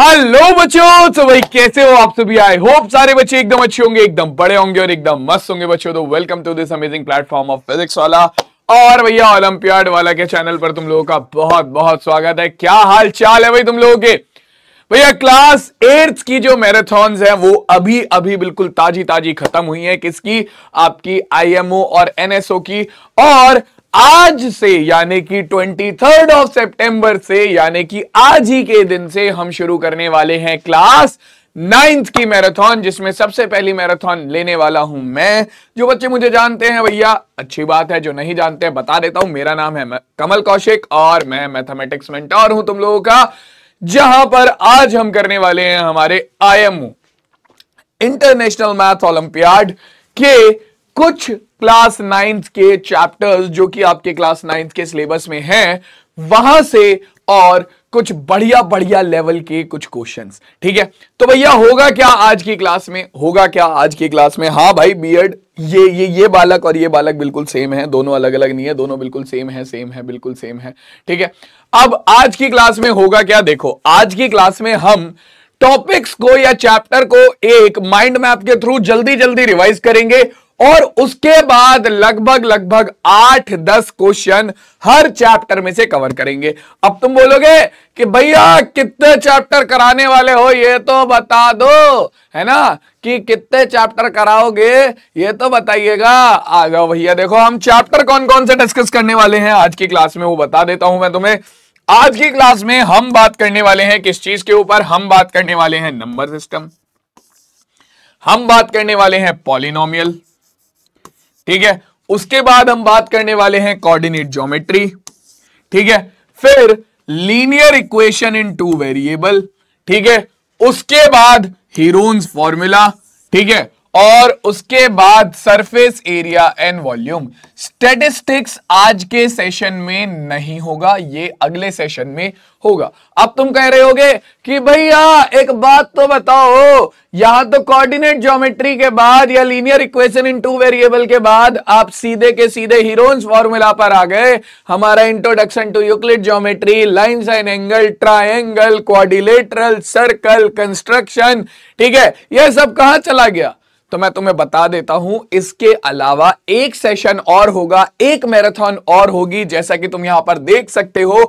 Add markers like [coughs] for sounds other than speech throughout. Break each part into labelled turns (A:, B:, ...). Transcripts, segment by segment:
A: Hello बच्चों तो भाई कैसे हो आप सभी आई होप सारे बच्चे एकदम अच्छे होंगे एकदम बड़े होंगे और एकदम मस्त होंगे बच्चों तो welcome to this amazing platform of Physics Wallah और भैया ओलंपियाड वाला के चैनल पर तुम लोगों का बहुत बहुत स्वागत है क्या हाल चाल है भाई तुम लोगों के भैया क्लास एट्थ की जो मैराथन है वो अभी अभी बिल्कुल ताजी ताजी खत्म हुई है किसकी आपकी आईएमओ और एनएसओ की और आज से यानी कि ट्वेंटी थर्ड ऑफ सेप्टेंबर से यानी कि आज ही के दिन से हम शुरू करने वाले हैं क्लास नाइन्थ की मैराथन जिसमें सबसे पहली मैराथन लेने वाला हूं मैं जो बच्चे मुझे जानते हैं भैया अच्छी बात है जो नहीं जानते हैं बता देता हूं मेरा नाम है कमल कौशिक और मैं मैथमेटिक्स टॉर हूं तुम लोगों का जहां पर आज हम करने वाले हैं हमारे आईएमओ इंटरनेशनल मैथ ओलंपियाड के कुछ क्लास नाइन्थ के चैप्टर्स जो कि आपके क्लास नाइन्थ के सिलेबस में हैं वहां से और कुछ बढ़िया बढ़िया लेवल के कुछ क्वेश्चंस ठीक है तो भैया होगा क्या आज की क्लास में होगा क्या आज की क्लास में हाँ भाई बीएड ये ये ये बालक और ये बालक बिल्कुल सेम है दोनों अलग अलग नहीं है दोनों बिल्कुल सेम है सेम है बिल्कुल सेम है ठीक है अब आज की क्लास में होगा क्या देखो आज की क्लास में हम टॉपिक्स को या चैप्टर को एक माइंड मैप के थ्रू जल्दी जल्दी रिवाइज करेंगे और उसके बाद लगभग लगभग आठ दस क्वेश्चन हर चैप्टर में से कवर करेंगे अब तुम बोलोगे कि भैया कितने चैप्टर कराने वाले हो ये तो बता दो है ना कि कितने चैप्टर कराओगे ये तो बताइएगा आ जाओ भैया देखो हम चैप्टर कौन कौन से डिस्कस करने वाले हैं आज की क्लास में वो बता देता हूं मैं तुम्हें आज की क्लास में हम बात करने वाले हैं किस चीज के ऊपर हम बात करने वाले हैं नंबर सिस्टम हम बात करने वाले हैं पॉलिनोमियल ठीक है उसके बाद हम बात करने वाले हैं कोऑर्डिनेट ज्योमेट्री ठीक है फिर linear equation in two variable ठीक है उसके बाद हीरोन्स फॉर्मूला ठीक है और उसके बाद surface area and volume statistics आज के सेशन में नहीं होगा ये अगले सेशन में होगा अब तुम कह रहे होगे कि भैया एक बात तो बताओ यहां तो कोऑर्डिनेट ज्योमेट्री के बाद या linear equation in two variable के बाद आप सीधे के सीधे हीरोन्स फॉर्मूला पर आ गए हमारा introduction to Euclid geometry line and angle triangle quadrilateral circle construction ठीक है यह सब कहा चला गया तो मैं तुम्हें बता देता हूं इसके अलावा एक सेशन और होगा एक मैराथन और होगी जैसा कि तुम यहां पर देख सकते हो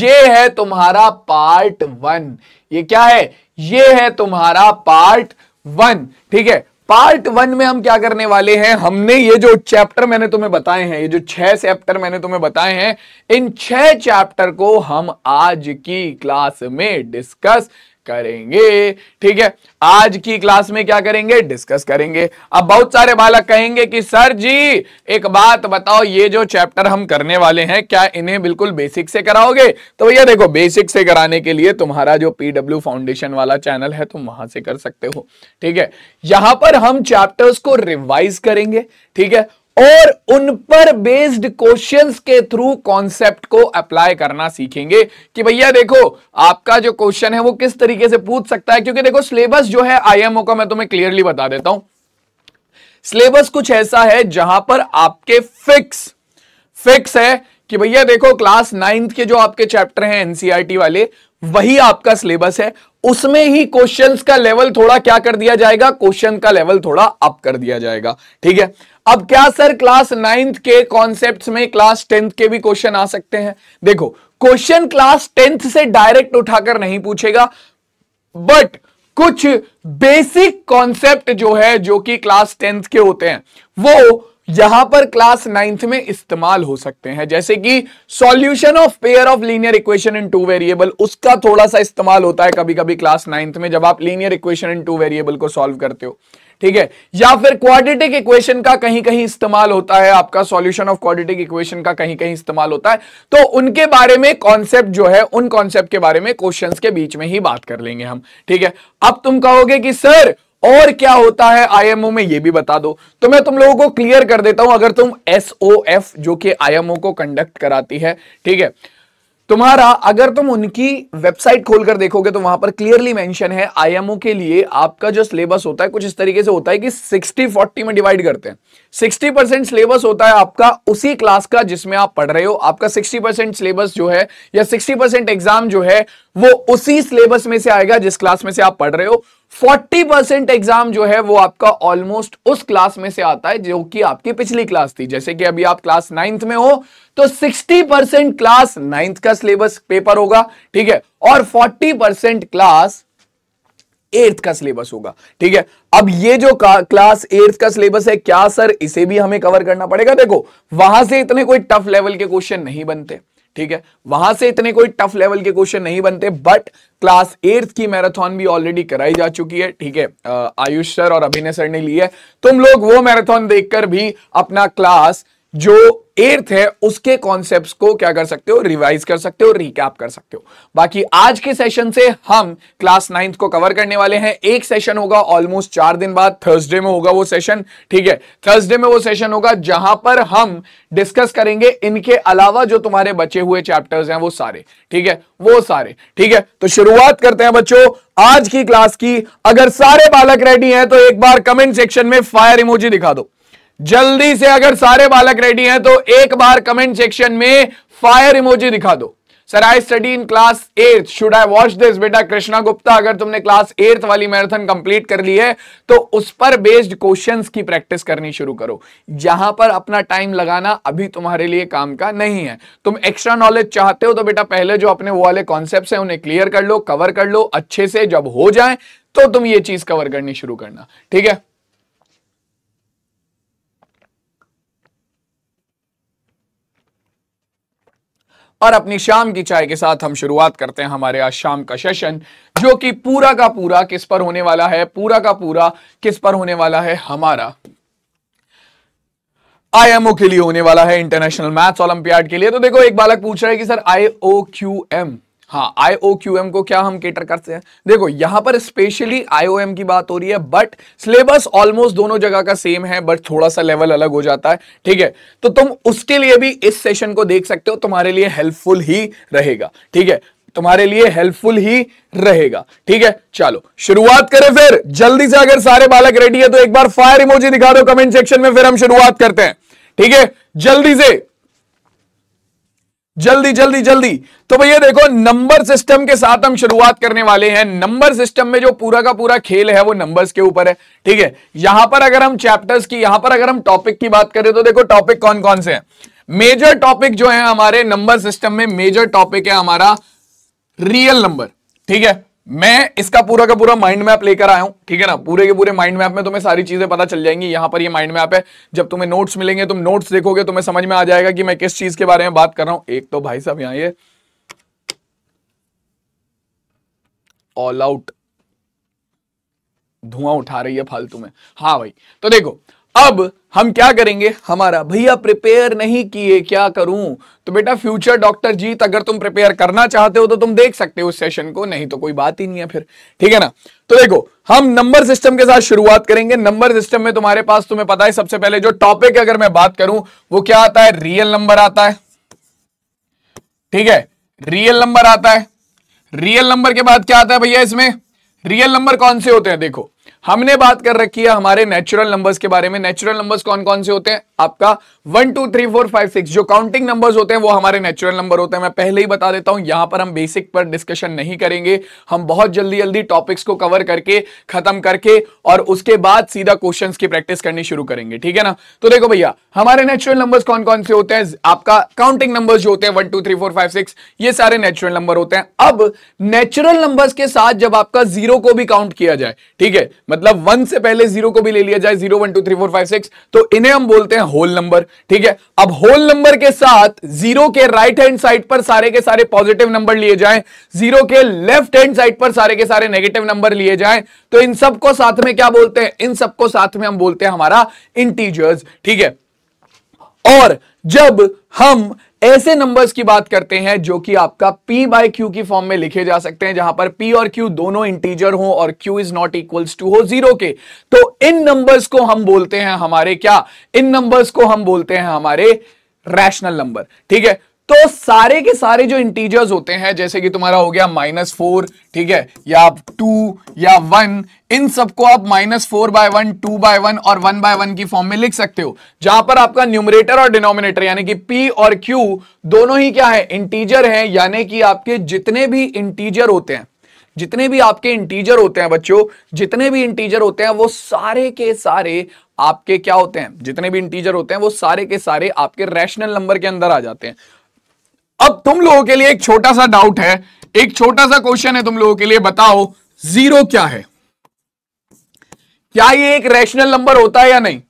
A: ये है तुम्हारा पार्ट वन ये क्या है ये है तुम्हारा पार्ट वन ठीक है पार्ट वन में हम क्या करने वाले हैं हमने ये जो चैप्टर मैंने तुम्हें बताए हैं ये जो छह चैप्टर मैंने तुम्हें बताए हैं इन छह चैप्टर को हम आज की क्लास में डिस्कस करेंगे ठीक है आज की क्लास में क्या करेंगे डिस्कस करेंगे अब बहुत सारे बालक कहेंगे कि सर जी एक बात बताओ ये जो चैप्टर हम करने वाले हैं क्या इन्हें बिल्कुल बेसिक से कराओगे तो भैया देखो बेसिक से कराने के लिए तुम्हारा जो पीडब्ल्यू फाउंडेशन वाला चैनल है तुम वहां से कर सकते हो ठीक है यहां पर हम चैप्टर्स को रिवाइज करेंगे ठीक है और उन पर बेस्ड क्वेश्चंस के थ्रू कॉन्सेप्ट को अप्लाई करना सीखेंगे कि भैया देखो आपका जो क्वेश्चन है वो किस तरीके से पूछ सकता है क्योंकि देखो सिलेबस जो है आईएमओ का मैं तुम्हें क्लियरली बता देता हूं सिलेबस कुछ ऐसा है जहां पर आपके फिक्स फिक्स है कि भैया देखो क्लास नाइन्थ के जो आपके चैप्टर हैं एनसीईआरटी e वाले वही आपका सिलेबस है उसमें ही क्वेश्चंस का लेवल थोड़ा क्या कर दिया जाएगा क्वेश्चन का लेवल थोड़ा अप कर दिया जाएगा ठीक है अब क्या सर क्लास नाइन्थ के कॉन्सेप्ट्स में क्लास टेंथ के भी क्वेश्चन आ सकते हैं देखो क्वेश्चन क्लास टेंथ से डायरेक्ट उठाकर नहीं पूछेगा बट कुछ बेसिक कॉन्सेप्ट जो है जो कि क्लास टेंथ के होते हैं वो यहां पर क्लास नाइन्थ में इस्तेमाल हो सकते हैं जैसे कि solution of pair of linear equation in two variable उसका थोड़ा सा इस्तेमाल होता है कभी कभी क्लास नाइन्थ में जब आप linear equation in two variable को सॉल्व करते हो ठीक है या फिर क्वाड्रेटिक इक्वेशन का कहीं कहीं इस्तेमाल होता है आपका सॉल्यूशन ऑफ क्वाड्रेटिक इक्वेशन का कहीं कहीं इस्तेमाल होता है तो उनके बारे में कॉन्सेप्ट जो है उन कॉन्सेप्ट के बारे में क्वेश्चन के बीच में ही बात कर लेंगे हम ठीक है अब तुम कहोगे कि सर और क्या होता है आईएमओ में ये भी बता दो तो मैं तुम लोगों को क्लियर कर देता हूं अगर तुम एसओएफ जो कि आईएमओ को कंडक्ट कराती है ठीक है तुम्हारा अगर तुम उनकी वेबसाइट खोलकर देखोगे तो वहां पर क्लियरली मेंशन है आईएमओ के लिए आपका जो सिलेबस होता है कुछ इस तरीके से होता है कि 60 40 में डिवाइड करते हैं 60 परसेंट सिलेबस होता है आपका उसी क्लास का जिसमें आप पढ़ रहे हो आपका 60 परसेंट सिलेबस जो है या 60 परसेंट एग्जाम जो है वो उसी सिलेबस में से आएगा जिस क्लास में से आप पढ़ रहे हो फोर्टी परसेंट एग्जाम जो है वो आपका ऑलमोस्ट उस क्लास में से आता है जो कि आपकी पिछली क्लास थी जैसे कि अभी आप क्लास नाइन्थ में हो तो सिक्सटी परसेंट क्लास नाइन्थ का सिलेबस पेपर होगा ठीक है और फोर्टी परसेंट क्लास एट्थ का सिलेबस होगा ठीक है अब ये जो क्लास एट्थ का सिलेबस है क्या सर इसे भी हमें कवर करना पड़ेगा देखो वहां से इतने कोई टफ लेवल के क्वेश्चन नहीं बनते ठीक है वहां से इतने कोई टफ लेवल के क्वेश्चन नहीं बनते बट क्लास एट की मैराथन भी ऑलरेडी कराई जा चुकी है ठीक है आयुष सर और अभिनय सर ने ली है तुम लोग वो मैराथन देखकर भी अपना क्लास जो एर्थ है उसके कॉन्सेप्ट को क्या कर सकते हो रिवाइज कर सकते हो रिकैप कर सकते हो बाकी आज के सेशन से हम क्लास नाइन्थ को कवर करने वाले हैं एक सेशन होगा ऑलमोस्ट चार दिन बाद थर्सडे में होगा वो सेशन ठीक है थर्सडे में वो सेशन होगा जहां पर हम डिस्कस करेंगे इनके अलावा जो तुम्हारे बचे हुए चैप्टर्स हैं वो सारे ठीक है वो सारे ठीक है तो शुरुआत करते हैं बच्चों आज की क्लास की अगर सारे बालक रेडी हैं तो एक बार कमेंट सेक्शन में फायर इमोजी दिखा दो जल्दी से अगर सारे बालक रेडी हैं तो एक बार कमेंट सेक्शन में फायर इमोजी दिखा दो sir I study in class eighth should I watch this बेटा कृष्णा गुप्ता अगर तुमने क्लास एट्थ वाली मैराथन कंप्लीट कर ली है तो उस पर बेस्ड क्वेश्चंस की प्रैक्टिस करनी शुरू करो यहां पर अपना टाइम लगाना अभी तुम्हारे लिए काम का नहीं है तुम एक्स्ट्रा नॉलेज चाहते हो तो बेटा पहले जो अपने वो वाले कॉन्सेप्ट है उन्हें क्लियर कर लो कवर कर लो अच्छे से जब हो जाए तो तुम ये चीज कवर करनी शुरू करना ठीक है और अपनी शाम की चाय के साथ हम शुरुआत करते हैं हमारे आज शाम का सेशन जो कि पूरा का पूरा किस पर होने वाला है पूरा का पूरा किस पर होने वाला है हमारा आईएमओ के लिए होने वाला है इंटरनेशनल मैथ्स ओलंपियाड के लिए तो देखो एक बालक पूछ रहा है कि sir I O Q M हाँ आई ओ क्यू एम को क्या हम केटर करते हैं देखो यहां पर स्पेशली आई ओ एम की बात हो रही है बट सिलेबस ऑलमोस्ट दोनों जगह का सेम है बट थोड़ा सा लेवल अलग हो जाता है ठीक है तो तुम उसके लिए भी इस सेशन को देख सकते हो तुम्हारे लिए हेल्पफुल ही रहेगा ठीक है तुम्हारे लिए हेल्पफुल ही रहेगा ठीक है चलो शुरुआत करें फिर जल्दी से अगर सारे बालक रेडी है तो एक बार फायर इमोजी दिखा दो कमेंट सेक्शन में फिर हम शुरुआत करते हैं ठीक है जल्दी से जल्दी जल्दी जल्दी तो भैया देखो नंबर सिस्टम के साथ हम शुरुआत करने वाले हैं नंबर सिस्टम में जो पूरा का पूरा खेल है वो नंबर्स के ऊपर है ठीक है यहां पर अगर हम चैप्टर्स की यहां पर अगर हम टॉपिक की बात करें तो देखो टॉपिक कौन कौन से हैं मेजर टॉपिक जो है हमारे नंबर सिस्टम में मेजर टॉपिक है हमारा रियल नंबर ठीक है मैं इसका पूरा का पूरा माइंड मैप लेकर आया हूं ठीक है ना पूरे के पूरे माइंड मैप में तुम्हें सारी चीजें पता चल जाएंगी यहां पर ये माइंड मैप है जब तुम्हें नोट्स मिलेंगे तुम नोट्स देखोगे तुम्हें समझ में आ जाएगा कि मैं किस चीज के बारे में बात कर रहा हूं एक तो भाई साहब यहां ये ऑल आउट धुआं उठा रही है फालतू में हाँ भाई तो देखो अब हम क्या करेंगे हमारा भैया प्रिपेयर नहीं किए क्या करूं तो बेटा फ्यूचर डॉक्टर जीत अगर तुम प्रिपेयर करना चाहते हो तो तुम देख सकते हो उस सेशन को नहीं तो कोई बात ही नहीं है फिर ठीक है ना तो देखो हम नंबर सिस्टम के साथ शुरुआत करेंगे नंबर सिस्टम में तुम्हारे पास तुम्हें पता है सबसे पहले जो टॉपिक अगर मैं बात करूं वो क्या आता है रियल नंबर आता है ठीक है रियल नंबर आता है रियल नंबर के बाद क्या आता है भैया इसमें रियल नंबर कौन से होते हैं देखो हमने बात कर रखी है हमारे नेचुरल नंबर्स के बारे में नेचुरल नंबर्स कौन कौन से होते हैं आपका one to three four five six जो काउंटिंग नंबर्स होते हैं वो हमारे नेचुरल नंबर होते हैं मैं पहले ही बता देता हूं यहां पर हम बेसिक पर डिस्कशन नहीं करेंगे हम बहुत जल्दी जल्दी टॉपिक्स को कवर करके खत्म करके और उसके बाद सीधा क्वेश्चन की प्रैक्टिस करनी शुरू करेंगे ठीक है ना तो देखो भैया हमारे नेचुरल नंबर कौन कौन से होते हैं आपका काउंटिंग नंबर जो होते हैं one to three four five six ये सारे नेचुरल नंबर होते हैं अब नेचुरल नंबर्स के साथ जब आपका जीरो को भी काउंट किया जाए ठीक है मतलब वन से पहले जीरो को भी ले लिया जाए zero one to three four five six तो इन्हें हम बोलते हैं होल नंबर ठीक है अब होल नंबर के साथ जीरो के राइट हैंड साइड पर सारे के सारे पॉजिटिव नंबर लिए जाए जीरो के लेफ्ट हैंड साइड पर सारे के सारे नेगेटिव नंबर लिए जाए तो इन सबको साथ में क्या बोलते हैं इन सबको साथ में हम बोलते हैं हमारा इंटीजर्स ठीक है और जब हम ऐसे नंबर्स की बात करते हैं जो कि आपका p बाय क्यू की फॉर्म में लिखे जा सकते हैं जहां पर p और q दोनों इंटीजर हो और q is not equals to हो जीरो के तो इन नंबर्स को हम बोलते हैं हमारे क्या इन नंबर्स को हम बोलते हैं हमारे रैशनल नंबर ठीक है तो सारे के सारे जो इंटीजर्स होते हैं जैसे कि तुम्हारा हो गया माइनस फोर ठीक है या टू या वन इन सबको आप minus four by one two by one और वन बाय वन की फॉर्म में लिख सकते हो जहां पर आपका न्यूमरेटर और डिनोमिनेटर यानी कि पी और क्यू दोनों ही क्या है इंटीजर है यानी कि आपके जितने भी इंटीजर होते हैं जितने भी आपके इंटीजर होते हैं बच्चों जितने भी इंटीजर होते हैं वो सारे के सारे आपके क्या होते हैं जितने भी इंटीजर होते हैं वो सारे के सारे आपके रैशनल नंबर के अंदर आ जाते हैं अब तुम लोगों के लिए एक छोटा सा डाउट है एक छोटा सा क्वेश्चन है तुम लोगों के लिए बताओ जीरो क्या है क्या ये एक रैशनल नंबर होता है या नहीं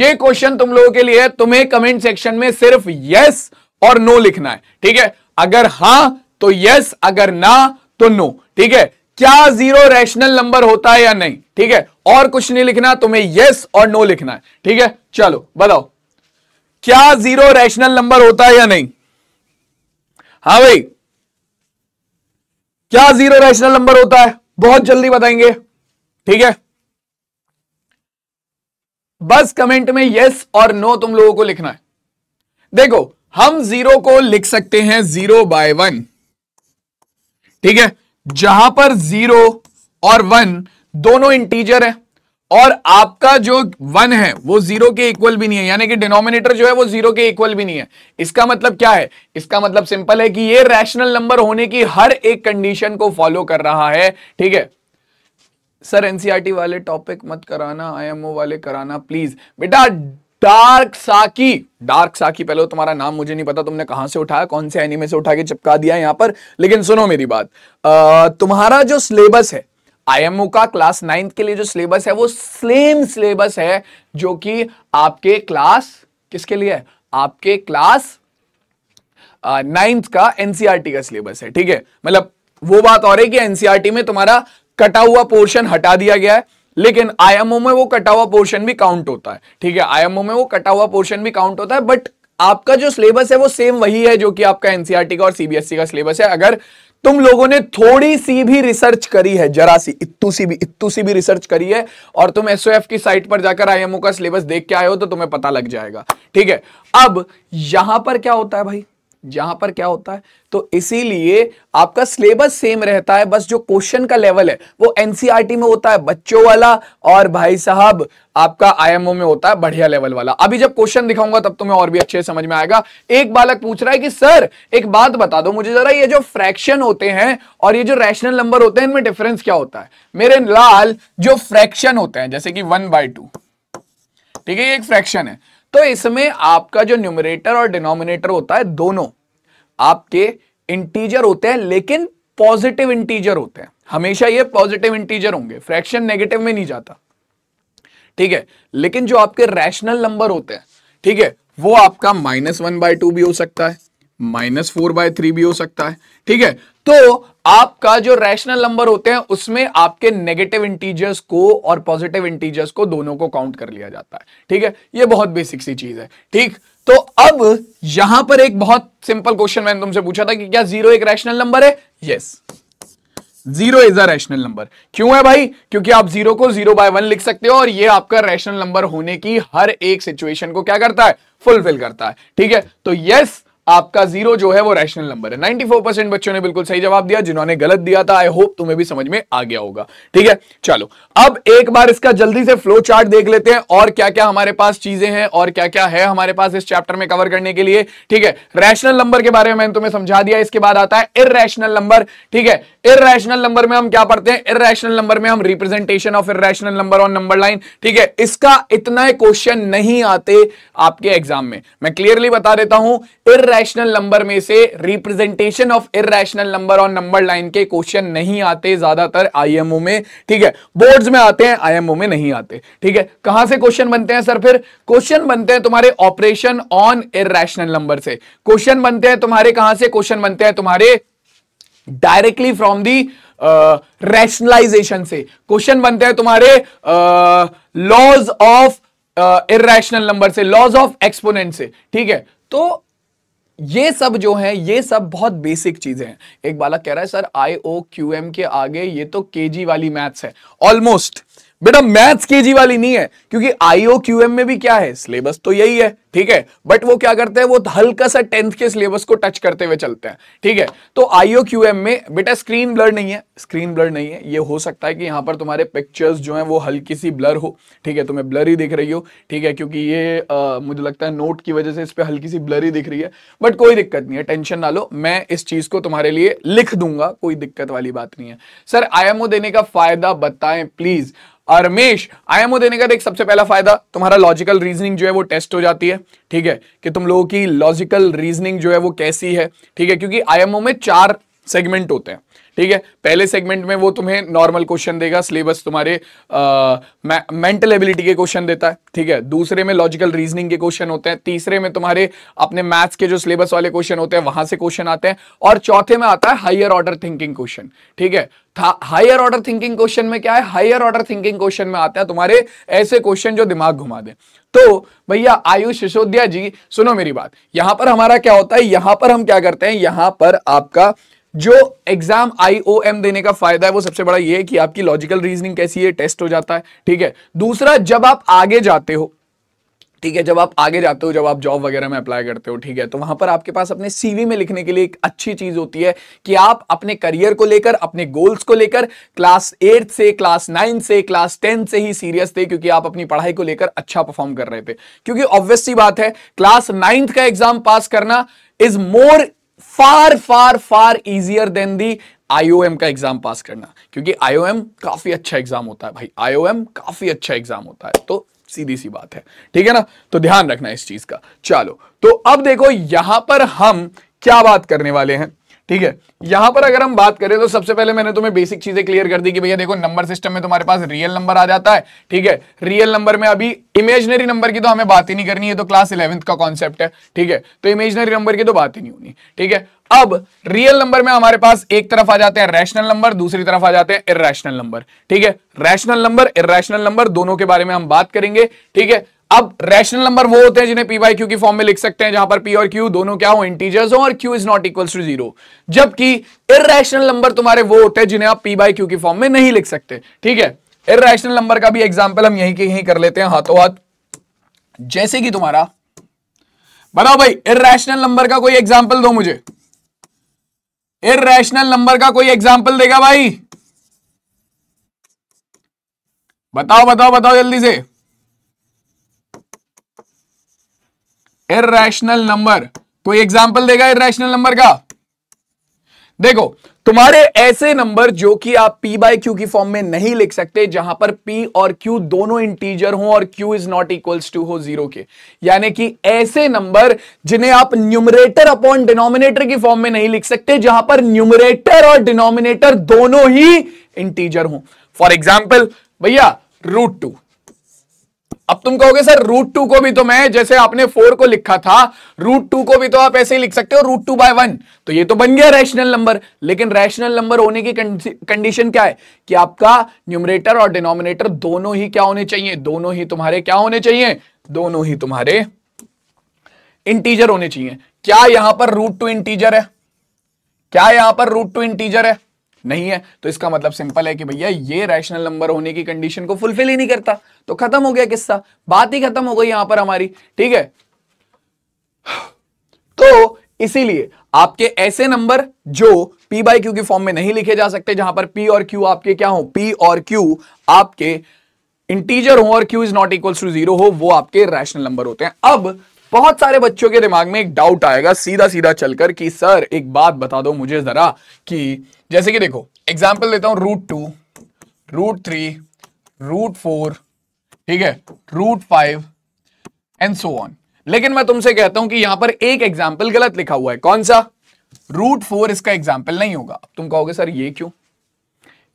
A: ये क्वेश्चन तुम लोगों के लिए है तुम्हें कमेंट सेक्शन में सिर्फ यस और नो लिखना है ठीक है अगर हां तो यस अगर ना तो नो ठीक है क्या जीरो रैशनल नंबर होता है या नहीं ठीक है और कुछ नहीं लिखना तुम्हें यस और नो लिखना है ठीक है चलो बताओ क्या जीरो रैशनल नंबर होता है या नहीं हाँ भाई क्या जीरो रैशनल नंबर होता है बहुत जल्दी बताएंगे ठीक है बस कमेंट में यस और नो तुम लोगों को लिखना है देखो हम जीरो को लिख सकते हैं जीरो बाय वन ठीक है जहां पर जीरो और वन दोनों इंटीजर है और आपका जो वन है वो जीरो के इक्वल भी नहीं है यानी कि डिनोमिनेटर जो है वो जीरो के इक्वल भी नहीं है इसका मतलब क्या है इसका मतलब सिंपल है कि ये रैशनल नंबर होने की हर एक कंडीशन को फॉलो कर रहा है ठीक है सर एनसीआरटी e वाले टॉपिक मत कराना आईएमओ वाले कराना प्लीज बेटा डार्क साकी डार्क साकी पहले तो तुम्हारा नाम मुझे नहीं पता तुमने कहां से उठाया कौन से एनिमे से उठा के चिपका दिया यहां पर लेकिन सुनो मेरी बात आ, तुम्हारा जो सिलेबस है आईएमओ का क्लास नाइन्थ के लिए जो सिलेबस है वो सेम सिलेबस है जो कि आपके क्लास किसके लिए है आपके क्लास नाइन्थ का एनसीआरटी e का सिलेबस है ठीक है मतलब वो बात और है कि एनसीआरटी e में तुम्हारा कटा हुआ पोर्शन हटा दिया गया है लेकिन आईएमओ में वो कटा हुआ पोर्शन भी काउंट होता है ठीक है आईएमओ में वो कटा हुआ पोर्शन भी काउंट होता है बट आपका जो सिलेबस है वो सेम वही है जो कि आपका एनसीआरटी e का और सीबीएसई का सिलेबस है अगर तुम लोगों ने थोड़ी सी भी रिसर्च करी है जरा सी इतू सी भी इतू सी भी रिसर्च करी है और तुम एसओ की साइट पर जाकर आईएमओ का सिलेबस देख के आए हो तो तुम्हें पता लग जाएगा ठीक है अब यहां पर क्या होता है भाई जहां पर क्या होता है तो इसीलिए आपका सिलेबस सेम रहता है बस जो क्वेश्चन का लेवल है वो एनसीआरटी e में होता है बच्चों वाला और भाई साहब आपका आईएमओ में होता है बढ़िया लेवल वाला अभी जब क्वेश्चन दिखाऊंगा तब तुम्हें और भी अच्छे समझ में आएगा एक बालक पूछ रहा है कि सर एक बात बता दो मुझे जरा ये जो फ्रैक्शन होते हैं और ये जो रैशनल नंबर होते हैं इनमें डिफरेंस क्या होता है मेरे लाल जो फ्रैक्शन होते हैं जैसे कि वन बाय ठीक है ये एक फ्रैक्शन है तो इसमें आपका जो न्यूमरेटर और डिनोमिनेटर होता है दोनों आपके इंटीजर होते हैं लेकिन पॉजिटिव इंटीजर होते हैं हमेशा ये पॉजिटिव इंटीजर होंगे फ्रैक्शन नेगेटिव में नहीं जाता ठीक है लेकिन जो आपके रैशनल नंबर होते हैं ठीक है वो आपका माइनस वन बाय टू भी हो सकता है माइनस फोर बाय थ्री भी हो सकता है ठीक है तो आपका जो रैशनल नंबर होते हैं उसमें आपके नेगेटिव इंटीजर्स को और पॉजिटिव इंटीजर्स को दोनों को काउंट कर लिया जाता है ठीक है ये बहुत बेसिक सी चीज है ठीक तो अब यहां पर एक बहुत सिंपल क्वेश्चन मैंने तुमसे पूछा था कि क्या जीरो एक रैशनल नंबर है yes zero is a rational number क्यों है भाई क्योंकि आप जीरो को जीरो बाय वन लिख सकते हो और ये आपका रैशनल नंबर होने की हर एक सिचुएशन को क्या करता है फुलफिल करता है ठीक है तो यस yes, आपका जीरो जो है वो रैशनल नंबर है नाइनटी फोर परसेंट बच्चों ने बिल्कुल सही जवाब दिया जिन्होंने गलत दिया था आई होप तुम्हें भी समझ में आ गया होगा ठीक है चलो अब एक बार इसका जल्दी से फ्लो चार्ट देख लेते हैं और क्या क्या हमारे पास चीजें हैं और क्या क्या है हमारे पास इस चैप्टर में कवर करने के लिए ठीक है रैशनल नंबर के बारे में मैंने तुम्हें समझा दिया इसके बाद आता है इरेशनल नंबर ठीक है इरेशनल नंबर में हम क्या पढ़ते हैं इरेशनल नंबर में हम representation of irrational number on number line ठीक है इसका इतना क्वेश्चन नहीं आते आपके एग्जाम में मैं क्लियरली बता देता हूं इर इेशनल नंबर में से representation of irrational number on number line के क्वेश्चन नहीं आते ज्यादातर आईएमओ में ठीक है बोर्ड्स में आते हैं आईएमओ में नहीं आते ठीक है कहां से क्वेश्चन बनते हैं सर फिर क्वेश्चन बनते हैं तुम्हारे ऑपरेशन ऑन इेशनल नंबर से क्वेश्चन बनते हैं तुम्हारे कहां से क्वेश्चन बनते हैं तुम्हारे डायरेक्टली फ्रॉम दी रैशनलाइजेशन से क्वेश्चन बनते हैं तुम्हारे लॉज ऑफ इेशनल नंबर से लॉज ऑफ एक्सपोनेंट से ठीक है तो ये सब जो है ये सब बहुत बेसिक चीजें हैं एक बालक कह रहा है sir I O Q M के आगे ये तो के जी वाली मैथ्स है ऑलमोस्ट बेटा मैथ्स केजी वाली नहीं है क्योंकि आईओ क्यूएम में भी क्या है सिलेबस तो यही है ठीक है बट वो क्या करते हैं वो हल्का सा टेंथ के सिलेबस को टच करते हुए चलते हैं ठीक है तो आईओ क्यूएम में बेटा स्क्रीन ब्लर नहीं है स्क्रीन ब्लर नहीं है ये हो सकता है कि यहाँ पर तुम्हारे पिक्चर्स जो है वो हल्की सी ब्लर हो ठीक है तुम्हें ब्लर ही दिख रही हो ठीक है क्योंकि ये आ, मुझे लगता है नोट की वजह से इस पर हल्की सी ब्लर ही दिख रही है बट कोई दिक्कत नहीं है टेंशन ना लो मैं इस चीज को तुम्हारे लिए लिख दूंगा कोई दिक्कत वाली बात नहीं है सर आईएमओ देने का फायदा बताएं प्लीज रमेश ओ देने का देख सबसे पहला फायदा तुम्हारा लॉजिकल रीजनिंग जो है वो टेस्ट हो जाती है ठीक है कि तुम लोगों की लॉजिकल रीजनिंग जो है वो कैसी है ठीक है क्योंकि आईएमओ में चार सेगमेंट होते हैं ठीक है पहले सेगमेंट में वो तुम्हें नॉर्मल क्वेश्चन देगा सिलेबस तुम्हारे मेंटल एबिलिटी के क्वेश्चन देता है ठीक है दूसरे में लॉजिकल रीजनिंग के क्वेश्चन होते हैं तीसरे में तुम्हारे अपने मैथ्स के जो सिलेबस वाले क्वेश्चन होते हैं वहां से क्वेश्चन आते हैं और चौथे में आता है हायर ऑर्डर थिंकिंग क्वेश्चन ठीक है हायर ऑर्डर थिंकिंग क्वेश्चन में क्या है हायर ऑर्डर थिंकिंग क्वेश्चन में आता है तुम्हारे ऐसे क्वेश्चन जो दिमाग घुमा दे तो भैया आयुष सिसोदिया जी सुनो मेरी बात यहां पर हमारा क्या होता है यहां पर हम क्या करते हैं यहां पर आपका जो एग्जाम आईओएम देने का फायदा है वो सबसे बड़ा ये है कि आपकी लॉजिकल रीजनिंग कैसी है टेस्ट हो जाता है ठीक है दूसरा जब आप आगे जाते हो ठीक है जब आप आगे जाते हो जब आप जॉब वगैरह में अप्लाई करते हो ठीक है तो वहां पर आपके पास अपने सीवी में लिखने के लिए एक अच्छी चीज होती है कि आप अपने करियर को लेकर अपने गोल्स को लेकर क्लास एट से क्लास नाइन से क्लास टेन से ही सीरियस थे क्योंकि आप अपनी पढ़ाई को लेकर अच्छा परफॉर्म कर रहे थे क्योंकि ऑब्वियस सी बात है क्लास नाइन्थ का एग्जाम पास करना is more far far far easier than the IOM का एग्जाम पास करना क्योंकि IOM काफी अच्छा एग्जाम होता है भाई IOM काफी अच्छा एग्जाम होता है तो सीधी सी बात है ठीक है ना तो ध्यान रखना इस चीज का चलो तो अब देखो यहां पर हम क्या बात करने वाले हैं ठीक है यहां पर अगर हम बात करें तो सबसे पहले मैंने तुम्हें बेसिक चीजें क्लियर कर दी कि भैया देखो नंबर सिस्टम में तुम्हारे पास रियल नंबर आ जाता है ठीक है रियल नंबर में अभी इमेजनरी नंबर की तो हमें बात ही नहीं करनी है तो क्लास इलेवेंथ का कॉन्सेप्ट है ठीक है तो इमेजनरी नंबर की तो बात ही नहीं होनी ठीक है अब रियल नंबर में हमारे पास एक तरफ आ जाते हैं रैशनल नंबर दूसरी तरफ आ जाते हैं इेशनल नंबर ठीक है रैशनल नंबर इेशनल नंबर दोनों के बारे में हम बात करेंगे ठीक है अब रैशनल नंबर वो होते हैं जिन्हें पी वाई क्यू की फॉर्म में लिख सकते हैं जहां पर पी और क्यू दोनों क्या हो इंटीजर्स हो और q is not equal to zero जबकि इरेशनल नंबर तुम्हारे वो होते हैं जिन्हें आप पी वाई क्यू की फॉर्म में नहीं लिख सकते ठीक है इरेशनल नंबर का भी एग्जाम्पल हम यहीं के यहीं कर लेते हैं हाथों हाथ जैसे कि तुम्हारा बताओ भाई इरेशनल नंबर का कोई एग्जाम्पल दो मुझे इरेशनल नंबर का कोई एग्जाम्पल देगा भाई बताओ बताओ बताओ जल्दी से इेशनल नंबर कोई एग्जाम्पल देगा इेशनल नंबर का देखो तुम्हारे ऐसे नंबर जो कि आप p बाय क्यू की फॉर्म में नहीं लिख सकते जहां पर p और q दोनों इंटीजर हो और q is not equals to हो जीरो के यानी कि ऐसे नंबर जिन्हें आप न्यूमरेटर अपॉन डिनोमिनेटर की फॉर्म में नहीं लिख सकते जहां पर न्यूमरेटर और डिनोमिनेटर दोनों ही इंटीजर हो फॉर एग्जाम्पल भैया रूट टू अब तुम कहोगे सर रूट टू को भी तो मैं जैसे आपने फोर को लिखा था रूट टू को भी तो आप ऐसे ही लिख सकते हो रूट टू बाय वन तो ये तो बन गया रैशनल नंबर लेकिन रैशनल नंबर होने की कंडीशन क्या है कि आपका न्यूमरेटर और डिनोमिनेटर दोनों ही क्या होने चाहिए दोनों ही तुम्हारे क्या होने चाहिए दोनों ही तुम्हारे इंटीजर होने चाहिए क्या यहां पर रूट टू इंटीजर है क्या यहां पर रूट टू इंटीजर है नहीं है तो इसका मतलब सिंपल है कि भैया ये रैशनल नंबर होने की कंडीशन को फुलफिल ही नहीं करता तो खत्म हो गया किस्सा बात ही खत्म हो गई यहां पर हमारी ठीक है तो इसीलिए आपके ऐसे नंबर जो p बाई क्यू के फॉर्म में नहीं लिखे जा सकते जहां पर p और q आपके क्या हो p और q आपके इंटीजर हो और q is not equal to zero हो वो आपके रैशनल नंबर होते हैं अब बहुत सारे बच्चों के दिमाग में एक डाउट आएगा सीधा सीधा चलकर कि सर एक बात बता दो मुझे जरा कि जैसे कि देखो एग्जाम्पल देता हूं root two root three root four ठीक है root five and so on लेकिन मैं तुमसे कहता हूं कि यहां पर एक एग्जाम्पल गलत लिखा हुआ है कौन सा रूट फोर इसका एग्जाम्पल नहीं होगा तुम कहोगे सर ये क्यों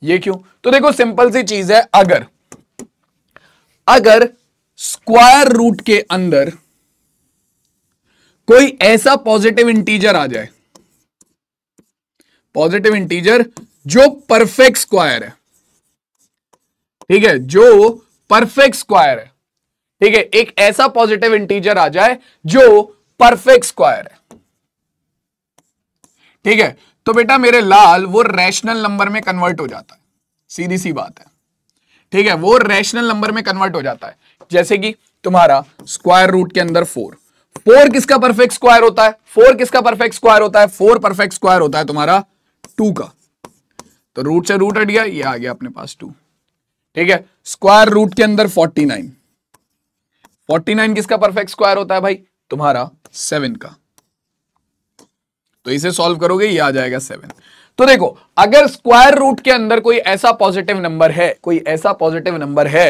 A: ये क्यों तो देखो सिंपल सी चीज है अगर अगर स्क्वायर रूट के अंदर कोई ऐसा पॉजिटिव इंटीजर आ जाए पॉजिटिव इंटीजर जो परफेक्ट स्क्वायर है ठीक है जो परफेक्ट स्क्वायर है ठीक है एक ऐसा पॉजिटिव इंटीजर आ जाए जो परफेक्ट स्क्वायर है ठीक है तो बेटा मेरे लाल वो रैशनल नंबर में कन्वर्ट हो जाता है सीधी सी बात है ठीक है वो रैशनल नंबर में कन्वर्ट हो जाता है जैसे कि तुम्हारा स्क्वायर रूट के अंदर फोर फोर किसका परफेक्ट स्क्वायर होता है फोर किसका परफेक्ट स्क्वायर होता है फोर परफेक्ट स्क्वायर होता है तुम्हारा टू का तो रूट से रूट हट गया ये आ गया अपने पास टू ठीक है स्क्वायर रूट के अंदर फोर्टी नाइन फोर्टी नाइन किसका परफेक्ट स्क्वायर होता है भाई तुम्हारा सेवन का तो इसे सॉल्व करोगे ये आ जाएगा सेवन तो देखो अगर स्क्वायर रूट के अंदर कोई ऐसा पॉजिटिव नंबर है कोई ऐसा पॉजिटिव नंबर है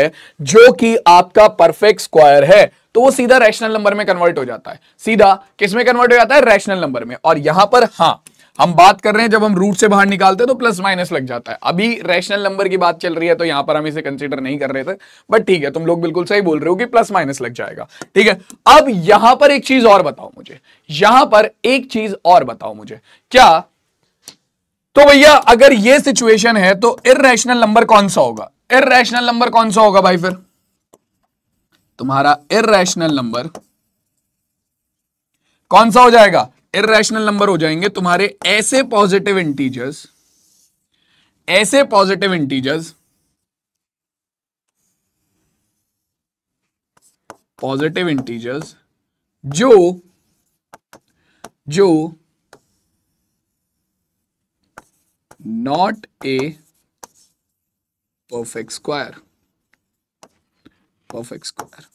A: जो कि आपका परफेक्ट स्क्वायर है तो वो सीधा रैशनल नंबर में कन्वर्ट हो जाता है सीधा किसमें कन्वर्ट हो जाता है रैशनल नंबर में और यहां पर हां हम बात कर रहे हैं जब हम रूट से बाहर निकालते हैं तो प्लस माइनस लग जाता है अभी रैशनल नंबर की बात चल रही है तो यहां पर हम इसे कंसिडर नहीं कर रहे थे बट ठीक है तुम लोग बिल्कुल सही बोल रहे हो कि प्लस माइनस लग जाएगा ठीक है अब यहां पर एक चीज और बताओ मुझे यहां पर एक चीज और बताओ मुझे क्या तो भैया अगर ये सिचुएशन है तो इेशनल नंबर कौन सा होगा इेशनल नंबर कौन सा होगा भाई फिर तुम्हारा इेशनल नंबर कौन सा हो जाएगा इेशनल नंबर हो जाएंगे तुम्हारे ऐसे पॉजिटिव इंटीजर्स ऐसे पॉजिटिव इंटीजर्स पॉजिटिव इंटीजर्स जो जो not a perfect square perfect square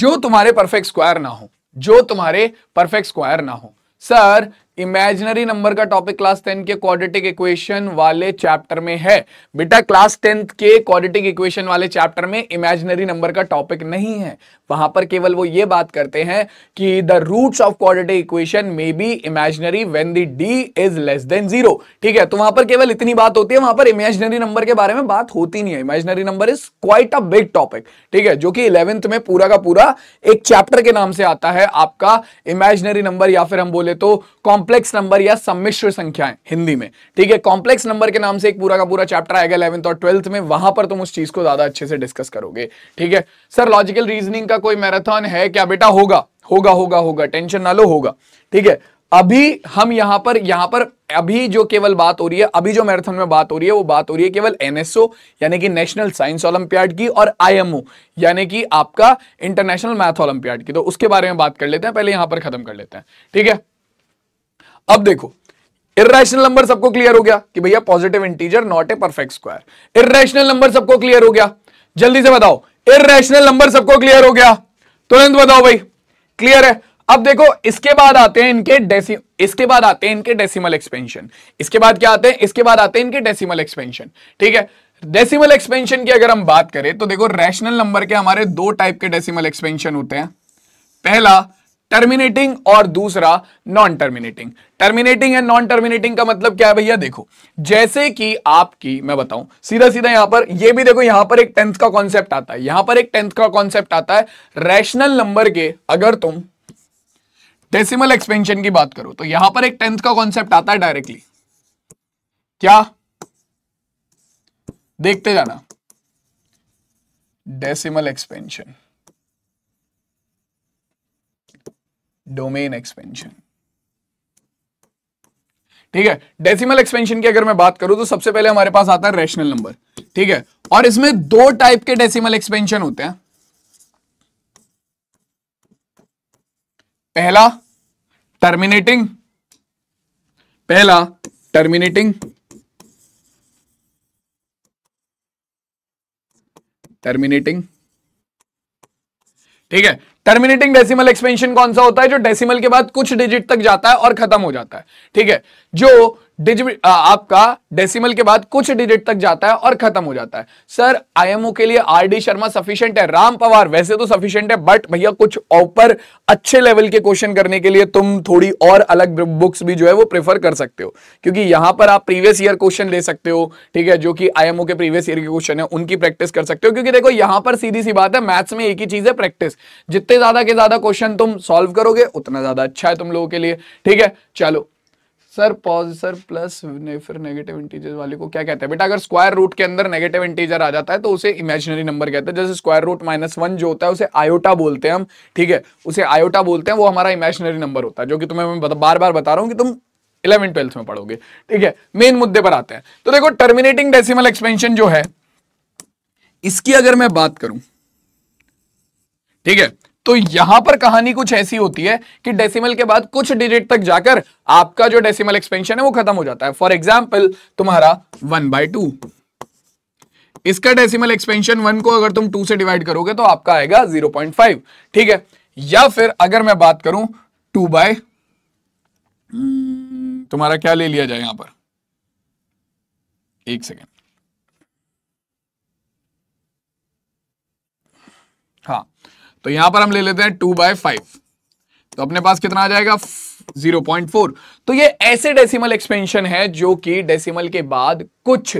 A: जो तुम्हारे परफेक्ट स्क्वायर ना हो जो तुम्हारे परफेक्ट स्क्वायर ना हो सर इमेजिनरी नंबर का टॉपिक क्लास टेंथ के क्वाड्रेटिक इक्वेशन वाले चैप्टर में है बेटा क्लास टेंथ के क्वाड्रेटिक इक्वेशन वाले चैप्टर में इमेजिनरी नंबर का टॉपिक नहीं है वहां पर केवल वो ये बात करते हैं कि the roots of quadratic equation may be imaginary when the D is less than zero ठीक है तो वहां पर केवल इतनी बात होती है वहां पर इमेजनरी नंबर के बारे में बात होती नहीं है imaginary number is quite a big topic ठीक है जो कि इलेवेंथ में पूरा का पूरा एक चैप्टर के नाम से आता है आपका इमेजनरी नंबर या फिर हम बोले तो कॉम्प कॉम्प्लेक्स नंबर या सम्मिश्र संख्याएं हिंदी में ठीक है कॉम्प्लेक्स नंबर के नाम से एक पूरा का पूरा चैप्टर आएगा इलेवंथ और ट्वेल्थ में वहां पर तुम उस चीज को ज्यादा अच्छे से डिस्कस करोगे ठीक है सर लॉजिकल रीजनिंग का कोई मैराथन है क्या बेटा होगा होगा होगा होगा टेंशन ना लो होगा ठीक है अभी हम यहां पर यहां पर अभी जो केवल बात हो रही है अभी जो मैराथन में बात हो रही है वो बात हो रही है केवल एनएसओ यानी कि नेशनल साइंस ओलंपियाड की और आईएमओ यानी कि आपका इंटरनेशनल मैथ ओलंपियाड की तो उसके बारे में बात कर लेते हैं पहले यहां पर खत्म कर लेते हैं ठीक है अब देखो इेशनल नंबर सबको क्लियर हो गया कि भैया positive integer not a perfect square irrational number सबको क्लियर हो गया जल्दी से बताओ इेशनल नंबर सबको क्लियर हो गया तुरंत बताओ भाई क्लियर है अब देखो इसके बाद आते हैं इनके डेसी इसके बाद आते हैं इनके डेसिमल एक्सपेंशन इसके बाद क्या आते हैं इसके बाद आते हैं इनके डेसिमल एक्सपेंशन ठीक है डेसिमल एक्सपेंशन की अगर हम बात करें तो देखो रैशनल नंबर के हमारे दो टाइप के डेसिमल एक्सपेंशन होते हैं पहला टर्मिनेटिंग और दूसरा non terminating terminating and non terminating का मतलब क्या है भैया देखो जैसे कि आपकी मैं बताऊं सीधा सीधा यहां पर ये भी देखो यहां पर एक टेंथ का कॉन्सेप्ट आता है यहां पर एक टेंथ का कॉन्सेप्ट आता है रैशनल नंबर के अगर तुम डेसिमल एक्सपेंशन की बात करो तो यहां पर एक टेंथ का कॉन्सेप्ट आता है डायरेक्टली क्या देखते जाना डेसिमल एक्सपेंशन डोमेन एक्सपेंशन ठीक है डेसिमल एक्सपेंशन की अगर मैं बात करूं तो सबसे पहले हमारे पास आता है रेशनल नंबर ठीक है और इसमें दो टाइप के डेसिमल एक्सपेंशन होते हैं पहला टर्मिनेटिंग पहला टर्मिनेटिंग टर्मिनेटिंग ठीक है टर्मिनेटिंग डेसिमल एक्सपेंशन कौन सा होता है जो डेसिमल के बाद कुछ डिजिट तक जाता है और खत्म हो जाता है ठीक है जो डिजिट आपका डेसिमल के बाद कुछ डिजिट तक जाता है और खत्म हो जाता है सर आईएमओ के लिए आरडी शर्मा सफिशिएंट है राम पवार वैसे तो सफिशिएंट है बट भैया कुछ ऊपर अच्छे लेवल के क्वेश्चन करने के लिए तुम थोड़ी और अलग बुक्स भी जो है वो प्रेफर कर सकते हो क्योंकि यहां पर आप प्रीवियस ईयर क्वेश्चन ले सकते हो ठीक है जो कि आईएमओ के प्रीवियस ईयर के क्वेश्चन है उनकी प्रैक्टिस कर सकते हो क्योंकि देखो यहां पर सीधी सी बात है मैथ्स में एक ही चीज है प्रैक्टिस जितने ज्यादा के ज्यादा क्वेश्चन तुम सोल्व करोगे उतना ज्यादा अच्छा है तुम लोगों के लिए ठीक है चलो सर पॉजिसर प्लस ने फिर नेगेटिव इंटीजर वाले को क्या कहते हैं बेटा अगर स्क्वायर रूट के अंदर नेगेटिव इंटीजर आ जाता है तो उसे इमेजिनरी नंबर कहते हैं जैसे स्क्वायर रूट माइनस वन जो होता है उसे आयोटा बोलते हैं हम ठीक है उसे आयोटा बोलते हैं वो हमारा इमेजिनरी नंबर होता है जो कि तुम्हें मैं बार बार बता रहा हूँ कि तुम इलेवन ट्वेल्थ में पढ़ोगे ठीक है मेन मुद्दे पर आते हैं तो देखो टर्मिनेटिंग डेसीमल एक्सपेंशन जो है इसकी अगर मैं बात करूं ठीक है तो यहां पर कहानी कुछ ऐसी होती है कि डेसिमल के बाद कुछ डिजिट तक जाकर आपका जो डेसिमल एक्सपेंशन है वो खत्म हो जाता है फॉर एग्जाम्पल तुम्हारा वन बाय टू इसका डेसिमल एक्सपेंशन वन को अगर तुम टू से डिवाइड करोगे तो आपका आएगा जीरो पॉइंट फाइव ठीक है या फिर अगर मैं बात करूं टू बाय तुम्हारा क्या ले लिया जाए यहां पर एक सेकेंड तो यहां पर हम ले लेते हैं टू बाय फाइव तो अपने पास कितना आ जाएगा 0.4 तो ये ऐसे डेसिमल एक्सपेंशन है जो कि डेसिमल के बाद कुछ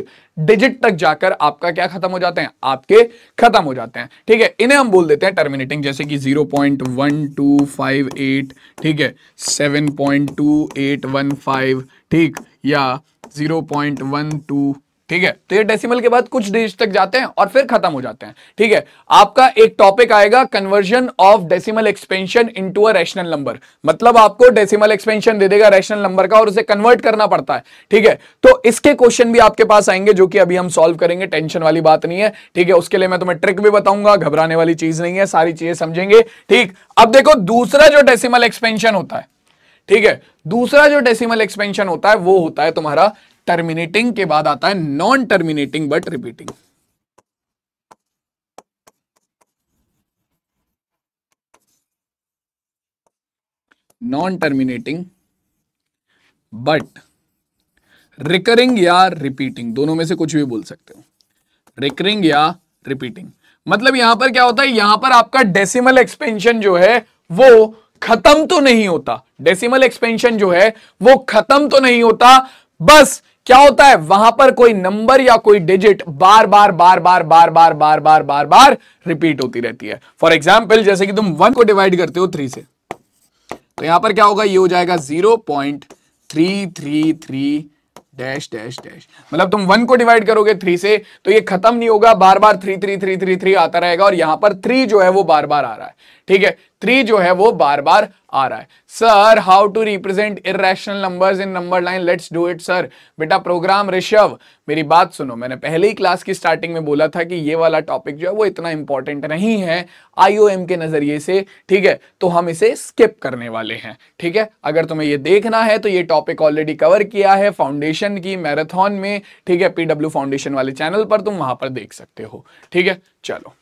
A: डिजिट तक जाकर आपका क्या खत्म हो जाते हैं आपके खत्म हो जाते हैं ठीक है इन्हें हम बोल देते हैं टर्मिनेटिंग जैसे कि 0.1258 ठीक है 7.2815 ठीक या टू ठीक है तो ये डेसिमल के बाद कुछ डिजिट तक जाते हैं और फिर खत्म हो जाते हैं ठीक है आपका एक टॉपिक आएगा conversion of decimal expansion into a rational number मतलब आपको डेसिमल एक्सपेंशन दे देगा रैशनल नंबर का और उसे कन्वर्ट करना पड़ता है ठीक है तो इसके क्वेश्चन भी आपके पास आएंगे जो कि अभी हम सोल्व करेंगे टेंशन वाली बात नहीं है ठीक है उसके लिए मैं तुम्हें ट्रिक भी बताऊंगा घबराने वाली चीज नहीं है सारी चीजें समझेंगे ठीक अब देखो दूसरा जो डेसिमल एक्सपेंशन होता है ठीक है दूसरा जो डेसिमल एक्सपेंशन होता है वो होता है तुम्हारा टर्मिनेटिंग के बाद आता है non terminating but repeating non terminating but recurring या रिपीटिंग दोनों में से कुछ भी बोल सकते हो रिकरिंग या रिपीटिंग मतलब यहां पर क्या होता है यहां पर आपका डेसिमल एक्सपेंशन जो है वो खत्म तो नहीं होता डेसिमल एक्सपेंशन जो है वो खत्म तो नहीं होता बस क्या होता है वहां पर कोई नंबर या कोई डिजिट बार बार बार बार बार बार बार बार बार बार रिपीट होती रहती है फॉर एग्जाम्पल जैसे कि तुम वन को डिवाइड करते हो थ्री से तो यहां पर क्या होगा ये हो जाएगा zero point three three three dash dash dash मतलब तुम वन को डिवाइड करोगे थ्री से तो ये खत्म नहीं होगा बार बार three three three three three आता रहेगा और यहां पर थ्री जो है वो बार बार आ रहा है ठीक है थ्री जो है वो बार बार आ रहा है sir how to represent irrational number in number line let's do it sir बेटा प्रोग्राम ऋषभ मेरी बात सुनो मैंने पहले ही क्लास की स्टार्टिंग में बोला था कि ये वाला टॉपिक जो है वो इतना इंपॉर्टेंट नहीं है आईओएम के नजरिए से ठीक है तो हम इसे स्किप करने वाले हैं ठीक है अगर तुम्हें ये देखना है तो ये टॉपिक ऑलरेडी कवर किया है फाउंडेशन की मैराथन में ठीक है पीडब्ल्यू फाउंडेशन वाले चैनल पर तुम वहां पर देख सकते हो ठीक है चलो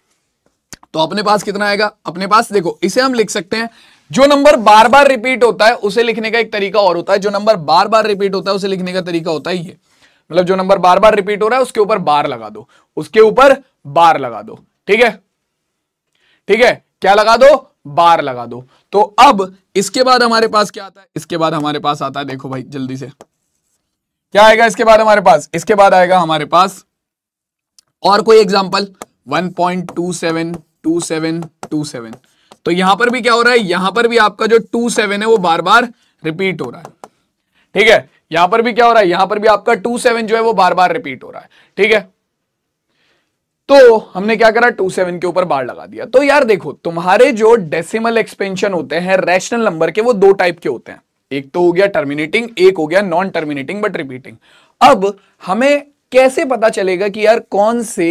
A: तो अपने पास कितना आएगा अपने पास देखो इसे हम लिख सकते हैं जो नंबर बार बार रिपीट होता है उसे लिखने का एक तरीका और होता है जो नंबर बार बार रिपीट होता है उसे लिखने का तरीका होता है मतलब जो नंबर बार बार रिपीट हो रहा है उसके ऊपर बार लगा दो उसके ऊपर बार लगा दो ठीक है ठीक है क्या लगा दो बार लगा दो तो अब इसके बाद हमारे पास क्या आता है इसके बाद हमारे पास आता है देखो भाई जल्दी से क्या आएगा इसके बाद हमारे पास इसके बाद आएगा हमारे पास और कोई example seven two seven two seven तो यहां पर भी क्या हो रहा है यहां पर भी आपका जो टू सेवन है वो बार बार रिपीट हो रहा है ठीक है यहां पर भी क्या हो रहा है यहां पर भी आपका टू सेवन जो है वो बार बार रिपीट हो रहा है ठीक है तो हमने क्या करा टू सेवन के ऊपर बार लगा दिया तो यार देखो तुम्हारे जो डेसिमल एक्सपेंशन होते हैं रैशनल नंबर के वो दो टाइप के होते हैं एक तो हो गया टर्मिनेटिंग एक हो गया नॉन टर्मिनेटिंग बट रिपीटिंग अब हमें कैसे पता चलेगा कि यार कौन से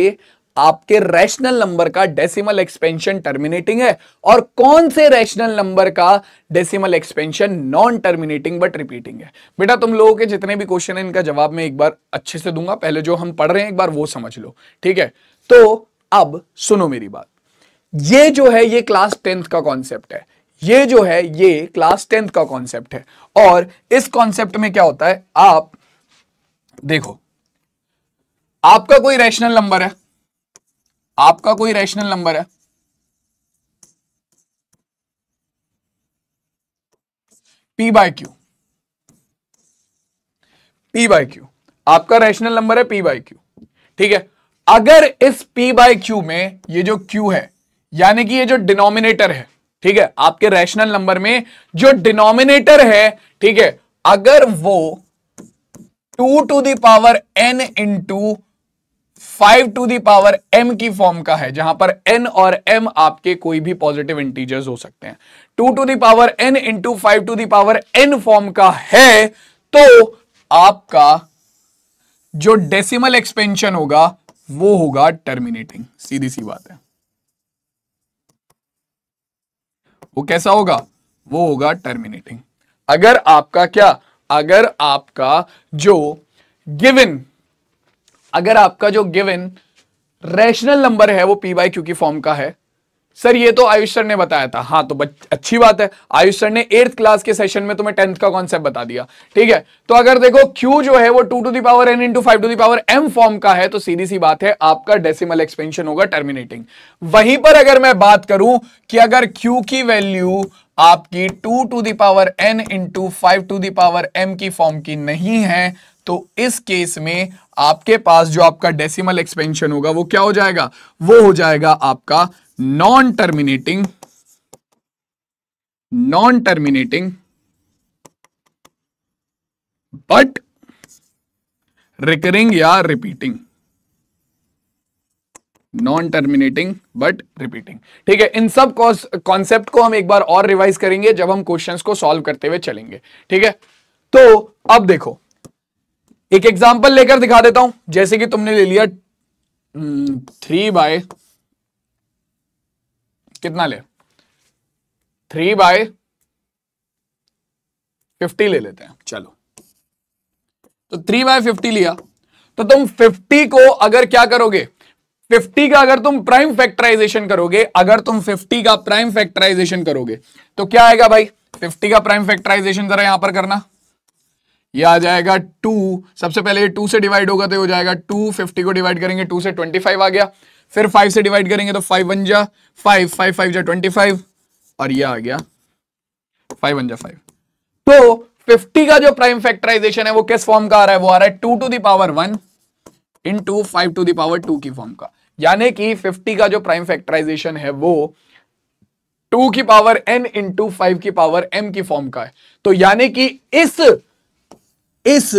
A: आपके रैशनल नंबर का डेसिमल एक्सपेंशन टर्मिनेटिंग है और कौन से रैशनल नंबर का decimal expansion non terminating but repeating है बेटा तुम लोगों के जितने भी क्वेश्चन है इनका जवाब मैं एक बार अच्छे से दूंगा पहले जो हम पढ़ रहे हैं एक बार वो समझ लो ठीक है तो अब सुनो मेरी बात ये जो है ये क्लास टेंथ का कॉन्सेप्ट है ये जो है ये क्लास टेंथ का कॉन्सेप्ट है और इस कॉन्सेप्ट में क्या होता है आप देखो आपका कोई रैशनल नंबर है आपका कोई रैशनल नंबर है P by q p by q आपका रैशनल नंबर है पी बाय क्यू ठीक है अगर इस पी बाय क्यू में ये जो क्यू है यानी कि ये जो डिनोमिनेटर है ठीक है आपके रैशनल नंबर में जो डिनोमिनेटर है ठीक है अगर वो two to the power n into five to the power m की फॉर्म का है जहां पर एन और एम आपके कोई भी पॉजिटिव इंटीजर्स हो सकते हैं two to the power n into five to the power n form का है तो आपका जो डेसिमल एक्सपेंशन होगा वो होगा टर्मिनेटिंग सीधी सी बात है वो कैसा होगा वो होगा टर्मिनेटिंग अगर आपका क्या अगर आपका जो गिवन अगर आपका जो गिवन रैशनल नंबर है वो पी बाई क्यू की फॉर्म का है सर ये तो आयुष सर ने बताया था हाँ तो अच्छी बात है आयुष सर ने एट्थ क्लास के सेशन में तुम्हें टेंथ का कॉन्सेप्ट बता दिया ठीक है तो अगर देखो क्यू जो है वो two to power n into five to the power m form का है तो सीधी सी बात है आपका डेसिमल एक्सपेंशन होगा टर्मिनेटिंग वहीं पर अगर मैं बात करूं कि अगर क्यू की वैल्यू आपकी two to the power n into five to the power m की फॉर्म की नहीं है तो इस केस में आपके पास जो आपका डेसिमल एक्सपेंशन होगा वो क्या हो जाएगा वो हो जाएगा आपका non terminating non terminating but recurring या repeating non terminating but repeating ठीक है इन सब कॉन्सेप्ट को हम एक बार और रिवाइज करेंगे जब हम क्वेश्चंस को सॉल्व करते हुए चलेंगे ठीक है तो अब देखो एक एग्जाम्पल लेकर दिखा देता हूं जैसे कि तुमने ले लिया थ्री हम्म, बाय कितना ले थ्री बाय फिफ्टी ले लेते हैं चलो तो थ्री बाय फिफ्टी लिया तो तुम फिफ्टी को अगर क्या करोगे फिफ्टी का अगर तुम प्राइम फैक्टराइजेशन करोगे अगर तुम फिफ्टी का प्राइम फैक्टराइजेशन करोगे तो क्या आएगा भाई फिफ्टी का प्राइम फैक्टराइजेशन जरा यहां पर करना ये आ जाएगा टू सबसे पहले ये टू से डिवाइड होगा तो हो जाएगा टू फिफ्टी को डिवाइड करेंगे टू से ट्वेंटी फाइव आ गया फिर फाइव से डिवाइड करेंगे तो फाइव वन जा फाइव फाइव फाइव जा ट्वेंटी फाइव और ये आ गया फाइव वन जा फाइव तो फिफ्टी का जो प्राइम फैक्टराइजेशन है वो किस फॉर्म का आ रहा है वो आ रहा है two to power one into five to the power two की फॉर्म का यानी कि फिफ्टी का जो प्राइम फैक्टराइजेशन है वो 2 की पावर n इंटू फाइव की पावर m की फॉर्म का है तो यानी कि इस इस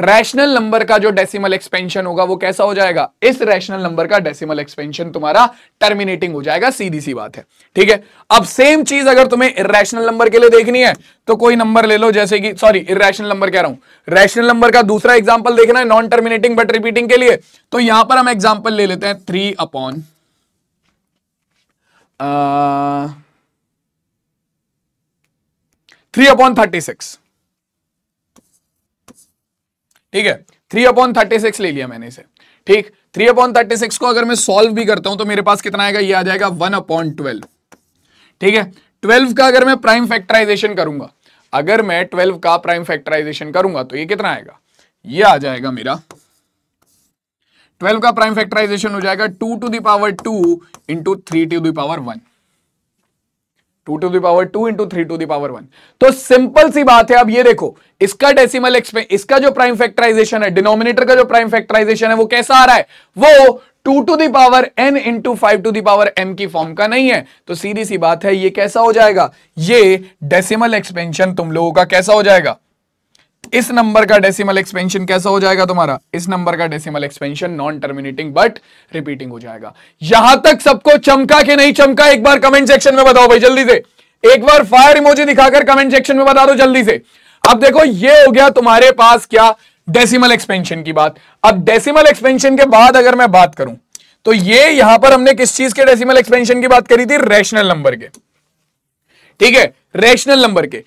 A: रैशनल नंबर का जो डेसिमल एक्सपेंशन होगा वो कैसा हो जाएगा इस रैशनल नंबर का डेसिमल एक्सपेंशन तुम्हारा टर्मिनेटिंग हो जाएगा सीधी सी बात है ठीक है अब सेम चीज अगर तुम्हें इेशनल नंबर के लिए देखनी है तो कोई नंबर ले लो जैसे कि सॉरी इेशनल नंबर कह रहा हूं रैशनल नंबर का दूसरा एग्जाम्पल देखना है नॉन टर्मिनेटिंग बट रिपीटिंग के लिए तो यहां पर हम एग्जाम्पल ले लेते हैं three upon three upon thirty six ठीक है थ्री अपॉन थर्टी सिक्स ले लिया मैंने इसे ठीक थ्री अपॉन थर्टी सिक्स को अगर मैं सॉल्व भी करता हूं तो मेरे पास कितना आएगा ये आ जाएगा वन अपॉन ट्वेल्व ठीक है ट्वेल्व का अगर मैं प्राइम फैक्टराइजेशन करूंगा अगर मैं ट्वेल्व का प्राइम फैक्टराइजेशन करूंगा तो ये कितना आएगा ये आ जाएगा मेरा ट्वेल्व का प्राइम फैक्टराइजेशन हो जाएगा two to the power two into three to the power one two to the power two into three to the power one तो सिंपल सी बात है अब ये देखो इसका डेसिमल एक्सपेंस इसका जो प्राइम फैक्टराइजेशन है डिनोमिनेटर का जो प्राइम फैक्टराइजेशन है वो कैसा आ रहा है वो two to power n into five to the power m की फॉर्म का नहीं है तो सीधी सी बात है ये कैसा हो जाएगा ये डेसिमल एक्सपेंशन तुम लोगों का कैसा हो जाएगा इस नंबर का डेसिमल एक्सपेंशन कैसा हो जाएगा तुम्हारा इस नंबर का decimal expansion non terminating but repeating हो जाएगा यहां तक सबको चमका के नहीं चमका एक बार कमेंट सेक्शन में बताओ भाई जल्दी से एक बार फायर इमोजी दिखाकर कमेंट सेक्शन में बता दो जल्दी से अब देखो ये हो गया तुम्हारे पास क्या डेसिमल एक्सपेंशन की बात अब डेसिमल एक्सपेंशन के बाद अगर मैं बात करूं तो ये यहां पर हमने किस चीज के डेसिमल एक्सपेंशन की बात करी थी रेशनल नंबर के ठीक है रेशनल नंबर के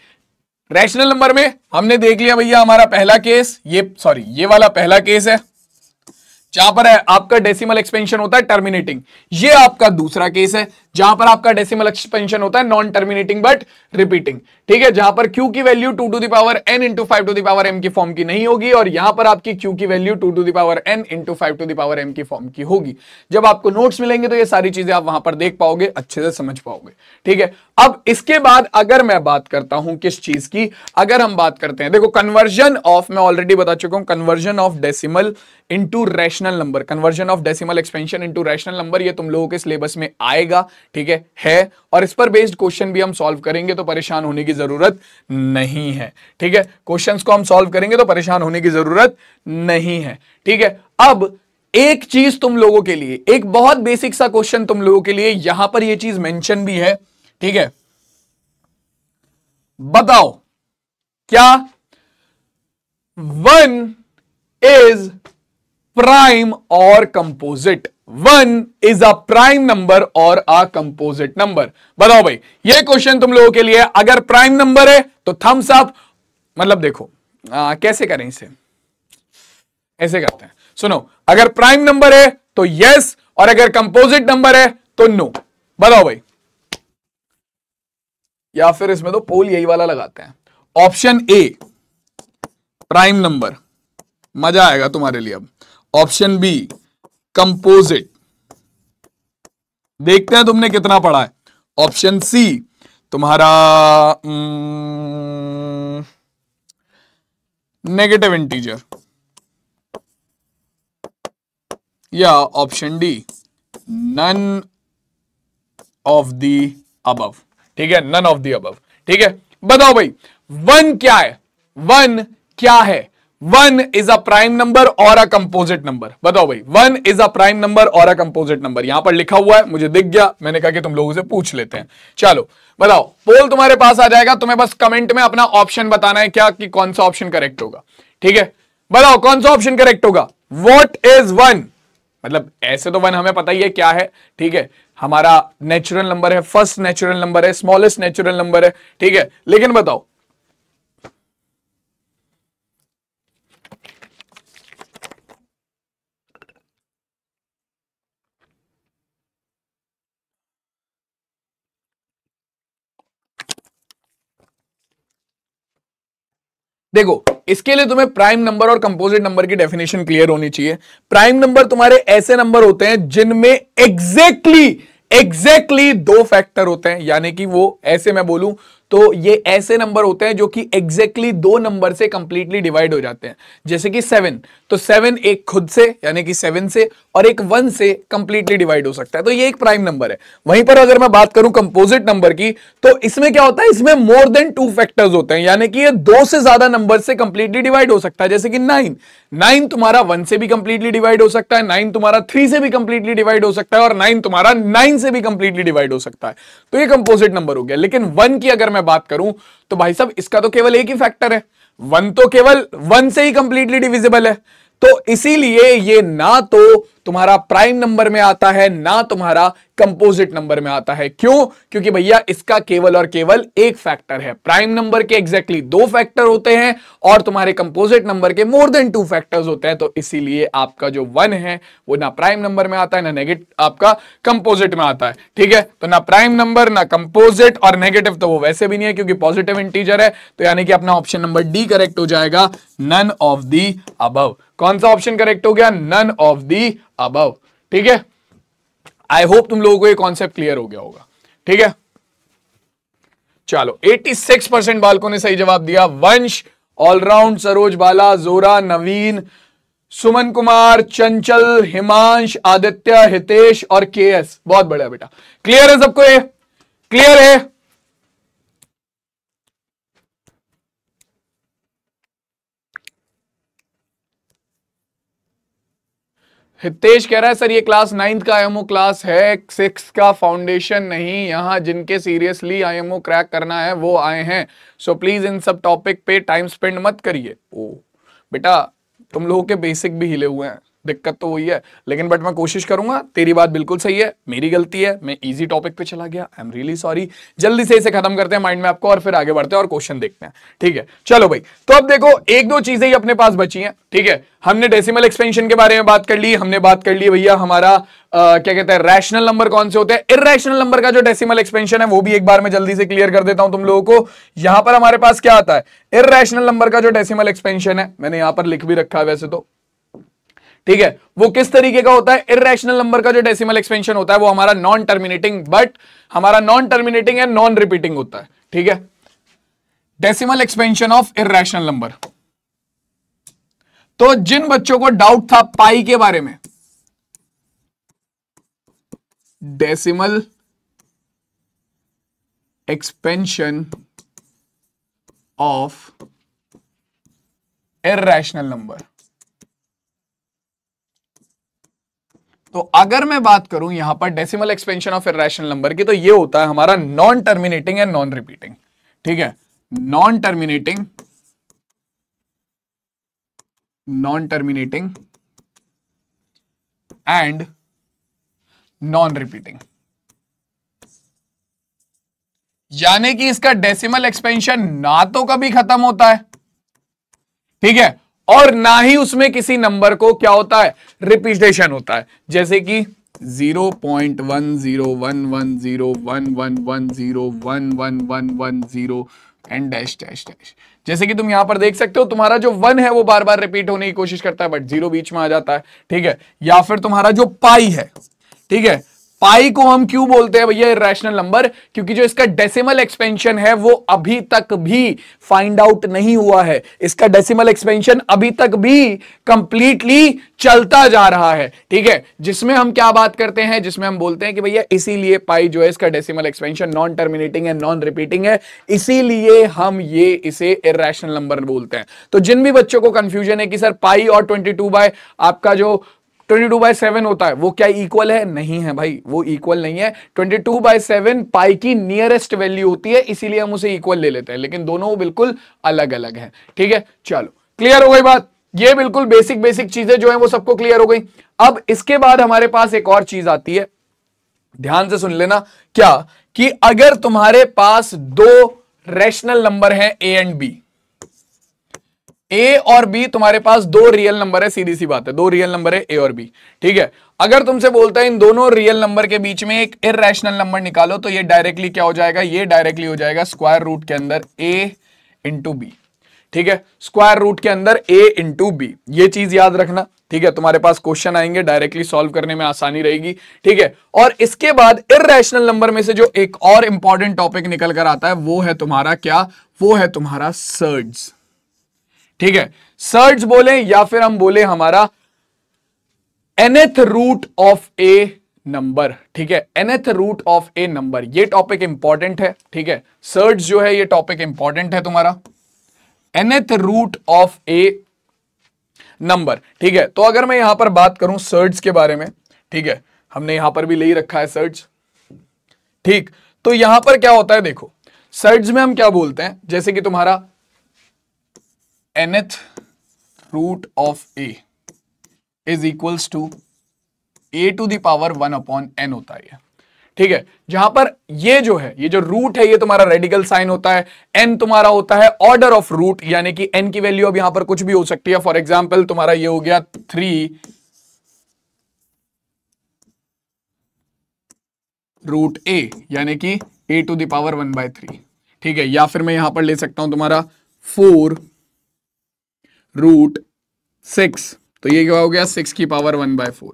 A: रैशनल नंबर में हमने देख लिया भैया हमारा पहला केस ये सॉरी ये वाला पहला केस है जहां पर है आपका डेसिमल एक्सपेंशन होता है टर्मिनेटिंग ये आपका दूसरा केस है जहां पर आपका डेसिमल एक्सपेंशन होता है नॉन टर्मिनेटिंग बट रिपीटिंग ठीक है जहां पर क्यू की value two to the power n into five to the power m की फॉर्म की नहीं होगी और यहां पर आपकी क्यू की value two to the power n into five to the power m की फॉर्म की होगी जब आपको नोट्स मिलेंगे तो ये सारी चीजें आप वहां पर देख पाओगे अच्छे से समझ पाओगे ठीक है अब इसके बाद अगर मैं बात करता हूं किस चीज की अगर हम बात करते हैं देखो कन्वर्जन ऑफ मैं ऑलरेडी बता चुका हूं conversion of decimal into rational number conversion of decimal expansion into rational number ये तुम लोगों के सिलेबस में आएगा ठीक है है और इस पर बेस्ड क्वेश्चन भी हम सॉल्व करेंगे तो परेशान होने की जरूरत नहीं है ठीक है क्वेश्चंस को हम सॉल्व करेंगे तो परेशान होने की जरूरत नहीं है ठीक है अब एक चीज तुम लोगों के लिए एक बहुत बेसिक सा क्वेश्चन तुम लोगों के लिए यहां पर यह चीज मेंशन भी है ठीक है बताओ क्या वन इज प्राइम और composite one is a prime number और अ कंपोजिट नंबर बताओ भाई ये क्वेश्चन तुम लोगों के लिए अगर प्राइम नंबर है तो थम्स अप मतलब देखो आ, कैसे करें इसे ऐसे करते हैं सुनो अगर प्राइम नंबर है तो यस और अगर कंपोजिट नंबर है तो नो बताओ भाई या फिर इसमें तो पोल यही वाला लगाते हैं ऑप्शन ए प्राइम नंबर मजा आएगा तुम्हारे लिए अब ऑप्शन बी कंपोजिट देखते हैं तुमने कितना पढ़ा है ऑप्शन सी तुम्हारा नेगेटिव इंटीजर या option D none of the above ठीक है नन ऑफ दी अबव ठीक है बताओ भाई वन क्या है वन क्या है one is a prime number और अ कंपोजिट नंबर बताओ भाई one is a prime number और अ कंपोजिट नंबर यहां पर लिखा हुआ है मुझे दिख गया मैंने कहा कि तुम लोगों से पूछ लेते हैं चलो बताओ पोल तुम्हारे पास आ जाएगा तुम्हें बस कमेंट में अपना ऑप्शन बताना है क्या कि कौन सा ऑप्शन करेक्ट होगा ठीक है बताओ कौन सा ऑप्शन करेक्ट होगा वॉट इज वन मतलब ऐसे तो वन हमें पता ही है क्या है ठीक है हमारा नेचुरल नंबर है फर्स्ट नेचुरल नंबर है स्मॉलेस्ट नेचुरल नंबर है ठीक है लेकिन बताओ देखो इसके लिए तुम्हें प्राइम नंबर और कंपोजिट नंबर की डेफिनेशन क्लियर होनी चाहिए प्राइम नंबर तुम्हारे ऐसे नंबर होते हैं जिनमें एग्जैक्टली एग्जैक्टली exactly दो फैक्टर होते हैं यानी कि वो ऐसे मैं बोलूं तो ये ऐसे नंबर होते हैं जो कि एग्जैक्टली दो नंबर से कंप्लीटली डिवाइड हो जाते हैं जैसे कि सेवन तो सेवन एक खुद से यानी कि सेवन से और एक वन से कंप्लीटली डिवाइड हो सकता है तो ये एक प्राइम नंबर है वहीं पर अगर मैं बात करूं कंपोजिट नंबर की तो इसमें क्या होता है इसमें मोर देन टू फैक्टर्स होते हैं यानी कि ये दो से ज्यादा नंबर से कंप्लीटली डिवाइड हो सकता है जैसे कि नाइन नाइन तुम्हारा वन से भी कंप्लीटली डिवाइड हो सकता है नाइन तुम्हारा थ्री से भी कंप्लीटली डिवाइड हो सकता है और नाइन तुम्हारा नाइन से भी कंप्लीटली डिवाइड हो सकता है तो ये कंपोजिट नंबर हो गया लेकिन वन की अगर मैं बात करूं तो भाई साहब इसका तो केवल एक ही फैक्टर है वन तो केवल वन से ही कंप्लीटली डिविजिबल है तो इसीलिए ये ना तो तुम्हारा प्राइम नंबर में आता है ना तुम्हारा कंपोजिट नंबर में आता है क्यों क्योंकि भैया इसका केवल और केवल एक फैक्टर है प्राइम नंबर के एग्जैक्टली exactly दो फैक्टर होते हैं और तुम्हारे कंपोजिट नंबर के मोर देन टू फैक्टर्स होते हैं तो इसीलिए आपका जो वन है वो ना प्राइम नंबर में आता है ना नेगेटिव आपका कंपोजिट में आता है ठीक है तो ना प्राइम नंबर ना कंपोजिट और नेगेटिव तो वो वैसे भी नहीं है क्योंकि पॉजिटिव इंटीजर है तो यानी कि अपना ऑप्शन नंबर डी करेक्ट हो जाएगा नन ऑफ दी अब कौन सा ऑप्शन करेक्ट हो गया नन ऑफ दी अबव ठीक है आई होप तुम लोगों को ये कॉन्सेप्ट क्लियर हो गया होगा ठीक है चलो 86 परसेंट बालकों ने सही जवाब दिया वंश ऑलराउंड सरोज बाला जोरा नवीन सुमन कुमार चंचल हिमांश आदित्य हितेश और के एस बहुत बढ़िया बेटा क्लियर है सबको ये क्लियर है हितेश कह रहा है सर ये क्लास नाइन्थ का आईएमओ क्लास है सिक्स का फाउंडेशन नहीं यहाँ जिनके सीरियसली आईएमओ क्रैक करना है वो आए हैं सो प्लीज इन सब टॉपिक पे टाइम स्पेंड मत करिए ओ बेटा तुम लोगों के बेसिक भी हिले हुए हैं दिक्कत तो वही है लेकिन बट मैं कोशिश करूंगा तेरी बात बिल्कुल सही है मेरी गलती है मैं इजी टॉपिक पे चला गया आई एम रियली सॉरी जल्दी से इसे खत्म करते हैं माइंड में आपको और फिर आगे बढ़ते हैं और क्वेश्चन देखते हैं ठीक है चलो भाई तो अब देखो एक दो चीजें ही अपने पास बची हैं ठीक है हमने डेसिमल एक्सपेंशन के बारे में बात कर ली हमने बात कर ली भैया हमारा आ, क्या कहते हैं रैशनल नंबर कौन से होते हैं इरेशनल नंबर का जो डेसिमल एक्सपेंशन है वो भी एक बार में जल्दी से क्लियर कर देता हूं तुम लोगों को यहां पर हमारे पास क्या आता है इरेशनल नंबर का जो डेसिमल एक्सपेंशन है मैंने यहां पर लिख भी रखा है वैसे तो ठीक है वो किस तरीके का होता है इरेशनल नंबर का जो डेसिमल एक्सपेंशन होता है वो हमारा नॉन टर्मिनेटिंग बट हमारा नॉन टर्मिनेटिंग या नॉन रिपीटिंग होता है ठीक है decimal expansion of irrational number तो जिन बच्चों को डाउट था पाई के बारे में decimal expansion of irrational number तो अगर मैं बात करूं यहां पर decimal expansion of irrational number की तो ये होता है हमारा non terminating and non repeating ठीक है non terminating non terminating and non repeating यानी कि इसका डेसिमल एक्सपेंशन ना तो कभी खत्म होता है ठीक है और ना ही उसमें किसी नंबर को क्या होता है रिपीटेशन होता है जैसे कि zero point one zero one one zero one one one zero one one one one zero and dash dash dash जैसे कि तुम यहां पर देख सकते हो तुम्हारा जो वन है वो बार बार रिपीट होने की कोशिश करता है बट जीरो बीच में आ जाता है ठीक है या फिर तुम्हारा जो पाई है ठीक है पाई को हम क्यों बोलते हैं भैया इेशनल नंबर क्योंकि जो इसका डेसिमल एक्सपेंशन है वो अभी तक भी फाइंड आउट नहीं हुआ है इसका डेसिमल एक्सपेंशन अभी तक भी कंप्लीटली चलता जा रहा है ठीक है जिसमें हम क्या बात करते हैं जिसमें हम बोलते हैं कि भैया इसीलिए पाई जो है इसका डेसिमल एक्सपेंशन नॉन टर्मिनेटिंग है नॉन रिपीटिंग है इसीलिए हम ये इसे इेशनल नंबर बोलते हैं तो जिन भी बच्चों को कंफ्यूजन है कि सर पाई और ट्वेंटी आपका जो ट्वेंटी टू बाई सेवन होता है वो क्या इक्वल है नहीं है भाई वो इक्वल नहीं है twenty two by seven pi की नियरेस्ट वैल्यू होती है इसीलिए हम उसे इक्वल ले लेते हैं लेकिन दोनों बिल्कुल अलग अलग है ठीक है चलो क्लियर हो गई बात ये बिल्कुल बेसिक बेसिक चीजें जो है वो सबको क्लियर हो गई अब इसके बाद हमारे पास एक और चीज आती है ध्यान से सुन लेना क्या कि अगर तुम्हारे पास दो रेशनल नंबर हैं ए एंड बी ए और बी तुम्हारे पास दो रियल नंबर है सीधी सी बात है दो रियल नंबर है ए और बी ठीक है अगर तुमसे बोलता है इन दोनों रियल नंबर के बीच में एक इेशनल नंबर निकालो तो ये डायरेक्टली क्या हो जाएगा ये डायरेक्टली हो जाएगा स्क्वायर रूट के अंदर ए इंटू बी ठीक है स्क्वायर रूट के अंदर ए इंटू बी ये चीज याद रखना ठीक है तुम्हारे पास क्वेश्चन आएंगे डायरेक्टली सॉल्व करने में आसानी रहेगी ठीक है और इसके बाद इेशनल नंबर में से जो एक और इंपॉर्टेंट टॉपिक निकल कर आता है वो है तुम्हारा क्या वो है तुम्हारा सर्ड्स ठीक है सर्ज बोले या फिर हम बोले हमारा nth root of a number ठीक है nth root of a number ये टॉपिक इंपॉर्टेंट है ठीक है सर्ज जो है ये टॉपिक इंपॉर्टेंट है तुम्हारा nth root of a number ठीक है तो अगर मैं यहां पर बात करूं सर्ज के बारे में ठीक है हमने यहां पर भी ले ही रखा है सर्ज ठीक तो यहां पर क्या होता है देखो सर्ज में हम क्या बोलते हैं जैसे कि तुम्हारा nth root of a is equals to a to the power one upon n होता है ठीक है जहां पर ये जो है ये जो रूट है ये तुम्हारा रेडिकल साइन होता है एन तुम्हारा होता है ऑर्डर ऑफ रूट यानी कि एन की वैल्यू अब यहां पर कुछ भी हो सकती है फॉर एग्जाम्पल तुम्हारा ये हो गया थ्री रूट ए यानी कि a to the power one by three ठीक है या फिर मैं यहां पर ले सकता हूं तुम्हारा फोर रूट सिक्स तो ये क्या हो गया सिक्स की पावर वन बाय फोर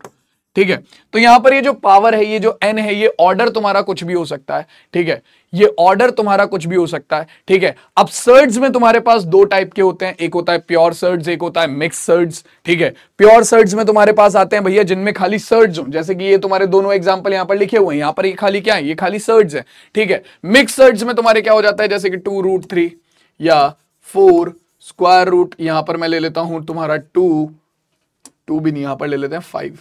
A: ठीक है तो यहां पर ये जो पावर है ये जो एन है ये ऑर्डर तुम्हारा कुछ भी हो सकता है ठीक है ये ऑर्डर तुम्हारा कुछ भी हो सकता है ठीक है अब सर्ड्स में तुम्हारे पास दो टाइप के होते हैं एक होता है प्योर सर्ड्स एक होता है मिक्स सर्ड्स ठीक है प्योर सर्ड्स में तुम्हारे पास आते हैं भैया जिनमें खाली सर्ड्स हो जैसे कि ये तुम्हारे दोनों एग्जाम्पल यहां पर लिखे हुए हैं यहां पर ये खाली क्या है ये खाली सर्ड्स है ठीक है मिक्स सर्ड्स में तुम्हारे क्या हो जाता है जैसे कि टू रूट थ्री या फोर स्क्वायर रूट यहां पर मैं ले लेता हूं तुम्हारा टू टू भी नहीं यहां पर ले लेते हैं फाइव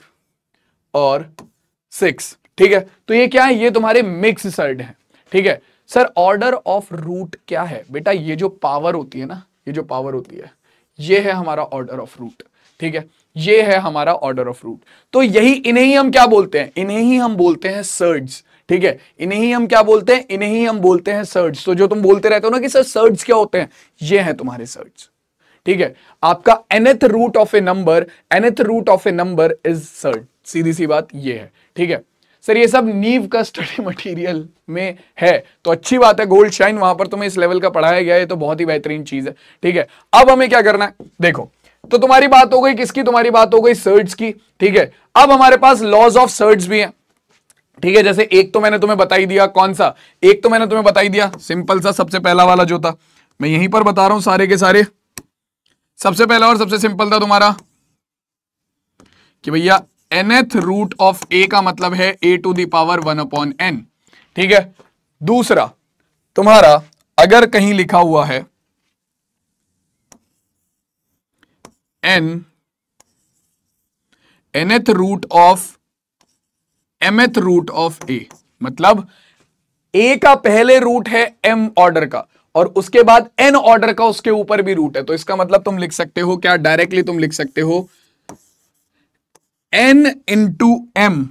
A: और सिक्स ठीक है तो ये क्या है ये तुम्हारे मिक्स सर्ड है ठीक है सर ऑर्डर ऑफ रूट क्या है बेटा ये जो पावर होती है ना ये जो पावर होती है ये है हमारा ऑर्डर ऑफ रूट ठीक है ये है हमारा ऑर्डर ऑफ रूट तो यही इन्हें ही हम क्या बोलते हैं इन्हें ही हम बोलते हैं सर्ड्स ठीक है इन्हें हम क्या बोलते हैं इन्हें ही हम बोलते हैं सर्ज तो जो तुम बोलते रहते हो ना कि सर सर्ज क्या होते हैं ये है तुम्हारे सर्ज ठीक है आपका nth root of a number nth root of a number is surds सीधी सी बात ये है ठीक है सर ये सब नीव का स्टडी मटेरियल में है तो अच्छी बात है गोल्ड शाइन वहां पर तुम्हें इस लेवल का पढ़ाया गया है तो बहुत ही बेहतरीन चीज है ठीक है अब हमें क्या करना है देखो तो तुम्हारी बात हो गई किसकी तुम्हारी बात हो गई सर्ट्स की ठीक है अब हमारे पास लॉज ऑफ सर्ट्स भी हैं ठीक है जैसे एक तो मैंने तुम्हें बताई दिया कौन सा एक तो मैंने तुम्हें बताई दिया सिंपल सा सबसे पहला वाला जो था मैं यहीं पर बता रहा हूं सारे के सारे सबसे पहला और सबसे सिंपल था तुम्हारा कि भैया एनएथ रूट ऑफ ए का मतलब है ए to the power one upon n ठीक है दूसरा तुम्हारा अगर कहीं लिखा हुआ है n nth root of mth root of a मतलब ए का पहले रूट है एम ऑर्डर का और उसके बाद एन ऑर्डर का उसके ऊपर भी रूट है तो इसका मतलब तुम लिख सकते हो क्या डायरेक्टली तुम लिख सकते हो n into M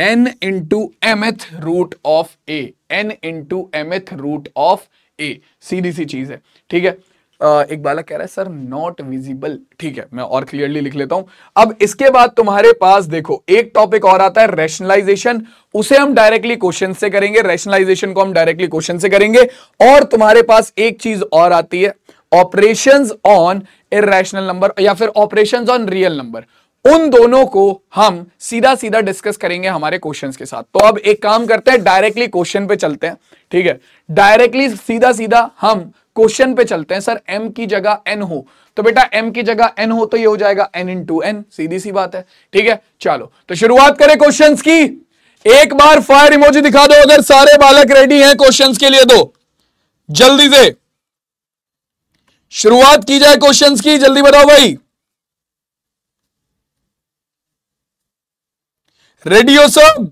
A: n into mth root of a n into mth root of a सीधी सी चीज है ठीक है एक बालक कह रहा है सर नॉट विजिबल ठीक है मैं और क्लियरली लिख लेता हूं अब इसके बाद तुम्हारे पास देखो एक टॉपिक और आता है रेशनलाइजेशन उसे हम डायरेक्टली क्वेश्चन से करेंगे रेशनलाइजेशन को हम डायरेक्टली क्वेश्चन से करेंगे और तुम्हारे पास एक चीज और आती है ऑपरेशन ऑन इेशनल नंबर या फिर ऑपरेशन ऑन रियल नंबर उन दोनों को हम सीधा सीधा डिस्कस करेंगे हमारे क्वेश्चंस के साथ तो अब एक काम करते हैं डायरेक्टली क्वेश्चन पे चलते हैं ठीक है डायरेक्टली सीधा सीधा हम क्वेश्चन पे चलते हैं सर m की जगह n हो तो बेटा m की जगह n हो तो ये हो जाएगा n इन टू एन सीधी सी बात है ठीक है चलो तो शुरुआत करें क्वेश्चंस की एक बार फायर इमोजी दिखा दो अगर सारे बालक रेडी हैं क्वेश्चंस के लिए दो जल्दी से शुरुआत की जाए क्वेश्चंस की जल्दी बताओ भाई रेडियो सब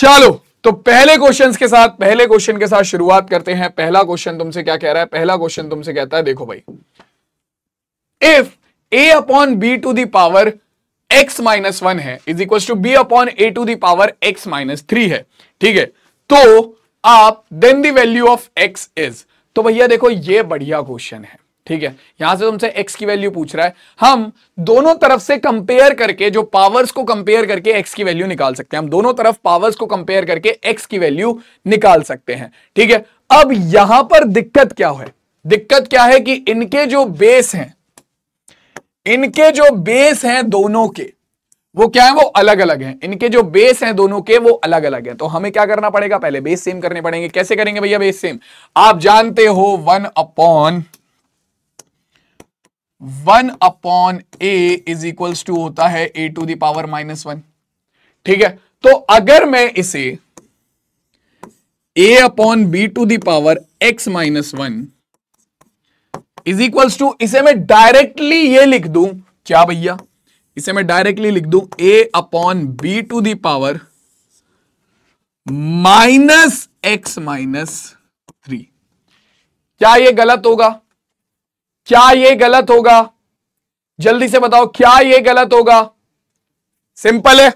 A: चलो तो पहले क्वेश्चंस के साथ पहले क्वेश्चन के साथ शुरुआत करते हैं पहला क्वेश्चन तुमसे क्या कह रहा है पहला क्वेश्चन तुमसे कहता है देखो भाई if a upon b to the power x minus one है is equal to b upon a to the power x minus three है ठीक है तो आप then the value value of x is तो भैया देखो ये बढ़िया क्वेश्चन है ठीक है यहां से तुमसे एक्स की वैल्यू पूछ रहा है हम दोनों तरफ से कंपेयर करके जो पावर्स को कंपेयर करके एक्स की वैल्यू निकाल सकते हैं हम दोनों तरफ पावर्स को कंपेयर करके एक्स की वैल्यू निकाल सकते हैं ठीक है अब यहां पर दिक्कत क्या है दिक्कत क्या है कि इनके जो बेस हैं इनके जो बेस हैं दोनों के वो क्या है वो अलग अलग हैं इनके जो बेस हैं दोनों के वो अलग अलग हैं तो हमें क्या करना पड़ेगा पहले बेस सेम करने पड़ेंगे कैसे करेंगे भैया बेस सेम आप जानते हो one upon one upon a is equals to होता है ए टू दावर माइनस वन ठीक है तो अगर मैं इसे a upon b to the power x minus one is equals to इसे मैं डायरेक्टली ये लिख दू क्या भैया इसे मैं डायरेक्टली लिख दू a upon b to the power minus x minus three क्या ये गलत होगा क्या ये गलत होगा जल्दी से बताओ क्या ये गलत होगा सिंपल है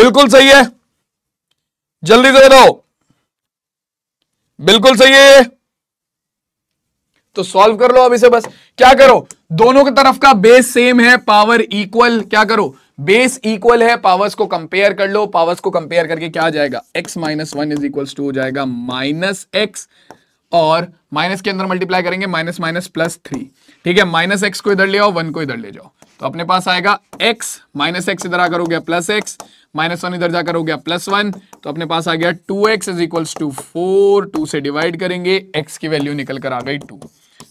A: बिल्कुल सही है जल्दी से दो बिल्कुल सही है तो सॉल्व कर लो अब इसे बस क्या करो दोनों की तरफ का बेस सेम है पावर इक्वल क्या करो बेस इक्वल है पावर्स को कंपेयर कर लो पावर्स को कंपेयर करके क्या जाएगा x minus one is equal to हो जाएगा माइनस एक्स और माइनस के अंदर मल्टीप्लाई करेंगे माइनस माइनस प्लस थ्री ठीक है माइनस एक्स को इधर ले आओ वन को इधर ले जाओ तो अपने पास आएगा एक्स माइनस एक्स इधर आकर हो गया प्लस एक्स माइनस वन इधर जाकर हो गया प्लस वन तो अपने पास आ गया two x is equals to four two से डिवाइड करेंगे एक्स की वैल्यू निकल कर आ गई टू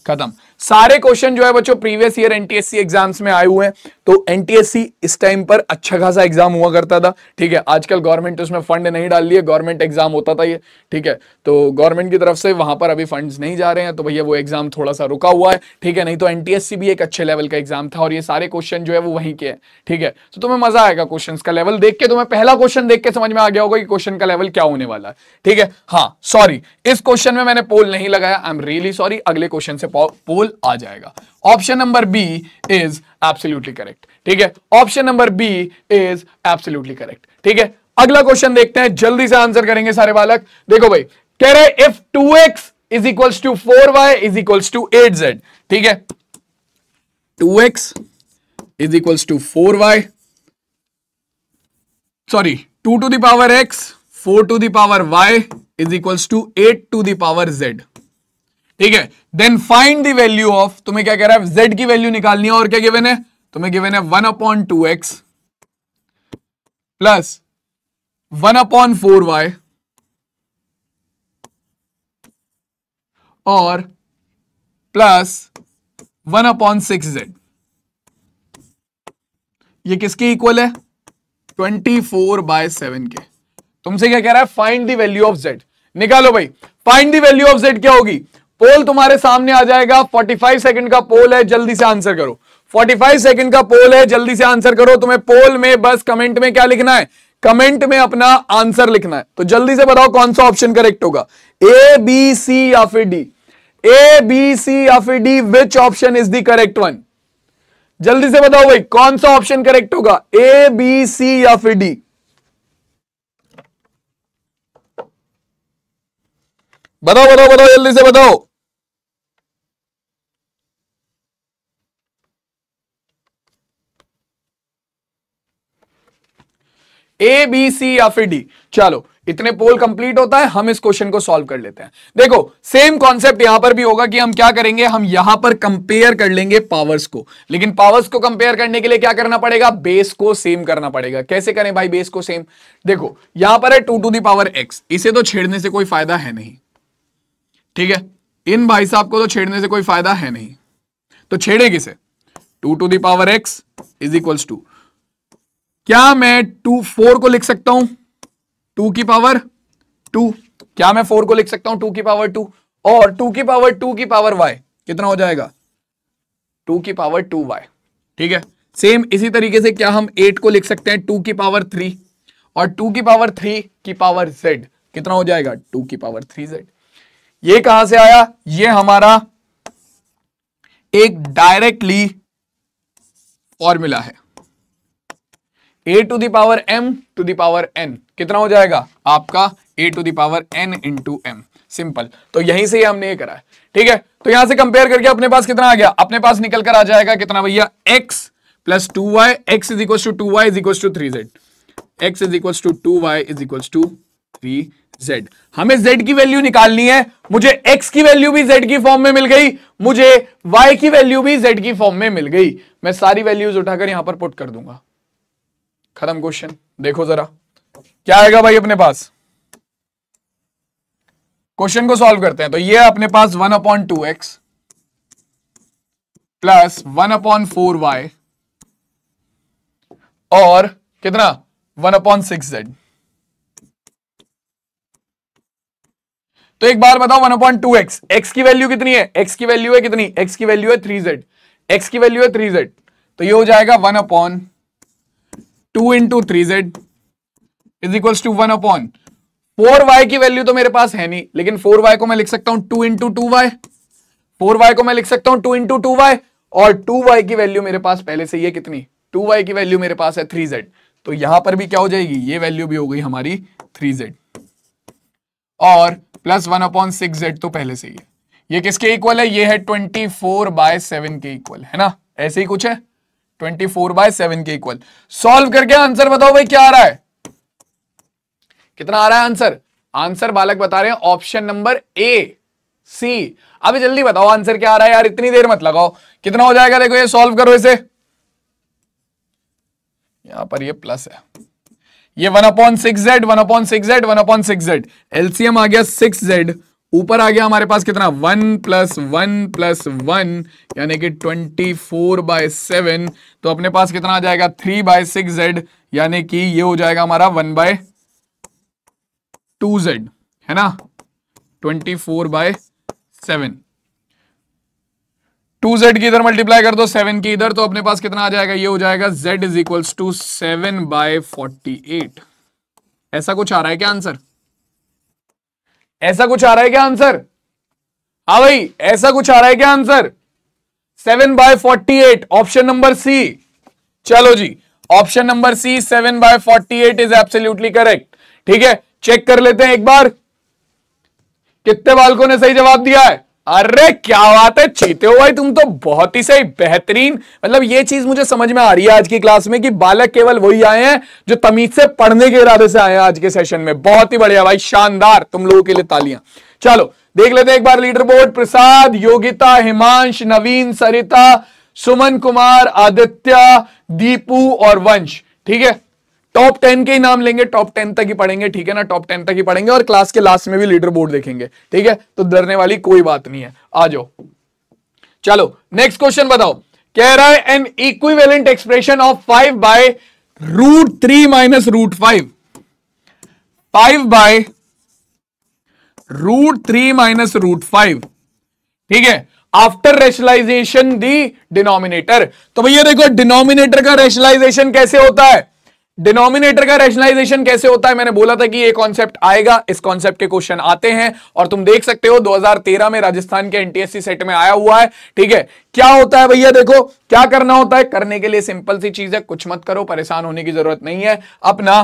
A: खत्म सारे क्वेश्चन जो है बच्चों प्रीवियस ईयर एनटीएससी एग्जाम्स में आए हुए हैं तो एनटीएससी इस टाइम पर अच्छा खासा एग्जाम हुआ करता था ठीक है आजकल गवर्नमेंट उसमें फंड नहीं डाल लिए गवर्नमेंट एग्जाम होता था ये ठीक है तो गवर्नमेंट की तरफ से वहां पर अभी फंड्स नहीं जा रहे हैं तो भैया वो एग्जाम थोड़ा सा रुका हुआ है ठीक है नहीं तो एनटीएससी भी एक अच्छे लेवल का एग्जाम था और ये सारे क्वेश्चन जो है वो वहीं के हैं ठीक है तो तुम्हें मजा आएगा क्वेश्चन का लेवल देख के तुम्हें पहला क्वेश्चन देख के समझ में आ गया होगा कि क्वेश्चन का लेवल क्या होने वाला है ठीक है हाँ सॉरी इस क्वेश्चन में मैंने पोल नहीं लगाया आई एम रियली सॉरी अगले क्वेश्चन से पोल आ जाएगा option number B is absolutely correct ठीक है option number B is absolutely correct ठीक है अगला क्वेश्चन देखते हैं जल्दी से आंसर करेंगे सारे बालक देखो भाई कह रहे if two x is equals to four y is equals to eight z ठीक है two x is equals to four y sorry two to the power x four to the power y is equals to eight to the power z ठीक है then find the value of तुम्हें क्या कह रहा है Z की वैल्यू निकालनी है और क्या गिवेन है तुम्हें गिवेन है one upon two x plus one upon four y और plus one upon six z ये किसके इक्वल है ट्वेंटी फोर बाय सेवन के तुमसे क्या कह रहा है find the value of z निकालो भाई find the value of z क्या होगी पोल तुम्हारे सामने आ जाएगा 45 सेकंड का पोल है जल्दी से आंसर करो 45 सेकंड का पोल है जल्दी से आंसर करो तुम्हें पोल में बस कमेंट में क्या लिखना है कमेंट में अपना आंसर लिखना है तो जल्दी से बताओ कौन सा ऑप्शन करेक्ट होगा ए बी सी या फिर डी ए बी सी या फिर d which option is the correct one जल्दी से बताओ भाई कौन सा ऑप्शन करेक्ट होगा ए बी सी या फिर डी बताओ बताओ बताओ जल्दी से बताओ ए बी सी या फिर डी चलो इतने पोल कंप्लीट होता है हम इस क्वेश्चन को सॉल्व कर लेते हैं देखो सेम कॉन्सेप्ट यहां पर भी होगा कि हम क्या करेंगे हम यहां पर कंपेयर कर लेंगे पावर्स को लेकिन पावर्स को कंपेयर करने के लिए क्या करना पड़ेगा बेस को सेम करना पड़ेगा कैसे करें भाई बेस को सेम देखो यहां पर है two to the power x इसे तो छेड़ने से कोई फायदा है नहीं ठीक है इन भाई साहब को तो छेड़ने से कोई फायदा है नहीं तो छेड़े किसे two to the power x is equals to क्या मैं टू फोर को लिख सकता हूं टू की पावर टू क्या मैं फोर को लिख सकता हूं टू की पावर टू और टू की पावर टू की पावर वाई कितना हो जाएगा टू की पावर टू वाई ठीक है सेम इसी तरीके से क्या हम एट को लिख सकते हैं टू की पावर थ्री और टू की पावर थ्री की पावर जेड कितना हो जाएगा टू की पावर थ्री जेड ये कहां से आया ये हमारा एक डायरेक्टली फॉर्मूला है ए to the power m to the power n कितना हो जाएगा आपका a to the power n into m simple तो यहीं से ही हमने ये करा है ठीक है तो यहां से कंपेयर करके अपने पास कितना आ गया अपने पास निकल कर आ जाएगा कितना भैया x plus two y x is equal to two y is equal to three z x is equal to two y is equal to three z हमें z की वैल्यू निकालनी है मुझे x की वैल्यू भी z की form में मिल गई मुझे y की वैल्यू भी z की फॉर्म में मिल गई मैं सारी वैल्यूज उठाकर यहां पर पुट कर दूंगा खत्म क्वेश्चन देखो जरा क्या आएगा भाई अपने पास क्वेश्चन को सॉल्व करते हैं तो ये अपने पास one upon two x plus one upon four y और कितना वन अपॉन सिक्स जेड तो एक बार बताओ one upon two x x की वैल्यू कितनी है एक्स की वैल्यू है कितनी एक्स की वैल्यू है थ्री जेड एक्स की वैल्यू है थ्री जेड तो ये हो जाएगा one upon two into three z is equal to one upon four y की वैल्यू तो मेरे पास है नहीं लेकिन फोर वाई को मैं लिख सकता हूं two into two y four y को मैं लिख सकता हूं टू इंटू टू वाई और टू वाई की वैल्यू मेरे पास पहले से ही है कितनी टू वाई की वैल्यू मेरे पास है थ्री जेड तो यहां पर भी क्या हो जाएगी ये वैल्यू भी हो गई हमारी थ्री जेड और plus one upon six z तो पहले से ही है ये किसके इक्वल है ये है ट्वेंटी फोर बाय सेवन के इक्वल है ना ऐसे ही कुछ है ट्वेंटी फोर बाय सेवन के इक्वल सॉल्व करके आंसर बताओ भाई क्या आ रहा है कितना आ रहा है आंसर आंसर बालक बता रहे हैं ऑप्शन नंबर ए सी अभी जल्दी बताओ आंसर क्या आ रहा है यार इतनी देर मत लगाओ कितना हो जाएगा देखो ये सॉल्व करो इसे यहां पर ये प्लस है ये one upon six z one upon six z one upon six z LCM आ गया सिक्स जेड ऊपर आ गया हमारे पास कितना one plus one plus one यानी कि ट्वेंटी फोर बाय सेवन तो अपने पास कितना आ जाएगा थ्री बाय सिक्स जेड यानी कि ये हो जाएगा हमारा वन बाय टू जेड है ना twenty four by seven two z की इधर मल्टीप्लाई कर दो सेवन की इधर तो अपने पास कितना आ जाएगा ये हो जाएगा z is equals to seven by forty eight ऐसा कुछ आ रहा है क्या आंसर ऐसा कुछ आ रहा है क्या आंसर हा भाई ऐसा कुछ आ रहा है क्या answer seven by forty eight option number c चलो जी option number c seven by forty eight is absolutely correct ठीक है चेक कर लेते हैं एक बार कितने बालकों ने सही जवाब दिया है अरे क्या बात है चीते हो भाई तुम तो बहुत ही सही बेहतरीन मतलब ये चीज मुझे समझ में आ रही है आज की क्लास में कि बालक केवल वही आए हैं जो तमीज से पढ़ने के इरादे से आए हैं आज के सेशन में बहुत ही बढ़िया भाई शानदार तुम लोगों के लिए तालियां चलो देख लेते हैं एक बार लीडर बोर्ड प्रसाद योगिता हिमांश नवीन सरिता सुमन कुमार आदित्य दीपू और वंश ठीक है टॉप टेन के ही नाम लेंगे टॉप टेन तक ही पढ़ेंगे ठीक है ना टॉप टेन तक ही पढ़ेंगे और क्लास के लास्ट में भी लीडर बोर्ड देखेंगे ठीक है तो डरने वाली कोई बात नहीं है आ जाओ चलो नेक्स्ट क्वेश्चन बताओ कह रहा है an equivalent expression of five by root three minus root five five by root three minus root five ठीक है आफ्टर रेशलाइजेशन दी डिनोमिनेटर तो भैया देखो डिनोमिनेटर का रेशलाइजेशन कैसे होता है डिनोमिनेटर का रेशनलाइजेशन कैसे होता है मैंने बोला था कि ये कॉन्सेप्ट आएगा इस कॉन्सेप्ट के क्वेश्चन आते हैं और तुम देख सकते हो 2013 में राजस्थान के एनटीएससी सेट में आया हुआ है ठीक है क्या होता है भैया देखो क्या करना होता है करने के लिए सिंपल सी चीज है कुछ मत करो परेशान होने की जरूरत नहीं है अपना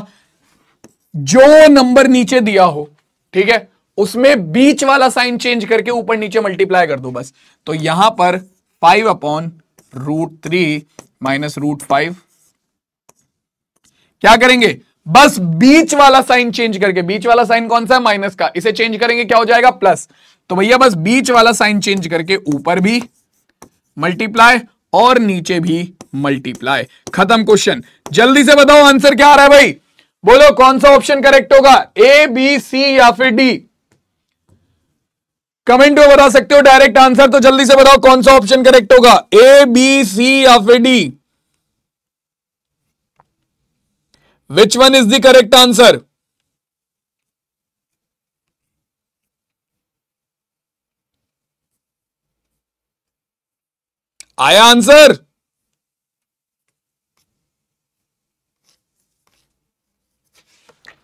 A: जो नंबर नीचे दिया हो ठीक है उसमें बीच वाला साइन चेंज करके ऊपर नीचे मल्टीप्लाई कर दो बस तो यहां पर five upon root three minus root five क्या करेंगे बस बीच वाला साइन चेंज करके बीच वाला साइन कौन सा है माइनस का इसे चेंज करेंगे क्या हो जाएगा प्लस तो भैया बस बीच वाला साइन चेंज करके ऊपर भी मल्टीप्लाई और नीचे भी मल्टीप्लाई खत्म क्वेश्चन जल्दी से बताओ आंसर क्या आ रहा है भाई बोलो कौन सा ऑप्शन करेक्ट होगा ए बी सी या फिर डी कमेंट में बता सकते हो डायरेक्ट आंसर तो जल्दी से बताओ कौन सा ऑप्शन करेक्ट होगा ए बी सी या फिर d which one is the correct answer आया आंसर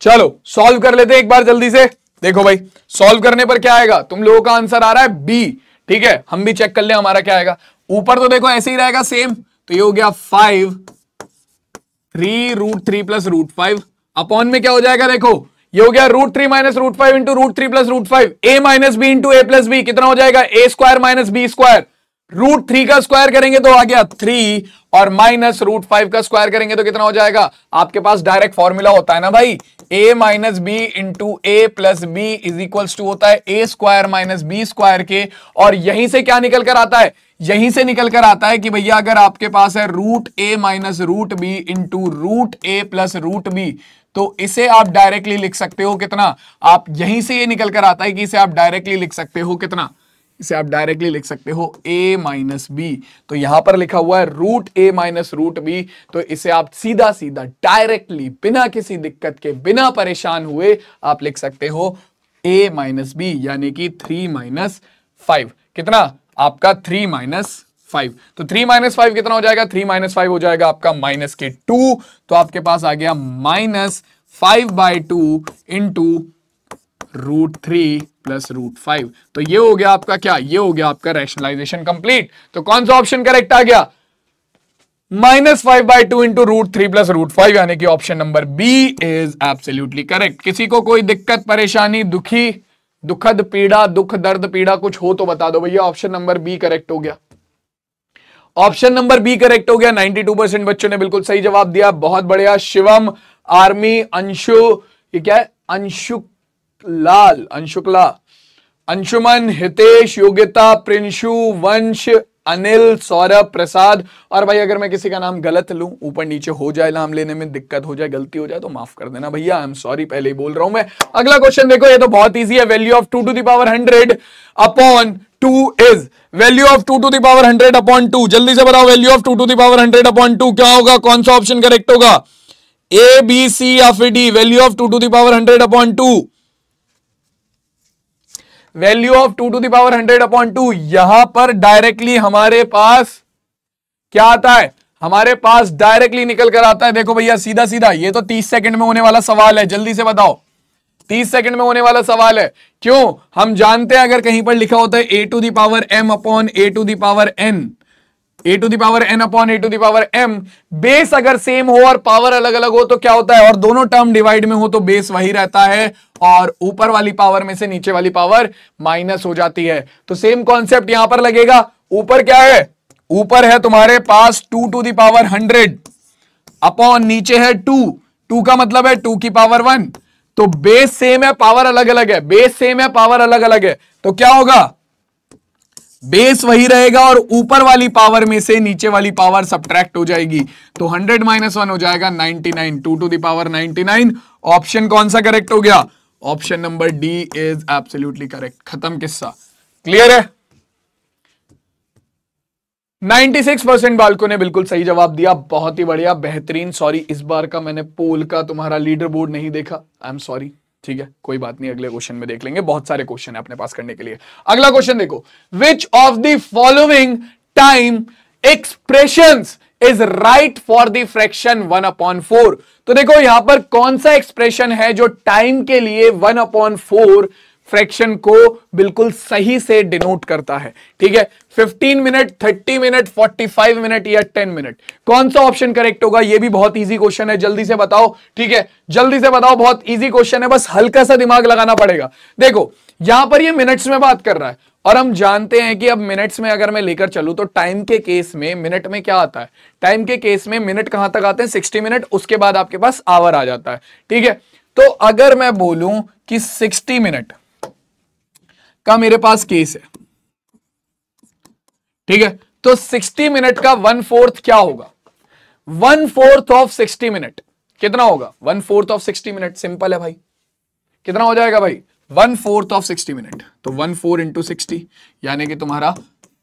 A: चलो सॉल्व कर लेते हैं एक बार जल्दी से देखो भाई सॉल्व करने पर क्या आएगा तुम लोगों का आंसर आ रहा है बी ठीक है हम भी चेक कर ले हमारा क्या आएगा ऊपर तो देखो ऐसे ही रहेगा सेम तो ये हो गया five three root three plus root five upon में क्या हो जाएगा देखो ये हो गया root three minus root five into root three plus root five a minus B into a plus B कितना हो जाएगा a square minus b square root three का स्क्वायर करेंगे तो आ गया थ्री और माइनस रूट फाइव का स्क्वायर करेंगे तो कितना हो जाएगा आपके पास डायरेक्ट फॉर्मूला होता है ना भाई a minus B into a plus B is equals to होता है ए स्क्वायर माइनस बी स्क्वायर के और यहीं से क्या निकल कर आता है यहीं से निकल कर आता है कि भैया अगर आपके पास है रूट ए minus root B into root ए प्लस रूट बी तो इसे आप डायरेक्टली लिख सकते हो कितना आप यहीं से ये निकल कर आता है कि इसे आप डायरेक्टली लिख सकते हो कितना इसे आप डायरेक्टली लिख सकते हो a माइनस बी तो यहां पर लिखा हुआ है रूट ए माइनस रूट बी तो इसे आप सीधा सीधा डायरेक्टली बिना किसी दिक्कत के बिना परेशान हुए आप लिख सकते हो a माइनस बी यानी कि थ्री माइनस फाइव कितना आपका थ्री माइनस फाइव तो थ्री माइनस फाइव कितना हो जाएगा थ्री माइनस फाइव हो जाएगा आपका माइनस के टू तो आपके पास आ गया minus five by two into root three plus root five तो ये हो गया आपका क्या ये हो गया आपका रैशनलाइजेशन कंप्लीट तो कौन सा ऑप्शन करेक्ट आ गया minus five by two into root three plus root five यानी कि option number B is absolutely correct किसी को कोई दिक्कत परेशानी दुखी दुखद पीड़ा दुख दर्द पीड़ा कुछ हो तो बता दो भैया ऑप्शन नंबर बी करेक्ट हो गया ऑप्शन नंबर बी करेक्ट हो गया 92 परसेंट बच्चों ने बिल्कुल सही जवाब दिया बहुत बढ़िया शिवम आर्मी अंशु ये क्या है अंशुकलाल अंशुकला अंशुमन हितेश योग्यता प्रिंशु वंश अनिल सौरभ प्रसाद और भाई अगर मैं किसी का नाम गलत लू ऊपर नीचे हो जाए नाम लेने में दिक्कत हो जाए गलती हो जाए तो माफ कर देना भैया आई एम सॉरी पहले ही बोल रहा हूं मैं अगला क्वेश्चन देखो ये तो बहुत ईजी है value of two to the power hundred upon two is value of two to the power hundred upon two जल्दी से बताओ value of two to the power hundred upon two क्या होगा कौन सा ऑप्शन करेक्ट होगा ए बी सी या फिर D value of two to the power hundred upon two value of two to the power hundred upon two यहां पर डायरेक्टली हमारे पास क्या आता है हमारे पास डायरेक्टली निकल कर आता है देखो भैया सीधा सीधा ये तो तीस सेकंड में होने वाला सवाल है जल्दी से बताओ तीस सेकंड में होने वाला सवाल है क्यों हम जानते हैं अगर कहीं पर लिखा होता है ए to the power m upon a to the power n a to the power n upon a to the power m base अगर सेम हो और पावर अलग अलग हो तो क्या होता है और दोनों टर्म डिवाइड में हो तो बेस वही रहता है और ऊपर वाली पावर में से नीचे वाली पावर माइनस हो जाती है तो सेम कॉन्सेप्ट यहां पर लगेगा ऊपर क्या है ऊपर है तुम्हारे पास two to the power hundred upon नीचे है टू टू का मतलब है टू की पावर वन तो बेस सेम है पावर अलग अलग है बेस सेम है पावर अलग अलग है तो क्या होगा बेस वही रहेगा और ऊपर वाली पावर में से नीचे वाली पावर सब्ट्रैक्ट हो जाएगी तो 100 माइनस वन हो जाएगा 99 nine two to the power nine option कौन सा करेक्ट हो गया option number D is absolutely correct खत्म किस्सा क्लियर है 96 परसेंट बालकों ने बिल्कुल सही जवाब दिया बहुत ही बढ़िया बेहतरीन सॉरी इस बार का मैंने पोल का तुम्हारा लीडर बोर्ड नहीं देखा आई एम सॉरी ठीक है कोई बात नहीं अगले क्वेश्चन में देख लेंगे बहुत सारे क्वेश्चन है अपने पास करने के लिए अगला क्वेश्चन देखो which of the following time expression is right for the fraction one upon four तो देखो यहां पर कौन सा एक्सप्रेशन है जो टाइम के लिए वन अपॉन फोर फ्रैक्शन को बिल्कुल सही से डिनोट करता है ठीक है 15 मिनट 30 मिनट 45 मिनट या 10 मिनट कौन सा ऑप्शन करेक्ट होगा ये भी बहुत इजी क्वेश्चन है जल्दी से बताओ ठीक है जल्दी से बताओ बहुत इजी क्वेश्चन है बस हल्का सा दिमाग लगाना पड़ेगा देखो यहां पर ये मिनट्स में बात कर रहा है और हम जानते हैं कि अब मिनट्स में अगर मैं लेकर चलूं तो टाइम के केस में मिनट में क्या आता है टाइम के केस में मिनट कहां तक आते हैं सिक्सटी मिनट उसके बाद आपके पास आवर आ जाता है ठीक है तो अगर मैं बोलूं कि सिक्सटी मिनट का मेरे पास केस है ठीक है तो 60 मिनट का वन फोर्थ क्या होगा वन फोर्थ ऑफ 60 मिनट कितना होगा one fourth of 60 minute simple है भाई कितना हो जाएगा भाई वन फोर्थ ऑफ 60 मिनट तो वन फोर इंटू सिक्सटी यानी कि तुम्हारा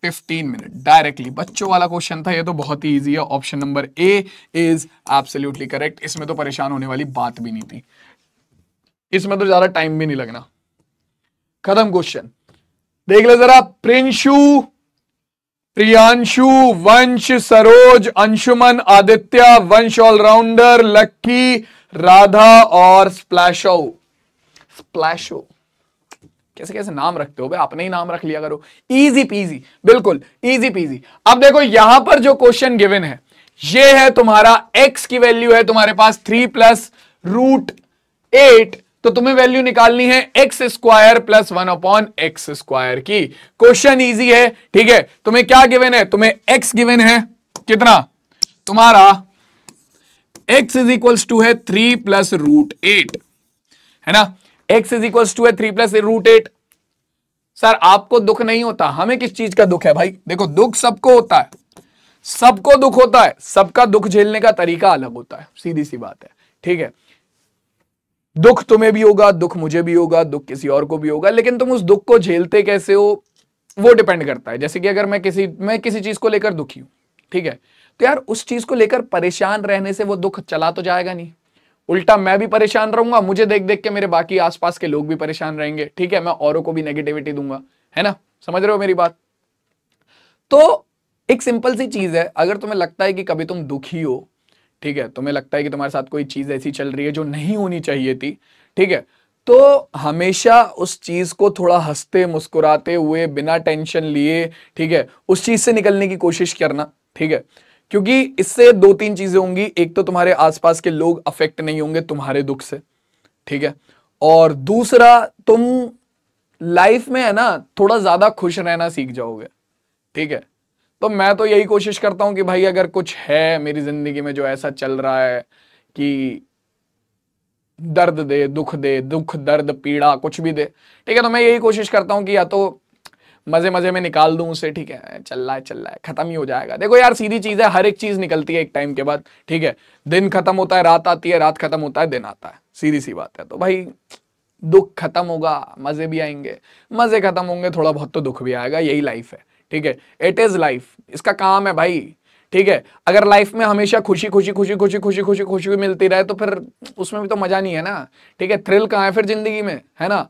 A: 15 मिनट डायरेक्टली बच्चों वाला क्वेश्चन था ये तो बहुत ही इजी है option number A is absolutely correct इसमें तो परेशान होने वाली बात भी नहीं थी इसमें तो ज्यादा टाइम भी नहीं लगना खत्म क्वेश्चन देख लो जरा प्रिंशू प्रियांशु वंश सरोज अंशुमन आदित्य वंश ऑलराउंडर लक्की राधा और स्प्लैशो स्प्लैशो कैसे कैसे नाम रखते हो भाई आपने ही नाम रख लिया करो इजी पीजी बिल्कुल इजी पीजी अब देखो यहां पर जो क्वेश्चन गिवन है ये है तुम्हारा एक्स की वैल्यू है तुम्हारे पास थ्री प्लस रूट एट तो तुम्हें वैल्यू निकालनी है x square plus one upon x square की क्वेश्चन इजी है ठीक है तुम्हें क्या गिवन है तुम्हें एक्स गिवन है कितना तुम्हारा एक्स इज इक्वल्स टू है थ्री प्लस रूट एट है ना एक्स इज इक्वल्स टू है three plus root eight sir आपको दुख नहीं होता हमें किस चीज का दुख है भाई देखो दुख सबको होता है सबको दुख होता है सबका दुख झेलने का तरीका अलग होता है सीधी सी बात है ठीक है दुख तुम्हें भी होगा दुख मुझे भी होगा दुख किसी और को भी होगा लेकिन तुम उस दुख को झेलते कैसे हो वो डिपेंड करता है जैसे कि अगर मैं किसी मैं किसी चीज को लेकर दुखी हूं ठीक है तो यार उस चीज को लेकर परेशान रहने से वो दुख चला तो जाएगा नहीं उल्टा मैं भी परेशान रहूंगा मुझे देख देख के मेरे बाकी आसपास के लोग भी परेशान रहेंगे ठीक है मैं औरों को भी नेगेटिविटी दूंगा है ना समझ रहे हो मेरी बात तो एक सिंपल सी चीज है अगर तुम्हें लगता है कि कभी तुम दुखी हो ठीक है तुम्हें लगता है कि तुम्हारे साथ कोई चीज़ ऐसी चल रही है जो नहीं होनी चाहिए थी ठीक है तो हमेशा उस चीज़ को थोड़ा हंसते मुस्कुराते हुए बिना टेंशन लिए ठीक है उस चीज़ से निकलने की कोशिश करना ठीक है क्योंकि इससे दो तीन चीज़ें होंगी एक तो तुम्हारे आसपास के लोग अफेक्ट नहीं होंगे तुम्हारे दुख से ठीक है और दूसरा तुम लाइफ में है ना थोड़ा ज़्यादा खुश रहना सीख जाओगे ठीक है तो मैं तो यही कोशिश करता हूं कि भाई अगर कुछ है मेरी ज़िंदगी में जो ऐसा चल रहा है कि दर्द दे दुख दे दुख दर्द पीड़ा कुछ भी दे ठीक है तो मैं यही कोशिश करता हूँ कि या तो मज़े मज़े में निकाल दूं उसे ठीक है चल रहा है चल रहा है ख़त्म ही हो जाएगा देखो यार सीधी चीज़ है हर एक चीज़ निकलती है एक टाइम के बाद ठीक है दिन ख़त्म होता है रात आती है रात ख़त्म होता है दिन आता है सीधी सी बात है तो भाई दुख खत्म होगा मज़े भी आएंगे मज़े खत्म होंगे थोड़ा बहुत तो दुख भी आएगा यही लाइफ है ठीक है इट इज लाइफ इसका काम है भाई ठीक है अगर लाइफ में हमेशा खुशी खुशी खुशी खुशी खुशी खुशी खुशी मिलती रहे तो फिर उसमें भी तो मजा नहीं है ना ठीक है थ्रिल कहाँ है फिर जिंदगी में है ना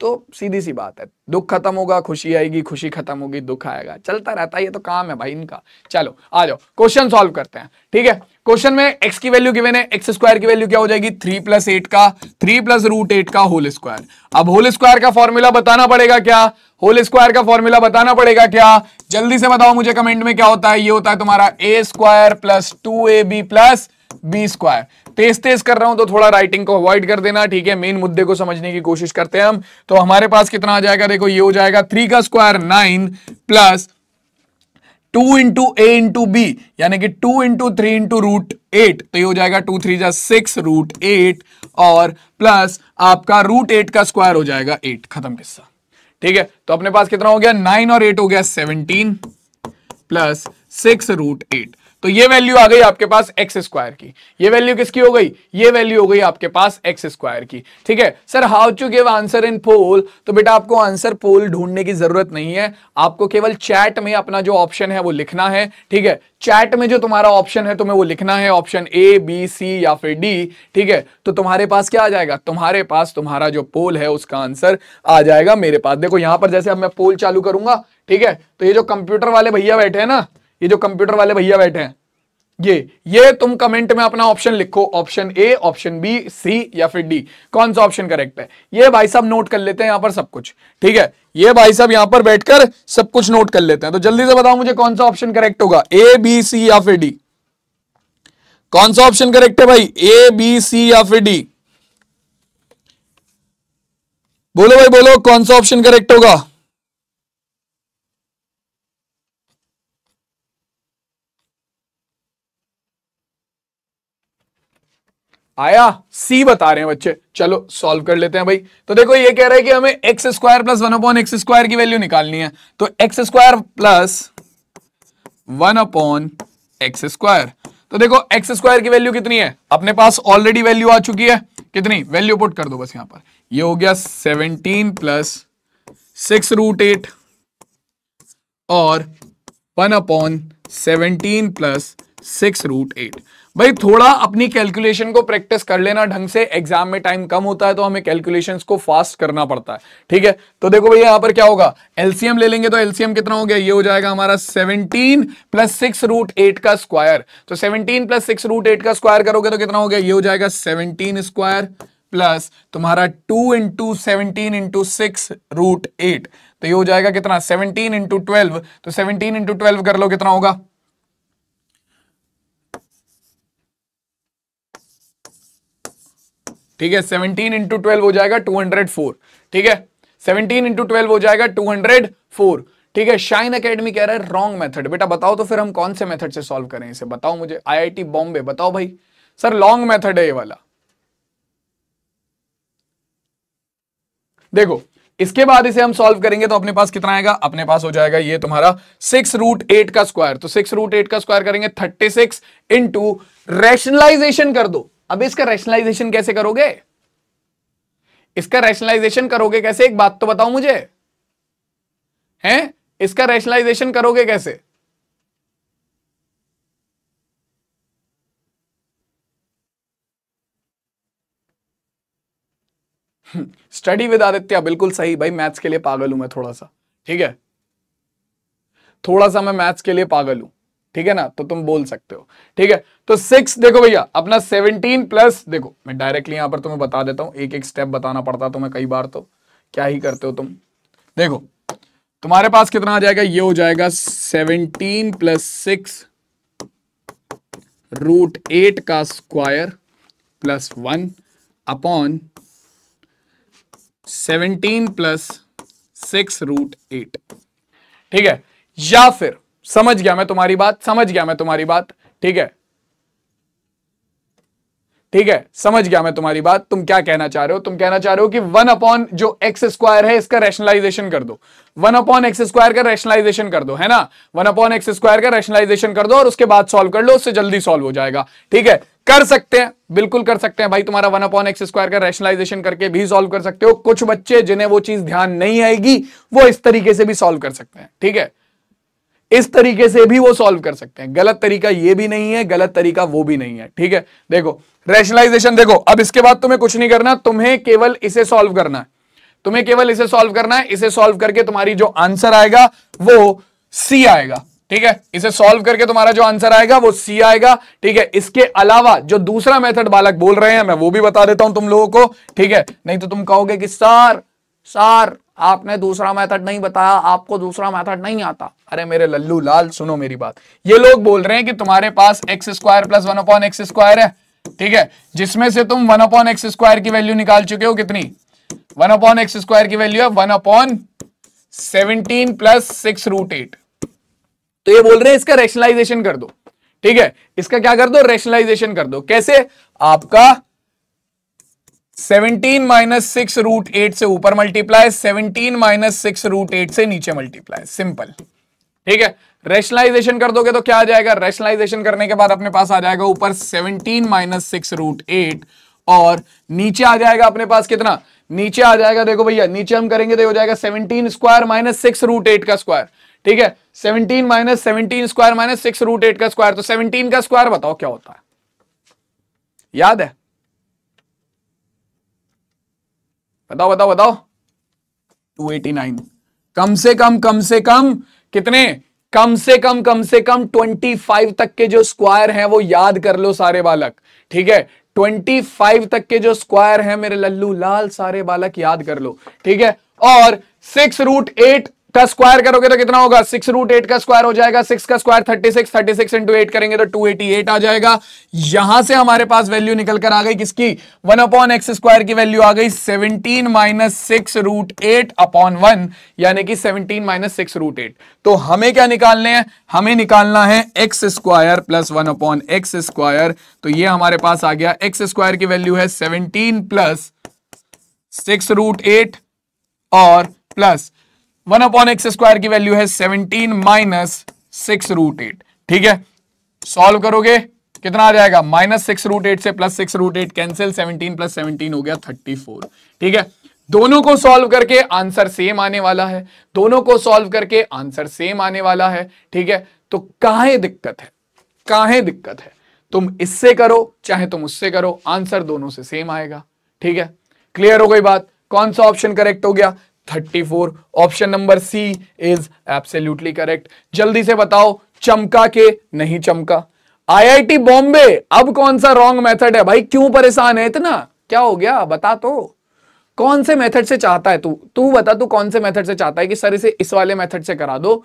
A: तो सीधी सी बात है दुख खत्म होगा खुशी आएगी खुशी खत्म होगी दुख आएगा चलता रहता है ये तो काम है भाई इनका चलो आ जाओ क्वेश्चन सॉल्व करते हैं ठीक है क्वेश्चन में एक्स की वैल्यू गिवन है एक्स स्क्वायर की वैल्यू क्या हो जाएगी थ्री प्लस एट का थ्री प्लस रूट एट का होल स्क्वायर अब होल स्क्वायर का फॉर्मूला बताना पड़ेगा क्या होल स्क्वायर का फॉर्मूला बताना पड़ेगा क्या जल्दी से बताओ मुझे कमेंट में क्या होता है ये होता है तुम्हारा a square plus two A B plus B square तेज तेज कर रहा हूं तो थोड़ा राइटिंग को अवॉइड कर देना ठीक है मेन मुद्दे को समझने की कोशिश करते हैं हम तो हमारे पास कितना आ जाएगा देखो ये हो जाएगा थ्री का square nine plus two into ए इंटू बी यानी कि two into three into root eight तो ये हो जाएगा टू थ्री जा सिक्स रूट एट और प्लस आपका रूट एट का स्क्वायर हो जाएगा एट खत्म किस्सा ठीक है तो अपने पास कितना हो गया नाइन और एट हो गया seventeen plus six root eight तो ये वैल्यू आ गई आपके पास एक्स स्क्वायर की ये वैल्यू किसकी हो गई ये वैल्यू हो गई आपके पास एक्स स्क्वायर की ठीक है sir how to give answer in poll तो बेटा आपको आंसर पोल ढूंढने की जरूरत नहीं है आपको केवल चैट में अपना जो ऑप्शन है वो लिखना है ठीक है चैट में जो तुम्हारा ऑप्शन है तुम्हें वो लिखना है ऑप्शन ए बी सी या फिर डी ठीक है तो तुम्हारे पास क्या आ जाएगा तुम्हारे पास तुम्हारा जो पोल है उसका आंसर आ जाएगा मेरे पास देखो यहां पर जैसे अब मैं पोल चालू करूंगा ठीक है तो ये जो कंप्यूटर वाले भैया बैठे हैं ना ये जो कंप्यूटर वाले भैया बैठे हैं ये ये तुम कमेंट में अपना ऑप्शन लिखो ऑप्शन ए ऑप्शन बी सी या फिर डी कौन सा ऑप्शन करेक्ट है ये भाई साहब नोट कर लेते हैं यहां पर सब कुछ ठीक है ये भाई साहब यहां पर बैठकर सब कुछ नोट कर लेते हैं तो जल्दी से बताओ मुझे कौन सा ऑप्शन करेक्ट होगा ए बी सी या फिर डी कौन सा ऑप्शन करेक्ट है भाई ए बी सी या फिर डी बोलो भाई बोलो कौन सा ऑप्शन करेक्ट होगा आया सी बता रहे हैं बच्चे चलो सॉल्व कर लेते हैं भाई तो देखो ये कह रहा है कि हमें x square plus one upon x square की वैल्यू निकालनी है तो x square plus one upon x square तो देखो एक्स स्क्वायर की वैल्यू कितनी है अपने पास ऑलरेडी वैल्यू आ चुकी है कितनी वैल्यू पुट कर दो बस यहां पर ये हो गया seventeen plus six root eight और one upon seventeen plus six root eight भाई थोड़ा अपनी कैलकुलेशन को प्रैक्टिस कर लेना ढंग से एग्जाम में टाइम कम होता है तो हमें कैलकुलेशन को फास्ट करना पड़ता है ठीक है तो देखो भैया यहाँ पर क्या होगा एलसीएम ले लेंगे तो एलसीएम कितना हो गया ये हो जाएगा हमारा seventeen plus six root eight का स्क्वायर तो seventeen plus six root eight का स्क्वायर करोगे तो कितना हो गया ये हो जाएगा सेवनटीन स्क्वायर प्लस तुम्हारा two into seventeen into six root eight तो ये हो जाएगा कितना सेवनटीन इंटू ट्वेल्व तो सेवनटीन इंटू ट्वेल्व कर लो कितना होगा ठीक है सेवनटीन इंटू ट्वेल्व हो जाएगा टू हंड्रेड फोर ठीक है सेवनटीन इंटू ट्वेल्व हो जाएगा टू हंड्रेड फोर ठीक है शाइन अकेडमी कह रहा है रॉन्ग मेथड बेटा बताओ तो फिर हम कौन से मेथड से सॉल्व करें इसे बताओ मुझे आईआईटी बॉम्बे बताओ भाई सर लॉन्ग मेथड है ये वाला देखो इसके बाद इसे हम सॉल्व करेंगे तो अपने पास कितना आएगा अपने पास हो जाएगा ये तुम्हारा सिक्स रूट एट का स्क्वायर तो सिक्स रूट एट का स्क्वायर करेंगे थर्टी सिक्स इंटू रैशनलाइजेशन कर दो अब इसका रैशनलाइजेशन कैसे करोगे इसका रैशनलाइजेशन करोगे कैसे एक बात तो बताओ मुझे हैं इसका रैशनलाइजेशन करोगे कैसे स्टडी विद आदित्य बिल्कुल सही भाई मैथ्स के लिए पागल हूं मैं थोड़ा सा ठीक है थोड़ा सा मैं मैथ्स के लिए पागल हूं ठीक है ना तो तुम बोल सकते हो ठीक है तो सिक्स देखो भैया अपना सेवनटीन प्लस देखो मैं डायरेक्टली यहां पर तुम्हें बता देता हूं एक एक स्टेप बताना पड़ता तुम्हें कई बार तो क्या ही करते हो तुम देखो तुम्हारे पास कितना आ जाएगा ये हो जाएगा seventeen plus six root eight का square plus one upon seventeen plus six root eight ठीक है या फिर समझ गया मैं तुम्हारी बात समझ गया मैं तुम्हारी बात ठीक है ठीक है समझ गया मैं तुम्हारी बात तुम क्या कहना चाह रहे हो तुम कहना चाह रहे हो कि वन अपॉन जो एक्स स्क्वायर है इसका रैशनलाइजेशन कर दो वन अपॉन एक्स स्क्वायर का रैशनलाइजेशन कर दो है ना वन अपॉन एक्स स्क्वायर का रैशनलाइजेशन कर दो और उसके बाद सॉल्व कर लो उससे जल्दी सॉल्व हो जाएगा ठीक है कर सकते हैं बिल्कुल कर सकते हैं भाई तुम्हारा वन अपॉन एक्स स्क्वायर का रैशनलाइजेशन करके भी सॉल्व कर सकते हो कुछ बच्चे जिन्हें वो चीज ध्यान नहीं आएगी वो इस तरीके से भी सॉल्व कर सकते हैं ठीक है इस तरीके से भी वो सॉल्व कर सकते हैं गलत तरीका ये भी नहीं है गलत तरीका वो भी नहीं है ठीक है देखो रैशनलाइजेशन देखो अब इसके बाद तुम्हें कुछ नहीं करना तुम्हें केवल इसे सॉल्व करना है तुम्हें केवल इसे सॉल्व करना है इसे सॉल्व करके तुम्हारी जो आंसर आएगा वो सी आएगा ठीक है इसे सॉल्व करके तुम्हारा जो आंसर आएगा वो सी आएगा ठीक है इसके अलावा जो दूसरा मेथड बालक बोल रहे हैं मैं वो भी बता देता हूं तुम लोगों को ठीक है नहीं तो तुम कहोगे कि सार सार आपने दूसरा मेथड नहीं बताया आपको दूसरा मेथड नहीं आता अरे मेरे लल्लू लाल सुनो मेरी बात ये लोग बोल रहे हैं कि तुम्हारे पास x square plus one upon x square है ठीक है जिसमें से तुम वन अपॉन एक्स स्क्वायर की वैल्यू निकाल चुके हो कितनी वन अपॉन एक्स स्क्वायर की वैल्यू है one upon seventeen plus six root eight तो ये बोल रहे हैं इसका रेशनलाइजेशन कर दो ठीक है इसका क्या कर दो रेशनलाइजेशन कर दो कैसे आपका 17 माइनस सिक्स रूट एट से ऊपर multiply 17 minus six root eight से नीचे मल्टीप्लाई सिंपल ठीक है रेशनलाइजेशन कर दोगे तो क्या आ जाएगा रेशनलाइजेशन करने के बाद अपने पास आ जाएगा ऊपर 17 माइनस सिक्स रूट एट और नीचे आ जाएगा अपने पास कितना नीचे आ जाएगा देखो भैया नीचे हम करेंगे तो हो जाएगा seventeen square minus six root eight का स्क्वायर ठीक है seventeen minus seventeen square minus six root eight का स्क्वायर तो सेवनटीन का स्क्वायर बताओ क्या होता है याद है बताओ बताओ बताओ 289 कम से कम कम से कम कितने कम से कम कम से कम 25 तक के जो स्क्वायर हैं वो याद कर लो सारे बालक ठीक है 25 तक के जो स्क्वायर हैं मेरे लल्लू लाल सारे बालक याद कर लो ठीक है और सिक्स रूट एट का स्क्वायर करोगे तो कितना होगा सिक्स रूट एट का स्क्वायर हो जाएगा सिक्स का square thirty six thirty six into eight करेंगे तो टू एटी एट आ जाएगा यहां से हमारे पास वैल्यू निकल कर आ गई किसकी वन अपॉन एक्स स्क्वायर की वैल्यू आ गई seventeen minus six root eight upon one यानी कि seventeen minus six root eight तो हमें क्या निकालने हैं हमें निकालना है x square plus one upon x square तो ये हमारे पास आ गया एक्स स्क्वायर की वैल्यू है seventeen plus six root eight और plus one upon x square की वैल्यू है seventeen minus six root eight ठीक है सॉल्व करोगे कितना आ जाएगा माइनस सिक्स रूट एट से plus six root eight cancel seventeen plus seventeen हो गया थर्टी फोर ठीक है दोनों को सॉल्व करके आंसर सेम आने वाला है दोनों को सॉल्व करके आंसर सेम आने वाला है ठीक है तो कहा दिक्कत है कहा दिक्कत है तुम इससे करो चाहे तुम उससे करो आंसर दोनों से सेम आएगा ठीक है क्लियर हो गई बात कौन सा ऑप्शन करेक्ट हो गया thirty four option number C is absolutely correct जल्दी से बताओ चमका के नहीं चमका आईआईटी बॉम्बे अब कौन सा रॉन्ग मेथड है भाई क्यों परेशान है इतना क्या हो गया बता तो कौन से मेथड से चाहता है तू तू बता तू कौन से मेथड से चाहता है कि सर इसे इस वाले मेथड से करा दो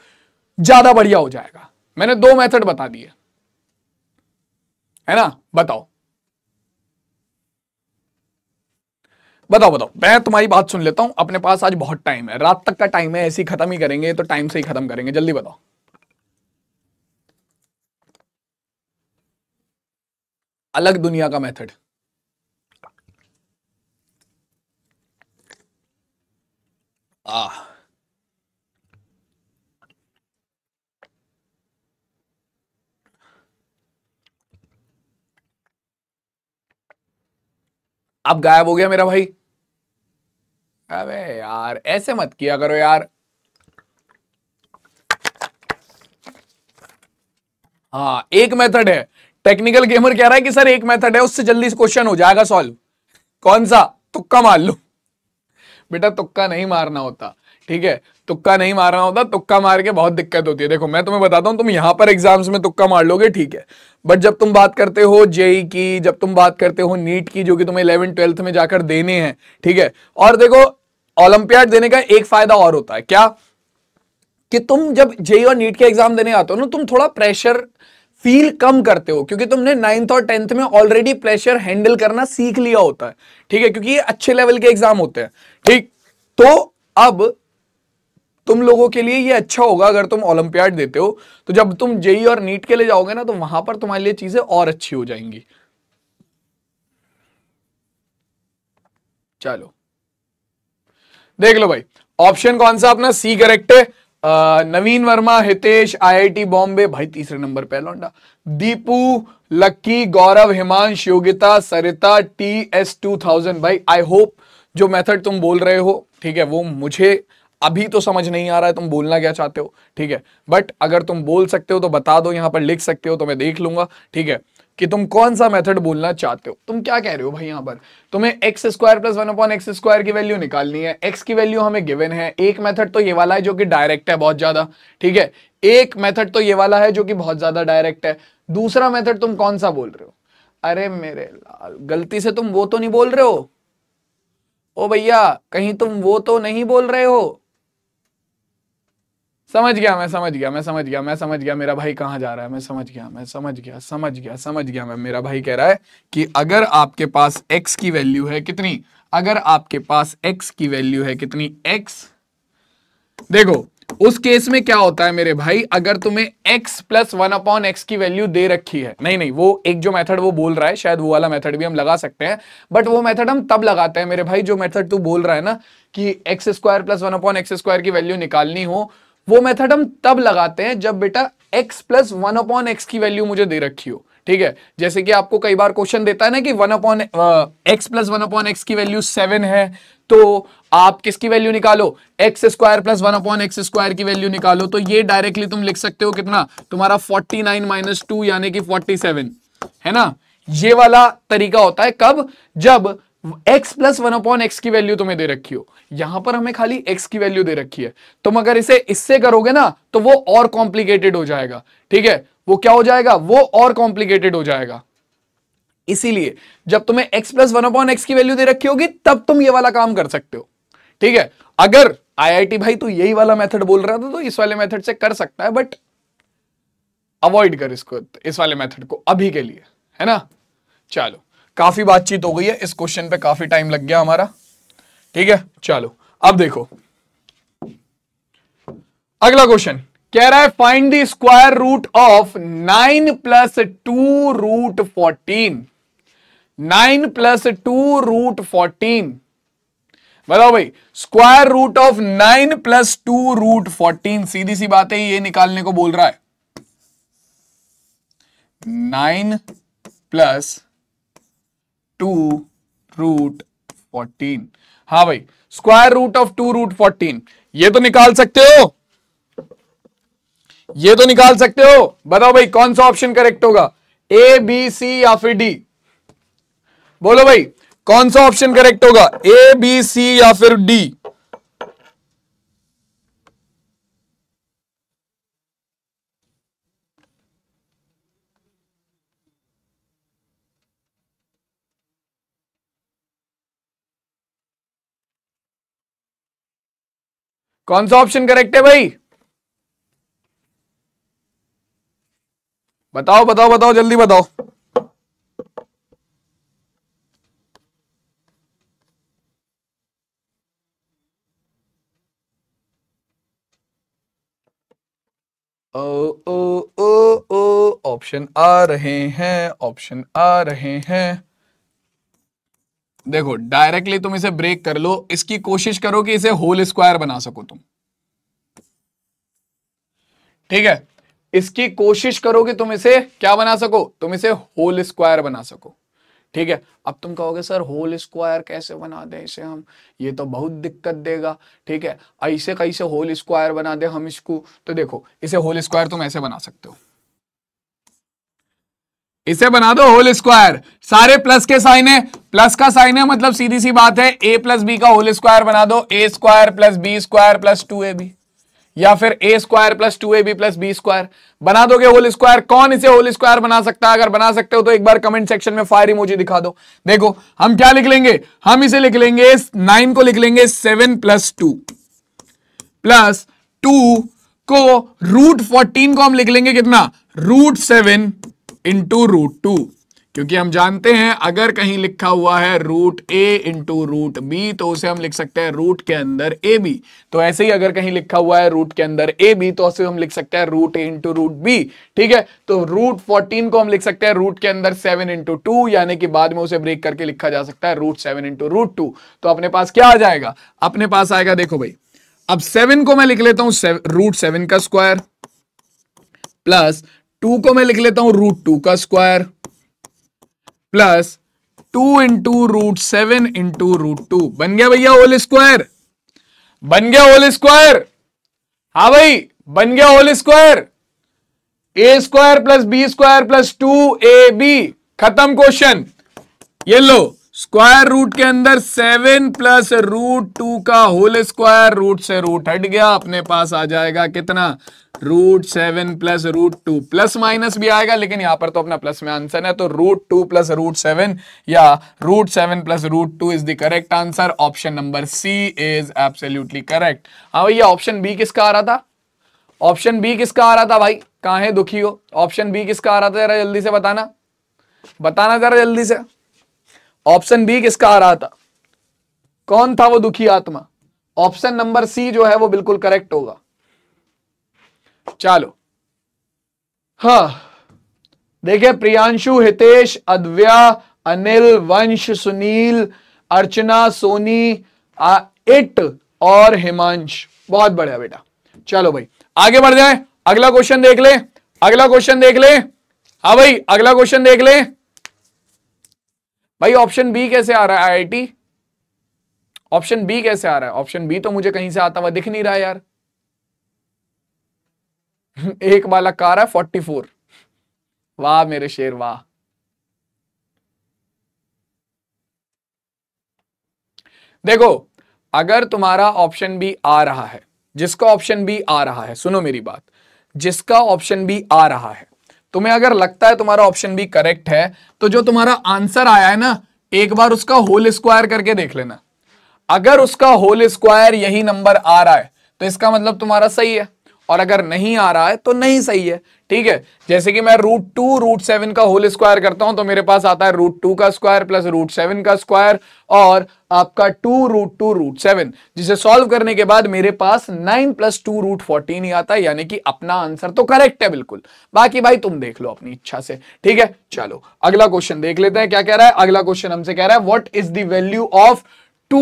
A: ज्यादा बढ़िया हो जाएगा मैंने दो मेथड बता दिए है ना बताओ बताओ बताओ मैं तुम्हारी बात सुन लेता हूं अपने पास आज बहुत टाइम है रात तक का टाइम है ऐसे ही खत्म ही करेंगे तो टाइम से ही खत्म करेंगे जल्दी बताओ अलग दुनिया का मेथड आ अब गायब हो गया मेरा भाई अबे यार ऐसे मत किया करो यार हाँ एक मेथड है टेक्निकल गेमर कह रहा है कि सर एक मेथड है उससे जल्दी क्वेश्चन हो जाएगा सॉल्व कौन सा तुक्का मार लो बेटा तुक्का नहीं मारना होता ठीक है तुक्का नहीं मारना होता तुक्का मार के बहुत दिक्कत होती है देखो मैं तुम्हें बताता हूँ तुम यहाँ पर एग्जाम्स में तुक्का मार लोगे ठीक है बट जब तुम बात करते हो जेई e की जब तुम बात करते हो नीट की जो कि तुम्हें इलेवन ट्वेल्थ में जाकर देने हैं ठीक है और देखो ओलंपियाड देने का एक फायदा और होता है क्या कि तुम जब जेई e और नीट के एग्जाम देने आते हो ना तुम थोड़ा प्रेशर फील कम करते हो क्योंकि तुमने नाइन्थ और टेंथ में ऑलरेडी प्रेशर हैंडल करना सीख लिया होता है ठीक है क्योंकि ये अच्छे लेवल के एग्जाम होते हैं ठीक तो अब तुम लोगों के लिए ये अच्छा होगा अगर तुम ओलंपियाड देते हो तो जब तुम जेई और नीट के लिए जाओगे ना तो वहां पर तुम्हारे लिए चीजें और अच्छी हो जाएंगी चलो देख लो भाई ऑप्शन कौन सा अपना सी करेक्ट है नवीन वर्मा हितेश आईआईटी बॉम्बे भाई तीसरे नंबर पे लौंडा Deepu Lucky Gaurav Himansh Yogita Sarita T S two thousand भाई आई होप जो मेथड तुम बोल रहे हो ठीक है वो मुझे अभी तो समझ नहीं आ रहा है तुम बोलना क्या चाहते हो ठीक है बट अगर तुम बोल सकते हो तो बता दो यहां पर लिख सकते हो तो मैं देख लूंगा ठीक है कि तुम कौन सा मेथड बोलना चाहते हो तुम क्या कह रहे हो भाई यहां पर तुम्हें x square plus one upon x square की वैल्यू निकालनी है एक्स की वैल्यू हमें गिवन है एक मेथड तो ये वाला है जो कि डायरेक्ट है बहुत ज्यादा ठीक है एक मेथड तो ये वाला है जो कि बहुत ज्यादा डायरेक्ट है दूसरा मेथड तुम कौन सा बोल रहे हो अरे मेरे लाल गलती से तुम वो तो नहीं बोल रहे हो ओ भैया कहीं तुम वो तो नहीं बोल रहे हो समझ गया मैं समझ गया मैं समझ गया मैं समझ गया मेरा भाई कहाँ जा रहा है मैं समझ गया मैं समझ गया समझ गया समझ गया मैं मेरा भाई कह रहा है कि अगर आपके पास x की वैल्यू है कितनी अगर आपके पास x की वैल्यू है कितनी x देखो उस केस में क्या होता है मेरे भाई अगर तुम्हें x plus one upon x की वैल्यू दे रखी है नहीं नहीं वो एक जो मेथड वो बोल रहा है शायद वो वाला मेथड भी हम लगा सकते हैं बट वो मेथड हम तब लगाते हैं मेरे भाई जो मेथड तू बोल रहा है ना कि x square plus one upon x square की वैल्यू निकालनी हो वो मेथड हम तब लगाते हैं जब बेटा x plus one upon x की वैल्यू मुझे दे रखी हो ठीक है जैसे कि आपको कई बार क्वेश्चन देता है ना कि one upon x plus one upon x की वैल्यू सेवन है तो आप किसकी वैल्यू निकालो x square plus one upon x square की वैल्यू निकालो तो ये डायरेक्टली तुम लिख सकते हो कितना तुम्हारा फोर्टी नाइन माइनस टू यानी कि फोर्टी सेवन है ना ये वाला तरीका होता है कब जब x plus one upon x की वैल्यू तुम्हें दे रखी हो यहां पर हमें खाली x की वैल्यू दे रखी है तुम अगर इसे इससे करोगे ना तो वो और कॉम्प्लिकेटेड हो जाएगा ठीक है वो क्या हो जाएगा वो और कॉम्प्लिकेटेड हो जाएगा इसीलिए जब तुम्हें x plus one upon x की वैल्यू दे रखी होगी तब तुम ये वाला काम कर सकते हो ठीक है अगर आई भाई तू यही वाला मैथड बोल रहा था तो इस वाले मैथड से कर सकता है बट अवॉइड कर इसको इस वाले मैथड को अभी के लिए है ना चलो काफी बातचीत हो गई है इस क्वेश्चन पे काफी टाइम लग गया हमारा ठीक है चलो अब देखो अगला क्वेश्चन कह रहा है find the square root of nine plus two root fourteen nine plus two root fourteen बताओ भाई square root of nine plus two root fourteen सीधी सी बात है ये निकालने को बोल रहा है nine plus two root fourteen हाँ भाई square root of two root fourteen ये तो निकाल सकते हो ये तो निकाल सकते हो बताओ भाई कौन सा ऑप्शन करेक्ट होगा ए बी सी या फिर डी बोलो भाई कौन सा ऑप्शन करेक्ट होगा ए बी सी या फिर डी कौन सा ऑप्शन करेक्ट है भाई बताओ बताओ बताओ जल्दी बताओ ओ ओ ओ ओ ऑप्शन आ रहे हैं ऑप्शन आ रहे हैं देखो डायरेक्टली तुम इसे ब्रेक कर लो इसकी कोशिश करो कि इसे होल स्क्वायर बना सको तुम ठीक है इसकी कोशिश करो कि तुम इसे क्या बना सको तुम इसे होल स्क्वायर बना सको ठीक है अब तुम कहोगे सर होल स्क्वायर कैसे बना दे इसे हम ये तो बहुत दिक्कत देगा ठीक है ऐसे कैसे होल स्क्वायर बना दे हम इसको तो देखो इसे होल स्क्वायर तुम ऐसे बना सकते हो इसे बना दो होल स्क्वायर सारे प्लस के साइन है प्लस का साइन है मतलब सीधी सी बात है ए प्लस बी का होल स्क्वायर बना दो a square plus B square plus two A b या फिर a square plus two A B plus B square बना दोगे होल स्क्वायर कौन इसे होल स्क्वायर बना सकता है अगर बना सकते हो तो एक बार कमेंट सेक्शन में फायर इमोजी दिखा दो देखो हम क्या लिख लेंगे हम इसे लिख लेंगे नाइन को लिख लेंगे seven plus two plus two को रूट फोर्टीन को हम लिख लेंगे कितना root seven into root two क्योंकि हम जानते हैं अगर कहीं लिखा हुआ है root a into root b तो उसे हम लिख सकते हैं रूट के अंदर ए बी तो ऐसे ही अगर कहीं लिखा हुआ है रूट के अंदर ए बी तो उसे हम लिख सकते हैं root a into root b ठीक है तो रूट फोर्टीन को हम लिख सकते हैं रूट के अंदर सेवन इंटू टू यानी कि बाद में उसे ब्रेक करके लिखा जा सकता है root seven into root two तो अपने पास क्या आ जाएगा अपने पास आएगा देखो भाई अब सेवन को मैं लिख लेता हूं रूट सेवन का स्क्वायर प्लस टू को मैं लिख लेता हूं रूट टू का square plus two into root seven into root two बन गया भैया होल स्क्वायर बन गया होल स्क्वायर हा भाई बन गया होल स्क्वायर ए square plus B square plus two ए बी खत्म क्वेश्चन ये लो स्क्वायर रूट के अंदर सेवन प्लस रूट टू का होल स्क्वायर रूट से रूट हट गया अपने पास आ जाएगा कितना root seven plus root two plus minus भी आएगा लेकिन यहाँ पर तो अपना प्लस में आंसर है तो root two plus root seven या root seven plus root two is the correct answer option number C is absolutely correct हाँ भैया ऑप्शन बी किसका आ रहा था ऑप्शन बी किसका आ रहा था भाई कहा है दुखी हो ऑप्शन बी किसका आ रहा था जरा जल्दी से बताना बताना जरा जल्दी से ऑप्शन बी किसका आ रहा था कौन था वो दुखी आत्मा ऑप्शन नंबर सी जो है वो बिल्कुल करेक्ट होगा चलो हा देखे प्रियांशु हितेश अद्व्या अनिल वंश सुनील अर्चना सोनी आ, इट और हिमांश बहुत बढ़िया बेटा चलो भाई आगे बढ़ जाए अगला क्वेश्चन देख ले अगला क्वेश्चन देख ले हाँ भाई अगला क्वेश्चन देख ले भाई ऑप्शन बी कैसे आ रहा है आईआईटी ऑप्शन बी कैसे आ रहा है ऑप्शन बी तो मुझे कहीं से आता हुआ दिख नहीं रहा यार [laughs] एक वाला कार है फोर्टी फोर वाह मेरे शेर वाह देखो अगर तुम्हारा ऑप्शन बी आ रहा है जिसका ऑप्शन बी आ रहा है सुनो मेरी बात जिसका ऑप्शन बी आ रहा है तुम्हें अगर लगता है तुम्हारा ऑप्शन बी करेक्ट है तो जो तुम्हारा आंसर आया है ना एक बार उसका होल स्क्वायर करके देख लेना अगर उसका होल स्क्वायर यही नंबर आ रहा है तो इसका मतलब तुम्हारा सही है और अगर नहीं आ रहा है तो नहीं सही है ठीक है जैसे कि मैं रूट टू रूट सेवन का होल स्क्वायर करता हूं तो मेरे पास आता है रूट टू का स्क्वायर प्लस रूट सेवन का स्क्वायर और आपका two root two root seven जिसे सॉल्व करने के बाद मेरे पास nine plus two root fourteen ही आता है यानी कि अपना आंसर तो करेक्ट है बिल्कुल बाकी भाई तुम देख लो अपनी इच्छा से ठीक है चलो अगला क्वेश्चन देख लेते हैं क्या कह रहा है अगला क्वेश्चन हमसे कह रहा है what is value of two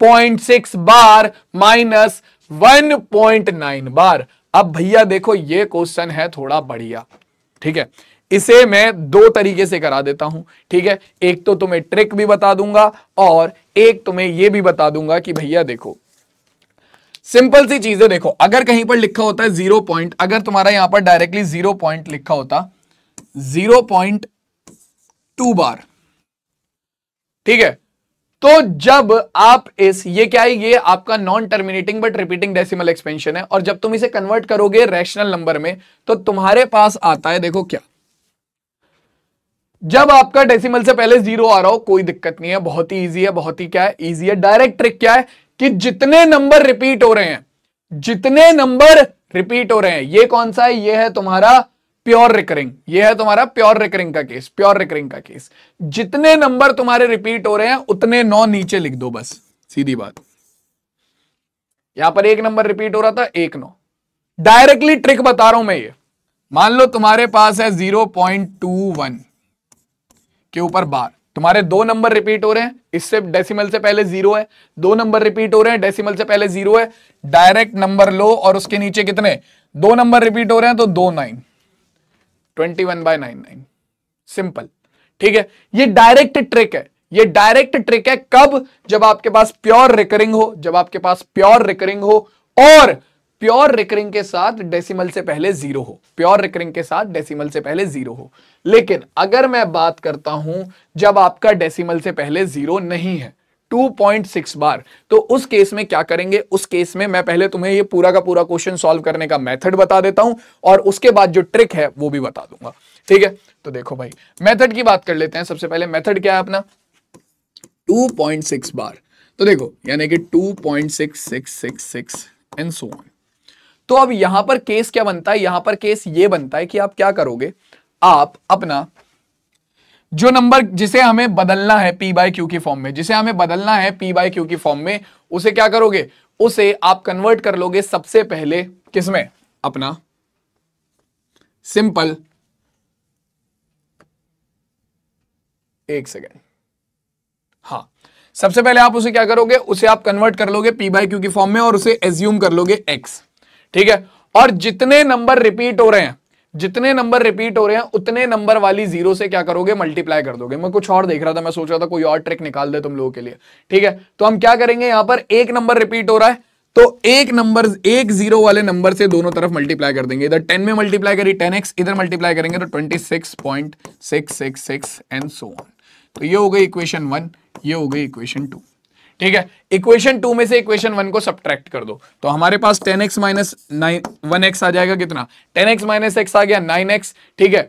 A: point six bar minus 1.9 bar अब भैया देखो ये क्वेश्चन है थोड़ा बढ़िया ठीक है इसे मैं दो तरीके से करा देता हूं ठीक है एक तो तुम्हें ट्रिक भी बता दूंगा और एक तुम्हें यह भी बता दूंगा कि भैया देखो सिंपल सी चीजें देखो अगर कहीं पर लिखा होता है जीरो पॉइंट अगर तुम्हारा यहां पर डायरेक्टली जीरो पॉइंट लिखा होता जीरो पॉइंट टू बार ठीक है तो जब आप इस ये क्या है ये आपका non terminating but repeating decimal expansion है और जब तुम इसे कन्वर्ट करोगे रैशनल नंबर में तो तुम्हारे पास आता है देखो क्या जब आपका डेसिमल से पहले जीरो आ रहा हो कोई दिक्कत नहीं है बहुत ही इजी है बहुत ही क्या है इजी है डायरेक्ट ट्रिक क्या है कि जितने नंबर रिपीट हो रहे हैं जितने नंबर रिपीट हो रहे हैं ये कौन सा है ये है तुम्हारा प्योर रिकरिंग ये है तुम्हारा प्योर रिकरिंग का केस प्योर रिकरिंग का केस जितने नंबर तुम्हारे रिपीट हो रहे हैं उतने नौ नीचे लिख दो बस सीधी बात यहां पर एक नंबर रिपीट हो रहा था एक नौ डायरेक्टली ट्रिक बता रहा हूं मैं ये मान लो तुम्हारे पास है जीरो पॉइंट टू वन के ऊपर बार तुम्हारे दो नंबर रिपीट हो रहे हैं इससे डेसिमल से पहले जीरो है दो नंबर रिपीट हो रहे हैं डेसिमल से पहले जीरो है डायरेक्ट नंबर लो और उसके नीचे कितने दो नंबर रिपीट हो रहे हैं तो दो nine twenty one by nine nine simple ठीक है ये डायरेक्ट ट्रिक है ये डायरेक्ट ट्रिक है कब जब आपके पास प्योर रिकरिंग हो जब आपके पास प्योर रिकरिंग हो और प्योर रिकरिंग के साथ डेसिमल से पहले जीरो हो प्योर रिकरिंग के साथ डेसिमल से पहले जीरो हो लेकिन अगर मैं बात करता हूं जब आपका डेसिमल से पहले जीरो नहीं है 2.6 बार तो उस केस में क्या करेंगे उस केस में मैं पहले तुम्हें ये पूरा का पूरा क्वेश्चन सॉल्व करने का मेथड बता देता हूं और उसके बाद जो ट्रिक है वो भी बता दूंगा ठीक है तो देखो भाई मेथड की बात कर लेते हैं सबसे पहले मेथड क्या है अपना 2.6 बार तो देखो यानी कि 2.6666 एंड सो ऑन तो अब यहां पर केस क्या बनता है यहां पर केस ये बनता है कि आप क्या करोगे आप अपना जो नंबर जिसे हमें बदलना है पी बाय क्यू की फॉर्म में जिसे हमें बदलना है पी बाय क्यू की फॉर्म में उसे क्या करोगे उसे आप कन्वर्ट कर लोगे सबसे पहले किसमें अपना सिंपल एक सेकेंड हाँ सबसे पहले आप उसे क्या करोगे उसे आप कन्वर्ट कर लोगे पी बाई क्यू की फॉर्म में और उसे एज्यूम कर लोगे एक्स ठीक है और जितने नंबर रिपीट हो रहे हैं जितने नंबर रिपीट हो रहे हैं उतने नंबर वाली जीरो से क्या करोगे मल्टीप्लाई कर दोगे मैं कुछ और देख रहा था मैं सोच रहा था कोई और ट्रिक निकाल दे तुम लोगों के लिए ठीक है तो हम क्या करेंगे यहां पर एक नंबर रिपीट हो रहा है तो एक नंबर एक जीरो वाले नंबर से दोनों तरफ मल्टीप्लाई कर देंगे इधर टेन में मल्टीप्लाई करी टेन एक्स इधर मल्टीप्लाई करेंगे तो twenty six point six six six and so on तो ये हो गई इक्वेशन वन ये हो गई इक्वेशन टू ठीक है इक्वेशन टू में से इक्वेशन वन को सब्ट्रैक्ट कर दो तो हमारे पास ten x minus nine one X आ जाएगा कितना टेन एक्स माइनस एक्स आ गया नाइन एक्स ठीक है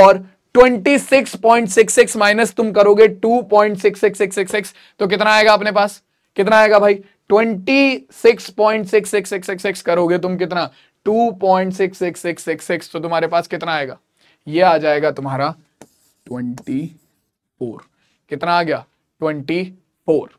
A: और 26.66 माइनस तुम करोगे 2.66666 तो कितना आएगा अपने पास कितना आएगा भाई 26.66666 करोगे तुम कितना 2.66666 तो तुम्हारे पास कितना आएगा ये आ जाएगा तुम्हारा 24 कितना आ गया 24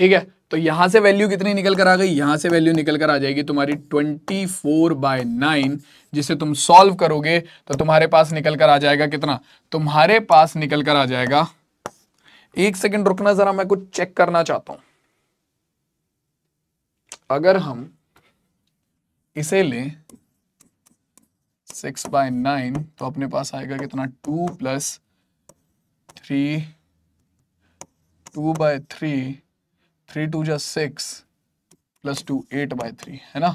A: ठीक है तो यहां से वैल्यू कितनी निकल कर आ गई यहां से वैल्यू निकल कर आ जाएगी तुम्हारी 24 फोर बाय नाइन जिसे तुम सॉल्व करोगे तो तुम्हारे पास निकल कर आ जाएगा कितना तुम्हारे पास निकल कर आ जाएगा एक सेकंड रुकना जरा मैं कुछ चेक करना चाहता हूं अगर हम इसे लें सिक्स बाय नाइन तो अपने पास आएगा कितना two plus three two by three three two जो six plus two eight by three है ना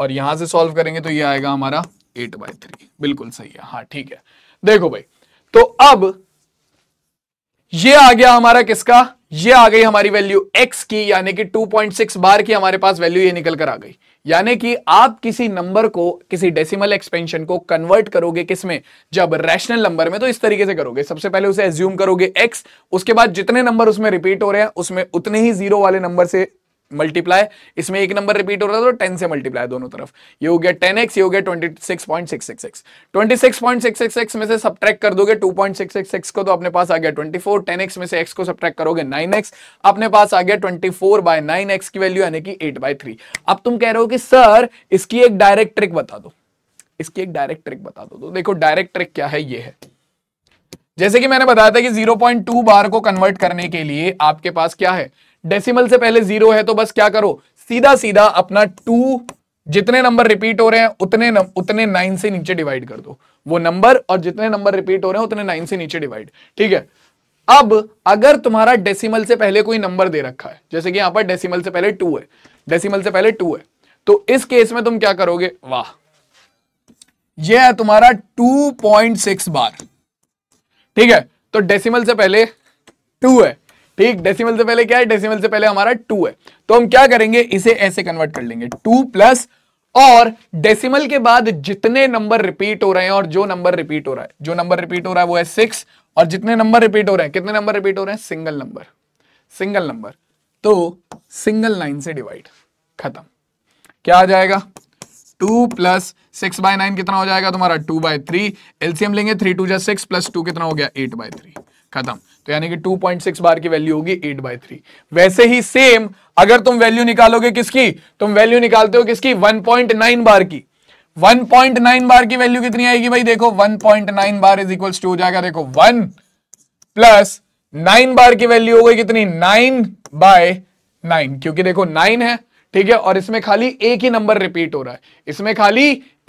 A: और यहां से सॉल्व करेंगे तो ये आएगा हमारा एट बाय थ्री बिल्कुल सही है हाँ ठीक है देखो भाई तो अब ये आ गया हमारा किसका ये आ गई हमारी वैल्यू एक्स की यानी कि 2.6 बार की हमारे पास वैल्यू ये निकल कर आ गई यानी कि आप किसी नंबर को किसी डेसिमल एक्सपेंशन को कन्वर्ट करोगे किसमें जब रैशनल नंबर में तो इस तरीके से करोगे सबसे पहले उसे एज्यूम करोगे एक्स उसके बाद जितने नंबर उसमें रिपीट हो रहे हैं उसमें उतने ही जीरो वाले नंबर से मल्टीप्लाई इसमें एक नंबर रिपीट हो रहा था तो टेन से मल्टीप्लाई दोनों तरफ ये हो गया टेन एक्स ये हो गया twenty six point six six six twenty six point six six six में से सब ट्रैक कर दोगे two point six six six को तो अपने पास आ गया ट्वेंटी फोर टेन एक्स में से एक्स को सब ट्रैक करोगे नाइन एक्स अपने पास आ गया twenty four by nine X की वैल्यू यानी कि एट बाय थ्री अब तुम कह रहे हो कि सर इसकी एक डायरेक्ट ट्रिक बता दो इसकी एक डायरेक्ट ट्रिक बता दो तो देखो डायरेक्ट ट्रिक क्या है ये है जैसे कि मैंने बताया था कि 0.2 बार को कन्वर्ट करने के लिए आपके पास क्या है डेसिमल से पहले जीरो है तो बस क्या करो सीधा सीधा अपना टू जितने नंबर रिपीट हो रहे हैं उतने न, उतने नाइन से नीचे डिवाइड कर दो वो नंबर और जितने नंबर रिपीट हो रहे हैं उतने नाइन से नीचे डिवाइड ठीक है अब अगर तुम्हारा डेसिमल से पहले कोई नंबर दे रखा है जैसे कि यहां पर डेसिमल से पहले टू है डेसिमल से पहले टू है तो इस केस में तुम क्या करोगे वाह ये है तुम्हारा 2.6 बार ठीक है तो डेसिमल से पहले टू है ठीक डेसिमल से पहले क्या है डेसिमल से पहले हमारा टू है तो हम क्या करेंगे इसे ऐसे कन्वर्ट कर लेंगे टू प्लस और डेसिमल के बाद जितने नंबर रिपीट हो रहे हैं और जो नंबर रिपीट हो रहा है जो नंबर रिपीट हो रहा है वो है सिक्स और जितने नंबर रिपीट हो रहे हैं कितने नंबर रिपीट हो रहे हैं सिंगल नंबर सिंगल नंबर तो सिंगल लाइन से डिवाइड खत्म क्या आ जाएगा two plus six by nine कितना हो जाएगा तुम्हारा टू बाय थ्री एलसीएम लेंगे थ्री टू जै सिक्स प्लस टू कितना हो गया एट बाय थ्री खत्म तो यानी कि 2.6 बार की वैल्यू होगी 8 बाई थ्री वैसे ही सेम अगर तुम वैल्यू निकालोगे किसकी तुम वैल्यू निकालते हो किसकी 1.9 बार की 1.9 बार की वैल्यू कितनी आएगी भाई देखो 1.9 बार इज इक्वल टू हो जाएगा देखो 1 प्लस 9 बार की वैल्यू हो गई कितनी 9 बाय 9 क्योंकि देखो 9 है ठीक है और इसमें खाली एक ही नंबर रिपीट हो रहा है इसमें खाली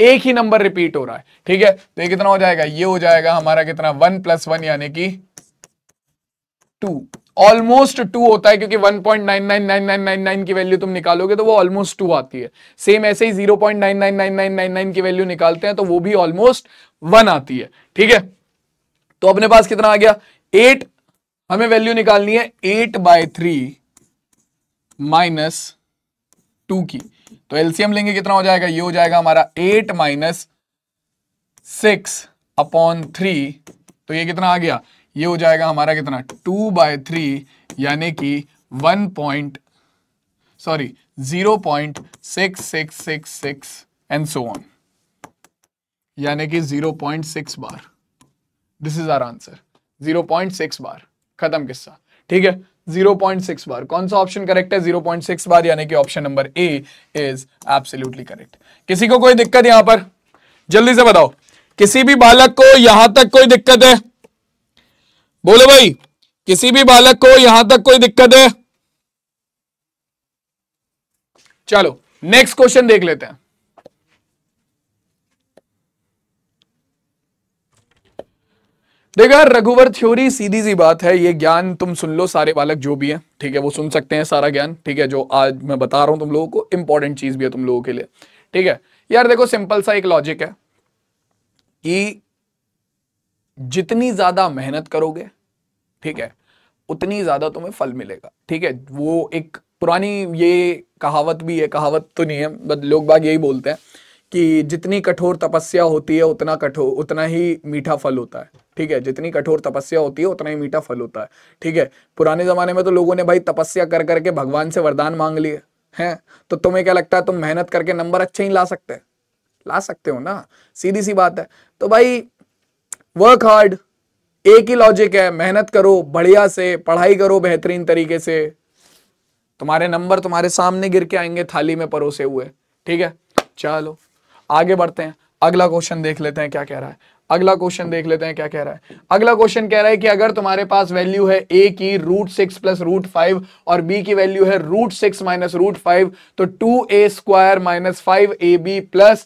A: एक ही नंबर रिपीट हो रहा है ठीक है तो ये कितना हो जाएगा ये हो जाएगा हमारा कितना वन प्लस वन यानी कि टू ऑलमोस्ट टू होता है क्योंकि 1.999999 की वैल्यू तुम निकालोगे तो वो ऑलमोस्ट टू आती है सेम ऐसे ही 0.999999 की वैल्यू निकालते हैं तो वो भी ऑलमोस्ट वन आती है ठीक है तो अपने पास कितना आ गया एट हमें वैल्यू निकालनी है eight by three minus two की तो एलसीएम लेंगे कितना हो जाएगा ये हो जाएगा हमारा eight minus six upon three तो ये कितना आ गया ये हो जाएगा हमारा कितना टू बाय थ्री यानी कि one point sorry zero point six six six six and so on यानी कि zero point six bar this is our answer zero point six bar खत्म किस्सा ठीक है जीरो पॉइंट सिक्स बार कौन सा ऑप्शन करेक्ट है जीरो पॉइंट सिक्स बार यानी कि option number A is absolutely correct किसी को कोई दिक्कत यहां पर जल्दी से बताओ किसी भी बालक को यहां तक कोई दिक्कत है बोलो भाई किसी भी बालक को यहां तक कोई दिक्कत है चलो नेक्स्ट क्वेश्चन देख लेते हैं देखा रघुवर थ्योरी सीधी सी बात है ये ज्ञान तुम सुन लो सारे बालक जो भी है ठीक है वो सुन सकते हैं सारा ज्ञान ठीक है जो आज मैं बता रहा हूं तुम लोगों को इंपॉर्टेंट चीज भी है तुम लोगों के लिए ठीक है यार देखो सिंपल सा एक लॉजिक है कि जितनी ज्यादा मेहनत करोगे ठीक है उतनी ज्यादा तुम्हें फल मिलेगा ठीक है वो एक पुरानी ये कहावत भी है कहावत तो नहीं है बट लोग बाग यही बोलते हैं कि जितनी कठोर तपस्या होती है उतना कठोर उतना ही मीठा फल होता है ठीक है जितनी कठोर तपस्या होती है उतना ही मीठा फल होता है ठीक है पुराने ज़माने में तो लोगों ने भाई तपस्या कर करके भगवान से वरदान मांग लिए हैं तो तुम्हें क्या लगता है तुम मेहनत करके नंबर अच्छे ही ला सकते हैं ला सकते हो ना सीधी सी बात है तो भाई वर्क हार्ड एक ही लॉजिक है मेहनत करो बढ़िया से पढ़ाई करो बेहतरीन तरीके से तुम्हारे नंबर तुम्हारे सामने गिर के आएंगे थाली में परोसे हुए ठीक है चलो आगे बढ़ते हैं अगला क्वेश्चन देख लेते हैं क्या कह रहा है अगला क्वेश्चन देख लेते हैं क्या कह रहा है अगला क्वेश्चन कह रहा है कि अगर तुम्हारे पास वैल्यू है ए की root six plus root five और बी की वैल्यू है root six minus root five तो two A square minus five A B plus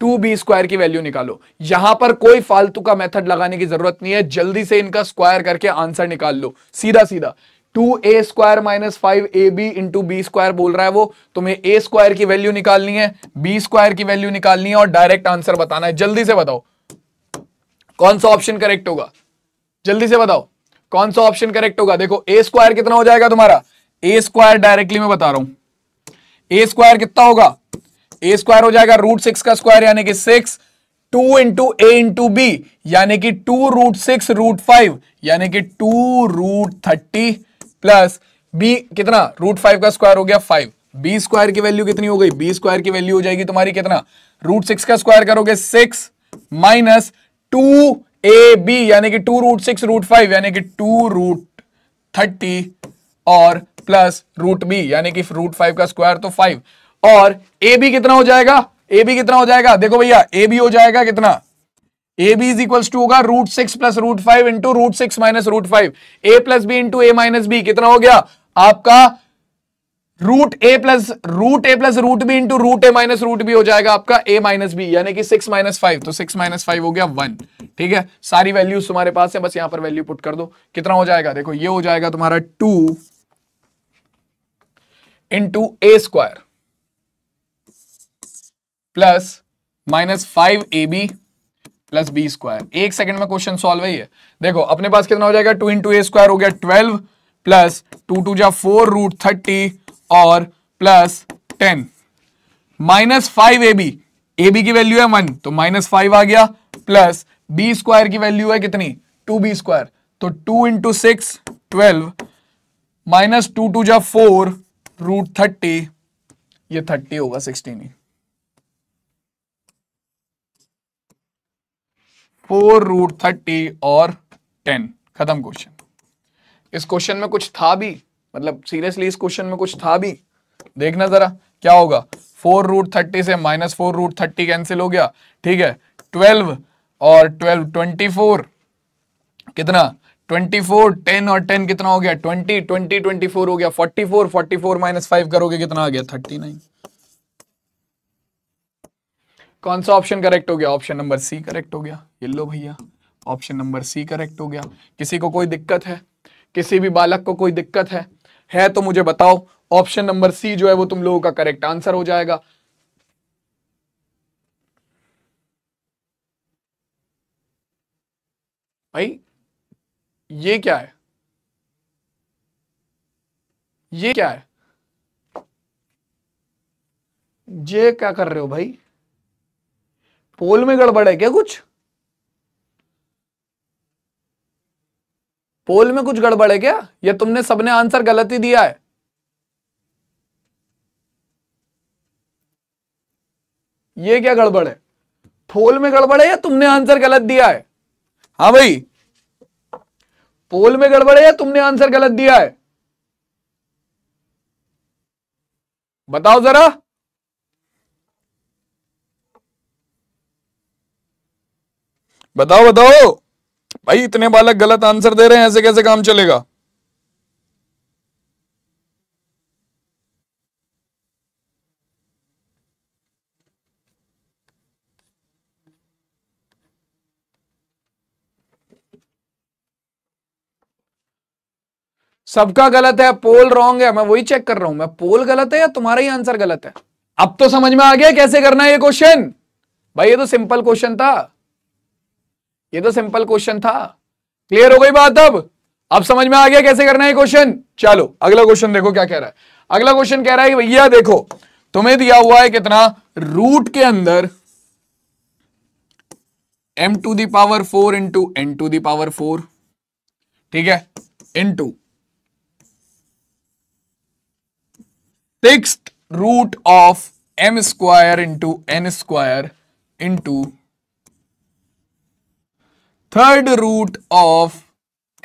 A: two B square की वैल्यू निकालो यहां पर कोई फालतू का मेथड लगाने की जरूरत नहीं है जल्दी से इनका स्क्वायर करके आंसर निकाल लो सीधा सीधा two A square minus five A B into B square बोल रहा है वो तुम्हें ए स्क्वायर की वैल्यू निकालनी है बी स्क्वायर की वैल्यू निकालनी है और डायरेक्ट आंसर बताना है जल्दी से बताओ कौन सा ऑप्शन करेक्ट होगा जल्दी से बताओ कौन सा ऑप्शन करेक्ट होगा देखो ए स्क्वायर कितना हो जाएगा तुम्हारा ए स्क्वायर डायरेक्टली मैं बता रहा हूं ए स्क्वायर कितना होगा ए स्क्वायर हो जाएगा रूट सिक्स का स्क्वायर यानी कि सिक्स टू इंटू ए इंटू बी यानी कि two root six root five यानी कि two root thirty plus B कितना रूट फाइव का स्क्वायर हो गया फाइव बी स्क्वायर की वैल्यू कितनी हो गई बी स्क्वायर की वैल्यू हो जाएगी तुम्हारी कितना रूट सिक्स का स्क्वायर करोगे six minus two A B यानी कि two root six root five यानी कि टू रूट थर्टी और प्लस रूट बी यानी कि रूट फाइव का स्क्वायर तो फाइव और ए बी कितना हो जाएगा ए बी कितना हो जाएगा देखो भैया ए बी हो जाएगा कितना A B is equal to होगा root six plus root five into root six minus root five A plus B into A minus B कितना हो गया आपका रूट ए प्लस रूट ए plus root B into root ए minus root B हो जाएगा आपका A minus B यानी कि six minus five तो सिक्स माइनस फाइव हो गया वन ठीक है सारी वैल्यूज तुम्हारे पास है बस यहां पर वैल्यू पुट कर दो कितना हो जाएगा देखो ये हो जाएगा तुम्हारा two into A square plus minus five A B plus B square एक सेकंड में क्वेश्चन सॉल्व है ये देखो अपने पास कितना हो जाएगा टू इंटू ए स्क्वायर हो गया ट्वेल्व प्लस टू टू जा फोर रूट थर्टी और plus ten minus five A B A B की वैल्यू है वन तो माइनस फाइव आ गया प्लस बी स्क्वायर की वैल्यू है कितनी टू बी स्क्वायर तो two into six twelve minus two two जा फोर रूट थर्टी ये थर्टी होगा सिक्सटीन ही फोर रूट थर्टी और टेन खत्म क्वेश्चन इस क्वेश्चन में कुछ था भी मतलब सीरियसली इस क्वेश्चन में कुछ था भी देखना जरा क्या होगा फोर रूट थर्टी से minus four root thirty cancel हो गया ठीक है ट्वेल्व और ट्वेल्व ट्वेंटी फोर कितना ट्वेंटी फोर टेन और टेन कितना हो गया ट्वेंटी ट्वेंटी ट्वेंटी फोर हो गया forty four forty four minus five करोगे कितना आ गया थर्टी नाइन कौन सा ऑप्शन करेक्ट हो गया ऑप्शन नंबर सी करेक्ट हो गया ये लो भैया ऑप्शन नंबर सी करेक्ट हो गया किसी को कोई दिक्कत है किसी भी बालक को कोई दिक्कत है है तो मुझे बताओ ऑप्शन नंबर सी जो है वो तुम लोगों का करेक्ट आंसर हो जाएगा भाई ये क्या है ये क्या है ये क्या कर रहे हो भाई पोल में गड़बड़ है क्या कुछ पोल में कुछ गड़बड़ है क्या या तुमने सबने आंसर गलत ही दिया है ये क्या गड़बड़ है पोल में गड़बड़ है या तुमने आंसर गलत दिया है हा भाई पोल में गड़बड़ है या तुमने आंसर गलत दिया है बताओ जरा बताओ बताओ भाई इतने बालक गलत आंसर दे रहे हैं ऐसे कैसे काम चलेगा सबका गलत है पोल रॉन्ग है मैं वही चेक कर रहा हूं मैं पोल गलत है या तुम्हारा ही आंसर गलत है अब तो समझ में आ गया कैसे करना है ये क्वेश्चन भाई ये तो सिंपल क्वेश्चन था ये तो सिंपल क्वेश्चन था क्लियर हो गई बात अब अब समझ में आ गया कैसे करना है क्वेश्चन चलो अगला क्वेश्चन देखो क्या कह रहा है अगला क्वेश्चन कह रहा है भैया देखो तुम्हें दिया हुआ है कितना रूट के अंदर M to the power four into N to the power four ठीक है into six root of M square into N square into third root of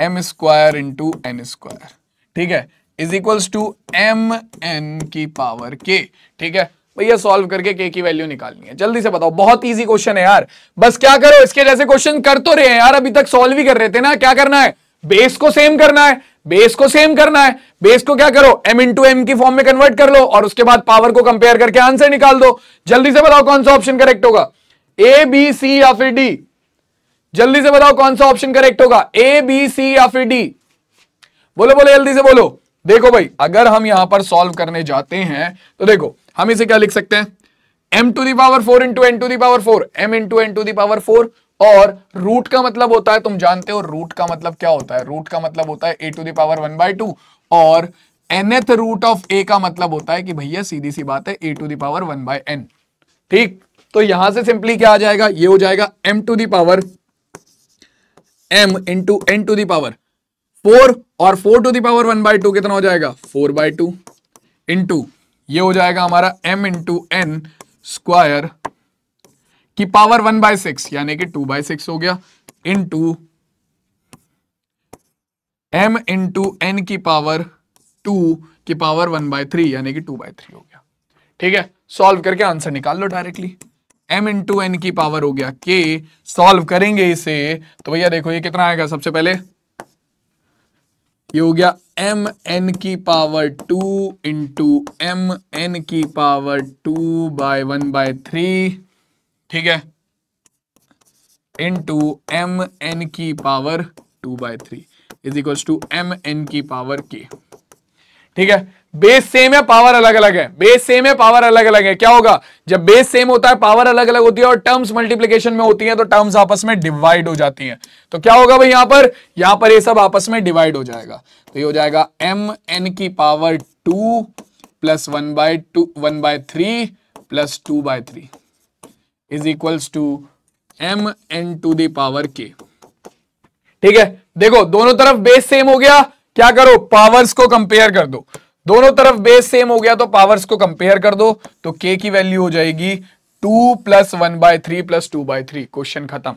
A: M square into N square ठीक है is equals to M N की power K ठीक है भैया solve करके के की वैल्यू निकालनी है जल्दी से बताओ बहुत इजी क्वेश्चन है यार बस क्या करो इसके जैसे क्वेश्चन कर तो रहे हैं यार अभी तक सॉल्व ही कर रहे थे ना क्या करना है बेस को सेम करना है बेस को सेम करना है बेस को क्या करो एम इंटू एम की फॉर्म में कन्वर्ट कर लो और उसके बाद पावर को कंपेयर करके आंसर निकाल दो जल्दी से बताओ कौन सा ऑप्शन करेक्ट होगा ए बी सी या फिर डी जल्दी से बताओ कौन सा ऑप्शन करेक्ट होगा ए बी सी या फिर डी बोलो बोलो जल्दी से बोलो देखो भाई अगर हम यहां पर सॉल्व करने जाते हैं तो देखो हम इसे क्या लिख सकते हैं M to the power four into N to the power four M into N to the power four और रूट का मतलब होता है तुम जानते हो रूट का मतलब क्या होता है रूट का मतलब होता है ए to the power one by two और एनथ रूट ऑफ ए का मतलब होता है कि भैया सीधी सी बात है ए to the power one by N ठीक तो यहां से सिंपली क्या आ जाएगा ये हो जाएगा M to the power M into N to the power four और four to the power one by two कितना हो जाएगा फोर बाई टू इंटू ये हो जाएगा हमारा एम इंटू एन स्क्वायर की पावर वन बाय सिक्स यानी कि टू बाय सिक्स हो गया इंटू एम इंटू एन की पावर टू की पावर वन बाय थ्री यानी कि टू बाय थ्री हो गया ठीक है सॉल्व करके आंसर निकाल लो डायरेक्टली m इंटू एन की पावर हो गया के सॉल्व करेंगे इसे तो भैया देखो ये कितना आएगा सबसे पहले ये हो गया एम एन की power two into M N की power two by one by three ठीक है इंटू एम एन की power two by three is equal to M N की पावर के ठीक है बेस सेम है पावर अलग अलग है बेस सेम है पावर अलग अलग है क्या होगा जब बेस सेम होता है पावर अलग अलग होती है और टर्म्स मल्टीप्लीकेशन में होती है तो टर्म्स आपस में डिवाइड हो जाती हैं तो क्या होगा भाई यहां पर यहां पर ये सब आपस में डिवाइड हो जाएगा तो ये हो जाएगा एम एन की power two plus one by two one by three plus two by three is equals to M N to the power K ठीक है देखो दोनों तरफ बेस सेम हो गया क्या करो पावर्स को कंपेयर कर दो दोनों तरफ बेस सेम हो गया तो पावर्स को कंपेयर कर दो तो के की वैल्यू हो जाएगी two plus one by three plus two by three question खत्म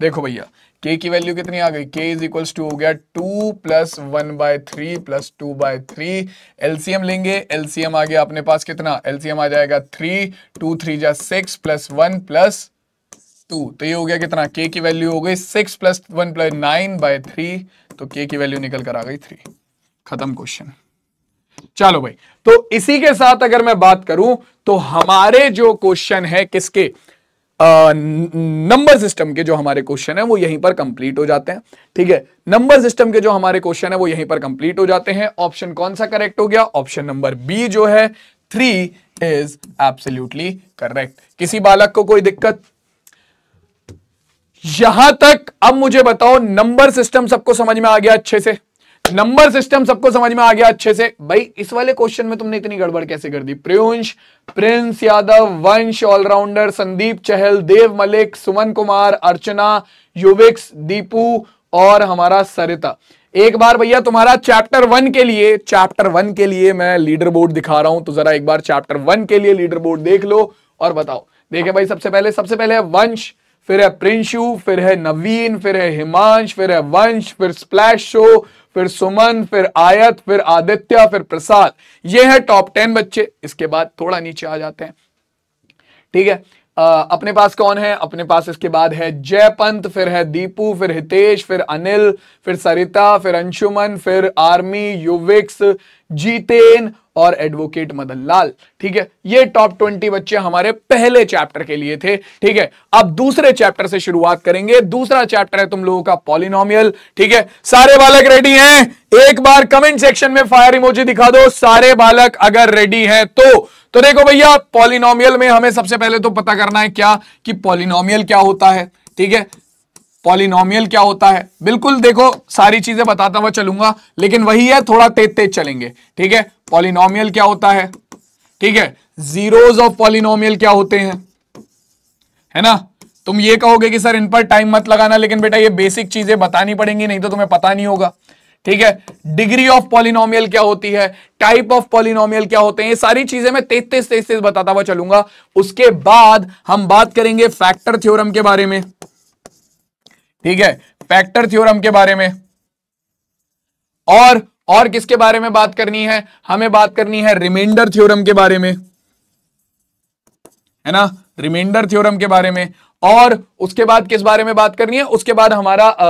A: देखो भैया के की वैल्यू कितनी आ गई के इज इक्वल टू हो गया two plus one by three plus two by three LCM लेंगे एलसीएम आ गया अपने पास कितना एलसीएम आ जाएगा थ्री टू थ्री जा six plus one plus two तो ये हो गया कितना के की वैल्यू हो गई six plus one plus nine by three तो के की वैल्यू निकल कर आ गई थ्री खत्म क्वेश्चन चलो भाई तो इसी के साथ अगर मैं बात करूं तो हमारे जो क्वेश्चन है किसके नंबर सिस्टम के जो हमारे क्वेश्चन है वो यहीं पर कंप्लीट हो जाते हैं ठीक है नंबर सिस्टम के जो हमारे क्वेश्चन है वो यहीं पर कंप्लीट हो जाते हैं ऑप्शन कौन सा करेक्ट हो गया ऑप्शन नंबर बी जो है थ्री इज एब्सोल्यूटली करेक्ट किसी बालक को कोई दिक्कत यहां तक अब मुझे बताओ नंबर सिस्टम सबको समझ में आ गया अच्छे से नंबर सिस्टम सबको समझ में आ गया अच्छे से भाई इस वाले क्वेश्चन में तुमने इतनी गड़बड़ कैसे कर दी प्रयुंश प्रिंस यादव वंश ऑलराउंडर संदीप चहल देव मलिक सुमन कुमार अर्चना युविक्स दीपू और हमारा सरिता एक बार भैया तुम्हारा चैप्टर वन के लिए चैप्टर वन के लिए मैं लीडर बोर्ड दिखा रहा हूं तो जरा एक बार चैप्टर वन के लिए लीडर बोर्ड देख लो और बताओ देखे भाई सबसे पहले सबसे पहले वंश फिर है प्रिंशु फिर है नवीन फिर है हिमांश फिर है वंश फिर स्प्लैश शो फिर सुमन फिर आयत फिर आदित्य फिर प्रसाद ये है टॉप टेन बच्चे इसके बाद थोड़ा नीचे आ जाते हैं ठीक है आ, अपने पास कौन है अपने पास इसके बाद है जयपंत फिर है दीपू फिर हितेश फिर अनिल फिर सरिता फिर अंशुमन फिर आर्मी युविक्स जीतेन और एडवोकेट मदन लाल ठीक है ये टॉप ट्वेंटी बच्चे हमारे पहले चैप्टर के लिए थे ठीक है अब दूसरे चैप्टर से शुरुआत करेंगे दूसरा चैप्टर है तुम लोगों का पॉलिनोमियल ठीक है सारे बालक रेडी हैं एक बार कमेंट सेक्शन में फायर इमोजी दिखा दो सारे बालक अगर रेडी हैं तो तो देखो भैया पॉलिनोमियल में हमें सबसे पहले तो पता करना है क्या कि पॉलिनोमियल क्या होता है ठीक है पॉलिनोमियल क्या होता है बिल्कुल देखो सारी चीजें बताता हुआ चलूंगा लेकिन वही है थोड़ा तेज तेज चलेंगे ठीक है पॉलिनोमियल क्या होता है ठीक है जीरोज ऑफ पॉलिनोमियल क्या होते हैं है ना तुम ये कहोगे कि सर इन पर टाइम मत लगाना लेकिन बेटा ये बेसिक चीजें बतानी पड़ेंगी नहीं तो तुम्हें पता नहीं होगा ठीक है डिग्री ऑफ पॉलिनोमियल क्या होती है टाइप ऑफ पॉलिनोमियल क्या होते हैं ये सारी चीजें मैं तेतीस तेतीस बताता हुआ चलूंगा उसके बाद हम बात करेंगे फैक्टर थ्योरम के बारे में ठीक है फैक्टर थ्योरम के बारे में और और किसके बारे में बात करनी है हमें बात करनी है रिमाइंडर थ्योरम के बारे में है ना रिमाइंडर थ्योरम के बारे में और उसके बाद किस बारे में बात करनी है उसके बाद हमारा आ,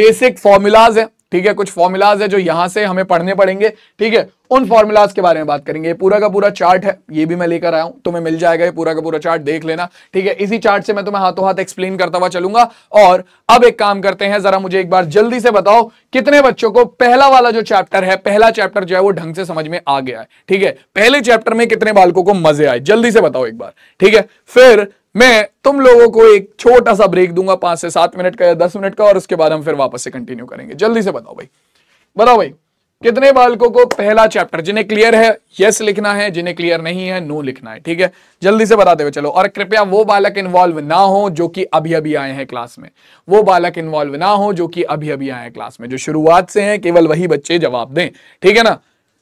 A: बेसिक फॉर्मूलाज है ठीक है कुछ फॉर्मूलाज है जो यहां से हमें पढ़ने पड़ेंगे ठीक है उन फॉर्मूलाज के बारे में बात करेंगे पूरा का पूरा चार्ट है ये भी मैं लेकर आया हूं तुम्हें मिल जाएगा ये पूरा का पूरा चार्ट देख लेना ठीक है इसी चार्ट से मैं तुम्हें हाथों हाथ एक्सप्लेन करता हुआ चलूंगा और अब एक काम करते हैं जरा मुझे एक बार जल्दी से बताओ कितने बच्चों को पहला वाला जो चैप्टर है पहला चैप्टर जो है वो ढंग से समझ में आ गया है ठीक है पहले चैप्टर में कितने बालकों को मजे आए जल्दी से बताओ एक बार ठीक है फिर मैं तुम लोगों को एक छोटा सा ब्रेक दूंगा पांच से सात मिनट का या दस मिनट का और उसके बाद हम फिर वापस से कंटिन्यू करेंगे जल्दी से बताओ भाई बताओ भाई कितने बालकों को पहला चैप्टर जिन्हें क्लियर है यस लिखना है जिन्हें क्लियर नहीं है नो लिखना है ठीक है जल्दी से बताते हुए चलो और कृपया वो बालक इन्वॉल्व ना हो जो कि अभी अभी आए हैं क्लास में वो बालक इन्वॉल्व ना हो जो कि अभी अभी आए हैं क्लास में जो शुरुआत से है केवल वही बच्चे जवाब दें ठीक है ना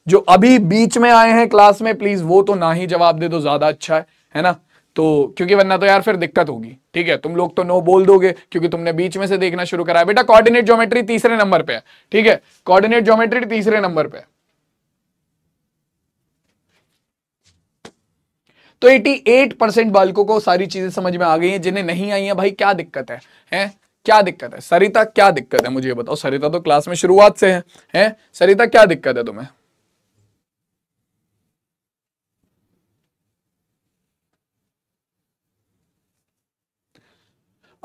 A: जो अभी बीच में आए हैं क्लास में प्लीज वो तो ना ही जवाब दे तो ज्यादा अच्छा है है ना तो क्योंकि वरना तो यार फिर दिक्कत होगी ठीक है तुम लोग तो नो बोल दोगे क्योंकि तुमने बीच में से देखना शुरू करा बेटा कोऑर्डिनेट ज्योमेट्री तीसरे नंबर पे है ठीक है कोऑर्डिनेट ज्योमेट्री तीसरे नंबर पे है तो 88 परसेंट बालकों को सारी चीजें समझ में आ गई हैं जिन्हें नहीं आई है भाई क्या दिक्कत है है? क्या दिक्कत है सरिता क्या दिक्कत है मुझे बताओ सरिता तो क्लास में शुरुआत से है है? सरिता क्या दिक्कत है तुम्हें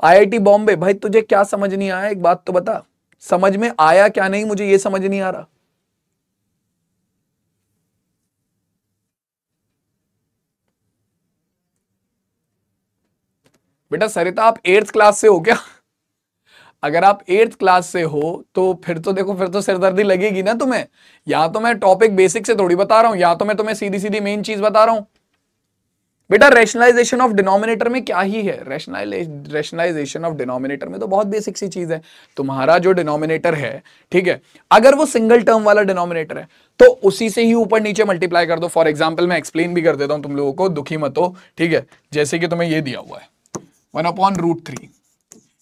A: आईआईटी बॉम्बे भाई तुझे क्या समझ नहीं आया एक बात तो बता समझ में आया क्या नहीं मुझे ये समझ नहीं आ रहा बेटा सरिता आप एट्थ क्लास से हो क्या अगर आप एट्थ क्लास से हो तो फिर तो देखो फिर तो सिरदर्दी लगेगी ना तुम्हें या तो मैं टॉपिक बेसिक से थोड़ी बता रहा हूं या तो मैं तुम्हें सीधी सीधी मेन चीज बता रहा हूं बेटा रेशनलाइजेशन ऑफ डिनोमिनेटर में क्या ही है रेशनलाइजेशन ऑफ डिनोमिनेटर में तो बहुत बेसिक सी चीज है तुम्हारा जो डिनोमिनेटर है ठीक है अगर वो सिंगल टर्म वाला डिनोमिनेटर है तो उसी से ही ऊपर नीचे मल्टीप्लाई कर दो फॉर एग्जाम्पल मैं एक्सप्लेन भी कर देता हूं तुम लोगों को दुखी मत हो ठीक है जैसे कि तुम्हें यह दिया हुआ है वन अपॉन रूट थ्री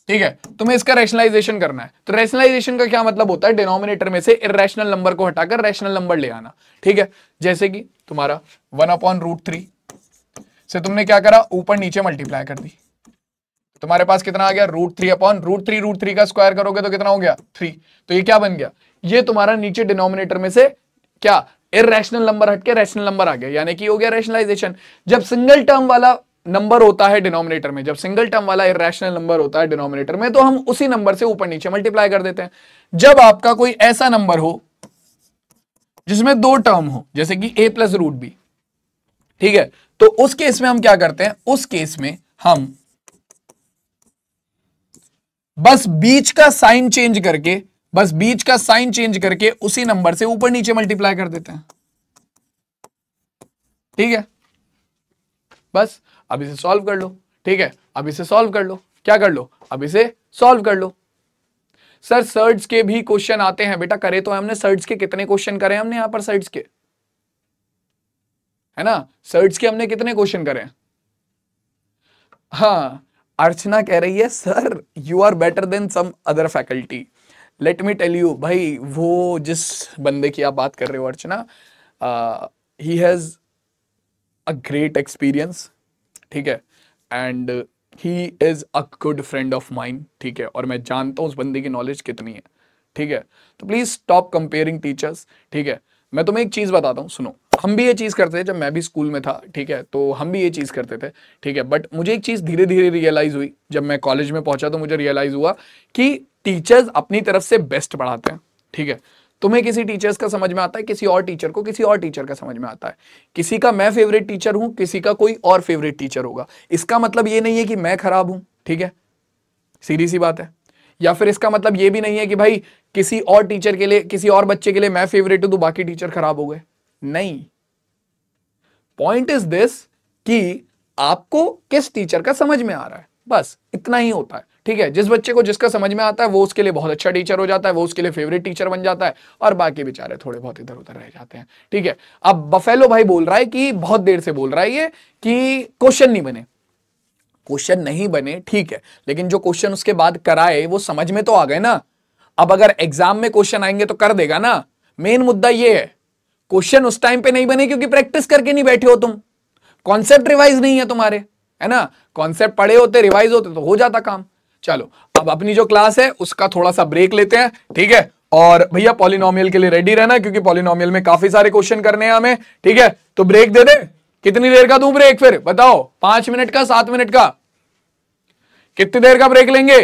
A: ठीक है तुम्हें इसका रेशनलाइजेशन करना है तो रेशनलाइजेशन का क्या मतलब होता है डिनोमिनेटर में से इेशनल नंबर को हटाकर रैशनल नंबर ले आना ठीक है जैसे कि तुम्हारा वन अपॉन रूट थ्री से तुमने क्या करा ऊपर नीचे मल्टीप्लाई कर दी तुम्हारे पास कितना आ गया root three upon root three root three का स्क्वायर करोगे तो कितना हो गया थ्री तो ये क्या बन गया ये तुम्हारा नीचे डिनोमिनेटर में से क्या इेशनल नंबर हटके रैशनल नंबर आ गया यानी कि हो गया रैशनलाइजेशन जब सिंगल टर्म वाला नंबर होता है डिनोमिनेटर में जब सिंगल टर्म वाला इेशनल नंबर होता है डिनोमिनेटर में तो हम उसी नंबर से ऊपर नीचे मल्टीप्लाई कर देते हैं जब आपका कोई ऐसा नंबर हो जिसमें दो टर्म हो जैसे कि ए प्लस रूट बी ठीक है तो उस केस में हम क्या करते हैं उस केस में हम बस बीच का साइन चेंज करके बस बीच का साइन चेंज करके उसी नंबर से ऊपर नीचे मल्टीप्लाई कर देते हैं ठीक है बस अब इसे सॉल्व कर लो ठीक है अब इसे सॉल्व कर लो क्या कर लो अब इसे सॉल्व कर लो सर सर्ट्स के भी क्वेश्चन आते हैं बेटा करे तो हमने सर्ट्स के कितने क्वेश्चन करे हमने यहां पर सर्ट्स के है ना सर्ट्स के हमने कितने क्वेश्चन करे हाँ अर्चना कह रही है sir you are better than some other faculty let me tell you भाई वो जिस बंदे की आप बात कर रहे हो Archana he has a great experience ठीक है and he is a good friend of mine ठीक है और मैं जानता हूँ उस बंदे की नॉलेज कितनी है ठीक है तो प्लीज़ स्टॉप कंपेयरिंग टीचर्स ठीक है मैं तुम्हें एक चीज़ बताता हूँ सुनो तो हम भी ये चीज़ करते थे जब मैं भी स्कूल में था ठीक है तो हम भी ये चीज़ करते थे ठीक है बट मुझे एक चीज़ धीरे धीरे रियलाइज़ हुई जब मैं कॉलेज में पहुंचा तो मुझे रियलाइज़ हुआ कि टीचर्स अपनी तरफ से बेस्ट पढ़ाते हैं ठीक है तुम्हें किसी टीचर्स का समझ में आता है किसी और टीचर को किसी और टीचर का समझ में आता है किसी का मैं फेवरेट टीचर हूं किसी का कोई और फेवरेट टीचर होगा इसका मतलब ये नहीं है कि मैं खराब हूं ठीक है सीधी सी बात है या फिर इसका मतलब ये भी नहीं है कि भाई किसी और टीचर के लिए किसी और बच्चे के लिए मैं फेवरेट हूं तो बाकी टीचर खराब हो गए नहीं पॉइंट इज दिस कि आपको किस टीचर का समझ में आ रहा है बस इतना ही होता है ठीक है जिस बच्चे को जिसका समझ में आता है वो उसके लिए बहुत अच्छा टीचर हो जाता है वो उसके लिए फेवरेट टीचर बन जाता है और बाकी बेचारे थोड़े बहुत इधर उधर रह जाते हैं ठीक है अब बफेलो भाई बोल रहा है कि बहुत देर से बोल रहा है ये कि क्वेश्चन नहीं बने क्वेश्चन नहीं बने ठीक है लेकिन जो क्वेश्चन उसके बाद कराए वो समझ में तो आ गए ना अब अगर एग्जाम में क्वेश्चन आएंगे तो कर देगा ना मेन मुद्दा ये है क्वेश्चन उस टाइम पे नहीं बने क्योंकि प्रैक्टिस करके नहीं बैठे हो तुम कॉन्सेप्ट रिवाइज नहीं है तुम्हारे है ना कॉन्सेप्ट पढ़े होते रिवाइज होते तो हो जाता काम चलो अब अपनी जो क्लास है उसका थोड़ा सा ब्रेक लेते हैं ठीक है और भैया पॉलिनोमियल के लिए रेडी रहना क्योंकि पॉलिनोमियल में काफी सारे क्वेश्चन करने हैं हमें ठीक है तो ब्रेक दे दे कितनी देर का दू ब्रेक फिर बताओ पांच मिनट का सात मिनट का कितनी देर का ब्रेक लेंगे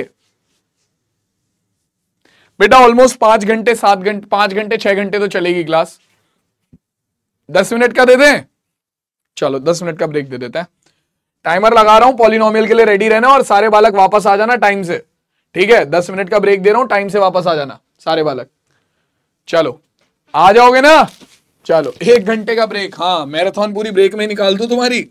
A: बेटा ऑलमोस्ट पांच घंटे सात घंटे पांच घंटे छह घंटे तो चलेगी क्लास दस मिनट का दे दें चलो दस मिनट का ब्रेक दे देते हैं टाइमर लगा रहा हूं पॉलिनोमियल के लिए रेडी रहना और सारे बालक वापस आ जाना टाइम से ठीक है दस मिनट का ब्रेक दे रहा हूं टाइम से वापस आ जाना सारे बालक चलो आ जाओगे ना चलो एक घंटे का ब्रेक हाँ मैराथन पूरी ब्रेक में निकाल दू तुम्हारी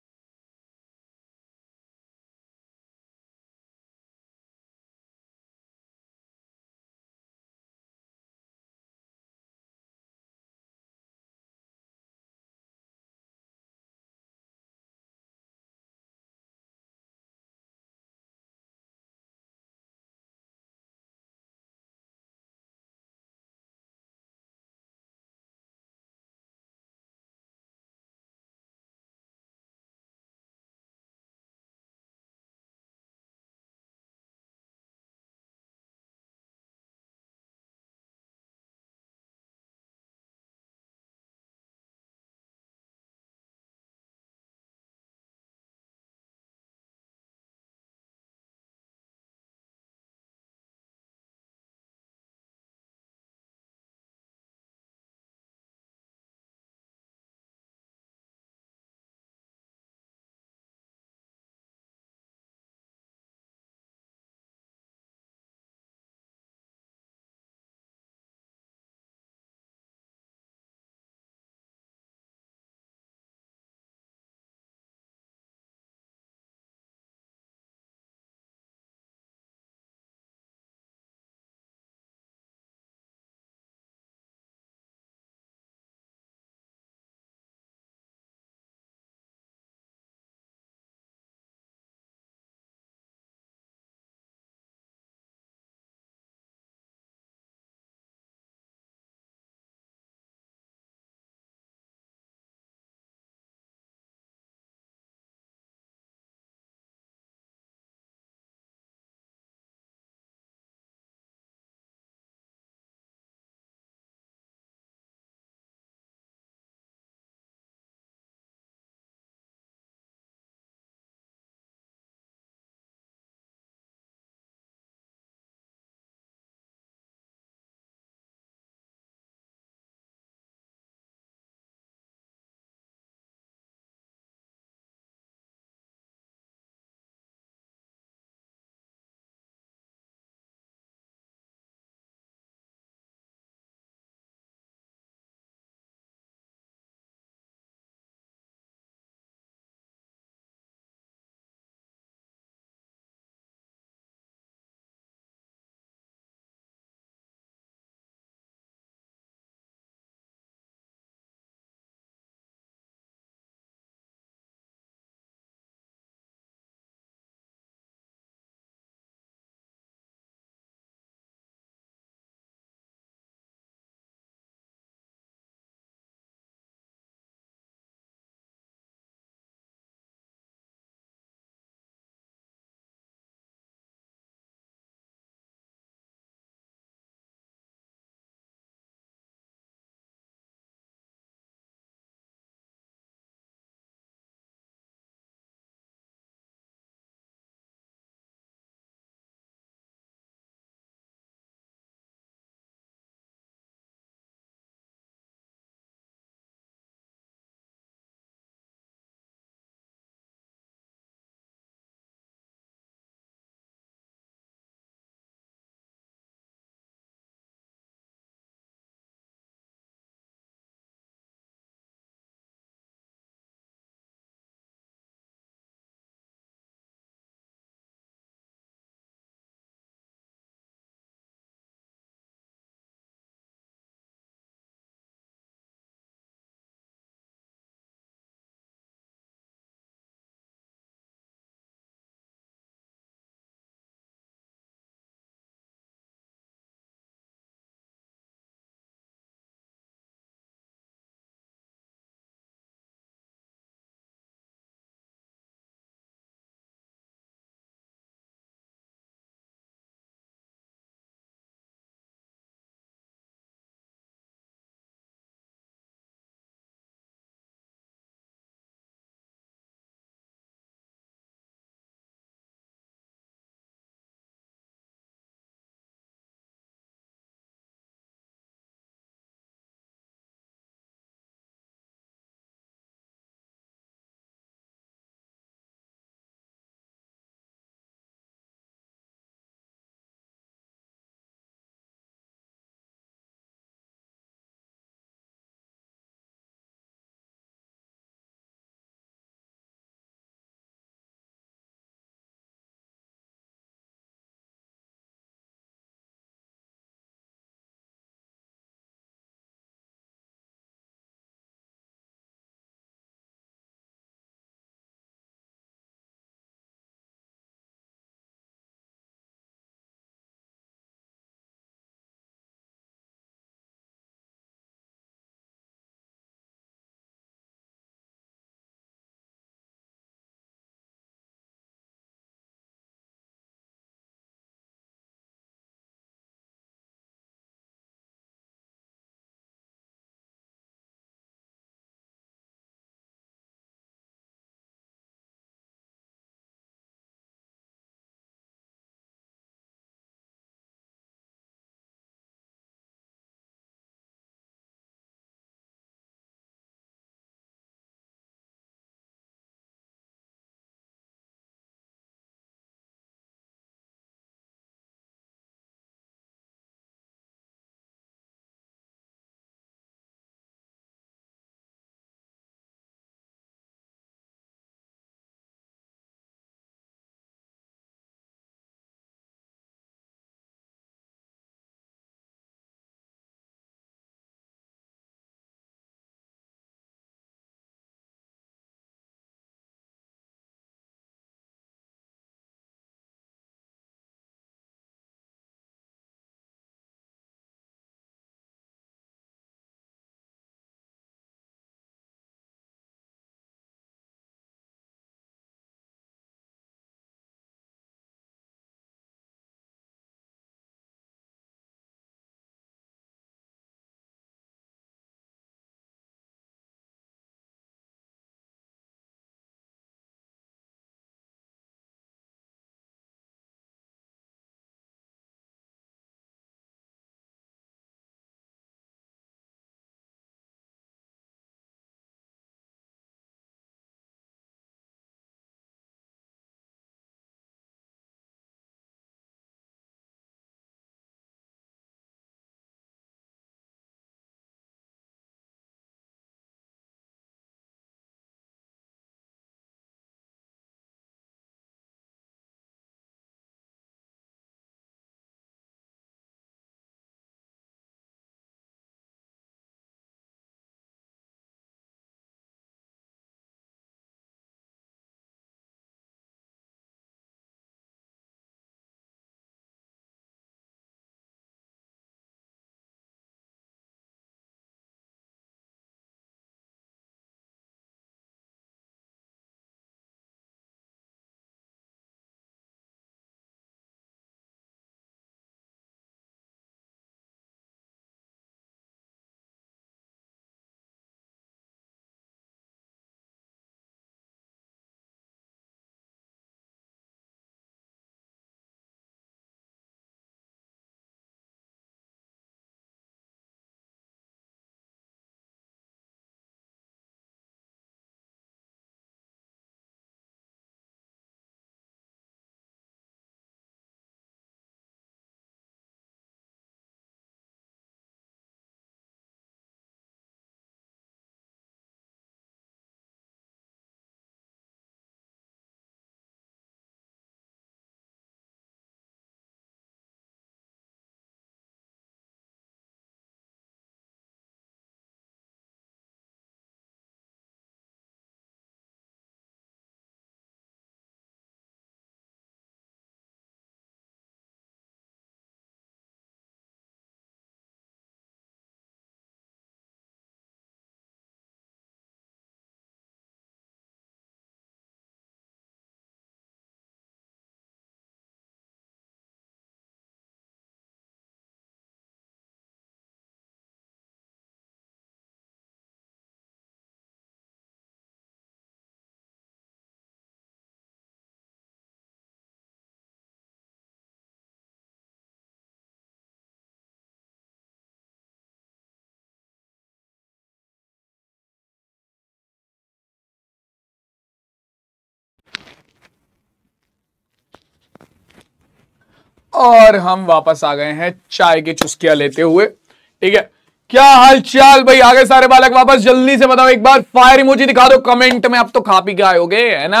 A: और हम वापस आ गए हैं चाय की चुस्कियां लेते हुए ठीक है क्या हाल चाल भाई आगे सारे बालक वापस जल्दी से बताओ एक बार फायर इमोजी दिखा दो कमेंट में आप तो खा पी के है ना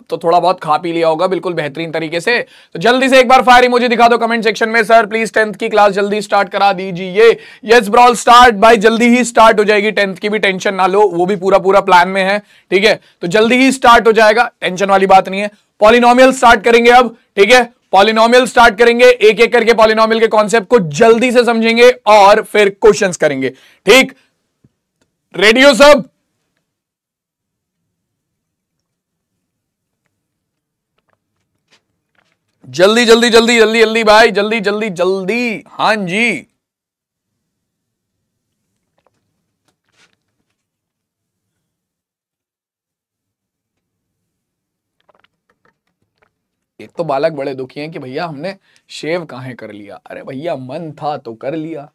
A: अब तो थोड़ा बहुत खा पी लिया होगा बिल्कुल बेहतरीन तरीके से तो जल्दी से एक बार फायर इमोजी दिखा दो कमेंट सेक्शन में सर प्लीज टेंथ की क्लास जल्दी स्टार्ट करा दीजिए यस ब्रॉल स्टार्ट भाई जल्दी ही स्टार्ट हो जाएगी टेंथ की भी टेंशन ना लो वो भी पूरा पूरा प्लान में है ठीक है तो जल्दी ही स्टार्ट हो जाएगा टेंशन वाली बात नहीं है पॉलिनोमियल स्टार्ट करेंगे अब ठीक है पॉलिनोमियल स्टार्ट करेंगे एक एक करके पॉलिनोमियल के कॉन्सेप्ट को जल्दी से समझेंगे और फिर क्वेश्चंस करेंगे ठीक रेडियो सब जल्दी जल्दी जल्दी जल्दी जल्दी भाई जल्दी जल्दी जल्दी हां जी एक तो बालक बड़े दुखी हैं कि भैया हमने शेव कहा कर लिया अरे भैया मन था तो कर लिया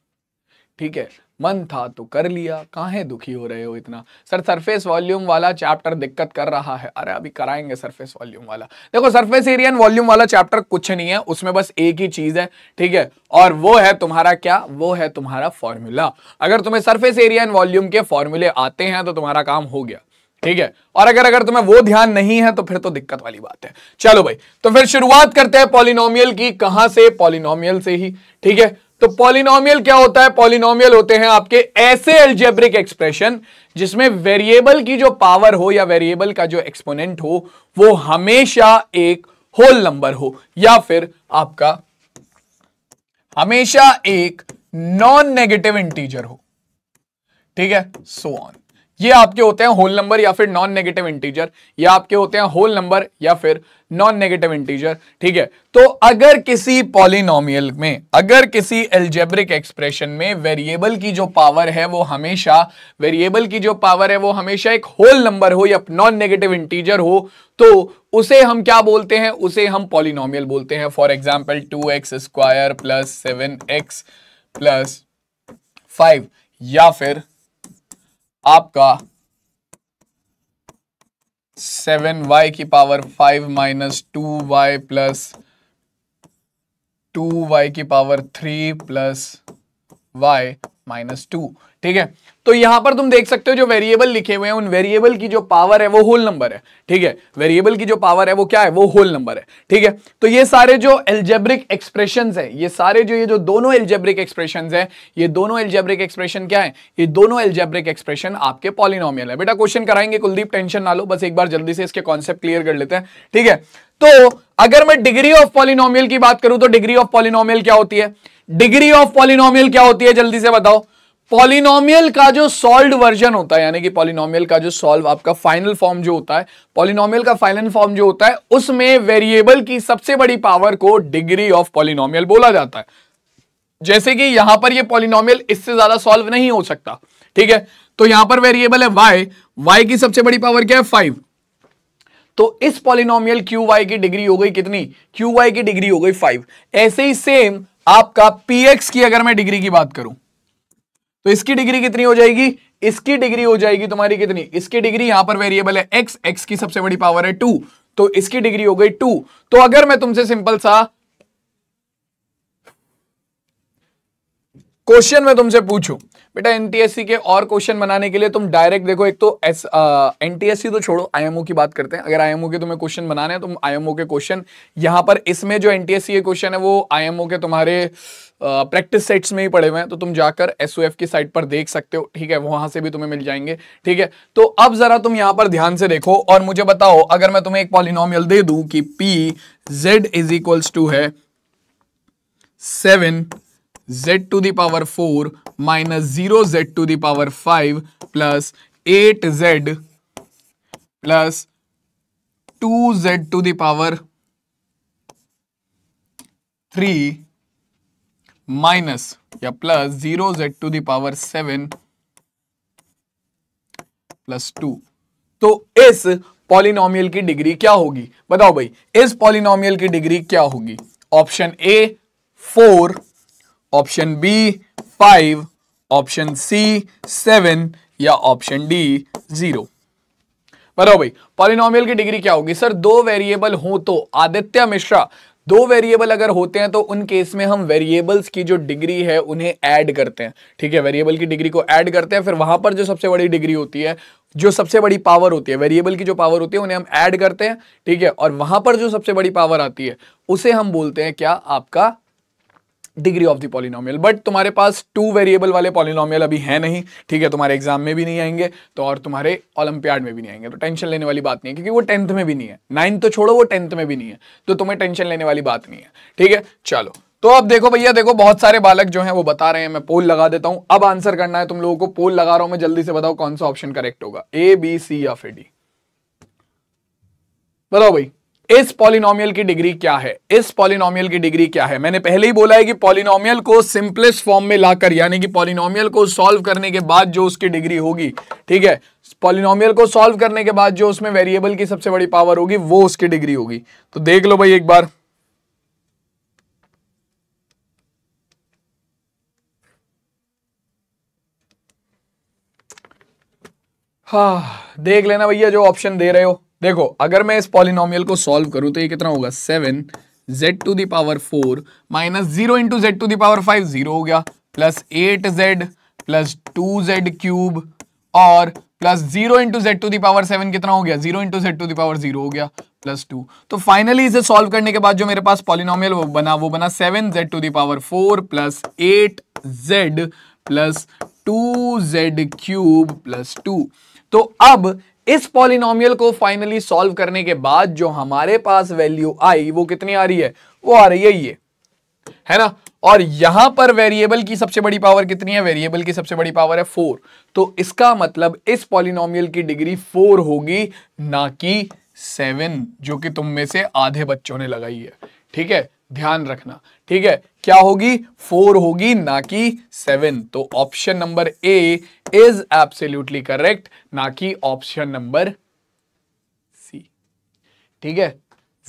A: ठीक है मन था तो कर लिया काहे दुखी हो रहे हो इतना सर सरफेस वॉल्यूम वाला चैप्टर दिक्कत कर रहा है अरे अभी कराएंगे सरफेस वॉल्यूम वाला देखो सरफेस एरिया वॉल्यूम वाला चैप्टर कुछ नहीं है उसमें बस एक ही चीज है ठीक है और वो है तुम्हारा क्या वो है तुम्हारा फॉर्मूला अगर तुम्हें सरफेस एरिया एंड वॉल्यूम के फॉर्मूले आते हैं तो तुम्हारा काम हो गया ठीक है और अगर अगर तुम्हें वो ध्यान नहीं है तो फिर तो दिक्कत वाली बात है चलो भाई तो फिर शुरुआत करते हैं पॉलिनोमियल की कहां से पॉलिनोमियल से ही ठीक है तो पॉलिनोमियल क्या होता है पॉलिनोमियल होते हैं आपके ऐसे एल्जेब्रिक एक्सप्रेशन जिसमें वेरिएबल की जो पावर हो या वेरिएबल का जो एक्सपोनेंट हो वो हमेशा एक होल नंबर हो या फिर आपका हमेशा एक नॉन नेगेटिव इंटीजर हो ठीक है सो so ऑन ये आपके होते हैं होल नंबर या फिर नॉन नेगेटिव इंटीजर ये आपके होते हैं होल नंबर या फिर नॉन नेगेटिव इंटीजर ठीक है तो अगर किसी पॉलिनोमियल में अगर किसी एल्जेब्रिक एक्सप्रेशन में वेरिएबल की जो पावर है वो हमेशा वेरिएबल की जो पावर है वो हमेशा एक होल नंबर हो या नॉन नेगेटिव इंटीजर हो तो उसे हम क्या बोलते हैं उसे हम पॉलिनोमियल बोलते हैं for example two x square plus seven x plus five या फिर आपका सेवन वाई की power five minus two y plus two y की power three plus Y minus two ठीक है तो यहां पर तुम देख सकते हो जो वेरिएबल लिखे हुए हैं उन वेरिएबल की जो पावर है वो होल नंबर है ठीक है वेरिएबल की जो पावर है वो क्या है वो होल नंबर है ठीक है तो ये सारे जो एल्जेब्रिक एक्सप्रेशन है ये सारे जो ये जो दोनों एल्जेब्रिक एक्सप्रेशन है ये दोनों एल्जेब्रिक एक्सप्रेशन क्या है ये दोनों एल्जेब्रिक एक्सप्रेशन आपके पॉलिनोमियल है बेटा क्वेश्चन कराएंगे कुलदीप टेंशन ना लो बस एक बार जल्दी से इसके कॉन्सेप्ट क्लियर कर लेते हैं ठीक है तो अगर मैं डिग्री ऑफ पॉलिनोमियल की बात करूं तो डिग्री ऑफ पॉलिनोमियल क्या होती है डिग्री ऑफ पॉलिनोमियल क्या होती है जल्दी से बताओ पॉलिनोमियल का जो सॉल्व वर्जन होता है यानी कि पॉलिनोमियल का जो सॉल्व आपका फाइनल फॉर्म जो होता है पॉलिनोमियल का फाइनल फॉर्म जो होता है उसमें वेरिएबल की सबसे बड़ी पावर को डिग्री ऑफ पॉलिनोमियल बोला जाता है जैसे कि यहां पर ये पॉलिनोमियल इससे ज्यादा सॉल्व नहीं हो सकता ठीक है तो यहां पर वेरिएबल है वाई वाई की सबसे बड़ी पावर क्या है फाइव तो इस पॉलिनोमियल क्यू वाई की डिग्री हो गई कितनी क्यू वाई की डिग्री हो गई फाइव ऐसे ही सेम आपका पी एक्स की अगर मैं डिग्री की बात करूं तो इसकी डिग्री कितनी हो जाएगी इसकी डिग्री हो जाएगी तुम्हारी कितनी इसकी डिग्री यहां पर वेरिएबल है एक्स एक्स की सबसे बड़ी पावर है टू तो इसकी डिग्री हो गई टू तो अगर मैं तुमसे सिंपल सा क्वेश्चन में तुमसे पूछूं बेटा एनटीएससी के और क्वेश्चन बनाने के लिए तुम डायरेक्ट देखो एक तो एस एनटीएससी तो छोड़ो आईएमओ की बात करते हैं अगर आईएमओ के तुम्हें क्वेश्चन बनाने हैं तुम आईएमओ के क्वेश्चन यहाँ पर इसमें जो एनटीएससी के क्वेश्चन है वो आईएमओ के तुम्हारे प्रैक्टिस सेट्स में ही पड़े हुए हैं तो तुम जाकर एस की साइट पर देख सकते हो ठीक है वहां से भी तुम्हें मिल जाएंगे ठीक है तो अब जरा तुम यहां पर ध्यान से देखो और मुझे बताओ अगर मैं तुम्हें एक पॉलिनोमियल दे दू कि p z is equals to है seven z to the power four minus zero z to the power five plus eight z plus two z to the power three minus या plus zero z to the power seven plus two तो इस polynomial की degree क्या होगी बताओ भाई इस polynomial की डिग्री क्या होगी option A four option B five option C seven या ऑप्शन डी जीरो बताओ भाई पॉलिनोमियल की डिग्री क्या होगी सर दो वेरिएबल हो तो आदित्य मिश्रा दो वेरिएबल अगर होते हैं तो उन केस में हम वेरिएबल्स की जो डिग्री है उन्हें ऐड करते हैं ठीक है वेरिएबल की डिग्री को ऐड करते हैं फिर वहां पर जो सबसे बड़ी डिग्री होती है जो सबसे बड़ी पावर होती है वेरिएबल की जो पावर होती है उन्हें हम ऐड करते हैं ठीक है और वहां पर जो सबसे बड़ी पावर आती है उसे हम बोलते हैं क्या आपका degree of the polynomial but तुम्हारे पास टू वेरिएबल वाले पॉलिनोमियल अभी है नहीं ठीक है तुम्हारे एग्जाम में भी नहीं आएंगे तो और तुम्हारे ओलंपियाड में भी नहीं आएंगे तो टेंशन लेने वाली बात नहीं है क्योंकि वो टेंथ में भी नहीं है नाइन्थ तो छोड़ो वो टेंथ में भी नहीं है तो तुम्हें टेंशन लेने वाली बात नहीं है ठीक है चलो तो अब देखो भैया देखो बहुत सारे बालक जो हैं वो बता रहे हैं मैं पोल लगा देता हूं अब आंसर करना है तुम लोगों को पोल लगा रहा हूं मैं जल्दी से बताओ कौन सा ऑप्शन करेक्ट होगा ए बी सी या फिर डी बताओ भाई इस पॉलिनोमियल की डिग्री क्या है इस पॉलिनोमियल की डिग्री क्या है मैंने पहले ही बोला है कि पॉलिनोमियल को सिंपलेस्ट फॉर्म में लाकर यानी कि पॉलिनोमियल को सॉल्व करने के बाद जो उसकी डिग्री होगी ठीक है पॉलिनोमियल को सॉल्व करने के बाद जो उसमें वेरिएबल की सबसे बड़ी पावर होगी वो उसकी डिग्री होगी तो देख लो भाई एक बार हाँ देख लेना भैया जो ऑप्शन दे रहे हो देखो अगर मैं इस पॉलिनोमियल को सॉल्व करूं तो ये कितना होगा seven z to the power four minus zero into z to the power five zero हो गया plus eight z plus two z cube और plus zero into z to the power seven कितना हो गया zero into z to the power zero हो गया plus two तो finally इसे सॉल्व करने के बाद जो मेरे पास पॉलिनोमियल वो बना वो बना seven z to the power four plus eight z plus two z cube plus two तो अब इस पॉलिनोमियल को फाइनली सॉल्व करने के बाद जो हमारे पास वैल्यू आई वो कितनी आ रही है वो आ रही है ये है ना और यहां पर वेरिएबल की सबसे बड़ी पावर कितनी है वेरिएबल की सबसे बड़ी पावर है फोर तो इसका मतलब इस पॉलिनोमियल की डिग्री फोर होगी ना कि सेवन जो कि तुम में से आधे बच्चों ने लगाई है ठीक है ध्यान रखना ठीक है क्या होगी फोर होगी ना कि सेवन तो option number A is absolutely correct ना कि ऑप्शन नंबर सी ठीक है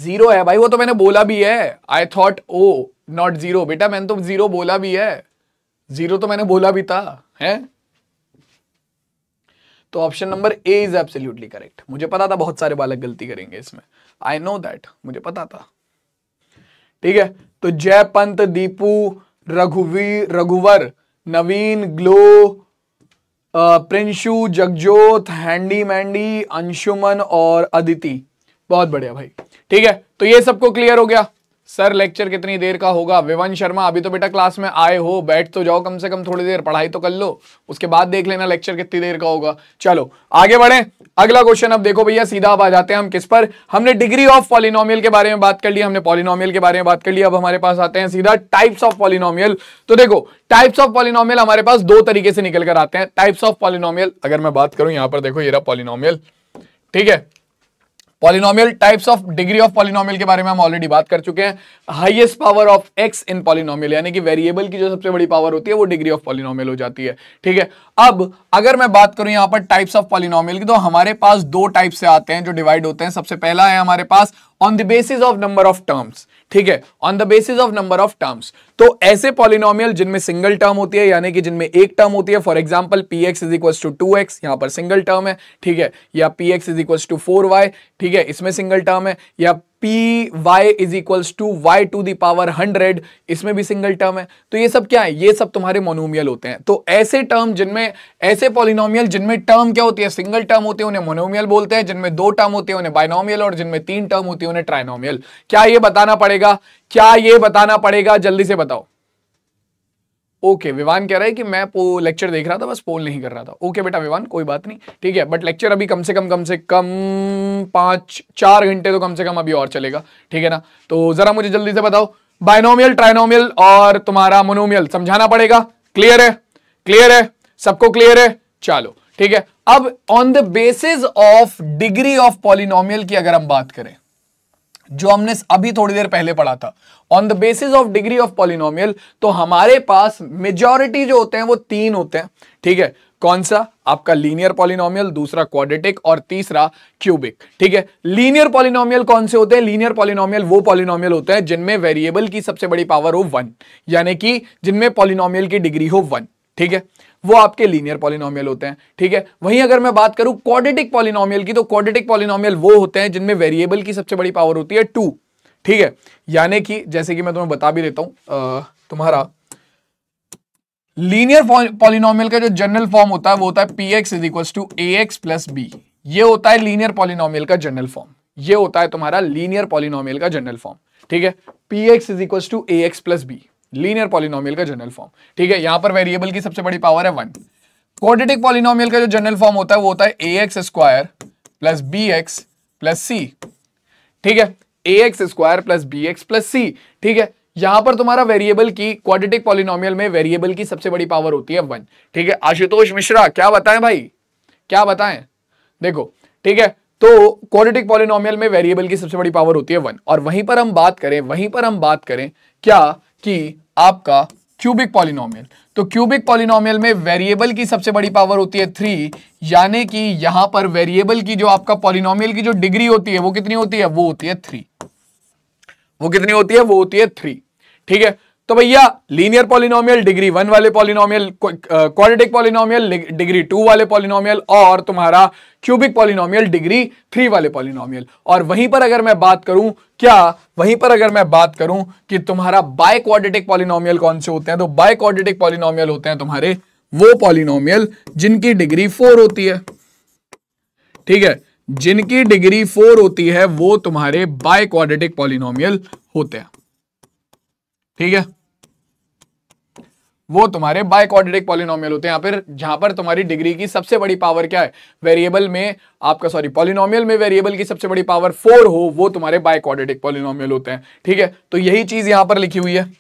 A: जीरो है भाई वो तो मैंने बोला भी है I thought oh not zero बेटा मैंने तो जीरो बोला भी है जीरो तो मैंने बोला भी था है तो option number A is absolutely correct मुझे पता था बहुत सारे बालक गलती करेंगे इसमें आई नो दैट मुझे पता था ठीक है तो जयपंत दीपू रघुवीर रघुवर नवीन ग्लो प्रिंशु जगजोत हैंडी मैंडी अंशुमन और अदिति बहुत बढ़िया भाई ठीक है तो ये सबको क्लियर हो गया सर लेक्चर कितनी देर का होगा विवन शर्मा अभी तो बेटा क्लास में आए हो बैठ तो जाओ कम से कम थोड़ी देर पढ़ाई तो कर लो उसके बाद देख लेना लेक्चर कितनी देर का होगा चलो आगे बढ़े अगला क्वेश्चन अब देखो भैया सीधा अब आ जाते हैं हम किस पर हमने डिग्री ऑफ पॉलिनोमियल के बारे में बात कर ली हमने पॉलिनोमियल के बारे में बात कर ली अब हमारे पास आते हैं सीधा टाइप्स ऑफ पॉलिनोमियल तो देखो टाइप्स ऑफ पॉलिनोमियल हमारे पास दो तरीके से निकल कर आते हैं टाइप्स ऑफ पॉलिनोमियल अगर मैं बात करूं यहां पर देखो ये पॉलिनोमियल ठीक है polynomial types of degree of polynomial के बारे में हम ऑलरेडी बात कर चुके हैं highest power of x in polynomial यानी कि वेरिएबल की जो सबसे बड़ी पावर होती है वो डिग्री ऑफ पॉलिनोमियल हो जाती है ठीक है अब अगर मैं बात करूं यहां पर टाइप्स ऑफ पॉलिनोमियल की तो हमारे पास दो टाइप से आते हैं जो डिवाइड होते हैं सबसे पहला है हमारे पास on the basis of number of terms ठीक है on the basis of number of terms तो ऐसे पॉलिनोमियल जिनमें सिंगल टर्म होती है यानी कि जिनमें एक टर्म होती है for example p x is equal to two x यहां पर सिंगल टर्म है ठीक है या p x is equal to four y ठीक है इसमें सिंगल टर्म है या p y is equals to y to the power hundred इसमें भी सिंगल टर्म है तो ये सब क्या है ये सब तुम्हारे मोनोमियल होते हैं तो ऐसे टर्म जिनमें ऐसे पॉलिनोमियल जिनमें टर्म क्या होती है सिंगल टर्म होते हैं उन्हें मोनोमियल बोलते हैं जिनमें दो टर्म होते हैं उन्हें बाइनोमियल और जिनमें तीन टर्म होती है उन्हें ट्राइनोमियल क्या ये बताना पड़ेगा क्या ये बताना पड़ेगा जल्दी से बताओ ओके विवान कह रहा है कि मैं लेक्चर देख रहा था बस पोल नहीं कर रहा था ओके बेटा विवान कोई बात नहीं ठीक है बट लेक्चर अभी कम से कम कम से कम पांच चार घंटे तो कम से कम अभी और चलेगा ठीक है ना तो ज़रा मुझे जल्दी से बताओ बायनोमियल ट्राइनोमियल और तुम्हारा मोनोमियल समझाना पड़ेगा क्लियर है क्लियर है सबको क्लियर है चलो ठीक है अब on the basis of degree of polynomial की अगर हम बात करें जो हमने अभी थोड़ी देर पहले पढ़ा था on the basis of degree of polynomial तो हमारे पास मेजोरिटी जो होते हैं वो तीन होते हैं ठीक है कौन सा आपका लीनियर पॉलिनोमियल दूसरा क्वाड्रेटिक और तीसरा क्यूबिक ठीक है लीनियर पॉलिनोमियल कौन से होते हैं लीनियर पॉलिनोमियल वो पॉलिनोमियल होते हैं जिनमें वेरिएबल की सबसे बड़ी पावर हो वन यानी कि जिनमें पॉलिनोमियल की डिग्री हो वन ठीक है वो आपके लीनियर पॉलिनोमियल होते हैं ठीक है वहीं अगर मैं बात करूं क्वाड्रेटिक पॉलिनोमियल की तो क्वाड्रेटिक पॉलिनोमियल वो होते हैं जिनमें वेरिएबल की सबसे बड़ी पावर होती है टू ठीक है यानी कि जैसे कि मैं तुम्हें बता भी देता हूं तुम्हारा लीनियर पॉलिनोमियल का जो जनरल फॉर्म होता है वो होता है p x is equal to a x plus b ये होता है लीनियर पॉलिनोमियल का जनरल फॉर्म ये होता है तुम्हारा लीनियर पॉलिनोमियल का जनरल फॉर्म ठीक है p x is equal to a x plus b linear polynomial का जनरल फॉर्म ठीक है यहां पर वेरिएबल की सबसे बड़ी पावर है वन क्वाड्रेटिक पॉलिनोमियल का जो जनरल फॉर्म होता है वो होता है a x square plus b x plus c ठीक है a x square plus b x plus c ठीक है यहां पर तुम्हारा वेरिएबल की क्वाड्रेटिक पॉलिनोमियल में वेरिएबल की सबसे बड़ी पावर होती है वन ठीक है आशुतोष मिश्रा क्या बताएं भाई क्या बताएं देखो ठीक है तो क्वाड्रेटिक पॉलिनोमियल में वेरिएबल की सबसे बड़ी पावर होती है वन और वहीं पर हम बात करें वहीं पर हम बात करें क्या कि आपका क्यूबिक पॉलिनोमियल तो क्यूबिक पॉलिनोमियल में वेरिएबल की सबसे बड़ी पावर होती है थ्री यानी कि यहां पर वेरिएबल की जो आपका पॉलिनोमियल की जो डिग्री होती है वो कितनी होती है वो होती है थ्री वो कितनी होती है वो होती है थ्री ठीक है तो भैया लीनियर पॉलिनोमियल डिग्री वन वाले polynomial quadratic polynomial degree two वाले पॉलिनोमियल और तुम्हारा क्यूबिक पॉलिनोमियल डिग्री थ्री वाले पॉलिनोमियल और वहीं पर अगर मैं बात करूं क्या वहीं पर अगर मैं बात करूं कि तुम्हारा बाय क्वाड्रेटिक पॉलिनोमियल कौन से होते हैं तो बाय क्वाड्रेटिक पॉलिनोमियल होते हैं तुम्हारे वो पॉलिनोमियल जिनकी डिग्री फोर होती है ठीक है जिनकी डिग्री फोर होती है वो तुम्हारे बाय क्वाड्रेटिक पॉलिनोमियल होते हैं ठीक है वो तुम्हारे बाय पॉलिनोमियल होते हैं यहां पर जहां पर तुम्हारी डिग्री की सबसे बड़ी पावर क्या है वेरिएबल में आपका सॉरी पॉलिनोमियल में वेरिएबल की सबसे बड़ी पावर फोर हो वो तुम्हारे बाय पॉलिनोमियल होते हैं ठीक है तो यही चीज यहां पर लिखी हुई है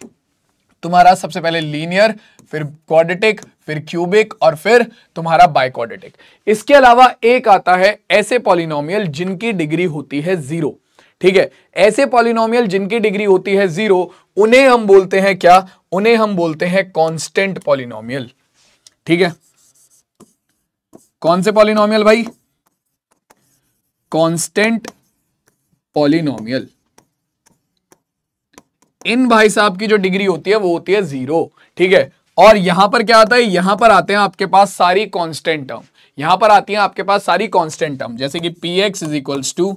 A: तुम्हारा सबसे पहले लीनियर फिर क्वाड्रेटिक फिर क्यूबिक और फिर तुम्हारा बायक्वाड्रेटिक इसके अलावा एक आता है ऐसे पॉलिनोमियल जिनकी डिग्री होती है जीरो ठीक है ऐसे पॉलिनोमियल जिनकी डिग्री होती है जीरो उन्हें हम बोलते हैं क्या उन्हें हम बोलते हैं कांस्टेंट पॉलिनोमियल ठीक है कौन से पॉलिनोमियल भाई कांस्टेंट पॉलिनोमियल इन भाई साहब की जो डिग्री होती है वो होती है जीरो ठीक है और यहां पर क्या आता है यहां पर आते हैं आपके पास सारी कांस्टेंट टर्म यहां पर आती है आपके पास सारी कांस्टेंट टर्म जैसे कि p x is equals to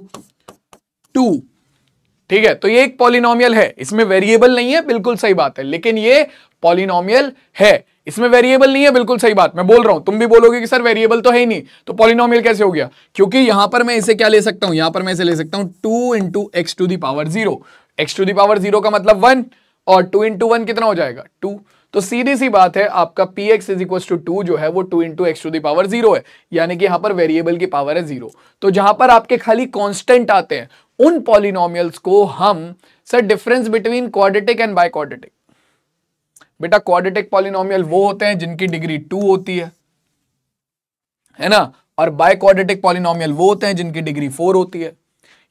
A: two ठीक है तो ये एक पॉलिनोमियल है इसमें वेरिएबल नहीं है बिल्कुल सही बात है लेकिन ये पॉलिनोमियल है इसमें वेरिएबल नहीं है बिल्कुल सही बात मैं बोल रहा हूं तुम भी बोलोगे कि सर वेरिएबल तो है ही नहीं तो पॉलिनोमियल कैसे हो गया क्योंकि यहां पर मैं इसे क्या ले सकता हूं यहां पर मैं इसे ले सकता हूं two into x to the power zero x to the power zero का मतलब वन और टू इंटू वन कितना हो जाएगा टू तो सीधी सी बात है आपका p x is equal to two जो है वो two into x to the power zero है यानी कि यहां पर वेरिएबल की पावर है जीरो तो जहां पर आपके खाली कॉन्स्टेंट आते हैं उन पॉलिनोमियल्स को हम sir difference between quadratic and biquadratic बेटा क्वाड्रेटिक पॉलिनोमियल वो होते हैं जिनकी डिग्री टू होती है है ना और बायक्वाड्रेटिक पॉलिनोमियल वो होते हैं जिनकी डिग्री फोर होती है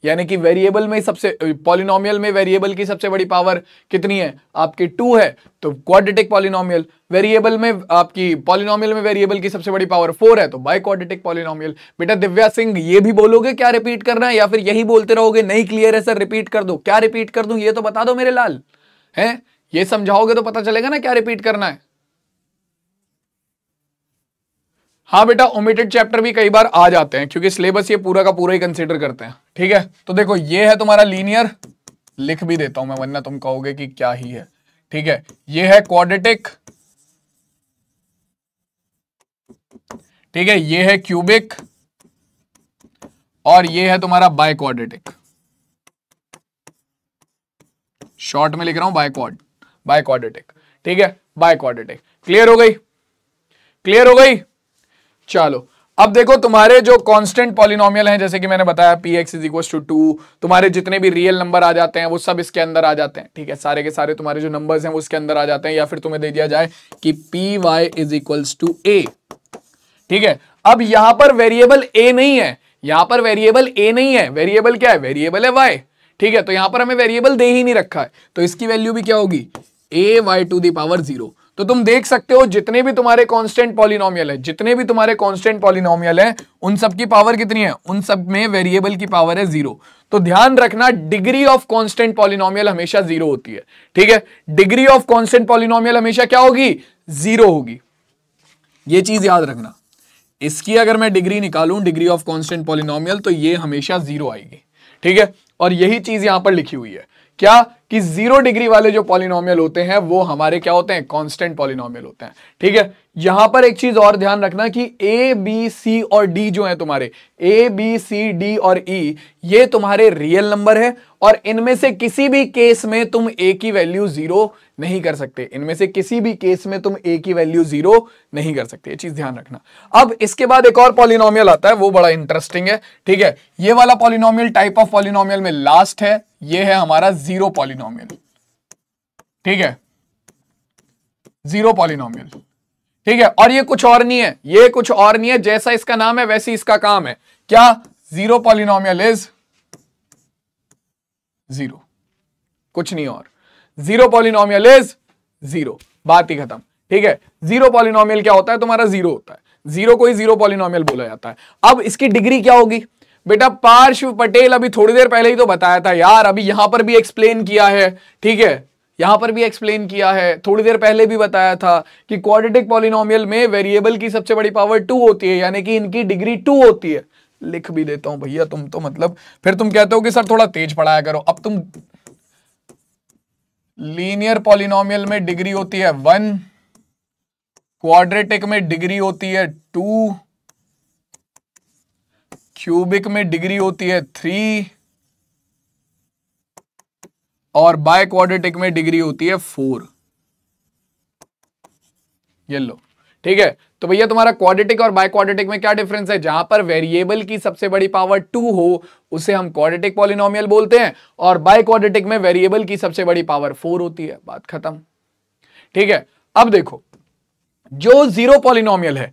A: यानी कि वेरिएबल में सबसे पॉलिनोमियल में वेरिएबल की सबसे बड़ी पावर कितनी है आपकी टू है तो क्वाड्रेटिक पॉलिनोमियल वेरिएबल में आपकी पॉलिनोमियल में वेरिएबल की सबसे बड़ी पावर फोर है तो बाई क्वाड्रेटिक पॉलिनोमियल बेटा दिव्या सिंह ये भी बोलोगे क्या रिपीट करना है या फिर यही बोलते रहोगे नहीं क्लियर है सर रिपीट कर दो क्या रिपीट कर दू ये तो बता दो मेरे लाल है ये समझाओगे तो पता चलेगा ना क्या रिपीट करना है हाँ बेटा ओमिटेड चैप्टर भी कई बार आ जाते हैं क्योंकि सिलेबस ये पूरा का पूरा ही कंसिडर करते हैं ठीक है तो देखो ये है तुम्हारा लीनियर लिख भी देता हूं मैं वरना तुम कहोगे कि क्या ही है ठीक है ये है क्वाड्रेटिक ठीक है ये है क्यूबिक और ये है तुम्हारा बायक्वाड्रेटिक शॉर्ट में लिख रहा हूं बायक्वाड बायक्वाड्रेटिक ठीक है बायक्वाड्रेटिक क्लियर हो गई क्लियर हो गई चलो अब देखो तुम्हारे जो कांस्टेंट पॉलिनोमियल हैं जैसे कि मैंने बताया p x is equal to two तुम्हारे जितने भी रियल नंबर आ जाते हैं वो सब इसके अंदर आ जाते हैं ठीक है सारे के सारे तुम्हारे जो नंबर्स हैं वो इसके अंदर आ जाते हैं या फिर तुम्हें दे दिया जाए कि p y is equals to a ठीक है अब यहां पर वेरिएबल ए नहीं है यहां पर वेरिएबल ए नहीं है वेरिएबल क्या है वेरिएबल है वाई ठीक है तो यहां पर हमें वेरिएबल दे ही नहीं रखा है तो इसकी वैल्यू भी क्या होगी a y to the power zero तो तुम देख सकते हो जितने भी तुम्हारे कांस्टेंट पॉलिनोमियल है जितने भी तुम्हारे कांस्टेंट पॉलिनोमियल है उन सब की पावर कितनी है उन सब में वेरिएबल की पावर है जीरो तो ध्यान रखना डिग्री ऑफ कांस्टेंट पॉलिनोमियल हमेशा जीरो होती है ठीक है डिग्री ऑफ कांस्टेंट पॉलिनॉमियल हमेशा क्या होगी जीरो होगी ये चीज याद रखना इसकी अगर मैं डिग्री निकालू डिग्री ऑफ कॉन्स्टेंट पॉलिनोमियल तो ये हमेशा जीरो आएगी ठीक है और यही चीज यहां पर लिखी हुई है क्या कि जीरो डिग्री वाले जो पॉलिनोमियल होते हैं वो हमारे क्या होते हैं कांस्टेंट पॉलिनोमियल होते हैं ठीक है यहां पर एक चीज और ध्यान रखना कि ए बी सी और डी जो है तुम्हारे ए बी सी डी और ई e, ये तुम्हारे रियल नंबर है और इनमें से किसी भी केस में तुम ए की वैल्यू जीरो नहीं कर सकते इनमें से किसी भी केस में तुम ए की वैल्यू जीरो नहीं कर सकते ये चीज ध्यान रखना अब इसके बाद एक और पॉलिनोमियल आता है वो बड़ा इंटरेस्टिंग है ठीक है ये वाला पॉलिनोमियल टाइप ऑफ पॉलिनोमियल में लास्ट है ये है हमारा जीरो पॉलिनोमियल ठीक है जीरो पॉलिनोमियल ठीक है और ये कुछ और नहीं है ये कुछ और नहीं है जैसा इसका नाम है वैसे इसका काम है क्या जीरो पॉलिनोमियल इज जीरो कुछ नहीं और जीरो पॉलिनोमियल इज जीरो बात ही खत्म ठीक है जीरो पॉलिनोमियल क्या होता है तुम्हारा जीरो होता है जीरो को ही जीरो पॉलिनोमियल बोला जाता है अब इसकी डिग्री क्या होगी बेटा पार्श्व पटेल अभी थोड़ी देर पहले ही तो बताया था यार अभी यहां पर भी एक्सप्लेन किया है ठीक है यहां पर भी एक्सप्लेन किया है थोड़ी देर पहले भी बताया था कि क्वाड्रेटिक पॉलिनोमियल में वेरिएबल की सबसे बड़ी पावर टू होती है यानी कि इनकी डिग्री टू होती है लिख भी देता हूं भैया तुम तो मतलब फिर तुम कहते हो कि सर थोड़ा तेज पढ़ाया करो अब तुम लीनियर पॉलिनोमियल में डिग्री होती है वन क्वाड्रेटिक में डिग्री होती है टू क्यूबिक में डिग्री होती है थ्री और बाय क्वाड्रेटिक में डिग्री होती है फोर ये लो ठीक है तो भैया तुम्हारा क्वाड्रेटिक और बायक्वाड्रेटिक में क्या डिफरेंस है जहां पर वेरिएबल की सबसे बड़ी पावर टू हो उसे हम क्वाड्रेटिक पॉलिनोमियल बोलते हैं और बायक्वाड्रेटिक में वेरिएबल की सबसे बड़ी पावर फोर होती है बात खत्म ठीक है अब देखो जो जीरो पॉलिनोमियल है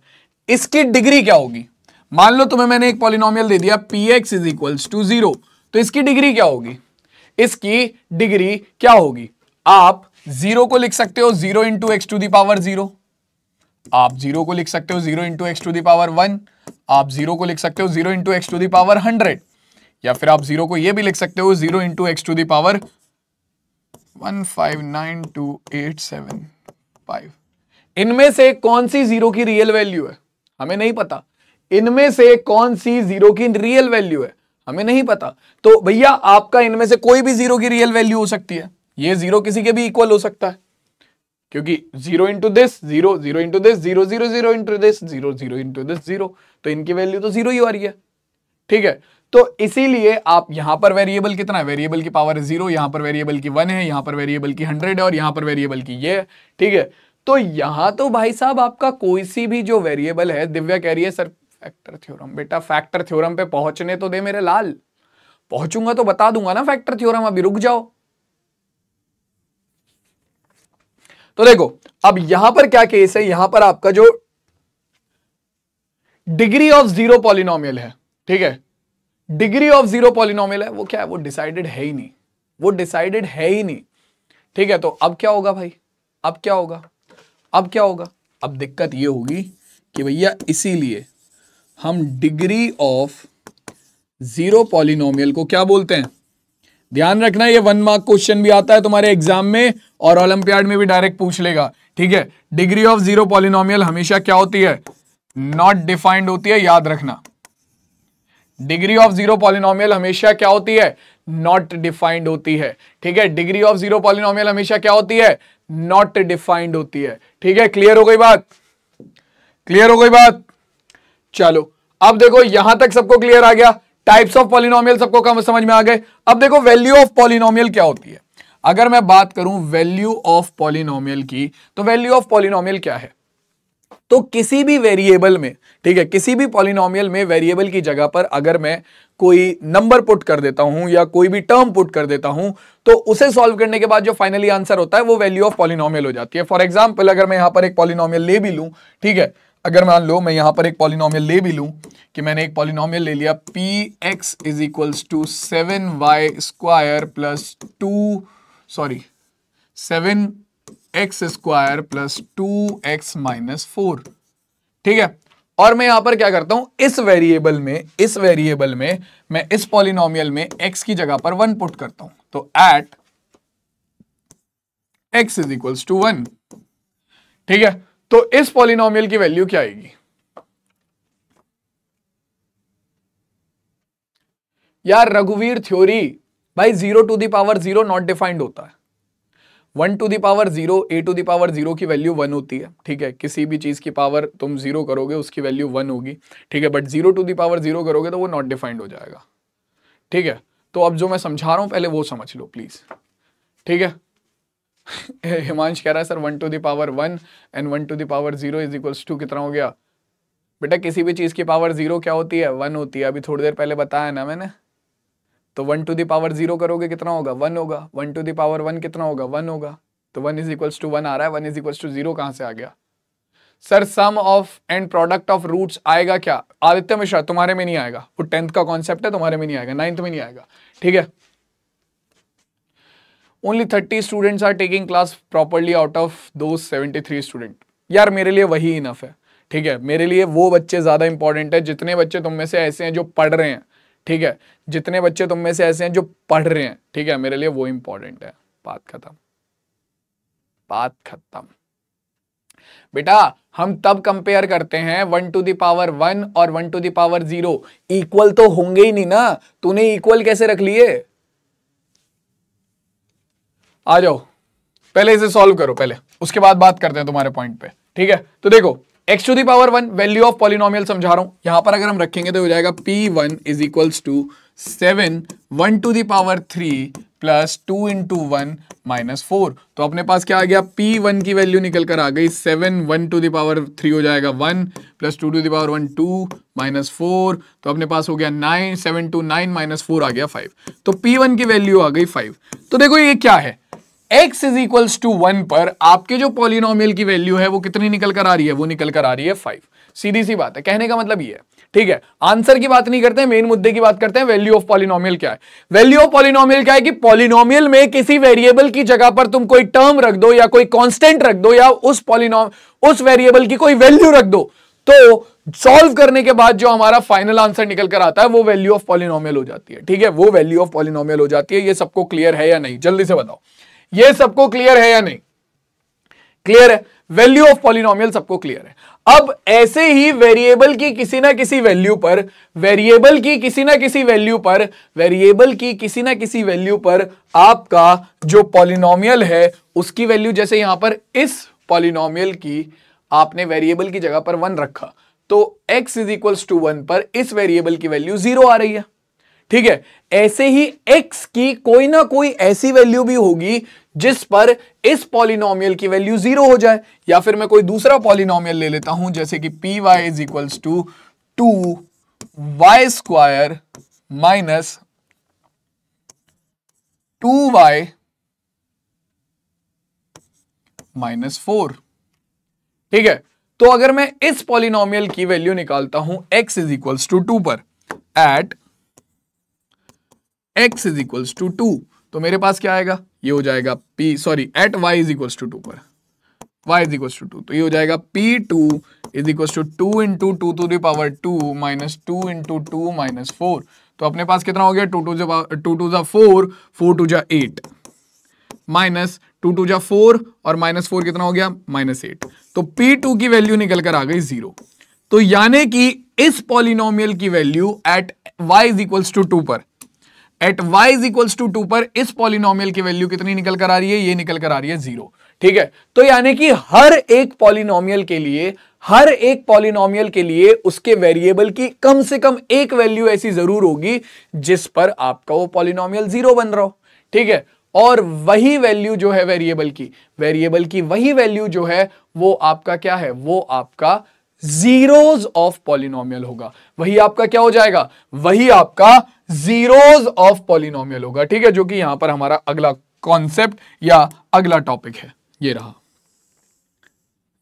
A: इसकी डिग्री क्या होगी मान लो तुम्हें मैंने एक पॉलिनोमियल दे दिया p x is equal to zero तो इसकी डिग्री क्या होगी इसकी डिग्री क्या होगी आप जीरो को लिख सकते हो zero into x to the power zero आप जीरो को लिख सकते हो zero into x to the power one आप जीरो को लिख सकते हो zero into x to the power hundred या फिर आप जीरो को यह भी लिख सकते हो zero into x to the power one five nine two eight seven five इनमें से कौन सी जीरो की रियल वैल्यू है हमें नहीं पता इनमें से कौन सी जीरो की रियल वैल्यू है हमें नहीं पता तो भैया आपका इनमें से कोई भी जीरो की रियल वैल्यू हो सकती है ये जीरो किसी के भी इक्वल हो सकता है क्योंकि zero into this zero zero into this zero zero zero into this zero zero into this zero तो इनकी वैल्यू तो जीरो ही आ रही है ठीक है तो इसीलिए आप यहां पर वेरिएबल कितना है वेरिएबल की पावर है जीरो यहां पर वेरिएबल की वन है यहां पर वेरिएबल की हंड्रेड है और यहां पर वेरिएबल की ये है ठीक है तो यहां तो भाई साहब आपका कोई सी भी जो वेरिएबल है दिव्या कह रही है सर फैक्टर थ्योरम बेटा फैक्टर थ्योरम पे पहुंचने तो दे मेरे लाल पहुंचूंगा तो बता दूंगा ना फैक्टर थ्योरम अभी रुक जाओ तो देखो अब यहां पर क्या केस है यहां पर आपका जो डिग्री ऑफ जीरो पॉलिनोमियल है ठीक है डिग्री ऑफ जीरो पॉलिनोमियल है वो क्या है वो डिसाइडेड है ही नहीं वो डिसाइडेड है ही नहीं ठीक है तो अब क्या होगा भाई अब क्या होगा अब क्या होगा अब दिक्कत ये होगी कि भैया इसीलिए हम डिग्री ऑफ जीरो पॉलिनोमियल को क्या बोलते हैं ध्यान रखना ये वन मार्क क्वेश्चन भी आता है तुम्हारे एग्जाम में और ओलंपियाड में भी डायरेक्ट पूछ लेगा ठीक है डिग्री ऑफ जीरो पॉलिनोमियल हमेशा क्या होती है नॉट डिफाइंड होती है याद रखना डिग्री ऑफ जीरो पॉलिनोमियल हमेशा क्या होती है नॉट डिफाइंड होती है ठीक है डिग्री ऑफ जीरो पॉलिनोमियल हमेशा क्या होती है नॉट डिफाइंड होती है ठीक है क्लियर हो गई बात क्लियर हो गई बात चलो अब देखो यहां तक सबको क्लियर आ गया टाइप्स ऑफ पॉलिनोमियल सबको कम समझ में आ गए अब देखो वैल्यू ऑफ पॉलिनोमियल क्या होती है अगर मैं बात करूं वैल्यू ऑफ पॉलिनोमियल की तो वैल्यू ऑफ पॉलिनोमियल क्या है तो किसी भी वेरिएबल में ठीक है किसी भी पॉलिनोमियल में वेरिएबल की जगह पर अगर मैं कोई नंबर पुट कर देता हूं या कोई भी टर्म पुट कर देता हूं तो उसे सॉल्व करने के बाद जो फाइनली आंसर होता है वो वैल्यू ऑफ पॉलिनोमियल हो जाती है फॉर एग्जाम्पल अगर मैं यहां पर एक पॉलिनोमियल ले भी लू ठीक है अगर मान लो मैं यहां पर एक पॉलिनोमियल ले भी लू कि मैंने एक पॉलिनोमियल ले लिया p x is equals to seven y square plus two sorry seven x square plus two x minus four ठीक है और मैं यहां पर क्या करता हूं इस वेरिएबल में इस वेरिएबल में मैं इस पॉलिनोमियल में एक्स की जगह पर वन पुट करता हूं तो at x is equals to one ठीक है तो इस पॉलिनोमियल की वैल्यू क्या आएगी यार रघुवीर थ्योरी भाई zero to the power zero not defined होता है one to the power zero a to the power zero की वैल्यू वन होती है ठीक है किसी भी चीज़ की पावर तुम जीरो करोगे उसकी वैल्यू वन होगी ठीक है but zero to the power zero करोगे तो वो नॉट डिफाइंड हो जाएगा ठीक है तो अब जो मैं समझा रहा हूं पहले वो समझ लो प्लीज़ ठीक है [laughs] हिमांश कह रहा है sir one to the power one and one to the power zero is equals to कितना हो गया बेटा किसी भी चीज़ की पावर जीरो क्या होती है वन होती है अभी थोड़ी देर पहले बताया ना मैंने तो वन टू दावर जीरो करोगे कितना होगा वन होगा वन टू दावर वन कितना होगा वन होगा तो one is equals to one आ रहा है one is equals to zero कहाँ से आ गया sir sum of and product of roots आएगा क्या आदित्य मिश्रा तुम्हारे में नहीं आएगा वो टेंथ का कॉन्सेप्ट है तुम्हारे में नहीं आएगा नाइन्थ में नहीं आएगा ठीक है only thirty students are taking class properly out of two seventy three student यार मेरे लिए वही इनफ है ठीक है मेरे लिए वो बच्चे ज़्यादा इंपॉर्टेंट है जितने बच्चे तुम में से ऐसे हैं जो पढ़ रहे हैं ठीक है जितने बच्चे तुम में से ऐसे हैं जो पढ़ रहे हैं ठीक है मेरे लिए वो इंपॉर्टेंट है बात खत्म बात खत्म बेटा हम तब कंपेयर करते हैं वन टू दावर वन और one to the power zero equal तो होंगे ही नहीं ना तूने इक्वल कैसे रख लिए आ जाओ पहले इसे सॉल्व करो पहले उसके बाद बात करते हैं तुम्हारे पॉइंट पे ठीक है तो देखो x to the power one value of polynomial समझा रहा हूं यहां पर अगर हम रखेंगे तो हो जाएगा p one is equals to seven one to the power three plus two into one minus four तो अपने पास क्या आ गया पी वन की वैल्यू निकल कर आ गई seven one to the power three हो जाएगा one plus two to the power one two minus four तो अपने पास हो गया nine seven two nine minus four आ गया फाइव तो पी वन की वैल्यू आ गई फाइव तो देखो ये क्या है x is equal to one पर आपके जो पॉलिनोमियल की वैल्यू है वो कितनी निकल कर आ रही है वो निकल कर आ रही है फाइव सीधी सी बात है कहने का मतलब ये है ठीक है आंसर की बात नहीं करते हैं मेन मुद्दे की बात करते हैं वैल्यू ऑफ पॉलिनोमियल क्या है वैल्यू ऑफ पॉलिनोमियल क्या है कि पॉलिनोमियल में किसी वेरिएबल की जगह पर तुम कोई टर्म रख दो या कोई कांस्टेंट रख दो या उस पॉलिनोम उस वेरिएबल की कोई वैल्यू रख दो तो सॉल्व करने के बाद जो हमारा फाइनल आंसर निकल कर आता है वो वैल्यू ऑफ पॉलिनोमियल हो जाती है ठीक है वो वैल्यू ऑफ पॉलिनोमियल हो जाती है ये सबको क्लियर है या नहीं जल्दी से बताओ ये सबको क्लियर है या नहीं क्लियर है वैल्यू ऑफ पॉलिनोमियल सबको क्लियर है अब ऐसे ही वेरिएबल की किसी ना किसी वैल्यू पर वेरिएबल की किसी ना किसी वैल्यू पर वेरिएबल की किसी ना किसी वैल्यू पर आपका जो पॉलिनोमियल है उसकी वैल्यू जैसे यहां पर इस पॉलिनोमियल की आपने वेरिएबल की जगह पर वन रखा तो x is equals to one पर इस वेरिएबल की वैल्यू जीरो आ रही है ठीक है ऐसे ही x की कोई ना कोई ऐसी वैल्यू भी होगी जिस पर इस पॉलिनोमियल की वैल्यू जीरो हो जाए या फिर मैं कोई दूसरा पॉलिनोमियल ले लेता हूं जैसे कि p y is equals to two y square minus two y minus four ठीक है तो अगर मैं इस पॉलिनोमियल की वैल्यू निकालता हूं x is equals to two पर at x is equals to two तो मेरे पास क्या आएगा ये हो जाएगा p sorry at y is equals to two पर y is equals to two तो ये हो जाएगा p2 two is equals to two into two to the power two minus two into two minus four तो अपने पास कितना हो गया टू टू जा टू टू जा फोर फोर टू जा एट माइनस टू टू जा फोर और माइनस फोर कितना हो गया माइनस एट तो p2 की वैल्यू निकल कर आ गई जीरो तो यानी कि इस पॉलिनोमियल की value at y is equals to two पर at y is equals to two पर इस पॉलिनोमियल की वैल्यू कितनी निकल कर आ रही है ये निकल कर आ रही है जीरो ठीक है तो यानी कि हर एक पॉलिनोमियल के लिए हर एक पॉलिनोमियल के लिए उसके वेरिएबल की कम से कम एक वैल्यू ऐसी जरूर होगी जिस पर आपका वो पॉलिनोमियल जीरो बन रहा हो ठीक है और वही वैल्यू जो है वेरिएबल की वेरिएबल की वही वैल्यू जो है वो आपका क्या है वो आपका जीरोज ऑफ पॉलिनोमियल होगा वही आपका क्या हो जाएगा वही आपका जीरोज ऑफ पॉलिनोमियल होगा ठीक है जो कि यहां पर हमारा अगला कॉन्सेप्ट या अगला टॉपिक है ये रहा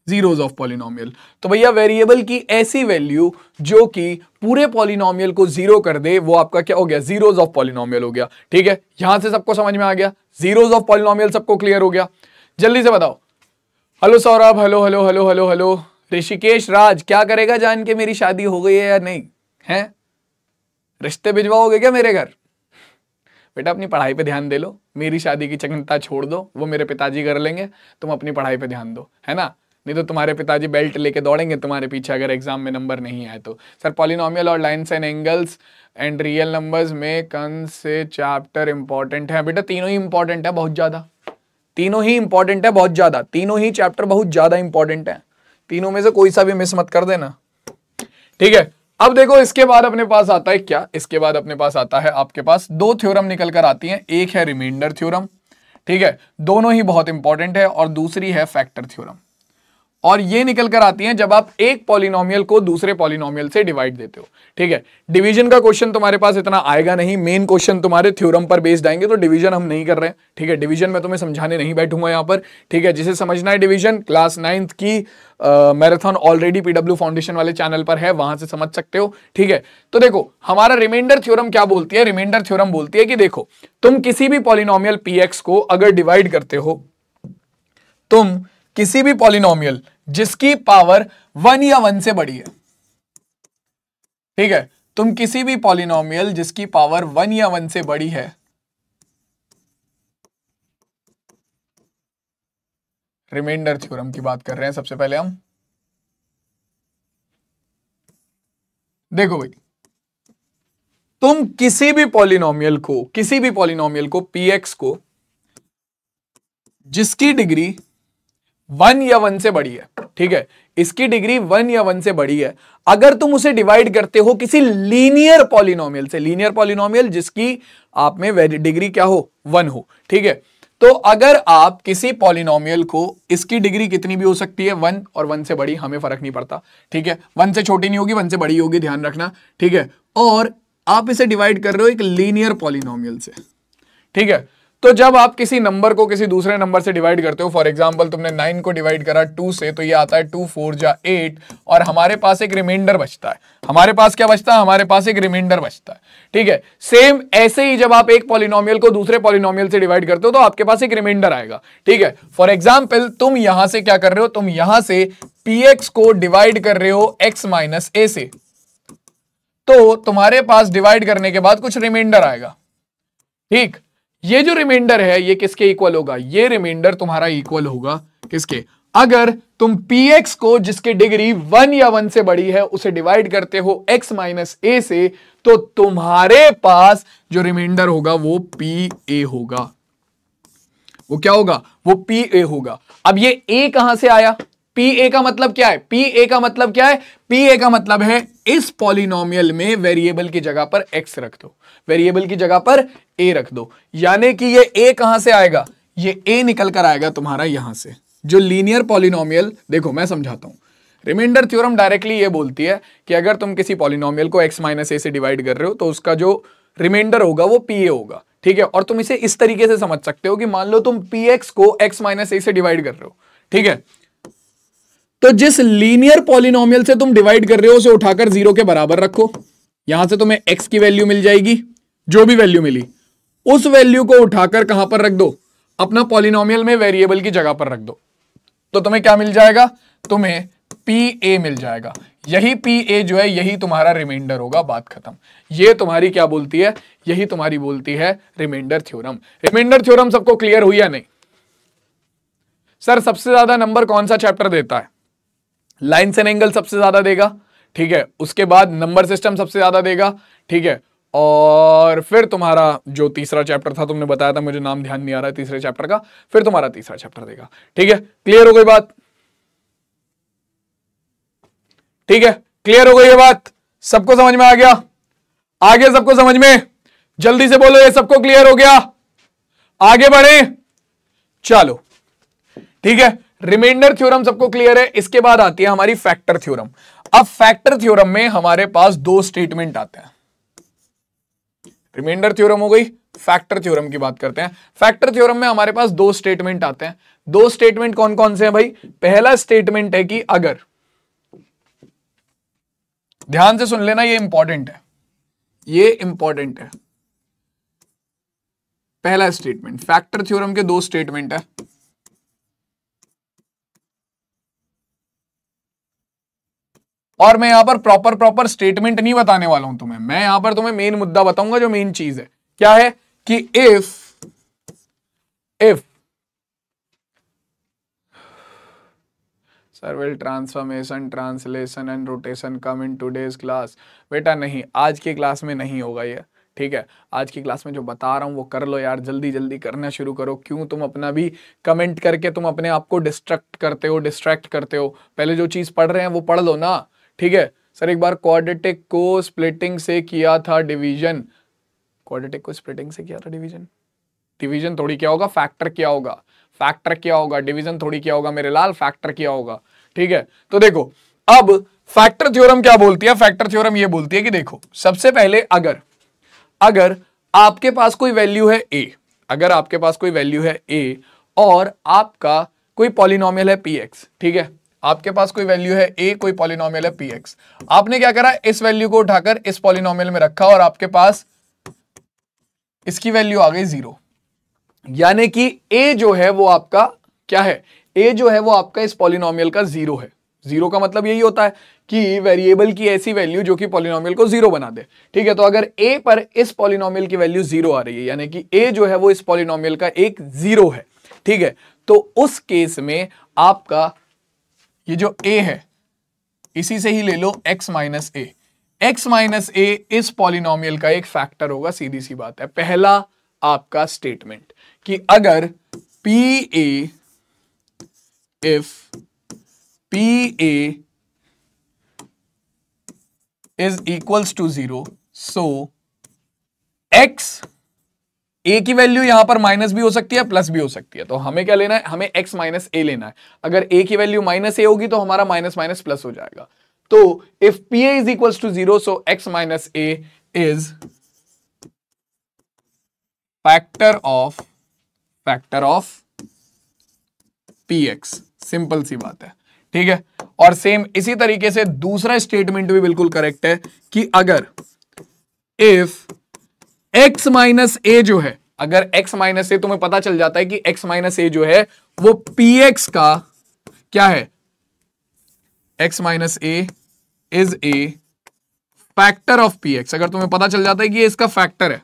A: जीरोज ऑफ पॉलिनोमियल तो भैया वेरिएबल की ऐसी वैल्यू जो कि पूरे पॉलिनोमियल को जीरो कर दे वो आपका क्या हो गया जीरोज ऑफ पॉलिनोमियल हो गया ठीक है यहां से सबको समझ में आ गया जीरोज ऑफ पॉलिनोमियल सबको क्लियर हो गया जल्दी से बताओ hello Saurabh hello hello hello hello hello Rishikesh Raj क्या करेगा जान के मेरी शादी हो गई है या नहीं है रिश्ते भिजवाओगे क्या मेरे घर बेटा अपनी पढ़ाई पे ध्यान दे लो मेरी शादी की चिंता छोड़ दो वो मेरे पिताजी कर लेंगे तुम अपनी पढ़ाई पे ध्यान दो है ना नहीं तो तुम्हारे पिताजी बेल्ट लेके दौड़ेंगे तुम्हारे पीछे अगर एग्जाम में नंबर नहीं आए तो सर पॉलिनोमियल और lines and angles and real numbers में कौन से चैप्टर इंपॉर्टेंट है बेटा तीनों ही इंपॉर्टेंट है बहुत ज़्यादा तीनों ही इंपॉर्टेंट है बहुत ज़्यादा तीनों ही चैप्टर बहुत ज़्यादा इंपॉर्टेंट है तीनों में से कोई सा भी मिस मत कर देना ठीक है अब देखो इसके बाद अपने पास आता है क्या इसके बाद अपने पास आता है आपके पास दो थ्योरम निकल कर आती हैं एक है रिमाइंडर थ्योरम ठीक है दोनों ही बहुत इंपॉर्टेंट है और दूसरी है फैक्टर थ्योरम और ये निकल कर आती हैं जब आप एक पॉलिनोमियल को दूसरे पॉलिनोमियल से डिवाइड देते हो ठीक है डिवीजन का क्वेश्चन तुम्हारे पास इतना आएगा नहीं मेन क्वेश्चन तुम्हारे थ्योरम पर बेस्ड आएंगे तो डिवीजन हम नहीं कर रहे हैं ठीक है डिवीजन में तुम्हें समझाने नहीं बैठूंगा यहां पर ठीक है जिसे समझना है डिवीजन क्लास नाइन्थ की मैराथन ऑलरेडी पीडब्ल्यू फाउंडेशन वाले चैनल पर है वहां से समझ सकते हो ठीक है तो देखो हमारा रिमाइंडर थ्योरम क्या बोलती है रिमाइंडर थ्योरम बोलती है कि देखो तुम किसी भी पॉलिनोमियल पी को अगर डिवाइड करते हो तुम किसी भी पॉलिनोमियल जिसकी पावर वन या वन से बड़ी है ठीक है तुम किसी भी पॉलिनोमियल जिसकी पावर वन या वन से बड़ी है रिमाइंडर थ्योरम की बात कर रहे हैं सबसे पहले हम देखो भाई तुम किसी भी पॉलिनोमियल को किसी भी पॉलिनोमियल को पीएक्स को जिसकी डिग्री वन या वन से बड़ी है ठीक है इसकी डिग्री वन या वन से बड़ी है अगर तुम उसे डिवाइड करते हो किसी लीनियर पॉलिनोमियल से लीनियर पॉलिनोमियल जिसकी आप में डिग्री क्या हो वन हो ठीक है तो अगर आप किसी पॉलिनोमियल को इसकी डिग्री कितनी भी हो सकती है वन और वन से बड़ी हमें फर्क नहीं पड़ता ठीक है वन से छोटी नहीं होगी वन से बड़ी होगी ध्यान रखना ठीक है और आप इसे डिवाइड कर रहे हो एक लीनियर पॉलिनोमियल से ठीक है तो जब आप किसी नंबर को किसी दूसरे नंबर से डिवाइड करते हो फॉर एग्जाम्पल तुमने नाइन को डिवाइड करा टू से तो ये आता है टू फोर या एट और हमारे पास एक रिमाइंडर बचता है हमारे पास क्या बचता है हमारे पास एक रिमाइंडर बचता है ठीक है सेम ऐसे ही जब आप एक पॉलिनोमियल को दूसरे पॉलिनोमियल से डिवाइड करते हो तो आपके पास एक रिमाइंडर आएगा ठीक है फॉर एग्जाम्पल तुम यहां से क्या कर रहे हो तुम यहां से पी को डिवाइड कर रहे हो एक्स माइनस ए से तो तुम्हारे पास डिवाइड करने के बाद कुछ रिमाइंडर आएगा ठीक ये जो रिमाइंडर है ये किसके इक्वल होगा ये रिमाइंडर तुम्हारा इक्वल होगा किसके अगर तुम पी एक्स को जिसकी डिग्री वन या वन से बड़ी है उसे डिवाइड करते हो एक्स माइनस ए से तो तुम्हारे पास जो रिमाइंडर होगा वो पी ए होगा वो क्या होगा वो पी ए होगा अब ये ए कहां से आया पी ए का मतलब क्या है पी ए का मतलब क्या है पी ए का मतलब है इस पॉलिनोमियल में वेरिएबल की जगह पर एक्स रख दो वेरिएबल की जगह पर ए रख दो यानी कि ये ए कहां से आएगा ये ए निकल कर आएगा तुम्हारा यहां से जो लीनियर पॉलिनोमियल देखो मैं समझाता हूं रिमाइंडर थ्योरम डायरेक्टली ये बोलती है कि अगर तुम किसी पॉलिनोमियल को एक्स माइनस ए से डिवाइड कर रहे हो तो उसका जो रिमाइंडर होगा वो पी ए होगा ठीक है और तुम इसे इस तरीके से समझ सकते हो कि मान लो तुम पी एक्स को एक्स माइनस ए से डिवाइड कर रहे हो ठीक है तो जिस लीनियर पॉलिनोमियल से तुम डिवाइड कर रहे हो उसे उठाकर जीरो के बराबर रखो यहां से तुम्हें एक्स की वैल्यू मिल जाएगी जो भी वैल्यू मिली उस वैल्यू को उठाकर कहां पर रख दो अपना पॉलिनोमियल में वेरिएबल की जगह पर रख दो तो तुम्हें क्या मिल जाएगा तुम्हें पी ए मिल जाएगा यही पी ए जो है यही तुम्हारा रिमाइंडर होगा बात खत्म ये तुम्हारी क्या बोलती है यही तुम्हारी बोलती है रिमाइंडर थ्योरम रिमाइंडर थ्योरम सबको क्लियर हुई या नहीं सर सबसे ज्यादा नंबर कौन सा चैप्टर देता है लाइन एंड एंगल सबसे ज्यादा देगा ठीक है उसके बाद नंबर सिस्टम सबसे ज्यादा देगा ठीक है और फिर तुम्हारा जो तीसरा चैप्टर था तुमने बताया था मुझे नाम ध्यान नहीं आ रहा है तीसरे चैप्टर का फिर तुम्हारा तीसरा चैप्टर देगा ठीक है क्लियर हो गई बात ठीक है क्लियर हो गई ये बात सबको समझ में आ गया आगे सबको समझ में जल्दी से बोलो ये सबको क्लियर हो गया आगे बढ़े चलो ठीक है रिमाइंडर थ्योरम सबको क्लियर है इसके बाद आती है हमारी फैक्टर थ्योरम अब फैक्टर थ्योरम में हमारे पास दो स्टेटमेंट आते हैं रिमाइंडर थ्योरम हो गई फैक्टर थ्योरम की बात करते हैं फैक्टर थ्योरम में हमारे पास दो स्टेटमेंट आते हैं दो स्टेटमेंट कौन कौन से हैं भाई पहला स्टेटमेंट है कि अगर ध्यान से सुन लेना ये इंपॉर्टेंट है ये इंपॉर्टेंट है पहला स्टेटमेंट फैक्टर थ्योरम के दो स्टेटमेंट है और मैं यहां पर प्रॉपर प्रॉपर स्टेटमेंट नहीं बताने वाला हूं तुम्हें मैं यहां पर तुम्हें मेन मुद्दा बताऊंगा जो मेन चीज है क्या है कि if if sir will transformation translation and rotation come in today's class बेटा नहीं आज की क्लास में नहीं होगा ये ठीक है आज की क्लास में जो बता रहा हूँ वो कर लो यार जल्दी जल्दी करना शुरू करो क्यों तुम अपना भी कमेंट करके तुम अपने आप को डिस्ट्रक्ट करते हो डिस्ट्रैक्ट करते हो पहले जो चीज़ पढ़ रहे हैं वो पढ़ लो ना ठीक है सर एक बार क्वाड्रेटिक को स्प्लिटिंग से किया था डिवीजन क्वाड्रेटिक को स्प्लिटिंग से किया था डिवीजन डिवीजन थोड़ी क्या होगा फैक्टर क्या होगा फैक्टर क्या होगा डिवीजन थोड़ी क्या होगा मेरे लाल फैक्टर क्या होगा ठीक है तो देखो अब फैक्टर थ्योरम क्या बोलती है फैक्टर थ्योरम ये बोलती है कि देखो सबसे पहले अगर अगर आपके पास कोई वैल्यू है ए अगर आपके पास कोई वैल्यू है ए और आपका कोई पॉलिनोमियल है पी एक्स ठीक है आपके पास कोई वैल्यू है ए कोई पॉलिनॉमियल है पी एक्स आपने क्या करा इस वैल्यू को उठाकर इस पॉलिनॉमियल में रखा और आपके पास इसकी वैल्यू आ गई जीरो यानी कि ए जो है वो आपका क्या है ए जो है वो आपका इस पॉलिनॉमियल का जीरो है जीरो का मतलब यही होता है कि वेरिएबल की ऐसी वैल्यू जो कि पॉलिनॉमियल को जीरो बना दे ठीक है तो अगर ए पर इस पॉलिनॉमियल की वैल्यू जीरो आ रही है यानी कि ए जो है वो इस पॉलिनॉमियल का एक जीरो है ठीक है तो उस केस में आपका ये जो ए है इसी से ही ले लो x minus a x minus a इस पॉलिनोमियल का एक फैक्टर होगा सीधी सी बात है पहला आपका स्टेटमेंट कि अगर p a if p A is equals to zero so x a की वैल्यू यहां पर माइनस भी हो सकती है प्लस भी हो सकती है तो हमें क्या लेना है हमें एक्स माइनस ए लेना है अगर ए की वैल्यू माइनस ए होगी तो हमारा माइनस माइनस प्लस हो जाएगा तो if p A is equal to zero so x minus a is factor of factor of p x simple सी बात है ठीक है और सेम इसी तरीके से दूसरा स्टेटमेंट भी बिल्कुल करेक्ट है कि अगर इफ एक्स माइनस ए जो है अगर x माइनस ए तुम्हें पता चल जाता है कि x माइनस ए जो है वो px का क्या है x minus a is a factor of px अगर तुम्हें पता चल जाता है कि ये इसका फैक्टर है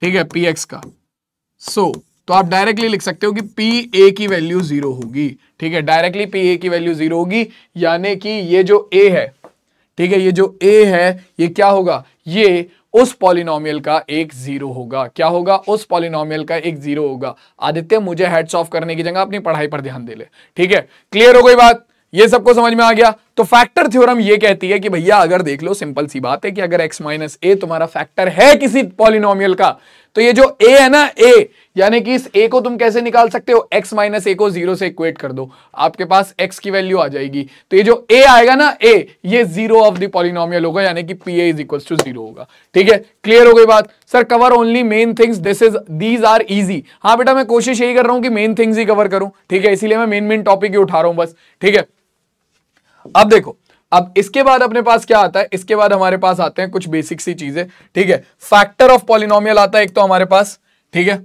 A: ठीक है px का सो so, तो आप डायरेक्टली लिख सकते हो कि पी ए की वैल्यू जीरो होगी ठीक है डायरेक्टली पी ए की वैल्यू जीरो होगी यानी कि ये जो ए है ठीक है ये जो ए है ये क्या होगा ये उस पॉलिनोमियल का एक जीरो होगा क्या होगा उस पॉलिनोमियल का एक जीरो होगा आदित्य मुझे हेड्स ऑफ करने की जगह अपनी पढ़ाई पर ध्यान दे ले ठीक है क्लियर हो गई बात ये सबको समझ में आ गया तो फैक्टर थ्योरम ये कहती है कि भैया अगर देख लो सिंपल सी बात है कि अगर x माइनस ए तुम्हारा फैक्टर है किसी पॉलिनोमियल का तो ये जो ए है ना ए यानी कि इस ए को तुम कैसे निकाल सकते हो एक्स माइनस ए को जीरो से इक्वेट कर दो आपके पास एक्स की वैल्यू आ जाएगी तो ये जो ए आएगा ना ए ये जीरो ऑफ द पॉलिनोमियल होगा यानी कि p A is equal to zero होगा ठीक है क्लियर हो गई बात sir cover only main things this is these are easy हाँ बेटा मैं कोशिश यही कर रहा हूं कि मेन थिंग्स ही कवर करूं ठीक है इसीलिए मैं मेन मेन टॉपिक ही उठा रहा हूं बस ठीक है अब देखो अब इसके बाद अपने पास क्या आता है इसके बाद हमारे पास आते हैं कुछ बेसिक सी चीजें ठीक है फैक्टर ऑफ पॉलिनोमियल आता है एक तो हमारे पास ठीक है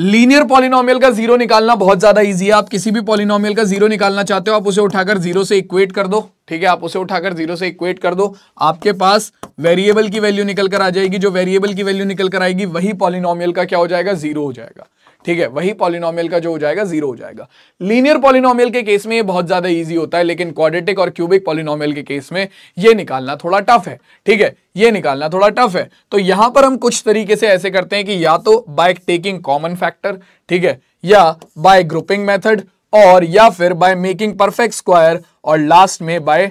A: लीनियर पॉलिनोमियल का जीरो निकालना बहुत ज्यादा इजी है आप किसी भी पॉलिनोमियल का जीरो निकालना चाहते हो आप उसे उठाकर जीरो से इक्वेट कर दो ठीक है आप उसे उठाकर जीरो से इक्वेट कर दो आपके पास वेरिएबल की वैल्यू निकल कर आ जाएगी जो वेरिएबल की वैल्यू निकल कर आएगी वही पॉलिनोमियल का क्या हो जाएगा जीरो हो जाएगा ठीक है वही पॉलिनॉमियल का जो हो जाएगा जीरो हो जाएगा लीनियर पॉलिनॉमियल के केस में ये बहुत ज्यादा इजी होता है लेकिन क्वाड्रेटिक और क्यूबिक पॉलिनॉमियल के केस में ये निकालना थोड़ा टफ है ठीक है ये निकालना थोड़ा टफ है तो यहां पर हम कुछ तरीके से ऐसे करते हैं कि या तो बाय टेकिंग कॉमन फैक्टर ठीक है या बाय ग्रुपिंग मेथड और या फिर बाय मेकिंग परफेक्ट स्क्वायर और लास्ट में by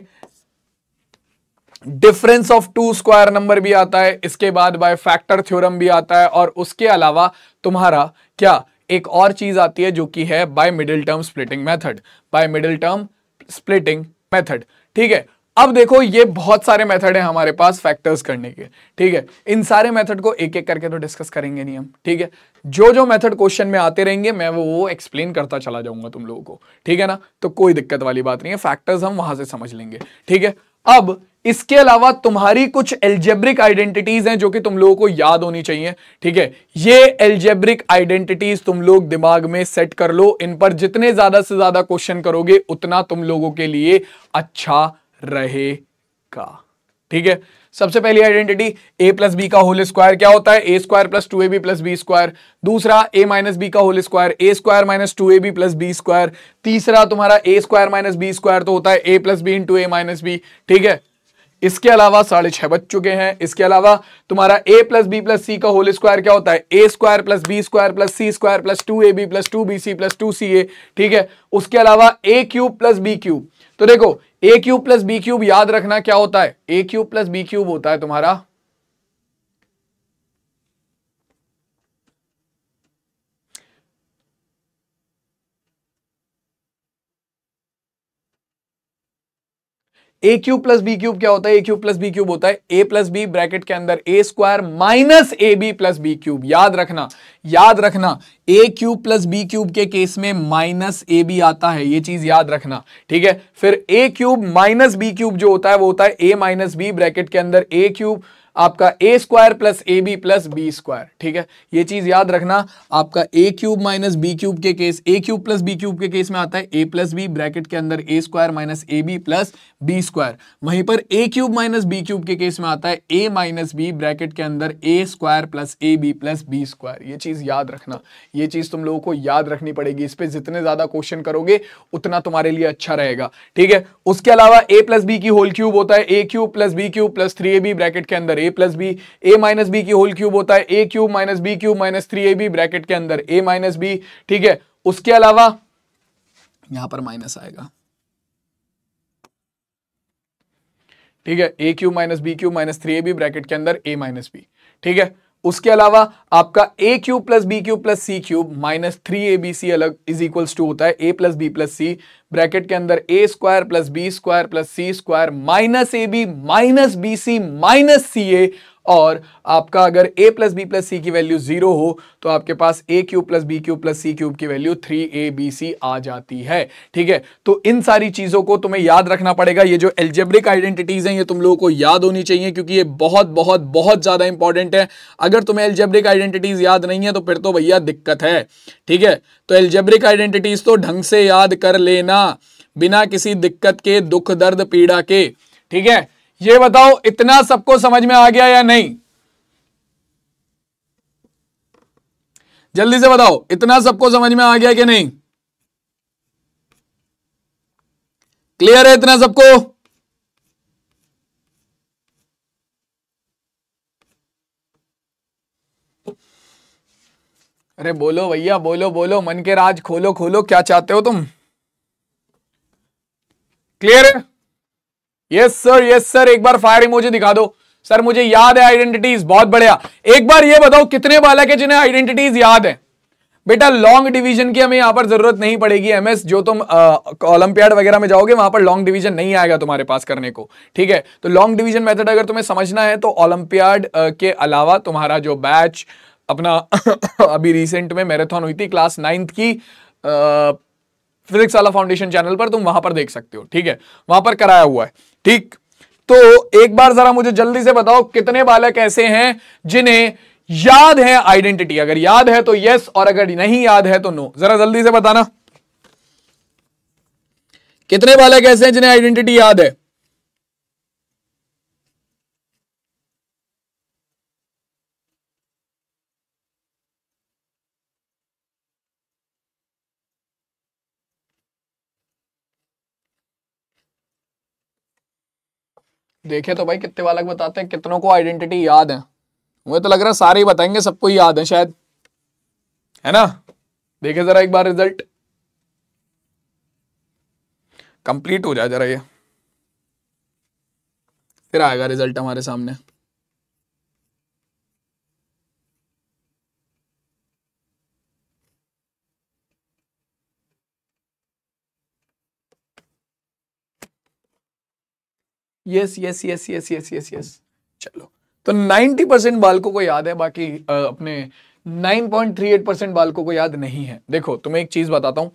A: difference of two square number भी आता है इसके बाद बाय फैक्टर थ्योरम भी आता है और उसके अलावा तुम्हारा क्या एक और चीज आती है जो कि है by middle term splitting method by middle term splitting method ठीक है अब देखो ये बहुत सारे मेथड है हमारे पास फैक्टर्स करने के ठीक है इन सारे मेथड को एक एक करके तो डिस्कस करेंगे नहीं हम ठीक है जो जो मेथड क्वेश्चन में आते रहेंगे मैं वो वो एक्सप्लेन करता चला जाऊंगा तुम लोगों को ठीक है ना तो कोई दिक्कत वाली बात नहीं है फैक्टर्स हम वहां से समझ लेंगे ठीक है अब इसके अलावा तुम्हारी कुछ एल्जेब्रिक आइडेंटिटीज हैं जो कि तुम लोगों को याद होनी चाहिए ठीक है ये एल्जेब्रिक आइडेंटिटीज तुम लोग दिमाग में सेट कर लो इन पर जितने ज्यादा से ज्यादा क्वेश्चन करोगे उतना तुम लोगों के लिए अच्छा रहेगा ठीक है सबसे पहली आइडेंटिटी ए प्लस बी का होल स्क्वायर क्या होता है ए square plus two A B plus B square दूसरा ए माइनस बी का whole square A square minus two A B plus B square तीसरा तुम्हारा a square minus b square तो होता है ए plus b into a minus b ठीक है इसके अलावा साढ़े छह बच चुके हैं इसके अलावा तुम्हारा a plus B plus c का होल स्क्वायर क्या होता है ए square plus B square plus c square plus two A B plus two b C plus two c ए ठीक है उसके अलावा a cube plus B cube तो देखो a cube plus B cube याद रखना क्या होता है ए क्यूब प्लस बी क्यूब होता है तुम्हारा ए क्यूब प्लस बी क्यूब क्या होता है ए क्यूब प्लस बी क्यूब होता है ए प्लस बी ब्रैकेट के अंदर ए square minus A B plus B cube याद रखना याद रखना a cube plus B cube के केस में माइनस ए बी आता है ये चीज याद रखना ठीक है फिर a cube minus b cube जो होता है वो होता है ए माइनस बी ब्रैकेट के अंदर ए क्यूब आपका a square plus A B plus B square ठीक है ये चीज याद रखना आपका a cube minus b cube के case a cube plus B cube के केस में आता है ए प्लस बी ब्रैकेट के अंदर ए square minus A B plus B square वहीं पर a cube minus b cube के केस में आता है ए माइनस बी ब्रैकेट के अंदर ए square plus A B plus B square ये चीज याद रखना ये चीज तुम लोगों को याद रखनी पड़ेगी इस पर जितने ज्यादा क्वेश्चन करोगे उतना तुम्हारे लिए अच्छा रहेगा ठीक है उसके अलावा ए प्लस बी की होल क्यूब होता है ए cube plus B cube plus three A B bracket के अंदर a plus B a minus b की होल क्यूब होता है ए cube minus b cube minus three A B bracket के अंदर ए माइनस बी ठीक है उसके अलावा यहां पर माइनस आएगा ठीक है ए cube minus b cube minus three A B bracket के अंदर ए माइनस बी ठीक है उसके अलावा आपका a cube plus B cube plus C cube minus three A B c अलग इज इक्वल्स टू होता है ए plus B plus c bracket के अंदर ए square plus B square plus c square minus A b minus b c minus C a और आपका अगर a plus B plus सी की value zero हो तो आपके पास ए cube plus B cube plus सी क्यूब की value three A B c आ जाती है ठीक है तो इन सारी चीज़ों को तुम्हें याद रखना पड़ेगा ये जो एल्जेब्रिक आइडेंटिटीज़ हैं ये तुम लोगों को याद होनी चाहिए क्योंकि ये बहुत बहुत बहुत ज़्यादा इंपॉर्टेंट है अगर तुम्हें एल्जेब्रिक आइडेंटिटीज़ याद नहीं है तो फिर तो भैया दिक्कत है ठीक है तो एल्जेब्रिक आइडेंटिटीज़ तो ढंग से याद कर लेना बिना किसी दिक्कत के दुख दर्द पीड़ा के ठीक है ये बताओ इतना सबको समझ में आ गया या नहीं जल्दी से बताओ इतना सबको समझ में आ गया कि नहीं क्लियर है इतना सबको अरे बोलो भैया बोलो बोलो मन के राज खोलो खोलो क्या चाहते हो तुम क्लियर है यस सर यस सर एक बार फायर इमोजी दिखा दो सर मुझे याद है आइडेंटिटीज बहुत बढ़िया एक बार ये बताओ कितने बालक है जिन्हें आइडेंटिटीज याद है बेटा लॉन्ग डिवीजन की हमें यहाँ पर जरूरत नहीं पड़ेगी एमएस जो तुम ओलंपियाड वगैरह में जाओगे वहां पर लॉन्ग डिवीजन नहीं आएगा तुम्हारे पास करने को ठीक है तो लॉन्ग डिवीजन मेथड अगर तुम्हें समझना है तो ओलंपियाड के अलावा तुम्हारा जो बैच अपना [coughs] अभी रिसेंट में मैराथन हुई थी क्लास नाइन्थ की फिजिक्स वाला फाउंडेशन चैनल पर तुम वहां पर देख सकते हो ठीक है वहां पर कराया हुआ है ठीक तो एक बार जरा मुझे जल्दी से बताओ कितने बालक ऐसे हैं जिन्हें याद है आइडेंटिटी अगर याद है तो यस और अगर नहीं याद है तो नो जरा जल्दी से बताना कितने बालक ऐसे हैं जिन्हें आइडेंटिटी याद है देखे तो भाई कितने वालक बताते हैं कितनों को आइडेंटिटी याद है मुझे तो लग रहा है सारे ही बताएंगे सबको याद है शायद है ना देखे जरा एक बार रिजल्ट कंप्लीट हो जाए जरा ये फिर आएगा रिजल्ट हमारे सामने yes yes yes yes yes yes yes चलो तो 90 परसेंट बालकों को याद है बाकी पॉइंट अपने 9.38 परसेंट बालकों को याद नहीं है देखो तुम्हें एक चीज बताता हूं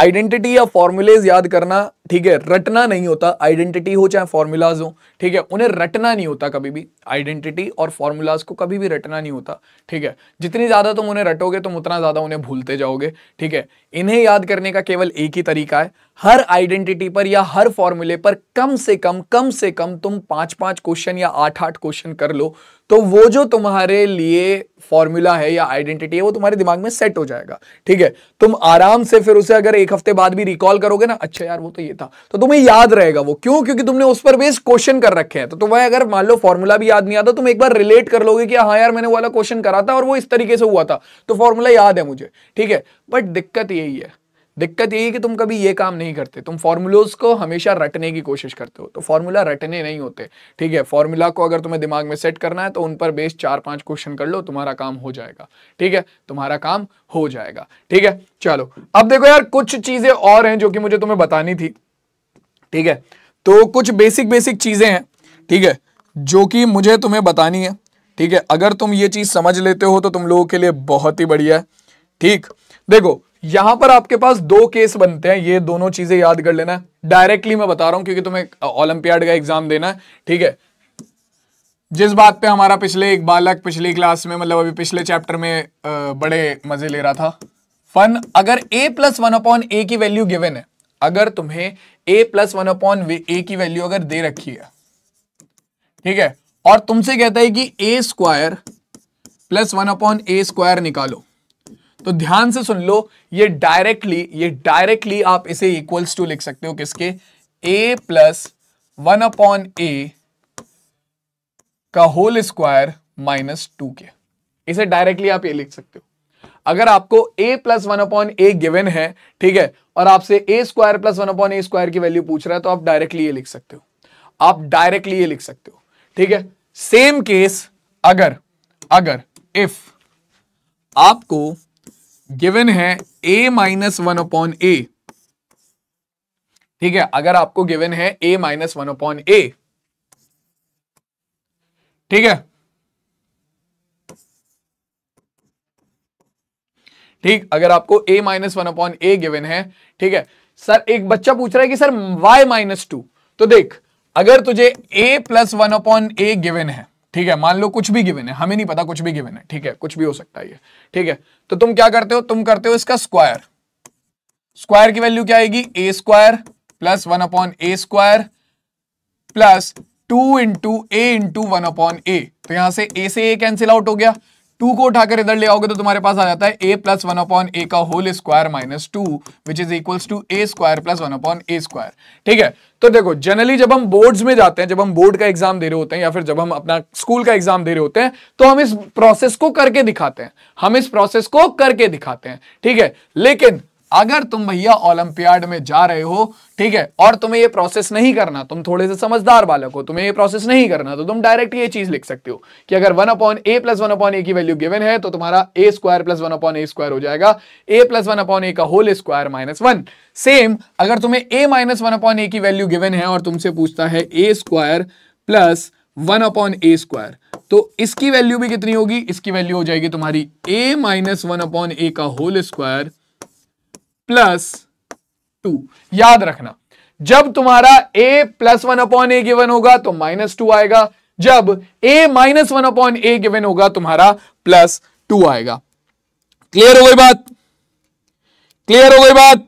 A: आइडेंटिटी या फॉर्मुलेज याद करना ठीक है रटना नहीं होता आइडेंटिटी हो चाहे फॉर्मूलाज हो ठीक है उन्हें रटना नहीं होता कभी भी आइडेंटिटी और फॉर्मूलाज को कभी भी रटना नहीं होता ठीक है जितनी ज़्यादा तुम उन्हें रटोगे तुम उतना ज़्यादा उन्हें भूलते जाओगे ठीक है इन्हें याद करने का केवल एक ही तरीका है हर आइडेंटिटी पर या हर फॉर्मूले पर कम से कम कम से कम तुम पांच पांच क्वेश्चन या आठ आठ क्वेश्चन कर लो तो वो जो तुम्हारे लिए फॉर्मूला है या आइडेंटिटी है वो तुम्हारे दिमाग में सेट हो जाएगा ठीक है तुम आराम से फिर उसे अगर एक हफ्ते बाद भी रिकॉल करोगे ना अच्छा यार वो तो ये था तो तुम्हें याद रहेगा वो क्यों क्योंकि तुमने उस पर बेस क्वेश्चन कर रखे हैं तो तुम्हें अगर मान लो फॉर्मूला भी याद नहीं आता तुम एक बार रिलेट कर लोगे कि हाँ यार मैंने वाला क्वेश्चन करा था और वो इस तरीके से हुआ था तो फॉर्मूला याद है मुझे ठीक है बट दिक्कत यही है दिक्कत यही है कि तुम कभी ये काम नहीं करते तुम फॉर्मूलोज को हमेशा रटने की कोशिश करते हो तो फॉर्मूला रटने नहीं होते ठीक है फॉर्मूला को अगर तुम्हें दिमाग में सेट करना है तो उन पर बेस चार पांच क्वेश्चन कर लो तुम्हारा काम हो जाएगा ठीक है तुम्हारा काम हो जाएगा ठीक है चलो अब देखो यार कुछ चीजें और हैं जो कि मुझे तुम्हें बतानी थी ठीक है तो कुछ बेसिक बेसिक चीज़ें हैं ठीक है जो कि मुझे तुम्हें बतानी है ठीक है अगर तुम ये चीज़ समझ लेते हो तो तुम लोगों के लिए बहुत ही बढ़िया है ठीक देखो यहां पर आपके पास दो केस बनते हैं ये दोनों चीज़ें याद कर लेना डायरेक्टली मैं बता रहा हूं क्योंकि तुम्हें ओलंपियाड का एग्जाम देना है ठीक है जिस बात पे हमारा पिछले एक बालक पिछली क्लास में मतलब अभी पिछले चैप्टर में बड़े मजे ले रहा था फन अगर a plus one upon a की वैल्यू गिवन है अगर तुम्हें a plus one upon a की वैल्यू अगर दे रखी है ठीक है और तुमसे कहता है कि a square plus one upon a square निकालो तो ध्यान से सुन लो ये डायरेक्टली ये डायरेक्टली आप इसे इक्वल्स टू लिख सकते हो किसके a plus one upon a का होल स्क्वायर माइनस टू के इसे डायरेक्टली आप ये लिख सकते हो अगर आपको a plus one upon a given है ठीक है और आपसे a square plus one upon a square की वैल्यू पूछ रहा है तो आप डायरेक्टली ये लिख सकते हो आप डायरेक्टली ये लिख सकते हो ठीक है सेम केस अगर अगर इफ आपको गिवन है a minus one upon a ठीक है अगर आपको गिवन है a minus one upon a ठीक है ठीक अगर आपको a minus one upon a given है ठीक है सर एक बच्चा पूछ रहा है कि सर y माइनस टू तो देख अगर तुझे a plus one upon a given है ठीक है मान लो कुछ भी गिवन है हमें नहीं पता कुछ भी गिवन है ठीक है कुछ भी हो सकता है ठीक है तो तुम क्या करते हो तुम करते हो इसका स्क्वायर स्क्वायर की वैल्यू क्या आएगी a square plus one upon a square plus two into A into one upon a तो यहां से ए से ए कैंसिल आउट हो गया टू को उठाकर इधर ले आओगे तो तुम्हारे पास आ जाता है ए प्लस वन अपॉन ए का whole square minus two which is equals to A square plus one upon a square ठीक है तो देखो जनरली जब हम बोर्ड्स में जाते हैं जब हम बोर्ड का एग्जाम दे रहे होते हैं या फिर जब हम अपना स्कूल का एग्जाम दे रहे होते हैं तो हम इस प्रोसेस को करके दिखाते हैं हम इस प्रोसेस को करके दिखाते हैं ठीक है लेकिन अगर तुम भैया ओलंपियाड में जा रहे हो ठीक है और तुम्हें ये प्रोसेस नहीं करना तुम थोड़े से समझदार बालक हो तुम्हें ये प्रोसेस नहीं करना तो तुम डायरेक्ट ये चीज लिख सकते हो कि अगर one upon a plus one upon a की वैल्यू गिवन है तो तुम्हारा a square plus one upon a square हो जाएगा ए प्लस वन अपॉन ए का whole square minus one same अगर तुम्हें a minus one upon a की वैल्यू गिवन है और तुमसे पूछता है ए square plus one upon a square तो इसकी वैल्यू भी कितनी होगी इसकी वैल्यू हो जाएगी तुम्हारी a minus one upon a का होल स्क्वायर प्लस टू याद रखना जब तुम्हारा a plus one upon a given होगा तो माइनस टू आएगा जब a minus one upon a given होगा तुम्हारा प्लस टू आएगा क्लियर हो गई बात क्लियर हो गई बात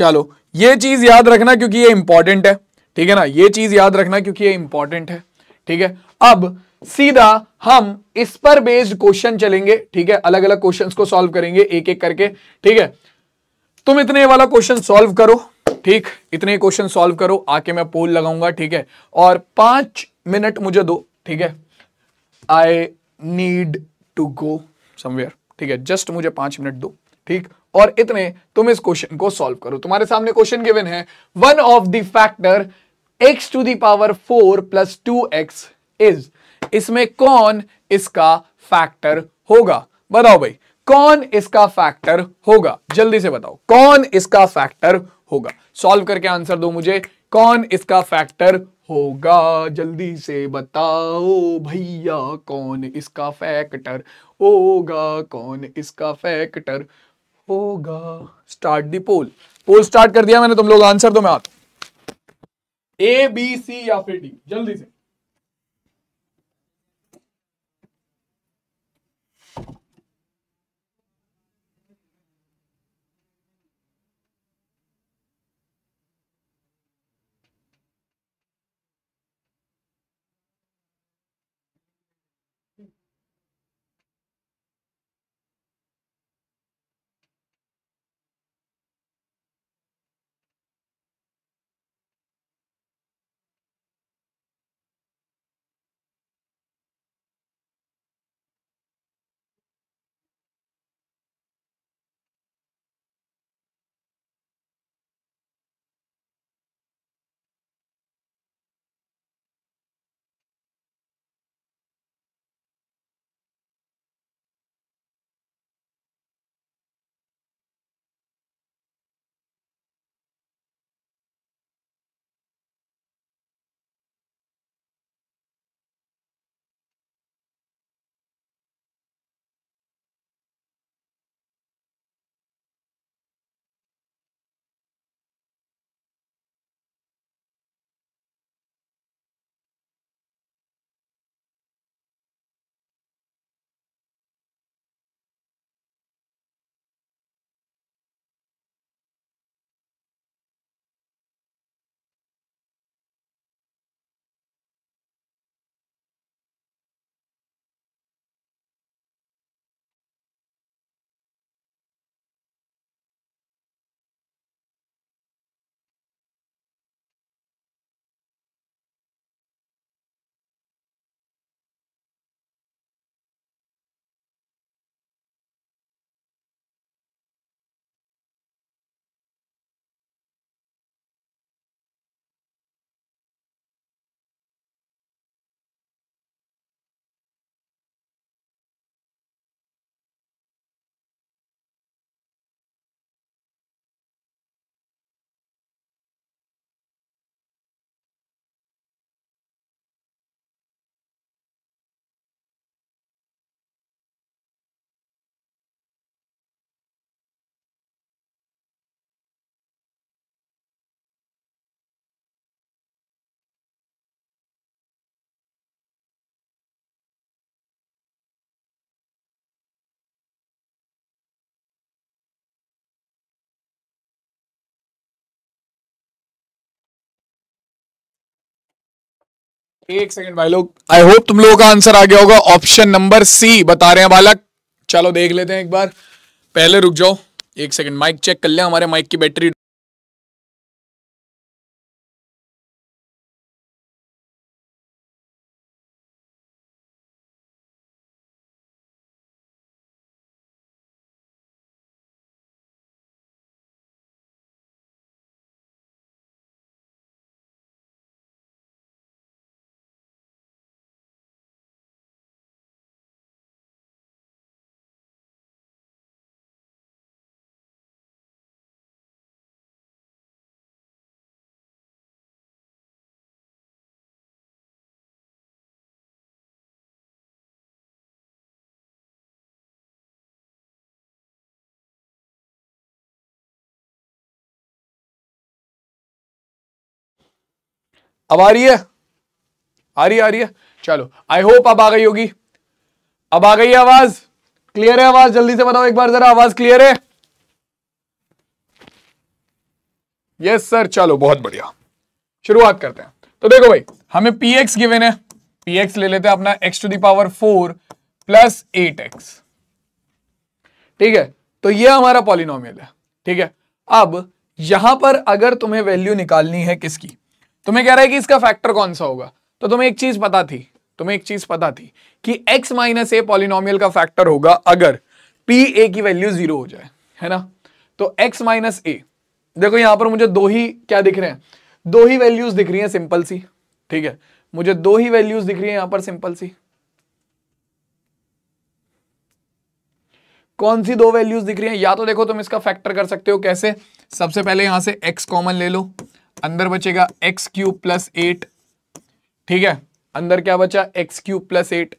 A: चलो ये चीज याद रखना क्योंकि ये इंपॉर्टेंट है ठीक है ना ये चीज याद रखना क्योंकि ये इंपॉर्टेंट है ठीक है अब सीधा हम इस पर बेस्ड क्वेश्चन चलेंगे ठीक है अलग अलग क्वेश्चन को सॉल्व करेंगे एक एक करके ठीक है तुम इतने वाला क्वेश्चन सॉल्व करो ठीक इतने क्वेश्चन सॉल्व करो आके मैं पोल लगाऊंगा ठीक है और पांच मिनट मुझे दो ठीक है I need to go somewhere ठीक है जस्ट मुझे पांच मिनट दो ठीक और इतने तुम इस क्वेश्चन को सॉल्व करो तुम्हारे सामने क्वेश्चन गिवन है one of the factor x to the power four plus two x is इसमें कौन इसका फैक्टर होगा बताओ भाई कौन इसका फैक्टर होगा जल्दी से बताओ कौन इसका फैक्टर होगा सॉल्व करके आंसर दो मुझे कौन इसका फैक्टर होगा जल्दी से बताओ भैया कौन इसका फैक्टर होगा कौन इसका फैक्टर होगा start the pole pole start कर दिया मैंने तुम लोग आंसर दो मैं आता ए बी सी या फिर डी जल्दी से एक सेकंड भाई लोग आई होप तुम लोगों का आंसर आ गया होगा ऑप्शन नंबर सी बता रहे हैं बालक चलो देख लेते हैं एक बार पहले रुक जाओ एक सेकंड माइक चेक कर ले हमारे माइक की बैटरी अब आ रही है आ रही है आ रही है चलो आई होप अब आ गई होगी अब आ गई आवाज क्लियर है आवाज जल्दी से बताओ एक बार जरा आवाज क्लियर है यस सर चलो बहुत बढ़िया शुरुआत करते हैं तो देखो भाई हमें पी एक्स गिवेन है पी एक्स ले लेते हैं अपना x to the power four plus eight x ठीक है तो ये हमारा पॉलिनोमियल है ठीक है अब यहां पर अगर तुम्हें वैल्यू निकालनी है किसकी तुम्हें कह रहा है कि इसका फैक्टर कौन सा होगा तो तुम्हें एक चीज पता थी तुम्हें एक चीज पता थी कि x माइनस ए पॉलिनोमियल का फैक्टर होगा अगर पी ए की वैल्यू जीरो हो जाए है ना तो x माइनस ए देखो यहां पर मुझे दो ही क्या दिख रहे हैं दो ही वैल्यूज दिख रही हैं सिंपल सी ठीक है मुझे दो ही वैल्यूज दिख रही है यहां पर सिंपल सी कौन सी दो वैल्यूज दिख रही हैं या तो देखो तुम इसका फैक्टर कर सकते हो कैसे सबसे पहले यहां से x कॉमन ले लो अंदर बचेगा एक्स क्यूब प्लस एट ठीक है अंदर क्या बचा एक्स क्यूब प्लस एट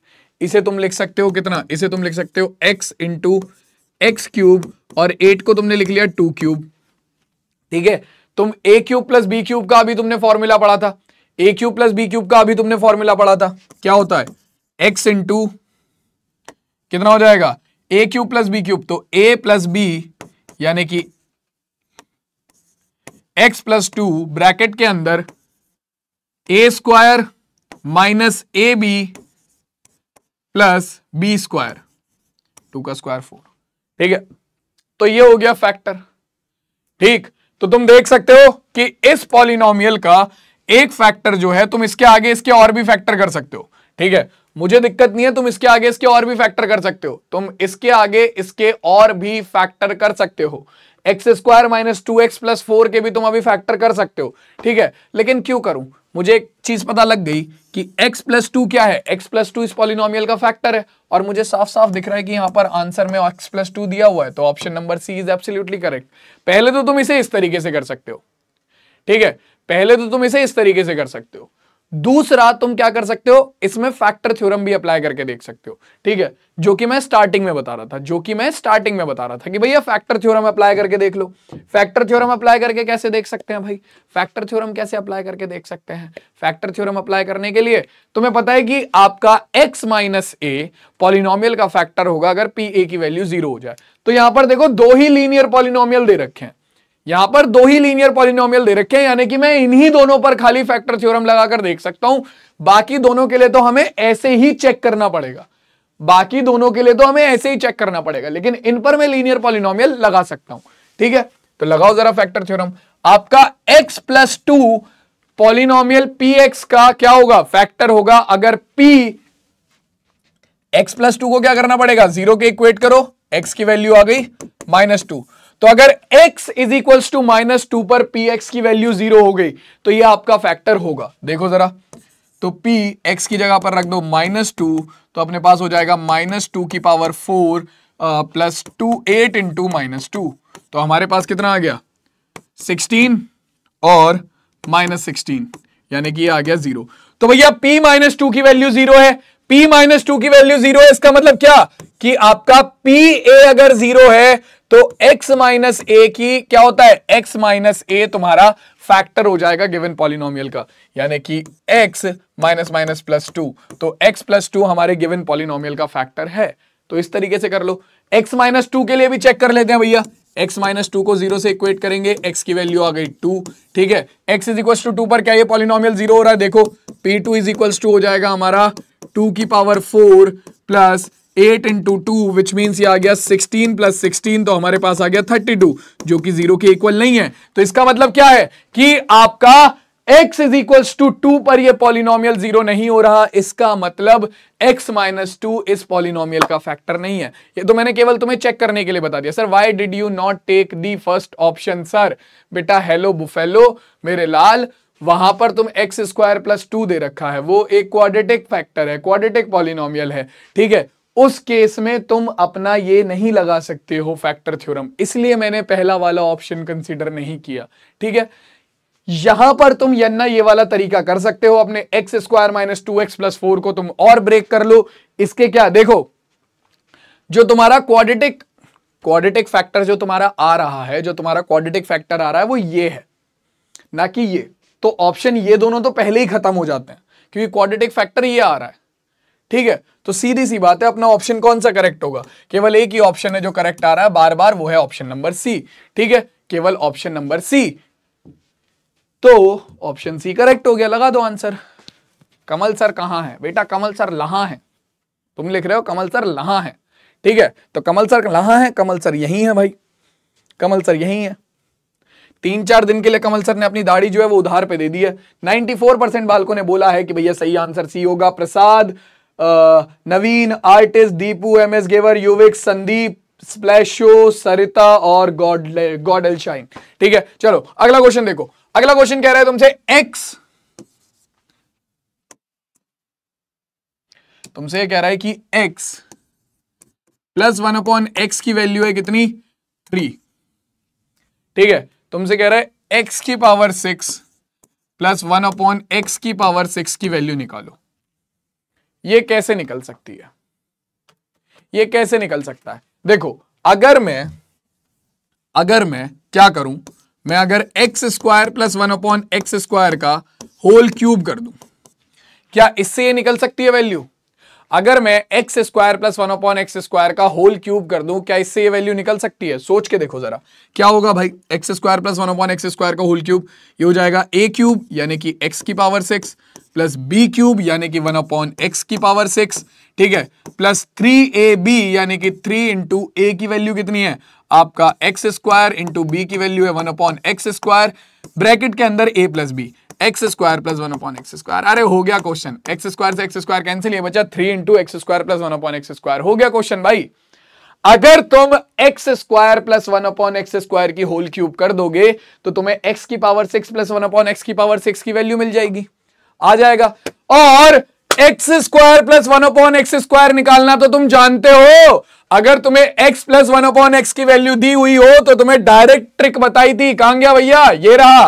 A: इसे तुम लिख सकते हो कितना इसे तुम लिख सकते हो एक्स इंटू एक्स क्यूब और एट को तुमने लिख लिया टू क्यूब ठीक है तुम a cube plus B cube का अभी तुमने फॉर्मूला पढ़ा था a cube plus B cube का अभी तुमने फॉर्मूला पढ़ा था क्या होता है एक्स इंटू कितना हो जाएगा a cube plus B cube तो ए प्लस बी यानी कि एक्स प्लस टू ब्रैकेट के अंदर ए square minus A B plus B square two का स्क्वायर फोर ठीक है तो ये हो गया फैक्टर ठीक तो तुम देख सकते हो कि इस पॉलिनोमियल का एक फैक्टर जो है तुम इसके आगे इसके और भी फैक्टर कर सकते हो ठीक है मुझे दिक्कत नहीं है तुम इसके आगे इसके और भी फैक्टर कर सकते हो तुम इसके आगे इसके और भी फैक्टर कर सकते हो x square minus two x plus four के भी तुम अभी फैक्टर कर सकते हो ठीक है लेकिन क्यों करूं मुझे एक चीज पता लग गई कि x प्लस टू क्या है x प्लस टू इस पॉलिनोमियल का फैक्टर है और मुझे साफ साफ दिख रहा है कि यहां पर आंसर में x प्लस टू दिया हुआ है तो option number C is absolutely correct पहले तो तुम इसे इस तरीके से कर सकते हो ठीक है पहले तो तुम इसे इस तरीके से कर सकते हो दूसरा तुम क्या कर सकते हो इसमें फैक्टर थ्योरम भी अप्लाई करके देख सकते हो ठीक है जो कि मैं स्टार्टिंग में बता रहा था जो कि मैं स्टार्टिंग में बता रहा था कि भैया फैक्टर थ्योरम अप्लाई करके देख लो फैक्टर थ्योरम अप्लाई करके कैसे देख सकते हैं भाई फैक्टर थ्योरम कैसे अप्लाई करके देख सकते हैं फैक्टर थ्योरम अप्लाई करने के लिए तुम्हें पता है कि आपका एक्स माइनस ए पॉलिनोमियल का फैक्टर होगा अगर पी ए की वैल्यू जीरो हो जाए तो यहां पर देखो दो ही लीनियर पॉलिनोमियल दे रखे हैं यहां पर दो ही लीनियर पॉलिनोमियल दे रखे हैं यानी कि मैं इन्हीं दोनों पर खाली फैक्टर थ्योरम लगाकर देख सकता हूं बाकी दोनों के लिए तो हमें ऐसे ही चेक करना पड़ेगा बाकी दोनों के लिए तो हमें ऐसे ही चेक करना पड़ेगा लेकिन इन पर मैं लीनियर पॉलिनोमियल लगा सकता हूं ठीक है तो लगाओ जरा फैक्टर थ्योरम आपका x plus two polynomial p का क्या होगा फैक्टर होगा अगर पी एक्स प्लस टू को क्या करना पड़ेगा जीरो के इक्वेट करो एक्स की वैल्यू आ गई माइनस टू तो अगर x is equal to minus two पर पी एक्स की वैल्यू जीरो हो गई तो ये आपका फैक्टर होगा देखो जरा तो p x की जगह पर रख दो माइनस टू तो अपने पास हो जाएगा माइनस टू की power four plus two eight into minus two तो हमारे पास कितना आ गया सिक्सटीन और माइनस सिक्सटीन यानी कि ये आ गया जीरो तो भैया p माइनस टू की वैल्यू जीरो है p माइनस टू की वैल्यू जीरो है इसका मतलब क्या कि आपका पी ए अगर जीरो है तो x माइनस ए की क्या होता है x माइनस ए तुम्हारा फैक्टर हो जाएगा गिवन पॉलिनोमियल का यानी कि x minus minus plus two तो x प्लस टू हमारे गिवन पॉलिनोमियल का फैक्टर है तो इस तरीके से कर लो x माइनस टू के लिए भी चेक कर लेते हैं भैया x माइनस टू को जीरो से इक्वेट करेंगे x की वैल्यू आ गई टू ठीक है x is equal to two पर क्या ये पॉलिनोमियल जीरो हो रहा है देखो p two is equal to हो जाएगा हमारा टू की power four plus eight into two which means ये आ गया सिक्सटीन प्लस सिक्सटीन तो हमारे पास आ गया थर्टी टू जो कि जीरो के इक्वल नहीं है तो इसका मतलब क्या है कि आपका x is equal to two पर ये पॉलिनोमियल जीरो नहीं हो रहा इसका मतलब x माइनस टू इस पॉलिनोमियल का फैक्टर नहीं है ये तो मैंने केवल तुम्हें चेक करने के लिए बता दिया sir why did you not take the first option sir बेटा हेलो बुफेलो मेरे लाल वहां पर तुम एक्स स्क्वायर प्लस टू दे रखा है वो एक क्वाड्रेटिक फैक्टर है क्वाड्रेटिक पॉलिनोमियल है ठीक है उस केस में तुम अपना ये नहीं लगा सकते हो फैक्टर थ्योरम इसलिए मैंने पहला वाला ऑप्शन कंसिडर नहीं किया ठीक है यहां पर तुम यन्ना ये वाला तरीका कर सकते हो अपने x square minus two x plus four को तुम और ब्रेक कर लो इसके क्या देखो जो तुम्हारा क्वाड्रेटिक क्वाड्रेटिक फैक्टर जो तुम्हारा आ रहा है जो तुम्हारा क्वाड्रेटिक फैक्टर आ रहा है वो ये है ना कि ये तो ऑप्शन ये दोनों तो पहले ही खत्म हो जाते हैं क्योंकि क्वाड्रेटिक फैक्टर ये आ रहा है ठीक है तो सीधी सी बात है अपना ऑप्शन कौन सा करेक्ट होगा केवल एक ही ऑप्शन है जो करेक्ट आ रहा है बार बार वो है ऑप्शन नंबर सी ठीक है केवल ऑप्शन नंबर सी तो ऑप्शन सी करेक्ट हो गया लगा दो आंसर कमल सर कहां है बेटा कमल सर लहा है तुम लिख रहे हो कमल सर लहा है ठीक है तो कमल सर लहा है कमल सर यही है भाई कमल सर यही है तीन चार दिन के लिए कमल सर ने अपनी दाढ़ी जो है वो उधार पे दे दी है 94 परसेंट बालकों ने बोला है कि भैया सही आंसर सी होगा Prasad Naveen artist Deepu M S गेवर युविक संदीप स्प्लैशो सरिता और गॉड गॉड एल शाइन ठीक है चलो अगला क्वेश्चन देखो अगला क्वेश्चन कह रहा है तुमसे एक्स तुमसे कह रहा है कि x plus one upon x की वैल्यू है कितनी थ्री ठीक है तुमसे कह रहा है एक्स की power six plus one upon x की पावर सिक्स की वैल्यू निकालो ये कैसे निकल सकती है ये कैसे निकल सकता है देखो अगर मैं अगर मैं क्या करूं मैं अगर x square plus one upon x square का होल क्यूब कर दूं क्या इससे ये निकल सकती है वैल्यू अगर मैं x square plus one upon x square का होल क्यूब कर दूं क्या इससे ये वैल्यू निकल सकती है सोच के देखो जरा क्या होगा भाई x square plus one upon x square का होल क्यूब ये हो जाएगा ए क्यूब यानी कि एक्स की power six plus B cube यानी कि वन अपॉन एक्स की पावर सिक्स ठीक है प्लस थ्री ए बी यानी कि थ्री इंटू ए की वैल्यू कितनी है आपका एक्स स्क्वायर इंटू बी की वैल्यू है one upon x square bracket के अंदर a plus b x square plus one upon x square अरे हो गया क्वेश्चन एक्स स्क्वायर से एक्स स्क्वायर कैंसिल ये बचा three into x square plus one upon x square हो गया क्वेश्चन भाई अगर तुम x square plus one upon x square की होल क्यूब कर दोगे तो तुम्हें एक्स की power six plus one upon x की पावर सिक्स की वैल्यू मिल जाएगी आ जाएगा और x square plus one upon x square निकालना तो तुम जानते हो अगर तुम्हें x plus one upon x की वैल्यू दी हुई हो तो तुम्हें डायरेक्ट ट्रिक बताई थी कहा गया भैया ये रहा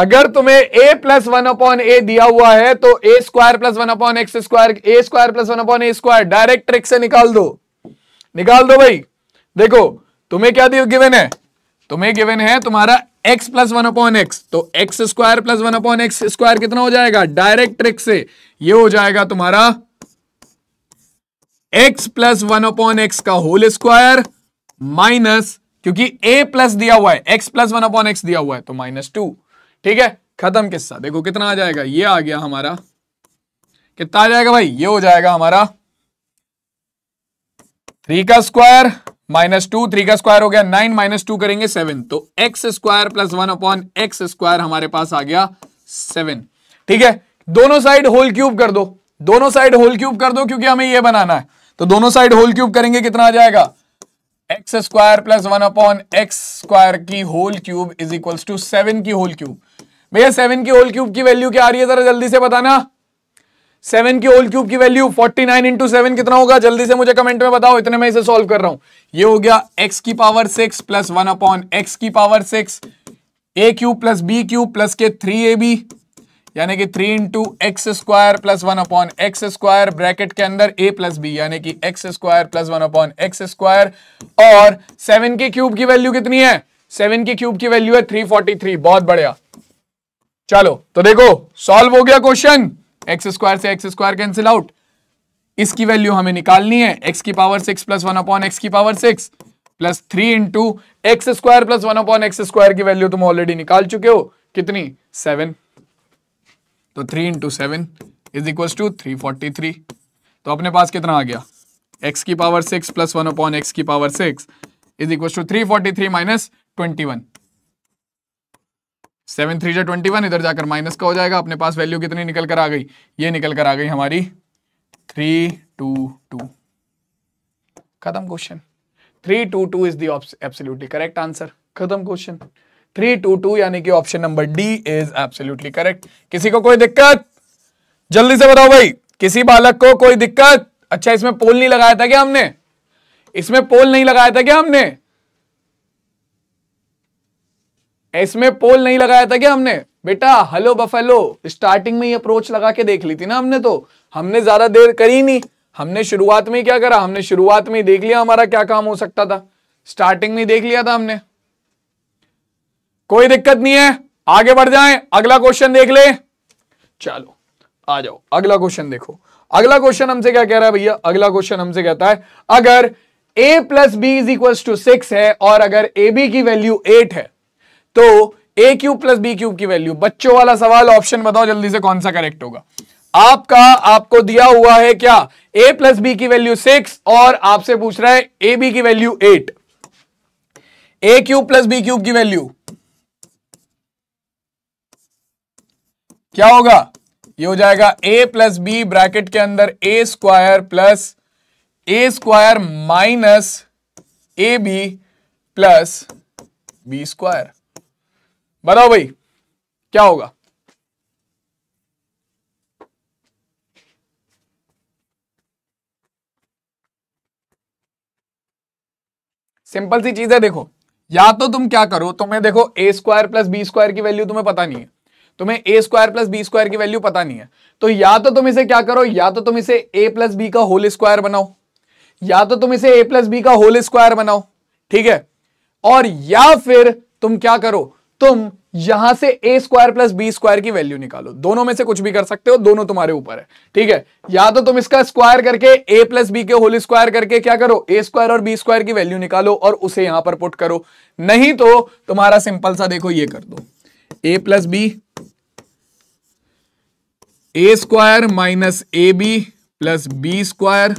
A: अगर तुम्हें a plus one upon a दिया हुआ है तो ए square plus one upon x square A square plus one upon a square direct trick से निकाल दो निकाल दो भाई देखो तुम्हें क्या दी गिवन है तुम्हें गिवन है तुम्हारा x plus one upon x तो x square plus one upon x square कितना हो जाएगा डायरेक्ट ट्रिक से ये हो जाएगा तुम्हारा x plus one upon x का होल स्क्वायर माइनस क्योंकि a प्लस दिया हुआ है x plus one upon x दिया हुआ है तो माइनस टू ठीक है खत्म किस्सा देखो कितना आ जाएगा ये आ गया हमारा कितना आ जाएगा भाई ये हो जाएगा हमारा थ्री का स्क्वायर माइनस टू थ्री का स्क्वायर हो गया नाइन माइनस टू करेंगे सेवन तो x square plus one upon x square हमारे पास आ गया सेवन ठीक है दोनों साइड होल क्यूब कर दो दोनों साइड होल क्यूब कर दो क्योंकि हमें यह बनाना है तो दोनों साइड होल क्यूब करेंगे कितना आ जाएगा x square plus one upon x square की whole cube is equals to seven की होल क्यूब भैया सेवन की होल क्यूब की वैल्यू क्या आ रही है जरा जल्दी से बताना सेवन की होल क्यूब की value forty nine into seven कितना होगा जल्दी से मुझे कमेंट में बताओ इतने में इसे सॉल्व कर रहा हूं ये हो गया एक्स की power six plus one upon x की power six a cube plus B cube plus के थ्री ए बी यानी कि three into x square plus one upon x square bracket के अंदर ए प्लस बी यानी कि x square plus one upon x square और seven के cube की वैल्यू कितनी है सेवन के क्यूब की वैल्यू है थ्री फोर्टी थ्री बहुत बढ़िया चलो तो देखो सॉल्व हो गया क्वेश्चन एक्स स्क्वायर से एक्स स्क्वायर कैंसिल आउट इसकी वैल्यू हमें निकालनी है एक्स की power six plus one upon x की power six plus three into x square plus one upon x square की वैल्यू तुम ऑलरेडी निकाल चुके हो कितनी सेवन तो three into seven is equal to three forty three तो अपने पास कितना आ गया एक्स की power six plus one upon x की power six is equal to three forty three minus twenty one seven three जो ट्वेंटी वन इधर जाकर माइनस का हो जाएगा अपने पास वैल्यू कितनी निकल कर आ गई ये निकल कर आ गई हमारी थ्री टू टू खत्म question three two two is the absolutely correct answer खत्म क्वेश्चन थ्री टू टू यानी कि option number D is absolutely correct किसी को कोई दिक्कत जल्दी से बताओ भाई किसी बालक को कोई दिक्कत अच्छा इसमें पोल नहीं लगाया था क्या हमने इसमें पोल नहीं लगाया था क्या हमने इसमें पोल नहीं लगाया था क्या हमने बेटा हेलो बफेलो स्टार्टिंग में ही अप्रोच लगा के देख ली थी ना हमने तो हमने ज्यादा देर करी नहीं हमने शुरुआत में क्या करा हमने शुरुआत में देख लिया हमारा क्या काम हो सकता था स्टार्टिंग में देख लिया था हमने कोई दिक्कत नहीं है आगे बढ़ जाए अगला क्वेश्चन देख ले चलो आ जाओ अगला क्वेश्चन देखो अगला क्वेश्चन हमसे क्या कह रहा है भैया अगला क्वेश्चन हमसे कहता है अगर a plus B is equal to six है और अगर ए बी की वैल्यू एट है तो ए क्यूब प्लस बी क्यूब की वैल्यू बच्चों वाला सवाल ऑप्शन बताओ जल्दी से कौन सा करेक्ट होगा आपका आपको दिया हुआ है क्या ए प्लस बी की वैल्यू सिक्स और आपसे पूछ रहा है ए बी की value eight a cube plus B cube की वैल्यू क्या होगा ये हो जाएगा ए प्लस बी ब्रैकेट के अंदर ए square plus A square minus A B plus B square बताओ भाई क्या होगा सिंपल सी चीज है देखो या तो तुम क्या करो तुम्हें देखो a square plus B square की वैल्यू तुम्हें पता नहीं है तुम्हें a square plus B square की वैल्यू पता नहीं है तो या तो तुम इसे क्या करो या तो तुम इसे ए प्लस बी का होल स्क्वायर बनाओ या तो तुम इसे ए प्लस बी का होल स्क्वायर बनाओ ठीक है और या फिर तुम क्या करो तुम यहां से a square plus B square की वैल्यू निकालो दोनों में से कुछ भी कर सकते हो दोनों तुम्हारे ऊपर है ठीक है या तो तुम इसका स्क्वायर करके ए प्लस बी के होल स्क्वायर करके क्या करो ए स्क्वायर और बी स्क्वायर की वैल्यू निकालो और उसे यहां पर पुट करो नहीं तो तुम्हारा सिंपल सा देखो ये कर दो a plus B A square minus A B plus B square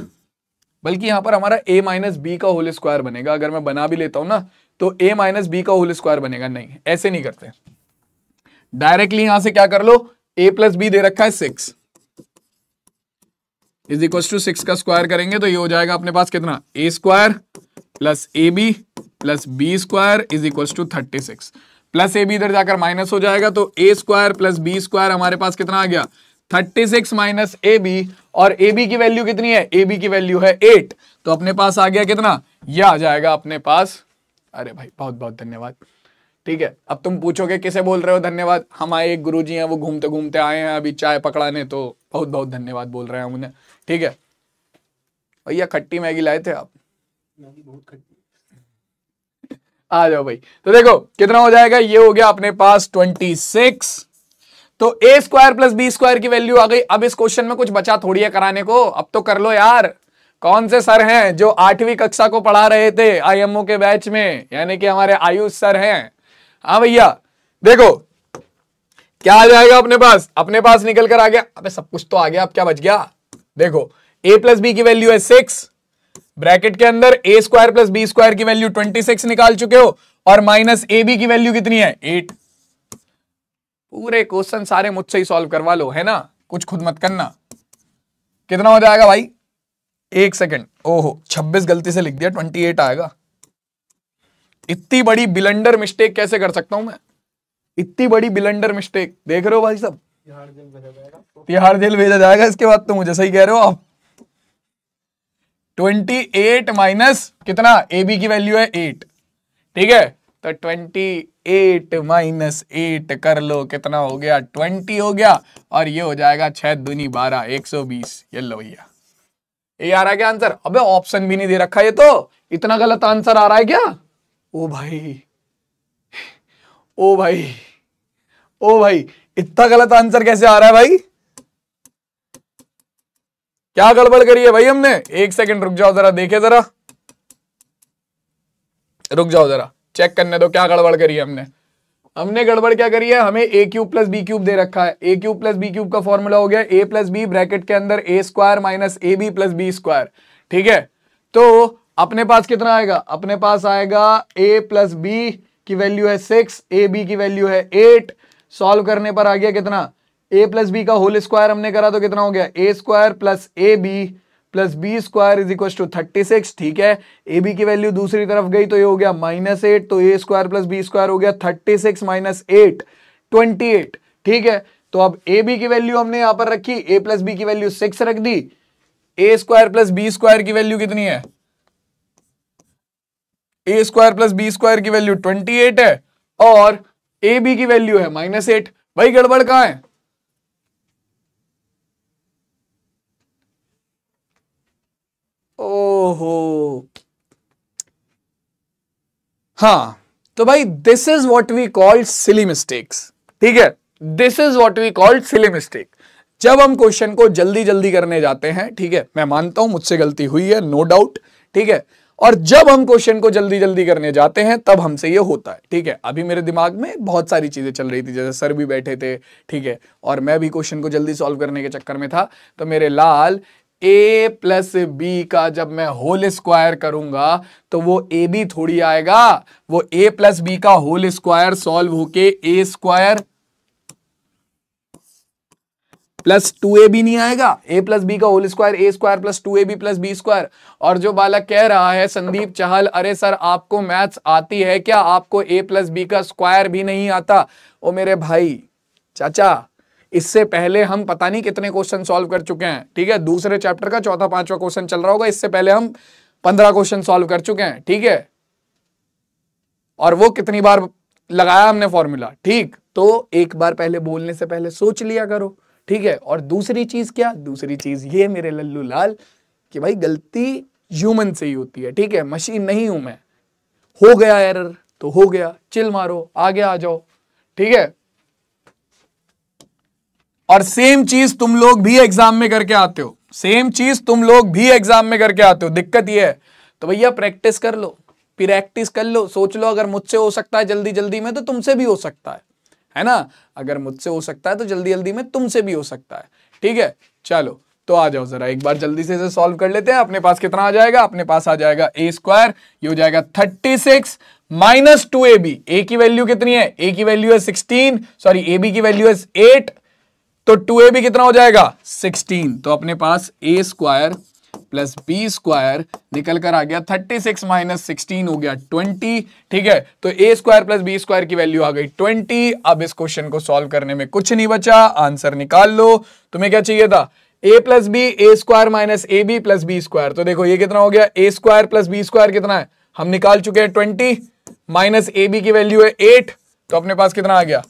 A: बल्कि यहां पर हमारा ए माइनस बी का होल स्क्वायर बनेगा अगर मैं बना भी लेता हूं ना तो ए माइनस बी का होल स्क्वायर बनेगा नहीं ऐसे नहीं करते डायरेक्टली यहां से क्या कर लो ए प्लस बी दे रखा है six is equal to six का स्क्वायर करेंगे तो ये हो जाएगा अपने पास कितना a square plus A B plus B square is equal to thirty six plus A b इधर जाकर माइनस हो जाएगा तो ए स्क्वायर प्लस बी स्क्वायर हमारे पास कितना आ गया थर्टी सिक्स माइनस ए बी और ए बी की वैल्यू कितनी है ए बी की वैल्यू है एट तो अपने पास आ गया कितना यह आ जाएगा अपने पास अरे भाई बहुत बहुत धन्यवाद ठीक है अब तुम पूछोगे किसे बोल रहे हो धन्यवाद हमारे एक गुरु जी हैं वो घूमते घूमते आए हैं अभी चाय पकड़ाने तो बहुत बहुत धन्यवाद बोल रहे हैं उन्हें ठीक है भैया खट्टी मैगी लाए थे आप आ जाओ भाई तो देखो कितना हो जाएगा ये हो गया अपने पास ट्वेंटी सिक्स तो ए स्क्वायर प्लस बी स्क्वायर की वैल्यू आ गई अब इस क्वेश्चन में कुछ बचा थोड़ी है कराने को अब तो कर लो यार कौन से सर हैं जो आठवीं कक्षा को पढ़ा रहे थे आईएमओ के बैच में यानी कि हमारे आयुष सर हैं हाँ भैया देखो क्या आ जाएगा अपने पास अपने पास निकल कर आ गया अबे सब कुछ तो आ गया अब क्या बच गया देखो ए प्लस बी की वैल्यू है सिक्स ब्रैकेट के अंदर ए स्क्वायर प्लस बी स्क्वायर की वैल्यू ट्वेंटी सिक्स निकाल चुके हो और माइनस ए बी की वैल्यू कितनी है एट पूरे क्वेश्चन सारे मुझसे ही सॉल्व करवा लो है ना कुछ खुद मत करना कितना हो जाएगा भाई एक सेकेंड ओहो छब्बीस गलती से लिख दिया ट्वेंटी एट आएगा इतनी बड़ी बिलंडर मिस्टेक कैसे कर सकता हूं मैं इतनी बड़ी बिलंडर मिस्टेक देख रहे हो भाई सब तिहार जेल भेजा जाएगा इसके बाद तो मुझे सही कह रहे हो आप ट्वेंटी एट माइनस कितना ए बी की वैल्यू है एट ठीक है तो ट्वेंटी एट माइनस एट कर लो कितना हो गया ट्वेंटी हो गया और ये हो जाएगा छह दुनी बारह एक सौ बीस ये लो भैया ये आ रहा है क्या आंसर अबे ऑप्शन भी नहीं दे रखा ये तो इतना गलत आंसर आ रहा है क्या ओ भाई ओ भाई ओ भाई इतना गलत आंसर कैसे आ रहा है भाई क्या गड़बड़ करी है भाई हमने एक सेकंड रुक जाओ जरा देखे जरा रुक जाओ जरा चेक करने दो क्या गड़बड़ करी है हमने हमने गड़बड़ क्या करी है हमें A cube plus B cube दे रखा है ए क्यूब प्लस बी क्यूब का फॉर्मूला हो गया ए प्लस बी ब्रैकेट के अंदर ए square minus A B plus B square ठीक है तो अपने पास कितना आएगा अपने पास आएगा ए प्लस बी की वैल्यू है सिक्स ए बी की वैल्यू है एट सॉल्व करने पर आ गया कितना ए प्लस बी का होल स्क्वायर हमने करा तो कितना हो गया ए square plus A B plus B square is equal to thirty six ठीक है ए बी की वैल्यू दूसरी तरफ गई तो ये हो गया माइनस एट तो ए स्क्वायर प्लस बी स्क्वायर हो गया thirty six minus eight twenty eight ठीक है तो अब ए बी की वैल्यू हमने यहां पर रखी ए प्लस बी की वैल्यू सिक्स रख दी A square plus B square की वैल्यू कितनी है ए स्क्वायर प्लस बी स्क्वायर की वैल्यू ट्वेंटी एट है और ए बी की वैल्यू है माइनस एट भाई गड़बड़ कहां है हो हाँ तो भाई this is what we called silly mistakes ठीक है this is what we called silly mistake जब हम क्वेश्चन को जल्दी जल्दी करने जाते हैं ठीक है मैं मानता हूं मुझसे गलती हुई है नो डाउट ठीक है और जब हम क्वेश्चन को जल्दी जल्दी करने जाते हैं तब हमसे ये होता है ठीक है अभी मेरे दिमाग में बहुत सारी चीज़ें चल रही थी जैसे सर भी बैठे थे ठीक है और मैं भी क्वेश्चन को जल्दी सॉल्व करने के चक्कर में था तो मेरे लाल ए प्लस बी का जब मैं होल स्क्वायर करूंगा तो वो ए बी थोड़ी आएगा वो ए प्लस बी का होल स्क्वायर सॉल्व होके A square plus two A B नहीं आएगा ए प्लस बी का whole square A square plus two A B plus B square और जो बालक कह रहा है संदीप चहल अरे सर आपको मैथ्स आती है क्या आपको ए प्लस बी का स्क्वायर भी नहीं आता ओ मेरे भाई चाचा इससे पहले हम पता नहीं कितने क्वेश्चन सॉल्व कर चुके हैं ठीक है दूसरे चैप्टर का चौथा पांचवा क्वेश्चन चल रहा होगा इससे पहले हम पंद्रह क्वेश्चन सॉल्व कर चुके हैं ठीक है और वो कितनी बार लगाया हमने फॉर्मूला ठीक तो एक बार पहले बोलने से पहले सोच लिया करो ठीक है और दूसरी चीज क्या दूसरी चीज ये मेरे लल्लू लाल कि भाई गलती ह्यूमन से ही होती है ठीक है मशीन नहीं हूं मैं हो गया एरर तो हो गया चिल मारो आगे आ जाओ ठीक है और सेम चीज तुम लोग भी एग्जाम में करके आते हो सेम चीज तुम लोग भी एग्जाम में करके आते हो दिक्कत यह है तो भैया प्रैक्टिस कर लो प्रैक्टिस कर लो सोच लो अगर मुझसे हो सकता है जल्दी जल्दी में तो तुमसे भी हो सकता है है ना अगर मुझसे हो सकता है तो जल्दी जल्दी में तुमसे भी हो सकता है ठीक है चलो तो आ जाओ जरा एक बार जल्दी से इसे सॉल्व कर लेते हैं अपने पास कितना आ जाएगा अपने पास आ जाएगा ए स्क्वायर ये हो जाएगा thirty six minus two A B A की वैल्यू कितनी है ए की वैल्यू है सिक्सटीन सॉरी ए बी की वैल्यू है एट तो टू ए भी कितना हो जाएगा सिक्सटीन तो अपने पास A square plus B square निकल कर आ गया थर्टी सिक्स माइनस सिक्सटीन हो गया ट्वेंटी ठीक है तो ए स्क्वायर प्लस बी स्क्वायर की वैल्यू आ गई ट्वेंटी अब इस क्वेश्चन को सॉल्व करने में कुछ नहीं बचा आंसर निकाल लो तुम्हें क्या चाहिए था A plus B A square minus A B plus B square तो देखो ये कितना हो गया ए स्क्वायर प्लस बी स्क्वायर कितना है हम निकाल चुके हैं ट्वेंटी माइनस ए बी की वैल्यू है एट तो अपने पास कितना आ गया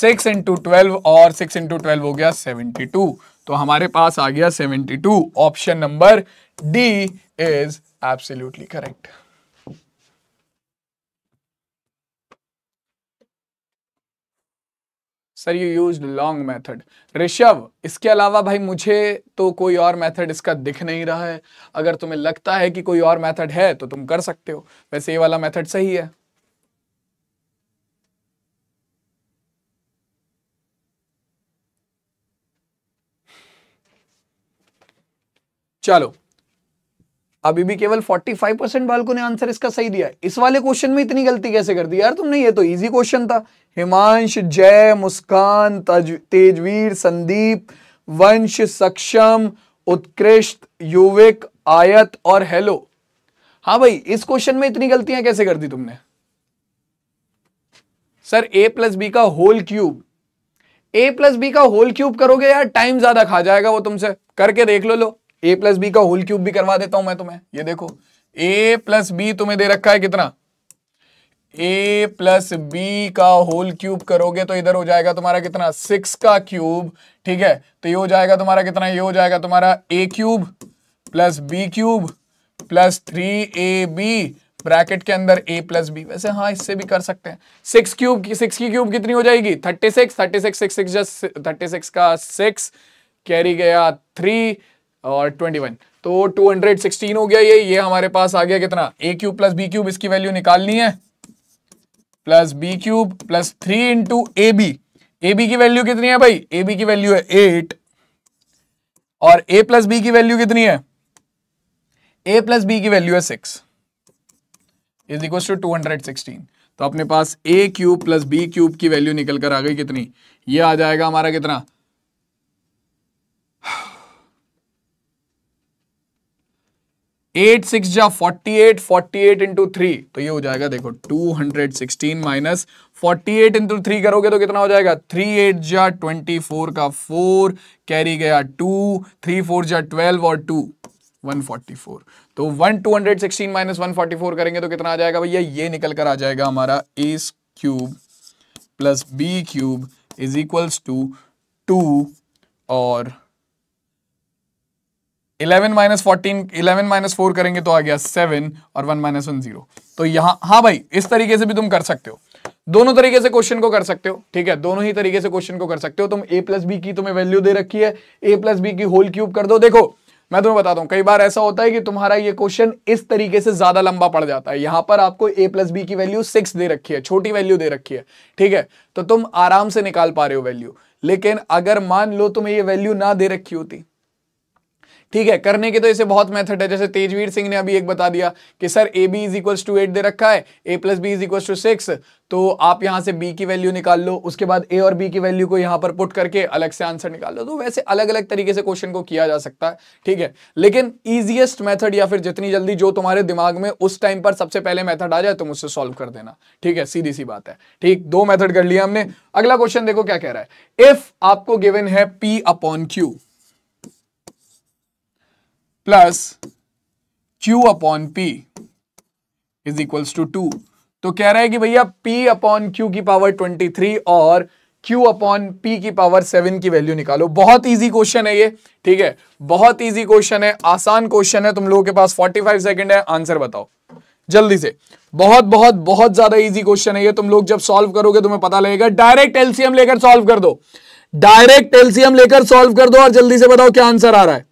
A: सिक्स इंटू ट्वेल्व और सिक्स इंटू ट्वेल्व हो गया सेवेंटी टू तो हमारे पास आ गया seventy two option number D is absolutely correct sir you use long method Rishabh इसके अलावा भाई मुझे तो कोई और मेथड इसका दिख नहीं रहा है अगर तुम्हें लगता है कि कोई और मेथड है तो तुम कर सकते हो वैसे ये वाला मेथड सही है चलो अभी भी केवल 45 परसेंट बालकों ने आंसर इसका सही दिया है इस वाले क्वेश्चन में इतनी गलती कैसे कर दी यार तुमने ये तो इजी क्वेश्चन था हिमांश जय मुस्कान तेजवीर संदीप वंश सक्षम उत्कृष्ट युविक आयत और हेलो हाँ भाई इस क्वेश्चन में इतनी गलतियां कैसे कर दी तुमने सर ए प्लस बी का whole cube A plus B का होल क्यूब करोगे यार टाइम ज्यादा खा जाएगा वो तुमसे करके देख लो लो ए प्लस बी का होल क्यूब भी करवा देता हूं मैं तुम्हें ये देखो ए प्लस बी तुम्हें दे रखा है कितना ए प्लस बी का होल क्यूब करोगे तो इधर हो जाएगा तुम्हारा कितना सिक्स का क्यूब ठीक है तो ये हो जाएगा तुम्हारा कितना ये हो जाएगा तुम्हारा ए cube plus B cube plus three A B bracket के अंदर ए प्लस बी वैसे हाँ इससे भी कर सकते हैं सिक्स क्यूब की सिक्स की क्यूब कितनी हो जाएगी thirty six thirty six six six just thirty six का सिक्स कैरी गया थ्री और 21 तो 216 हो गया ये ये हमारे पास आ गया कितना A cube plus B cube इसकी वैल्यू निकालनी है plus B cube plus three into A B A B की वैल्यू कितनी है भाई ए बी की वैल्यू है एट और ए प्लस बी की वैल्यू कितनी है ए प्लस बी की वैल्यू है six is equal to two hundred sixteen तो अपने पास ए क्यूब प्लस बी क्यूब की वैल्यू निकल कर आ गई कितनी ये आ जाएगा हमारा कितना एट सिक्स जा forty eight forty eight into three तो ये हो जाएगा देखो two hundred sixteen minus forty eight into three करोगे तो कितना हो जाएगा थ्री एट जा ट्वेंटी फोर का फोर कैरी गया टू थ्री फोर जा ट्वेल्व और टू वन फोर्टी फोर तो one two hundred sixteen minus one forty four करेंगे तो कितना आ जाएगा भैया ये निकल कर आ जाएगा हमारा A cube plus B cube is equals to two और eleven minus fourteen eleven minus four करेंगे तो आ गया सेवन और वन माइनस वन जीरो तो यहां हाँ भाई इस तरीके से भी तुम कर सकते हो दोनों तरीके से क्वेश्चन को कर सकते हो ठीक है दोनों ही तरीके से क्वेश्चन को कर सकते हो तुम ए प्लस बी की तुम्हें वैल्यू दे रखी है ए प्लस बी की होल क्यूब कर दो देखो मैं तुम्हें बताता हूं कई बार ऐसा होता है कि तुम्हारा ये क्वेश्चन इस तरीके से ज्यादा लंबा पड़ जाता है यहां पर आपको ए प्लस बी की वैल्यू सिक्स दे रखी है छोटी वैल्यू दे रखी है ठीक है तो तुम आराम से निकाल पा रहे हो वैल्यू लेकिन अगर मान लो तुम्हें ये वैल्यू ना दे रखी होती ठीक है करने के तो इसे बहुत मेथड है जैसे तेजवीर सिंह ने अभी एक बता दिया कि sir A B is equal to eight दे रखा है ए plus B is equal to six तो आप यहां से बी की वैल्यू निकाल लो उसके बाद ए और बी की वैल्यू को यहां पर पुट करके अलग से आंसर निकाल लो तो वैसे अलग अलग तरीके से क्वेश्चन को किया जा सकता है ठीक है लेकिन ईजिएस्ट मेथड या फिर जितनी जल्दी जो तुम्हारे दिमाग में उस टाइम पर सबसे पहले मेथड आ जाए तुम उससे सॉल्व कर देना ठीक है सीधी सी बात है ठीक दो मैथड कर लिया हमने अगला क्वेश्चन देखो क्या कह रहा है इफ आपको गिवन है P upon Q plus Q upon P is equals to two तो कह रहा है कि भैया P अपॉन क्यू की पावर 23 और Q अपॉन P की पावर 7 की वैल्यू निकालो बहुत इजी क्वेश्चन है ये ठीक है बहुत इजी क्वेश्चन है आसान क्वेश्चन है तुम लोगों के पास 45 सेकंड है आंसर बताओ जल्दी से बहुत बहुत बहुत ज्यादा इजी क्वेश्चन है ये तुम लोग जब सॉल्व करोगे तुम्हें पता लगेगा डायरेक्ट एलसीएम लेकर सॉल्व कर दो डायरेक्ट एलसीएम लेकर सॉल्व कर दो और जल्दी से बताओ क्या आंसर आ रहा है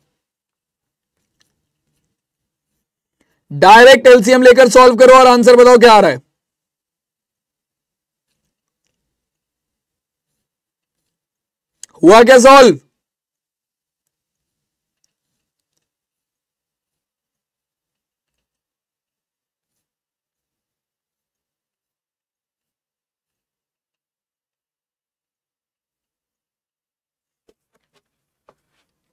A: डायरेक्ट एलसीएम लेकर सॉल्व करो और आंसर बताओ क्या आ रहा है हुआ क्या सॉल्व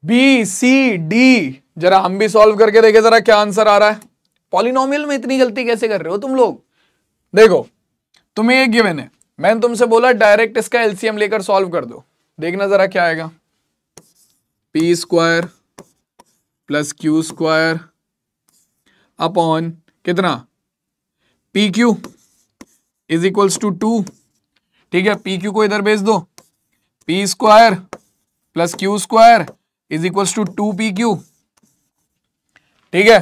A: बी सी डी जरा हम भी सॉल्व करके देखें जरा क्या आंसर आ रहा है पॉलिनोमियल में इतनी गलती कैसे कर रहे हो तुम लोग देखो तुम्हें एक गिवन है मैंने तुमसे बोला डायरेक्ट इसका एलसीएम लेकर सॉल्व कर दो देखना जरा क्या आएगा P square plus Q square upon कितना P Q is equals to two ठीक है पी क्यू को इधर भेज दो P square plus Q square is equals to two P Q ठीक है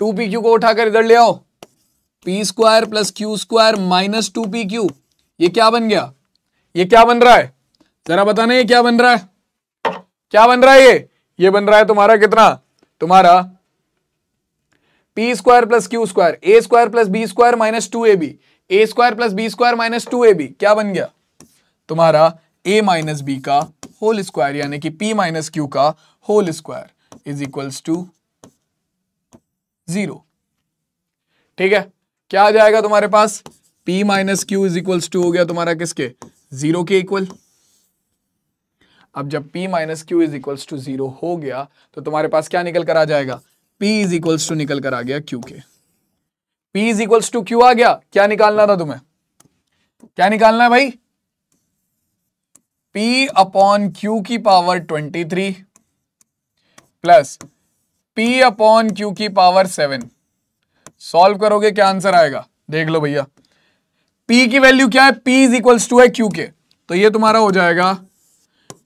A: टू पी क्यू को उठाकर इधर ले आओ P square plus Q square minus two P Q ये क्या बन गया ये क्या बन रहा है जरा बताना ये क्या बन रहा है क्या बन रहा है ये ये बन रहा है तुम्हारा कितना तुम्हारा P square plus Q square ए square plus B square minus two ए बी ए square plus B square minus two ए बी क्या बन गया तुम्हारा ए माइनस बी का होल स्क्वायर यानी कि पी माइनस क्यू का whole square is equals to zero ठीक है क्या आ जाएगा तुम्हारे पास P minus Q is equals to हो गया तुम्हारा किसके जीरो के इक्वल अब जब p minus Q is equals to zero हो गया तो तुम्हारे पास क्या निकल कर आ जाएगा p इज इक्वल्स टू निकल कर आ गया q के p is equals to Q आ गया क्या निकालना था तुम्हें क्या निकालना है भाई p अपॉन क्यू की power twenty three plus P upon Q की पावर सेवन सॉल्व करोगे क्या आंसर आएगा देख लो भैया पी की वैल्यू क्या है पी इज इक्वल टू है क्यू के तो ये तुम्हारा हो जाएगा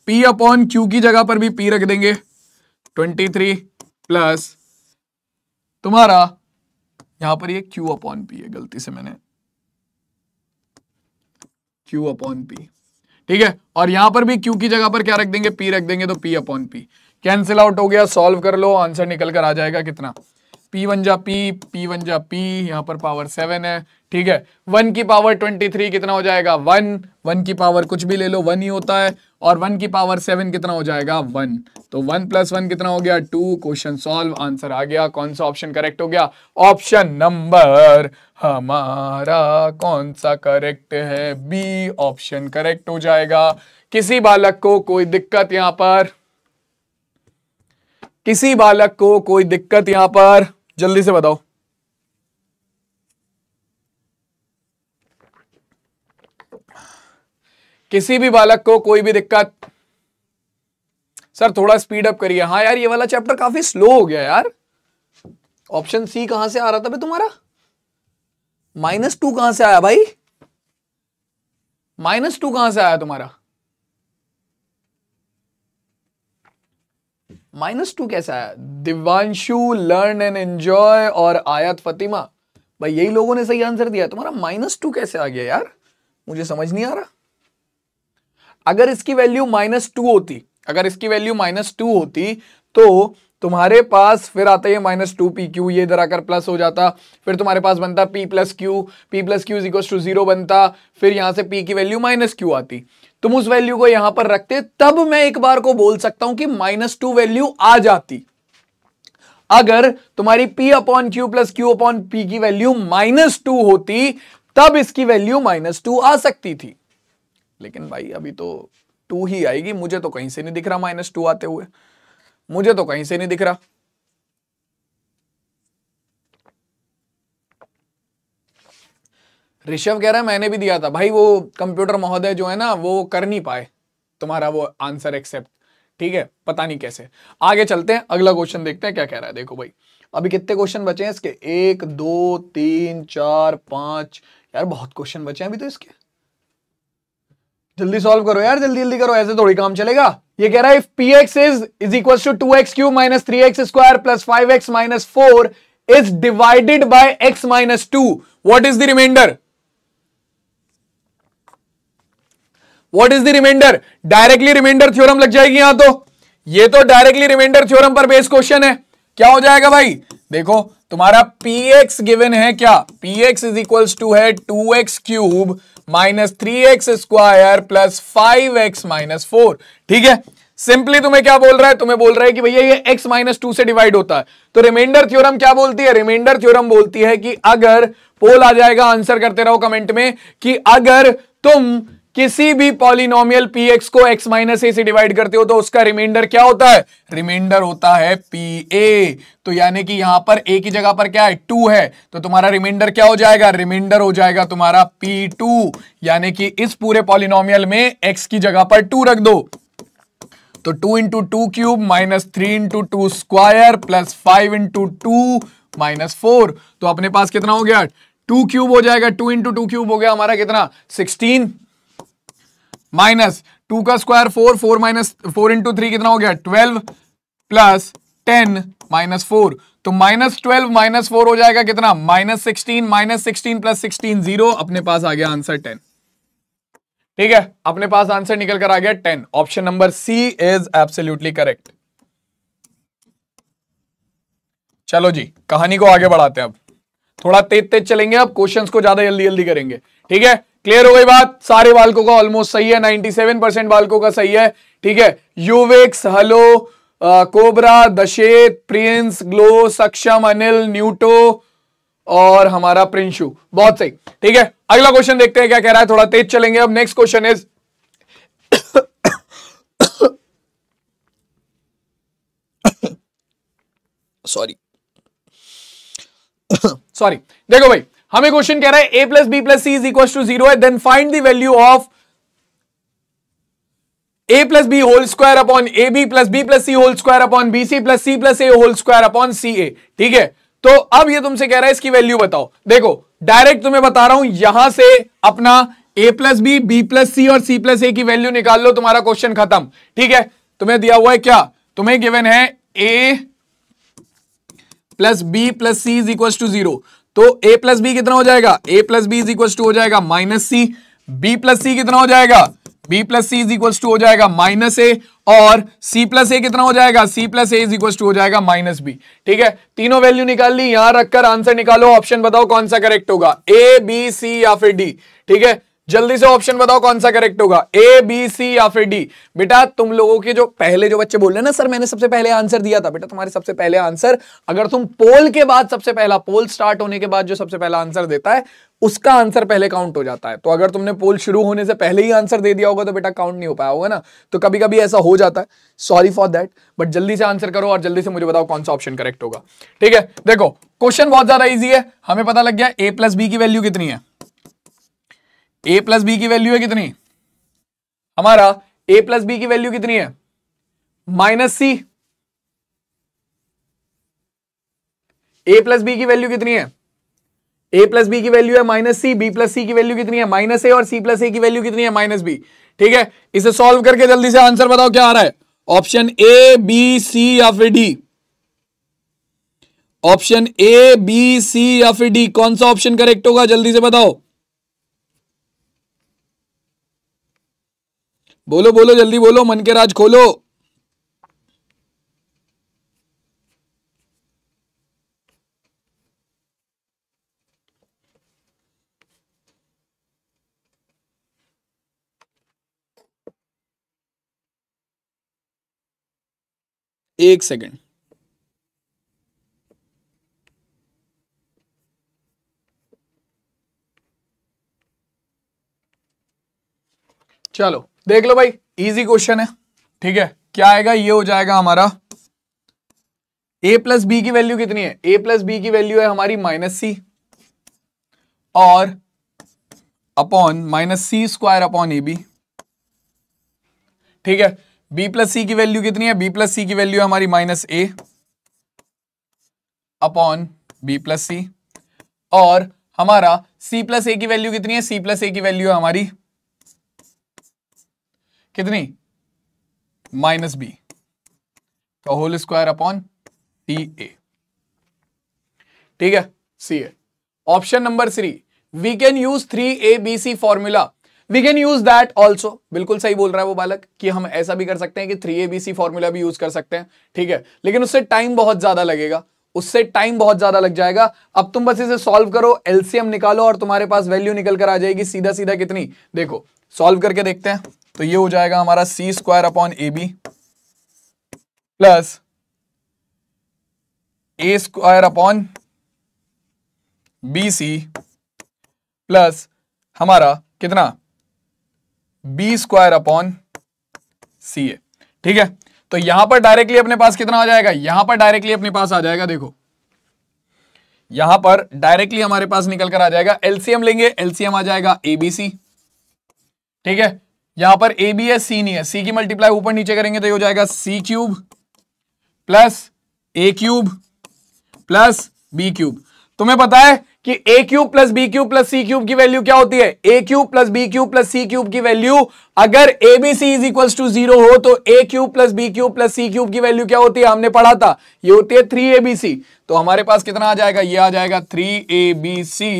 A: P अपॉन Q की जगह पर भी P रख देंगे ट्वेंटी थ्री प्लस तुम्हारा यहां पर ये क्यू अपॉन पी है गलती से मैंने क्यू अपॉन पी ठीक है और यहां पर भी क्यू की जगह पर क्या रख देंगे पी रख देंगे तो P upon P cancel out हो गया सॉल्व कर लो आंसर निकल कर आ जाएगा कितना पी जा पी पी वन जा P, यहाँ पर पावर सेवन है ठीक है वन की पावर ट्वेंटी थ्री कितना हो जाएगा वन वन की पावर कुछ भी ले लो वन ही होता है और वन की पावर सेवन कितना हो जाएगा वन तो वन प्लस वन कितना हो गया टू क्वेश्चन सॉल्व आंसर आ गया कौन सा ऑप्शन करेक्ट हो गया ऑप्शन नंबर हमारा कौन सा करेक्ट है बी ऑप्शन करेक्ट हो जाएगा किसी बालक को कोई दिक्कत यहाँ पर किसी बालक को कोई दिक्कत यहां पर जल्दी से बताओ किसी भी बालक को कोई भी दिक्कत सर थोड़ा स्पीड अप करिए हाँ यार ये वाला चैप्टर काफी स्लो हो गया यार ऑप्शन सी कहां से आ रहा था भाई तुम्हारा माइनस टू कहां से आया भाई माइनस टू कहां से आया तुम्हारा माइनस टू कैसा है दिव्यांशु लर्न एंड एंजॉय और आयत फतिमा भाई यही लोगों ने सही आंसर दिया तुम्हारा माइनस टू कैसे आ गया यार मुझे समझ नहीं आ रहा अगर इसकी वैल्यू माइनस टू होती अगर इसकी वैल्यू माइनस टू होती तो तुम्हारे पास फिर आता है माइनस टू पी क्यू ये इधर आकर प्लस हो जाता फिर तुम्हारे पास बनता P plus Q P plus Q is equals to zero बनता फिर यहां से पी की वैल्यू माइनस क्यू आती तुम उस वैल्यू को यहां पर रखते तब मैं एक बार को बोल सकता हूं कि माइनस टू वैल्यू आ जाती अगर तुम्हारी p upon Q plus Q upon P की वैल्यू माइनस टू होती तब इसकी वैल्यू माइनस टू आ सकती थी लेकिन भाई अभी तो टू ही आएगी मुझे तो कहीं से नहीं दिख रहा माइनस टू आते हुए मुझे तो कहीं से नहीं दिख रहा ऋषभ कह रहा है मैंने भी दिया था भाई वो कंप्यूटर महोदय जो है ना वो कर नहीं पाए तुम्हारा वो आंसर एक्सेप्ट ठीक है पता नहीं कैसे आगे चलते हैं अगला क्वेश्चन देखते हैं क्या कह रहा है देखो भाई अभी कितने क्वेश्चन बचे हैं इसके एक दो तीन चार पांच यार बहुत क्वेश्चन बचे हैं अभी तो इसके जल्दी सॉल्व करो यार जल्दी जल्दी करो ऐसे थोड़ी काम चलेगा ये कह रहा है if P x is is equal to two X Q minus three X square plus five x minus four is divided by X minus two what is the remainder what is the remainder directly remainder theorem लग जाएगी यहां तो ये तो directly remainder theorem पर based question है क्या हो जाएगा भाई देखो तुम्हारा पी एक्स गिवेन है क्या P x is equal to है two x cube minus three X square plus five x minus four ठीक है सिंपली तुम्हें क्या बोल रहा है तुम्हें बोल रहा है कि भैया ये x माइनस टू से डिवाइड होता है तो रिमाइंडर थ्योरम क्या बोलती है रिमाइंडर थ्योरम बोलती है कि अगर पोल आ जाएगा आंसर करते रहो कमेंट में कि अगर तुम किसी भी पॉलिनोमियल पी एक्स को एक्स माइनस ए से डिवाइड करते हो तो उसका रिमाइंडर क्या होता है रिमाइंडर होता है पी ए तो यानी कि यहां पर ए की जगह पर क्या है टू है तो तुम्हारा रिमाइंडर क्या हो जाएगा रिमाइंडर हो जाएगा तुम्हारा पी टू यानी कि इस पूरे पॉलिनोमियल में एक्स की जगह पर टू रख दो तो two into two cube minus three into two square plus five into two minus four तो अपने पास कितना हो गया टू क्यूब हो जाएगा टू इंटू टू क्यूब हो गया हमारा कितना सिक्सटीन माइनस टू का square four four minus four into three कितना हो गया twelve plus ten minus four तो माइनस ट्वेल्व माइनस फोर हो जाएगा कितना minus sixteen minus sixteen plus sixteen zero अपने पास आ गया आंसर टेन ठीक है अपने पास आंसर निकल कर आ गया ten option number C is absolutely correct चलो जी कहानी को आगे बढ़ाते हैं अब थोड़ा तेज तेज चलेंगे अब क्वेश्चंस को ज्यादा जल्दी जल्दी करेंगे ठीक है क्लियर हो गई बात सारे बालकों का ऑलमोस्ट सही है 97 परसेंट बालकों का सही है ठीक है यूवेक्स हलो कोबरा दशेत प्रिंस ग्लो सक्षम अनिल न्यूटो और हमारा प्रिंशु बहुत सही ठीक है अगला क्वेश्चन देखते हैं क्या कह रहा है थोड़ा तेज चलेंगे अब next question is sorry sorry देखो भाई हमें क्वेश्चन कह रहा है ए plus B plus C is equal to zero है then find the value of A plus B whole square upon A B plus B plus C whole square upon B C plus C plus A whole square upon C ए ठीक है तो अब ये तुमसे कह रहा है इसकी वैल्यू बताओ देखो डायरेक्ट तुम्हें बता रहा हूं यहां से अपना A plus B B plus C और सी प्लस ए की वैल्यू निकाल लो तुम्हारा क्वेश्चन खत्म ठीक है तुम्हें दिया हुआ है क्या तुम्हें गिवन है ए plus B plus C is equal to zero तो ए प्लस बी कितना हो जाएगा ए plus B is equal to हो जाएगा minus C B plus C कितना हो जाएगा B plus C is equal to हो जाएगा माइनस ए और सी प्लस ए कितना हो जाएगा C plus A is equal to हो जाएगा माइनस बी ठीक है तीनों वैल्यू निकाल ली यहां रखकर आंसर निकालो ऑप्शन बताओ कौन सा करेक्ट होगा ए बी सी या फिर डी ठीक है जल्दी से ऑप्शन बताओ कौन सा करेक्ट होगा ए बी सी या फिर डी बेटा तुम लोगों के जो पहले जो बच्चे बोल रहे हैं ना सर मैंने सबसे पहले आंसर दिया था बेटा तुम्हारे सबसे पहले आंसर अगर तुम पोल के बाद सबसे पहला पोल स्टार्ट होने के बाद जो सबसे पहला आंसर देता है उसका आंसर पहले काउंट हो जाता है तो अगर तुमने पोल शुरू होने से पहले ही आंसर दे दिया होगा तो बेटा काउंट नहीं हो पाया होगा ना तो कभी कभी ऐसा हो जाता है सॉरी फॉर दैट बट जल्दी से आंसर करो और जल्दी से मुझे बताओ कौन सा ऑप्शन करेक्ट होगा ठीक है देखो क्वेश्चन बहुत ज्यादा ईजी है हमें पता लग गया ए प्लस बी की वैल्यू कितनी है ए प्लस बी की वैल्यू है कितनी हमारा ए प्लस बी की वैल्यू कितनी है minus C A plus B की वैल्यू कितनी है ए प्लस बी की वैल्यू है माइनस सी बी प्लस सी की वैल्यू कितनी है माइनस ए और सी प्लस ए की वैल्यू कितनी है माइनस बी ठीक है इसे सॉल्व करके जल्दी से आंसर बताओ क्या आ रहा है ऑप्शन ए बी सी या फिर D option A B C या फिर डी कौन सा ऑप्शन करेक्ट होगा जल्दी से बताओ बोलो बोलो जल्दी बोलो मन के राज खोलो एक सेकंड चलो देख लो भाई इजी क्वेश्चन है ठीक है क्या आएगा ये हो जाएगा हमारा ए प्लस बी की वैल्यू कितनी है ए प्लस बी की वैल्यू है हमारी माइनस सी और upon minus C square upon A B ठीक है बी प्लस सी की वैल्यू कितनी है बी प्लस सी की वैल्यू है हमारी minus A upon B plus C और हमारा सी प्लस ए की वैल्यू कितनी है सी प्लस ए की वैल्यू है हमारी कितनी माइनस बी तो whole square upon T A ठीक है C A option number three we can use three A B C formula we can use that also बिल्कुल सही बोल रहा है वो बालक कि हम ऐसा भी कर सकते हैं कि three A B C formula भी यूज कर सकते हैं ठीक है लेकिन उससे टाइम बहुत ज्यादा लगेगा उससे टाइम बहुत ज्यादा लग जाएगा अब तुम बस इसे सॉल्व करो एलसीएम निकालो और तुम्हारे पास वैल्यू निकल कर आ जाएगी सीधा सीधा कितनी देखो सॉल्व करके देखते हैं तो ये हो जाएगा हमारा C square upon A B plus A square upon B C plus हमारा कितना बी स्क्वायर अपॉन सी ए ठीक है तो यहां पर डायरेक्टली अपने पास कितना आ जाएगा यहां पर डायरेक्टली अपने पास आ जाएगा देखो यहां पर डायरेक्टली हमारे पास निकल कर आ जाएगा एलसीएम लेंगे एलसीएम आ जाएगा एबीसी ठीक है यहां पर ए बी है सी नहीं है सी की मल्टीप्लाई ऊपर नीचे करेंगे तो ये हो जाएगा C cube plus A cube plus B cube तुम्हें पता है कि A cube plus B cube plus C cube की वैल्यू क्या होती है ए cube plus B cube plus सी क्यूब की वैल्यू अगर A B C is equal to zero हो तो ए cube plus B cube plus सी क्यूब की वैल्यू क्या होती है हमने पढ़ा था ये होती है थ्री ए बी सी तो हमारे पास कितना आ जाएगा ये आ जाएगा three A B C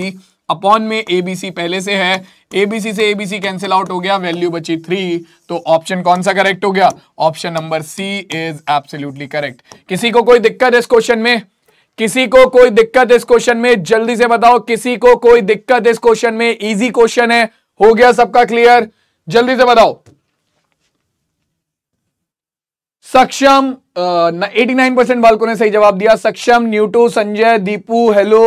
A: upon में एबीसी पहले से है एबीसी से एबीसी कैंसिल आउट हो गया वैल्यू बची थ्री तो ऑप्शन कौन सा करेक्ट हो गया option number C is absolutely correct किसी को कोई दिक्कत इस क्वेश्चन में किसी को कोई दिक्कत इस क्वेश्चन में जल्दी से बताओ किसी को कोई दिक्कत इस क्वेश्चन में इजी क्वेश्चन है हो गया सबका क्लियर जल्दी से बताओ सक्षम एटी नाइन परसेंट बालकों ने सही जवाब दिया सक्षम न्यूटू संजय दीपू हेलो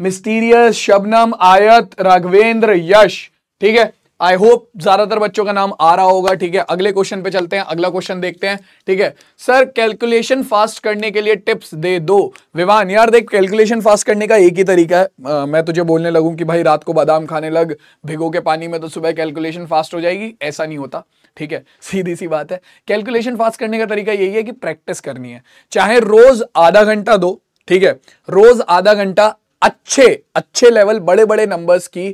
A: मिस्टीरियस शबनम आयत राघवेंद्र यश ठीक है आई होप ज्यादातर बच्चों का नाम आ रहा होगा ठीक है अगले क्वेश्चन पे चलते हैं अगला क्वेश्चन देखते हैं ठीक है सर कैलकुलेशन फास्ट करने के लिए टिप्स दे दो विवान यार देख कैलकुलेशन फास्ट करने का एक ही तरीका है आ, मैं तुझे बोलने लगूं कि भाई रात को बादाम खाने लग भिगो के पानी में तो सुबह कैलकुलेशन फास्ट हो जाएगी ऐसा नहीं होता ठीक है सीधी सी बात है कैलकुलेशन फास्ट करने का तरीका यही है कि प्रैक्टिस करनी है चाहे रोज आधा घंटा दो ठीक है रोज आधा घंटा अच्छे अच्छे लेवल बड़े बड़े नंबर्स की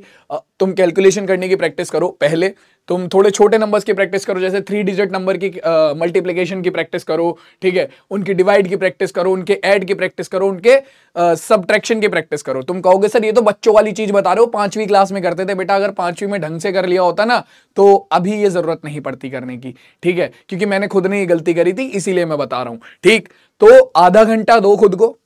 A: तुम कैलकुलेशन करने की प्रैक्टिस करो पहले तुम थोड़े छोटे नंबर्स की प्रैक्टिस करो जैसे थ्री डिजिट नंबर की मल्टीप्लिकेशन की प्रैक्टिस करो ठीक है उनकी डिवाइड की प्रैक्टिस करो उनके ऐड की प्रैक्टिस करो उनके सब्ट्रैक्शन की प्रैक्टिस करो तुम कहोगे सर ये तो बच्चों वाली चीज बता रहे हो पांचवी क्लास में करते थे बेटा अगर पांचवी में ढंग से कर लिया होता ना तो अभी ये जरूरत नहीं पड़ती करने की ठीक है क्योंकि मैंने खुद ने ये गलती करी थी इसीलिए मैं बता रहा हूं ठीक तो आधा घंटा दो खुद को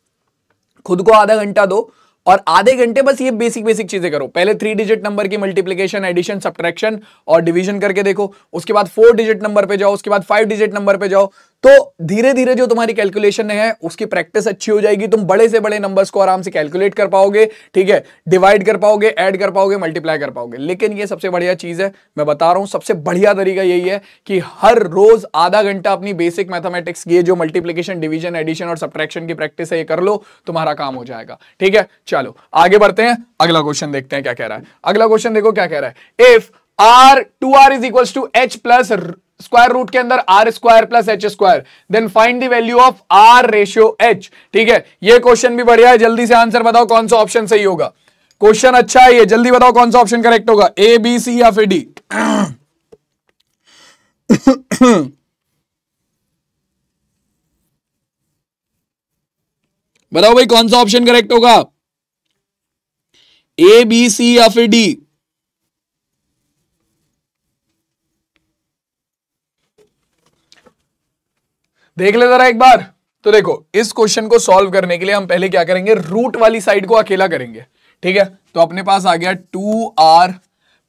A: खुद को आधा घंटा दो और आधे घंटे बस ये बेसिक बेसिक चीजें करो पहले थ्री डिजिट नंबर की मल्टीप्लीकेशन एडिशन सब्ट्रैक्शन और डिवीजन करके देखो उसके बाद फोर डिजिट नंबर पे जाओ उसके बाद फाइव डिजिट नंबर पे जाओ तो धीरे धीरे जो तुम्हारी कैलकुलेशन है उसकी प्रैक्टिस अच्छी हो जाएगी तुम बड़े से बड़े नंबर्स को आराम से कैलकुलेट कर पाओगे ठीक है डिवाइड कर पाओगे ऐड कर पाओगे मल्टीप्लाई कर पाओगे लेकिन ये सबसे बढ़िया चीज़ है मैं बता रहा हूं सबसे बढ़िया तरीका यही है कि हर रोज आधा घंटा अपनी बेसिक मैथमेटिक्स की जो मल्टीप्लीकेशन डिविजन एडिशन और सब्ट्रैक्शन की प्रैक्टिस है ये कर लो तुम्हारा काम हो जाएगा ठीक है चलो आगे बढ़ते हैं अगला क्वेश्चन देखते हैं क्या कह रहा है अगला क्वेश्चन देखो क्या कह रहा है if R two R is equal to H plus square root के अंदर R square plus H square then find the value of R ratio H ठीक है ये क्वेश्चन भी बढ़िया है जल्दी से आंसर बताओ कौन सा ऑप्शन सही होगा क्वेश्चन अच्छा है ये जल्दी बताओ कौन सा ऑप्शन करेक्ट होगा ए बी सी या फिर डी [coughs] बताओ भाई कौन सा ऑप्शन करेक्ट होगा ए बी सी या फिर डी देख ले जरा एक बार तो देखो इस क्वेश्चन को सॉल्व करने के लिए हम पहले क्या करेंगे रूट वाली साइड को अकेला करेंगे ठीक है तो अपने पास आ गया टू आर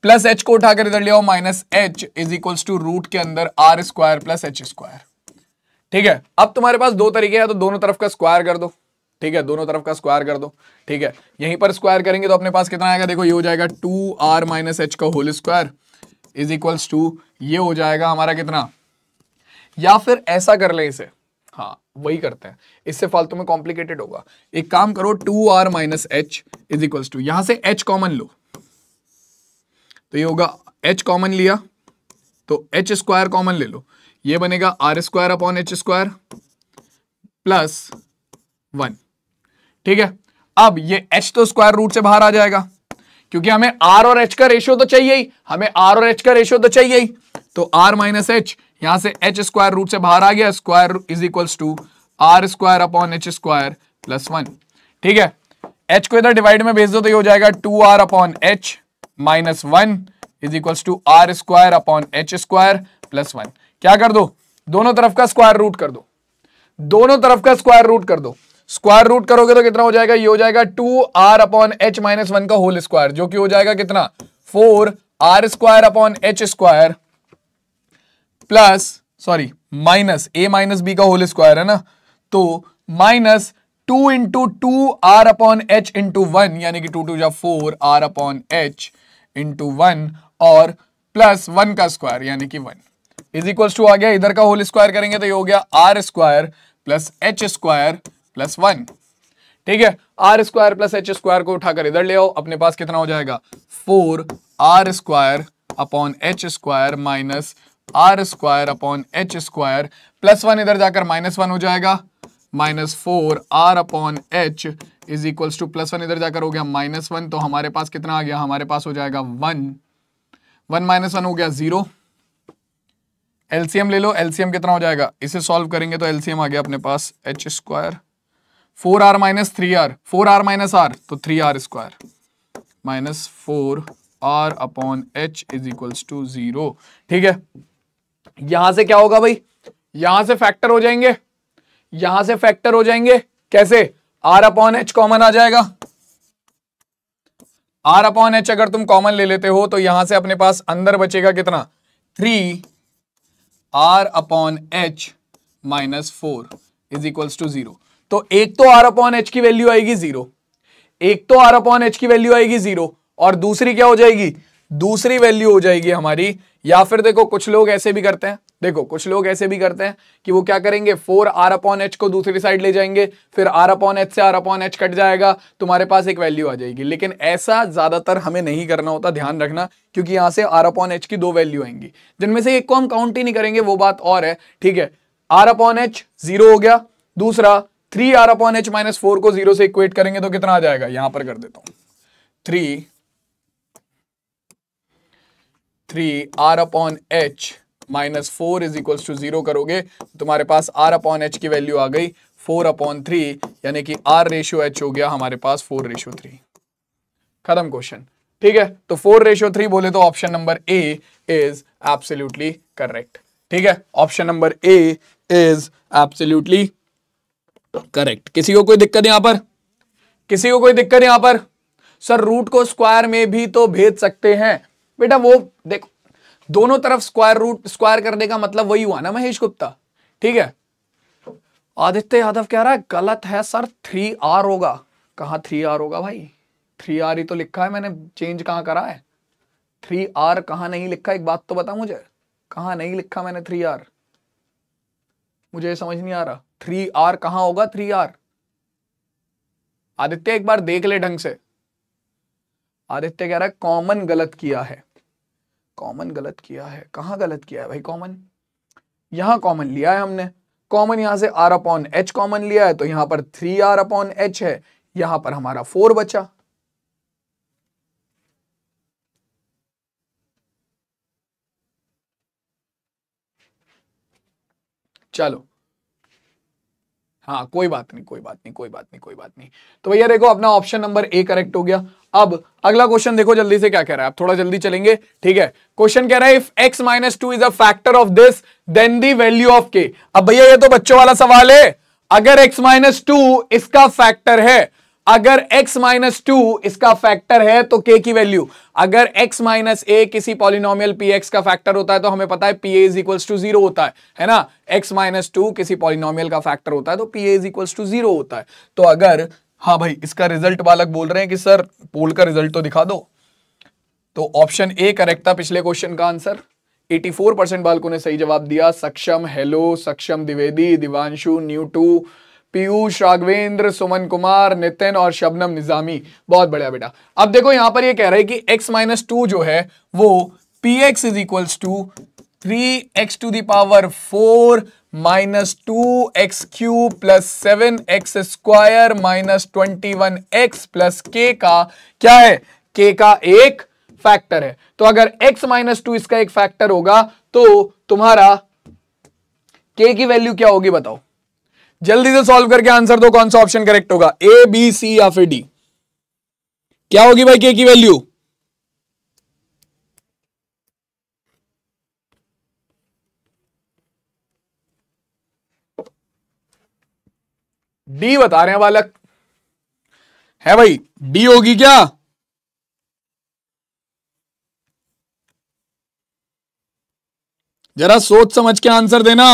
A: प्लस एच को उठाकर इधर ले आओ minus H is equal to root के अंदर R square plus H square ठीक है अब तुम्हारे पास दो तरीके हैं तो दोनों तरफ का स्क्वायर कर दो ठीक है दोनों तरफ का स्क्वायर कर दो ठीक है यहीं पर स्क्वायर करेंगे तो अपने पास कितना आएगा देखो ये हो जाएगा टू आर माइनस एच का whole square is equals to ये हो जाएगा हमारा कितना या फिर ऐसा कर ले इसे हाँ वही करते हैं इससे फालतू में कॉम्प्लिकेटेड होगा एक काम करो two R minus H is equal to यहां से एच कॉमन लो तो ये होगा एच कॉमन लिया तो एच स्क्वायर कॉमन ले लो ये बनेगा R square upon H square plus one ठीक है अब ये एच तो स्क्वायर रूट से बाहर आ जाएगा क्योंकि हमें आर और एच का रेशियो तो चाहिए ही हमें आर और एच का रेशियो तो चाहिए ही तो आर माइनस एच यहां से एच स्क्वायर रूट से बाहर आ गया square is equal to are square upon H square plus one ठीक है एच को इधर डिवाइड में भेज दो तो ये हो जाएगा two R upon H minus one is equal to are square upon H square plus one क्या कर दो दोनों तरफ का स्क्वायर रूट कर दो दोनों तरफ का स्क्वायर रूट कर दो स्क्वायर रूट करोगे तो कितना हो जाएगा ये हो जाएगा two R upon H minus one का होल स्क्वायर जो कि हो जाएगा कितना four R square upon H square plus sorry minus A minus B का होल स्क्वायर है ना तो minus two into two R upon H into one यानी कि टू टू या four R upon H into one और plus one का square यानी कि वन इज इक्वल टू आ गया इधर का होल स्क्वायर करेंगे तो ये हो गया R square plus H square plus one ठीक है are square plus H square को उठाकर इधर ले आओ अपने पास कितना हो जाएगा four R square upon H square minus R square upon H square plus one इधर जाकर माइनस वन हो जाएगा minus four R upon H is equals to plus one इधर जाकर हो गया माइनस वन तो हमारे पास कितना आ गया हमारे पास हो जाएगा वन वन माइनस वन हो गया जीरो एलसीएम ले लो एलसीएम कितना हो जाएगा इसे सॉल्व करेंगे तो एलसीएम आ गया अपने पास H square four R minus three R four R minus R तो three R square minus four R upon H is equals to zero ठीक है यहां से क्या होगा भाई यहां से फैक्टर हो जाएंगे यहां से फैक्टर हो जाएंगे कैसे आर अपॉन एच कॉमन आ जाएगा आर अपॉन एच अगर तुम कॉमन ले लेते हो तो यहां से अपने पास अंदर बचेगा कितना three R upon H minus four is equals to zero तो एक तो आर अपॉन एच की वैल्यू आएगी जीरो एक तो आर अपॉन एच की वैल्यू आएगी जीरो और दूसरी क्या हो जाएगी दूसरी वैल्यू हो जाएगी हमारी या फिर देखो कुछ लोग ऐसे भी करते हैं देखो कुछ लोग ऐसे भी करते हैं कि वो क्या करेंगे फोर आर अपॉन एच को दूसरी साइड ले जाएंगे फिर आर अपॉन एच से आर अपॉन एच कट जाएगा तुम्हारे पास एक वैल्यू आ जाएगी लेकिन ऐसा ज़्यादातर हमें नहीं करना होता ध्यान रखना क्योंकि यहां से आर अपॉन एच की दो वैल्यू आएंगी जिनमें से एक को हम काउंट ही नहीं करेंगे वो बात और है ठीक है आर अपॉन एच जीरो हो गया दूसरा three R upon H minus four को जीरो से इक्वेट करेंगे तो कितना आ जाएगा यहां पर कर देता हूं three three R upon H minus four is equals to zero करोगे तो तुम्हारे पास आर अपॉन एच की वैल्यू आ गई फोर अपॉन थ्री यानी कि आर रेशियो एच हो गया हमारे पास फोर रेशियो थ्री खत्म क्वेश्चन ठीक है तो फोर रेशियो थ्री बोले तो option number A is absolutely correct ठीक है option number A is absolutely correct किसी को कोई दिक्कत यहां पर किसी को कोई दिक्कत यहां पर सर रूट को स्क्वायर में भी तो भेज सकते हैं बेटा वो देखो दोनों तरफ स्क्वायर रूट स्क्वायर करने का मतलब वही हुआ ना महेश गुप्ता ठीक है आदित्य यादव कह रहा है गलत है सर थ्री आर होगा कहा थ्री आर होगा भाई थ्री आर ही तो लिखा है मैंने चेंज कहां करा है थ्री आर कहा नहीं लिखा एक बात तो बता मुझे कहा नहीं लिखा मैंने थ्री आर मुझे समझ नहीं आ रहा थ्री आर कहां होगा थ्री आर आदित्य एक बार देख ले ढंग से आदित्य कह रहा है कॉमन गलत किया है कॉमन गलत किया है कहां गलत किया है भाई कॉमन यहां कॉमन लिया है हमने कॉमन यहां से आर अपॉन एच कॉमन लिया है तो यहां पर थ्री आर अपॉन एच है यहां पर हमारा फोर बचा चलो हाँ कोई बात नहीं कोई बात नहीं कोई बात नहीं कोई बात नहीं तो भैया देखो अपना ऑप्शन नंबर ए करेक्ट हो गया अब अगला क्वेश्चन देखो जल्दी से क्या कह रहा है आप थोड़ा जल्दी चलेंगे ठीक है क्वेश्चन कह रहा है if X minus two is a factor of this then the value of K अब भैया ये तो बच्चों वाला सवाल है अगर एक्स माइनस टू इसका फैक्टर है अगर x माइनस टू इसका फैक्टर है तो k की वैल्यू अगर x माइनस ए किसी पॉलिनोमियल एक्स का फैक्टर होता है तो हमें पता है P A is equals to zero होता है है ना x माइनस टू किसी पॉलिनोमियल का फैक्टर होता है तो P A is equals to zero होता है तो अगर हाँ भाई इसका रिजल्ट बालक बोल रहे हैं कि सर पोल का रिजल्ट तो दिखा दो तो ऑप्शन ए करेक्ट था पिछले क्वेश्चन का आंसर 84 परसेंट बालकों ने सही जवाब दिया सक्षम हेलो सक्षम द्विवेदी दिवांशु न्यू टू पीयूष राघवेंद्र सुमन कुमार नितिन और शबनम निजामी बहुत बढ़िया बेटा अब देखो यहां पर ये कह रहा है कि x माइनस टू जो है वो P x is equals to three X to the power four minus two X cube plus seven x square minus twenty one X plus K का क्या है के का एक फैक्टर है तो अगर x माइनस टू इसका एक फैक्टर होगा तो तुम्हारा के की वैल्यू क्या होगी बताओ जल्दी से सॉल्व करके आंसर दो कौन सा ऑप्शन करेक्ट होगा ए बी सी या फिर डी क्या होगी भाई के की वैल्यू डी बता रहे हैं बालक है भाई डी होगी क्या जरा सोच समझ के आंसर देना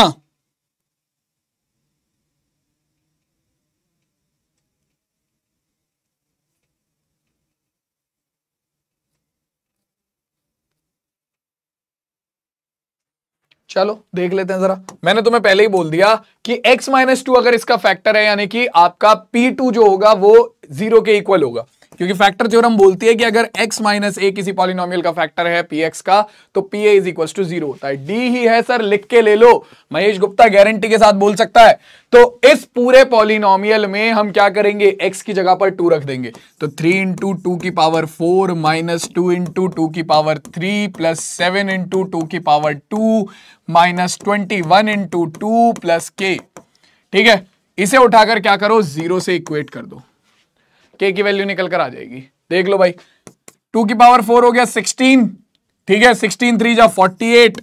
A: चलो देख लेते हैं जरा मैंने तुम्हें पहले ही बोल दिया कि x माइनस टू अगर इसका फैक्टर है यानी कि आपका p2 जो होगा वो जीरो के इक्वल होगा क्योंकि फैक्टर थ्योरम बोलती है कि अगर x माइनस ए किसी पॉलिनोमियल का फैक्टर है पी एक्स का तो P A is equal to zero होता है d ही है सर लिख के ले लो महेश गुप्ता गारंटी के साथ बोल सकता है तो इस पूरे पॉलिनोमियल में हम क्या करेंगे x की जगह पर टू रख देंगे तो थ्री इंटू टू की power four minus two into two की power three plus seven into two की power two minus twenty one into two plus K ठीक है इसे उठाकर क्या करो जीरो से इक्वेट कर दो के की वैल्यू निकल कर आ जाएगी देख लो भाई टू की पावर फोर हो गया सिक्सटीन ठीक है सिक्सटीन थ्री जा फोर्टी एट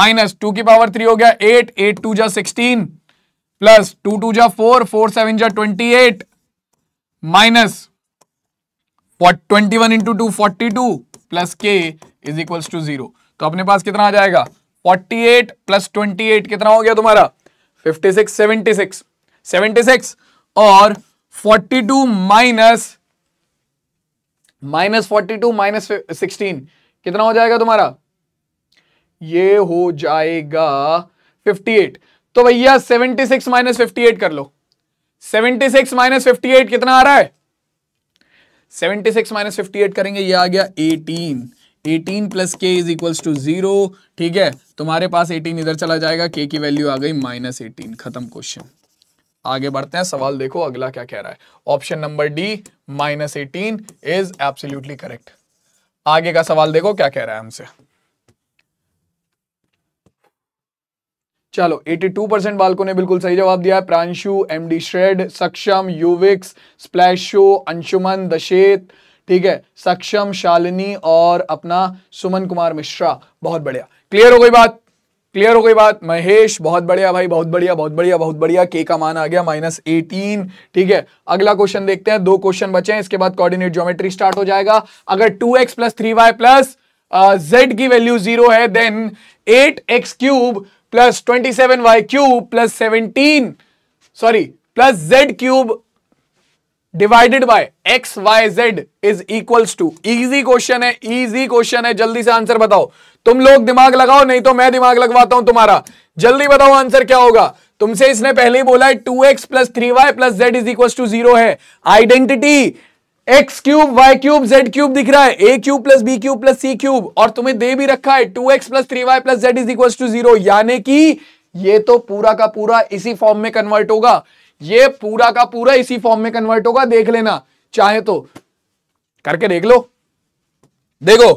A: माइनस टू की पावर थ्री हो गया एट एट टू जा सिक्सटीन प्लस टू टू जा फोर फोर सेवन जा twenty eight minus twenty one into two forty two plus K is equal to zero तो अपने पास कितना आ जाएगा forty eight plus twenty eight कितना हो गया तुम्हारा fifty six seventy six seventy six और forty two minus minus forty two minus sixteen कितना हो जाएगा तुम्हारा ये हो जाएगा फिफ्टी एट तो भैया seventy six minus fifty eight कर लो seventy six minus fifty eight कितना आ रहा है seventy six minus fifty eight करेंगे ये आ गया eighteen 18 plus K is equals to zero ठीक है तुम्हारे पास 18 इधर चला जाएगा के की वैल्यू आ गई माइनस एटीन खत्म क्वेश्चन आगे बढ़ते हैं सवाल देखो अगला क्या कह रहा है option number D minus eighteen is absolutely correct आगे का सवाल देखो क्या कह रहा है हमसे चलो 82 परसेंट बालकों ने बिल्कुल सही जवाब दिया है प्रांशु एमडी श्रेड सक्षम यूविक्स स्प्लैशो अंशुमन दशेत ठीक है सक्षम शालिनी और अपना सुमन कुमार मिश्रा बहुत बढ़िया क्लियर हो गई बात क्लियर हो गई बात महेश बहुत बढ़िया भाई बहुत बढ़िया बहुत बढ़िया बहुत बढ़िया के का मान आ गया माइनस एटीन ठीक है अगला क्वेश्चन देखते हैं दो क्वेश्चन बचे हैं इसके बाद कोऑर्डिनेट ज्योमेट्री स्टार्ट हो जाएगा अगर two x plus three y plus z की वैल्यू जीरो है then eight x cube plus twenty seven y cube plus seventeen sorry plus z cube divided by x y z is equals to easy question है easy question है जल्दी से answer बताओ तुम लोग दिमाग लगाओ नहीं तो मैं दिमाग लगवाता हूं तुम्हारा जल्दी बताओ आंसर क्या होगा तुमसे इसने पहले ही बोला है two x plus three y plus z is equal to zero है identity x cube y cube z cube दिख रहा है ए cube plus B cube plus सी क्यूब और तुम्हें दे भी रखा है two x plus three y plus z is equal to zero यानी कि ये तो पूरा का पूरा इसी फॉर्म में कन्वर्ट होगा ये पूरा का पूरा इसी फॉर्म में कन्वर्ट होगा देख लेना चाहे तो करके देख लो देखो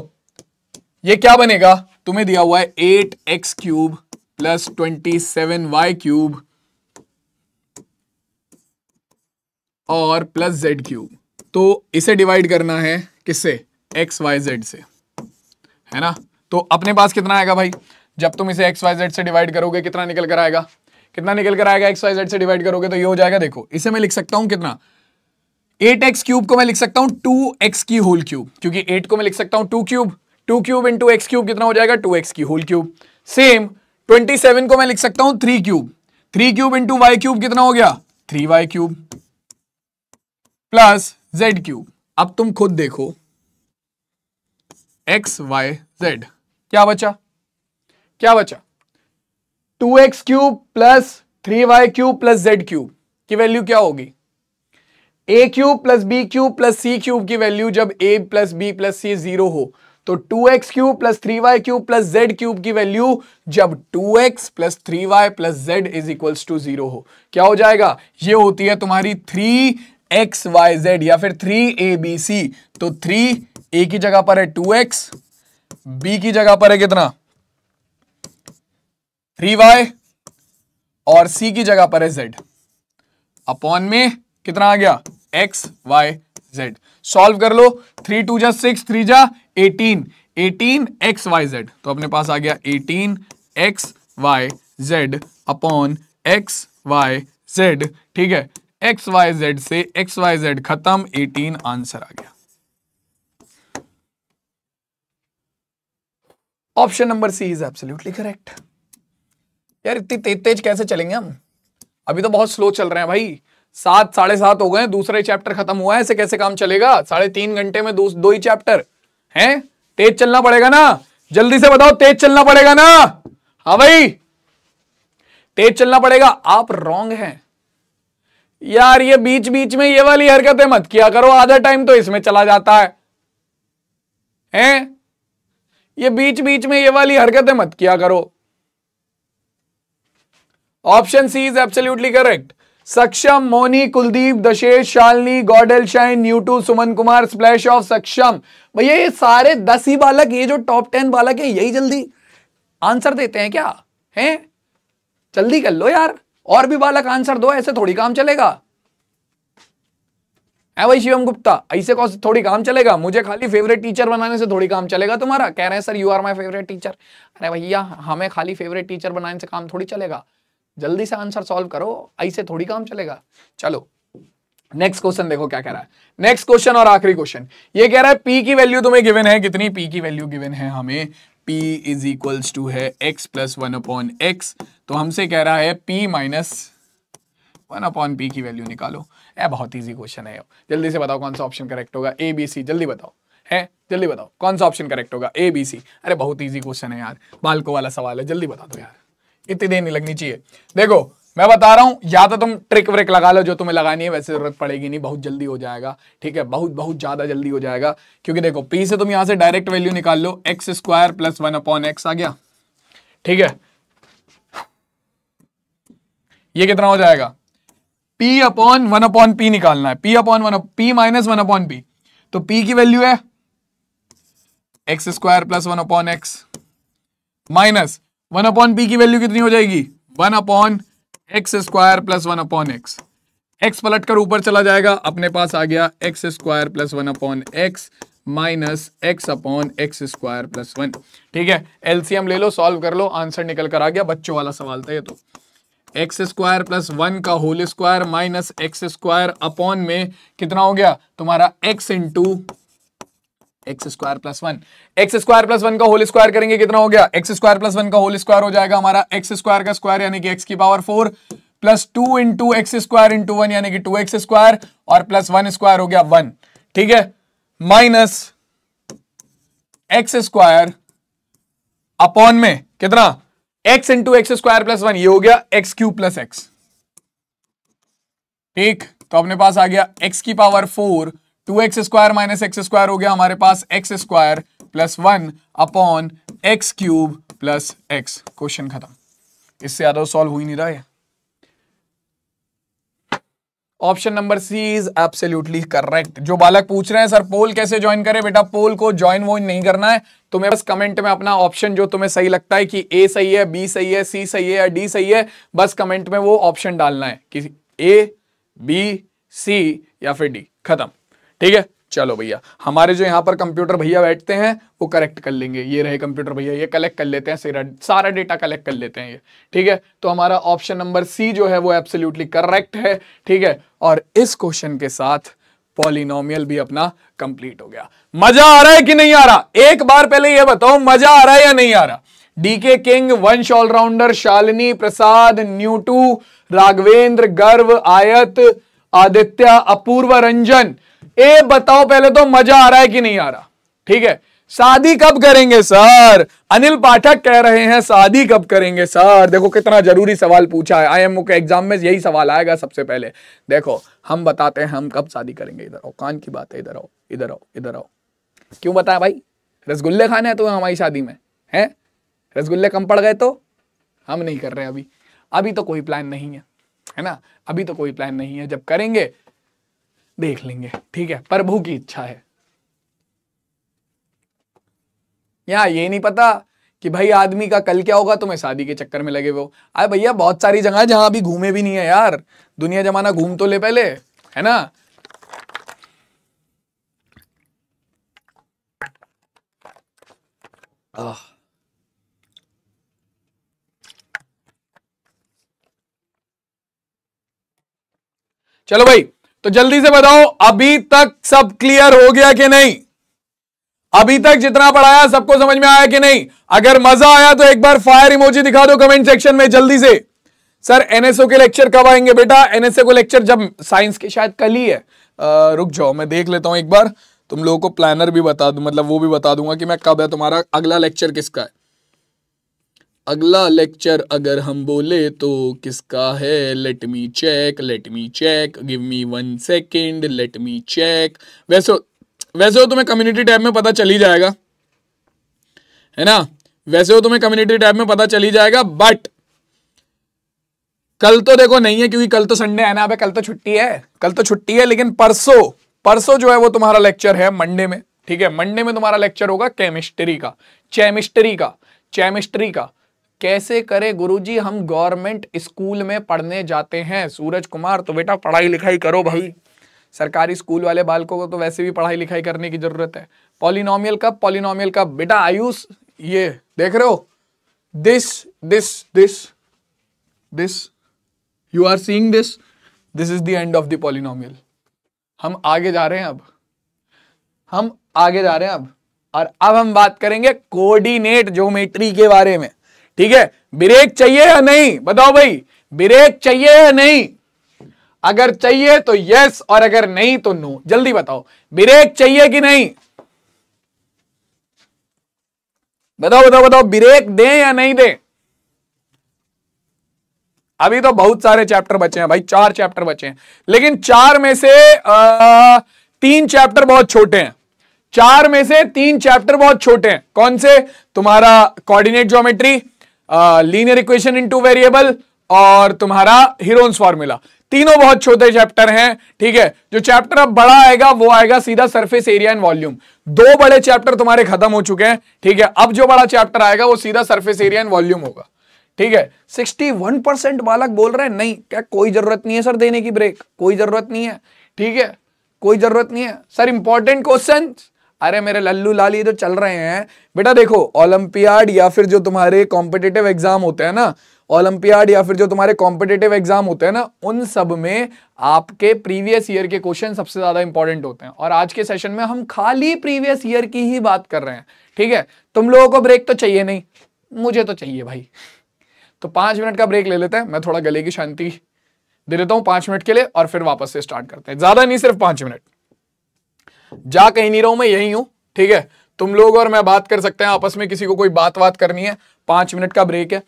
A: ये क्या बनेगा तुम्हें दिया हुआ है eight x cube plus twenty seven y cube और प्लस जेड क्यूब तो इसे डिवाइड करना है किससे एक्स वाई जेड से है ना तो अपने पास कितना आएगा भाई जब तुम इसे एक्स वाई जेड से डिवाइड करोगे कितना निकल कर आएगा कितना निकल कर आएगा एक्स वाई जेड से डिवाइड करोगे तो ये हो जाएगा देखो इसे मैं लिख सकता हूं कितना एट एक्स क्यूब को मैं लिख सकता हूं टू एक्स की होल क्यूब क्योंकि एट को मैं लिख सकता हूं two cube two cube into x cube कितना हो जाएगा टू एक्स की whole cube same twenty seven को मैं लिख सकता हूं three cube three cube into y cube कितना हो गया three y cube plus z cube अब तुम खुद देखो एक्स वाई जेड क्या बचा क्या बचा two x cube plus three y cube plus z cube की वैल्यू क्या होगी a cube plus B cube plus C cube की वैल्यू जब a plus B plus c zero हो तो two x cube plus three y cube plus z cube की value जब two x plus three y plus z is equals to zero हो क्या हो जाएगा ये होती है तुम्हारी थ्री एक्स वाई जेड या फिर थ्री ए बी सी तो थ्री ए की जगह पर है टू एक्स बी की जगह पर है कितना थ्री वाई और सी की जगह पर है जेड अपॉन में कितना आ गया एक्स वाई जेड सॉल्व कर लो थ्री टू जा सिक्स थ्री जा eighteen eighteen x y z तो अपने पास आ गया eighteen x y z upon x y z ठीक है एक्स वाई जेड से एक्स वाई जेड खत्म एटीन आंसर आ गया option number C is absolutely correct यार इतनी तेज तेज कैसे चलेंगे हम अभी तो बहुत स्लो चल रहे हैं भाई सात साढ़े सात हो गए दूसरे चैप्टर खत्म हुआ है ऐसे कैसे काम चलेगा साढ़े तीन घंटे में दो, दो ही चैप्टर हैं तेज चलना पड़ेगा ना जल्दी से बताओ तेज चलना पड़ेगा ना हा भाई तेज चलना पड़ेगा आप रॉन्ग हैं यार ये बीच बीच में ये वाली हरकतें मत किया करो आधा टाइम तो इसमें चला जाता है हैं ये बीच बीच में ये वाली हरकतें मत किया करो option C is absolutely correct Saksham Moni Kuldeep Dashesh Shalini गॉडल शाइन न्यूटू सुमन कुमार स्प्लैश ऑफ सक्षम भैया ये सारे दस ही बालक ये जो टॉप टेन बालक है यही जल्दी आंसर देते हैं क्या हैं जल्दी कर लो यार और भी बालक आंसर दो ऐसे थोड़ी काम चलेगा है भाई शिवम गुप्ता ऐसे कौन थोड़ी काम चलेगा मुझे खाली फेवरेट टीचर बनाने से थोड़ी काम चलेगा तुम्हारा कह रहे हैं sir you are my favourite teacher अरे भैया हमें खाली फेवरेट टीचर बनाने से काम थोड़ी चलेगा जल्दी से आंसर सॉल्व करो ऐसे थोड़ी काम चलेगा चलो नेक्स्ट क्वेश्चन देखो क्या कह रहा है नेक्स्ट क्वेश्चन और आखिरी क्वेश्चन ये कह रहा है पी की वैल्यू तुम्हें गिवन है कितनी पी की वैल्यू गिवन है हमें पी इज इक्वल्स टू है x plus one upon x तो हमसे कह रहा है P minus one upon P की वैल्यू निकालो ए बहुत ईजी क्वेश्चन है जल्दी से बताओ कौन सा ऑप्शन करेक्ट होगा ए बी सी जल्दी बताओ है जल्दी बताओ कौन सा ऑप्शन करेक्ट होगा ए बी सी अरे बहुत ईजी क्वेश्चन है यार बालको वाला सवाल है जल्दी बता दो यार इतनी देर नहीं लगनी चाहिए देखो मैं बता रहा हूं या तो तुम ट्रिक व्रिक लगा लो जो तुम्हें लगानी है वैसे जरूरत पड़ेगी नहीं बहुत जल्दी हो जाएगा ठीक है बहुत बहुत ज़्यादा जल्दी हो जाएगा क्योंकि देखो पी से तुम यहां से डायरेक्ट वैल्यू निकाल लो x square plus one upon x आ गया ठीक है ये कितना हो जाएगा P upon one upon P निकालना है P upon one P minus one upon P तो पी की वैल्यू है x square plus one upon x minus one upon P की वैल्यू कितनी हो जाएगी one upon x square plus one upon x x पलट कर ऊपर चला जाएगा अपने पास आ गया x square plus one upon x minus x upon x square plus one ठीक है एलसीएम ले लो सॉल्व कर लो आंसर निकल कर आ गया बच्चों वाला सवाल था ये तो एक्स स्क्वायर प्लस वन का whole square minus x square upon में कितना हो गया तुम्हारा x into x square plus one x square plus one का होल स्क्वायर करेंगे कितना हो गया एक्स स्क्वायर प्लस वन का होल स्क्वायर हो जाएगा हमारा एक्स स्क्वायर का स्क्वायर यानी कि एक्स की power four plus two into x square into one यानी कि टू एक्स स्क्वायर और प्लस वन स्क्वायर हो गया वन ठीक है माइनस एक्स स्क्वायर अपॉन में कितना x into x square plus one ये हो गया एक्स क्यू प्लस एक्स ठीक तो अपने पास आ गया एक्स की power four two x square minus x square हो गया हमारे पास x square plus one upon x cube plus x question खत्म इससे ज्यादा सॉल्व तो हो ही नहीं रहा है option number C is absolutely correct जो बालक पूछ रहे हैं सर पोल कैसे ज्वाइन करें बेटा पोल को ज्वाइन वो नहीं करना है तुम्हें बस कमेंट में अपना ऑप्शन जो तुम्हें सही लगता है कि ए सही है बी सही है सी सही है या डी सही है बस कमेंट में वो ऑप्शन डालना है कि ए बी सी या फिर डी खत्म ठीक है चलो भैया हमारे जो यहाँ पर कंप्यूटर भैया बैठते हैं वो करेक्ट कर लेंगे ये रहे कंप्यूटर भैया ये कलेक्ट कर लेते हैं सारा सारा डेटा कलेक्ट कर लेते हैं ये ठीक है तो हमारा ऑप्शन नंबर सी जो है वो एब्सोल्युटली करेक्ट है ठीक है और इस क्वेश्चन के साथ पॉलिनोमियल भी अपना कंप्लीट हो गया मजा आ रहा है कि नहीं आ रहा एक बार पहले यह बताओ मजा आ रहा है या नहीं आ रहा DK king Vansh allrounder Shalini Prasad न्यूटू राघवेंद्र गर्व आयत आदित्य अपूर्व रंजन ए बताओ पहले तो मजा आ रहा है कि नहीं आ रहा ठीक है शादी कब करेंगे सर अनिल पाठक कह रहे हैं शादी कब करेंगे सर देखो कितना जरूरी सवाल पूछा है आईएमओ के एग्जाम में यही सवाल आएगा सबसे पहले देखो हम बताते हैं हम कब शादी करेंगे इधर आओ कान की बात है इधर आओ इधर आओ इधर आओ क्यों बताया भाई रसगुल्ले खाने हैं तो हमारी शादी में है रसगुल्ले कम पड़ गए तो हम नहीं कर रहे अभी अभी तो कोई प्लान नहीं है है ना अभी तो कोई प्लान नहीं है जब करेंगे देख लेंगे ठीक है प्रभु की इच्छा है यहां ये नहीं पता कि भाई आदमी का कल क्या होगा तुम्हें शादी के चक्कर में लगे वो अरे भैया बहुत सारी जगह जहां अभी घूमे भी नहीं है यार दुनिया जमाना घूम तो ले पहले है ना आह चलो भाई तो जल्दी से बताओ अभी तक सब क्लियर हो गया कि नहीं अभी तक जितना पढ़ाया सबको समझ में आया कि नहीं अगर मजा आया तो एक बार फायर इमोजी दिखा दो कमेंट सेक्शन में जल्दी से सर एनएसओ के लेक्चर कब आएंगे बेटा एनएसओ को लेक्चर जब साइंस के शायद कल ही है आ, रुक जाओ मैं देख लेता हूं एक बार तुम लोगों को प्लानर भी बता दू मतलब वो भी बता दूंगा कि मैं कब है तुम्हारा अगला लेक्चर किसका है अगला लेक्चर अगर हम बोले तो किसका है let me check let me check give me one second let me check वैसे वैसे हो तो तुम्हें कम्युनिटी टैब में पता चली जाएगा है ना वैसे हो तो तुम्हें कम्युनिटी टैब में पता चली जाएगा बट कल तो देखो नहीं है क्योंकि कल तो संडे है ना अब कल तो छुट्टी है कल तो छुट्टी है लेकिन परसों परसों जो है वो तुम्हारा लेक्चर है मंडे में ठीक है मंडे में तुम्हारा लेक्चर होगा केमिस्ट्री का केमिस्ट्री का केमिस्ट्री का कैसे करें गुरुजी हम गवर्नमेंट स्कूल में पढ़ने जाते हैं सूरज कुमार तो बेटा पढ़ाई लिखाई करो भाई सरकारी स्कूल वाले बालकों को तो वैसे भी पढ़ाई लिखाई करने की ज़रूरत है पॉलिनोमियल कब पॉलिनोमियल कब बेटा आयुष ये देख रहे हो this this this this you are seeing this this is the end of the polynomial हम आगे जा रहे हैं अब हम आगे जा रहे हैं अब और अब हम बात करेंगे कोऑर्डिनेट ज्योमेट्री के बारे में ठीक है ब्रेक चाहिए या नहीं बताओ भाई ब्रेक चाहिए या नहीं अगर चाहिए तो यस और अगर नहीं तो नो जल्दी बताओ ब्रेक चाहिए कि नहीं बताओ बताओ बताओ ब्रेक दें या नहीं दें अभी तो बहुत सारे चैप्टर बचे हैं भाई चार चैप्टर बचे हैं लेकिन चार में से आ, तीन चैप्टर बहुत छोटे हैं चार में से तीन चैप्टर बहुत छोटे हैं कौन से तुम्हारा coordinate geometry linear equation in two variable और तुम्हारा हीरोन्स फॉर्मूला तीनों बहुत छोटे चैप्टर हैं ठीक है जो चैप्टर अब बड़ा आएगा वो आएगा सीधा सरफेस एरिया एंड वॉल्यूम दो बड़े चैप्टर तुम्हारे खत्म हो चुके हैं ठीक है अब जो बड़ा चैप्टर आएगा वो सीधा सरफेस एरिया एंड वॉल्यूम होगा ठीक है 61 परसेंट बालक बोल रहे हैं नहीं क्या कोई जरूरत नहीं है सर देने की ब्रेक कोई जरूरत नहीं है ठीक है कोई जरूरत नहीं है सर इंपॉर्टेंट क्वेश्चन अरे मेरे लल्लू लाली जो चल रहे हैं बेटा देखो ओलंपियाड या फिर जो तुम्हारे कॉम्पिटेटिव एग्जाम होते हैं ना ओलंपियाड या फिर जो तुम्हारे कॉम्पिटेटिव एग्जाम होते हैं ना उन सब में आपके प्रीवियस ईयर के क्वेश्चन सबसे ज्यादा इंपॉर्टेंट होते हैं और आज के सेशन में हम खाली प्रीवियस ईयर की ही बात कर रहे हैं ठीक है तुम लोगों को ब्रेक तो चाहिए नहीं मुझे तो चाहिए भाई तो पांच मिनट का ब्रेक ले लेते हैं मैं थोड़ा गले की शांति दे देता हूँ पांच मिनट के लिए और फिर वापस से स्टार्ट करते हैं ज्यादा नहीं सिर्फ पांच मिनट जा कहीं नहीं रहा हूं मैं यही हूं ठीक है तुम लोग और मैं बात कर सकते हैं आपस में किसी को कोई बात बात करनी है पांच मिनट का ब्रेक है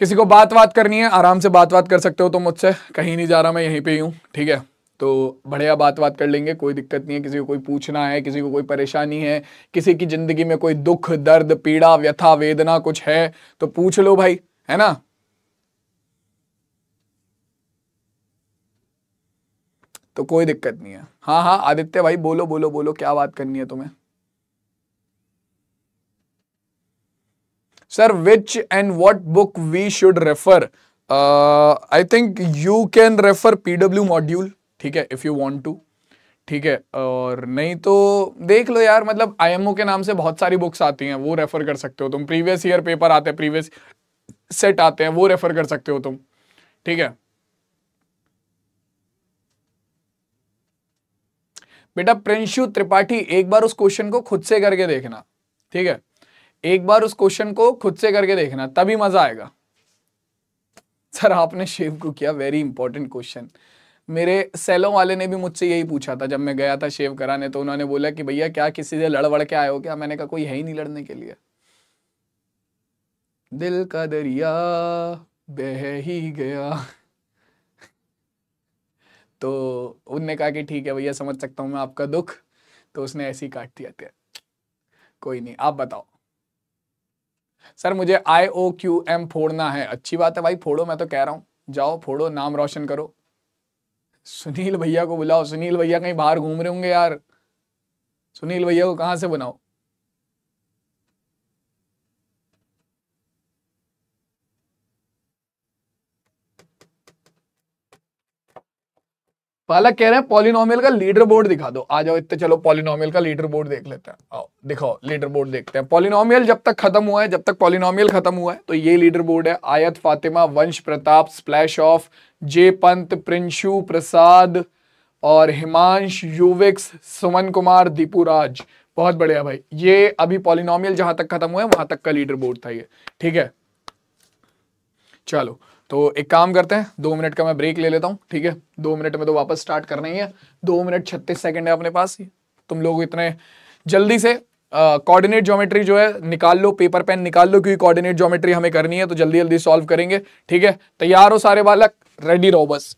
A: किसी को बात बात करनी है आराम से बात बात कर सकते हो तो मुझसे कहीं नहीं जा रहा मैं यहीं पे ही हूँ ठीक है तो बढ़िया बात बात कर लेंगे कोई दिक्कत नहीं है किसी को कोई पूछना है किसी को कोई परेशानी है किसी की ज़िंदगी में कोई दुख दर्द पीड़ा व्यथा वेदना कुछ है तो पूछ लो भाई है ना तो कोई दिक्कत नहीं है हाँ हाँ आदित्य भाई बोलो बोलो बोलो क्या बात करनी है तुम्हें sir which and what book we should refer I think you can refer PW module ठीक है इफ यू वॉन्ट टू ठीक है और नहीं तो देख लो यार मतलब आईएमओ के नाम से बहुत सारी बुक्स आती हैं वो रेफर कर सकते हो तुम प्रीवियस ईयर पेपर आते हैं प्रीवियस सेट आते हैं वो रेफर कर सकते हो तुम ठीक है बेटा प्रिंशु त्रिपाठी एक बार उस क्वेश्चन को खुद से करके देखना ठीक है एक बार उस क्वेश्चन को खुद से करके देखना तभी मजा आएगा सर आपने शेव को किया वेरी इंपॉर्टेंट क्वेश्चन मेरे सेलों वाले ने भी मुझसे यही पूछा था जब मैं गया था शेव कराने तो उन्होंने बोला कि भैया क्या किसी से लड़वड़ के आए हो क्या मैंने कहा कोई है ही नहीं लड़ने के लिए दिल का दरिया बह ही गया तो उनने कहा कि ठीक है भैया समझ सकता हूँ मैं आपका दुख तो उसने ऐसे ही काट दिया था कोई नहीं आप बताओ सर मुझे आई ओ क्यू एम फोड़ना है अच्छी बात है भाई फोड़ो मैं तो कह रहा हूँ जाओ फोड़ो नाम रोशन करो सुनील भैया को बुलाओ सुनील भैया कहीं बाहर घूम रहे होंगे यार सुनील भैया को कहाँ से बुलाओ पालक कह रहे हैं पॉलिनोमियल का लीडर बोर्ड दिखा दो आ जाओ इतने चलो पॉलिनोमियल का लीडर बोर्ड देख लेते हैं आओ दिखाओ लीडर बोर्ड देखते हैं पॉलिनोमियल जब तक खत्म हुआ है जब तक पॉलिनोमियल खत्म हुआ है तो ये लीडर बोर्ड है Aayat Fatima Vansh Pratap splash of J Pant Prinshu Prasad और हिमांश युविक्स सुमन कुमार दीपूराज बहुत बढ़िया भाई ये अभी पॉलिनोमियल जहां तक खत्म हुआ है वहां तक का लीडर बोर्ड था ये ठीक है चलो तो एक काम करते हैं दो मिनट का मैं ब्रेक ले लेता हूँ ठीक है दो मिनट में तो वापस स्टार्ट करना ही है दो मिनट छत्तीस सेकेंड है अपने पास तुम लोग इतने जल्दी से कोऑर्डिनेट uh, ज्योमेट्री जो है निकाल लो पेपर पेन निकाल लो क्योंकि कोऑर्डिनेट ज्योमेट्री हमें करनी है तो जल्दी जल्दी सॉल्व करेंगे ठीक है तैयार हो सारे बालक रेडी रहो बस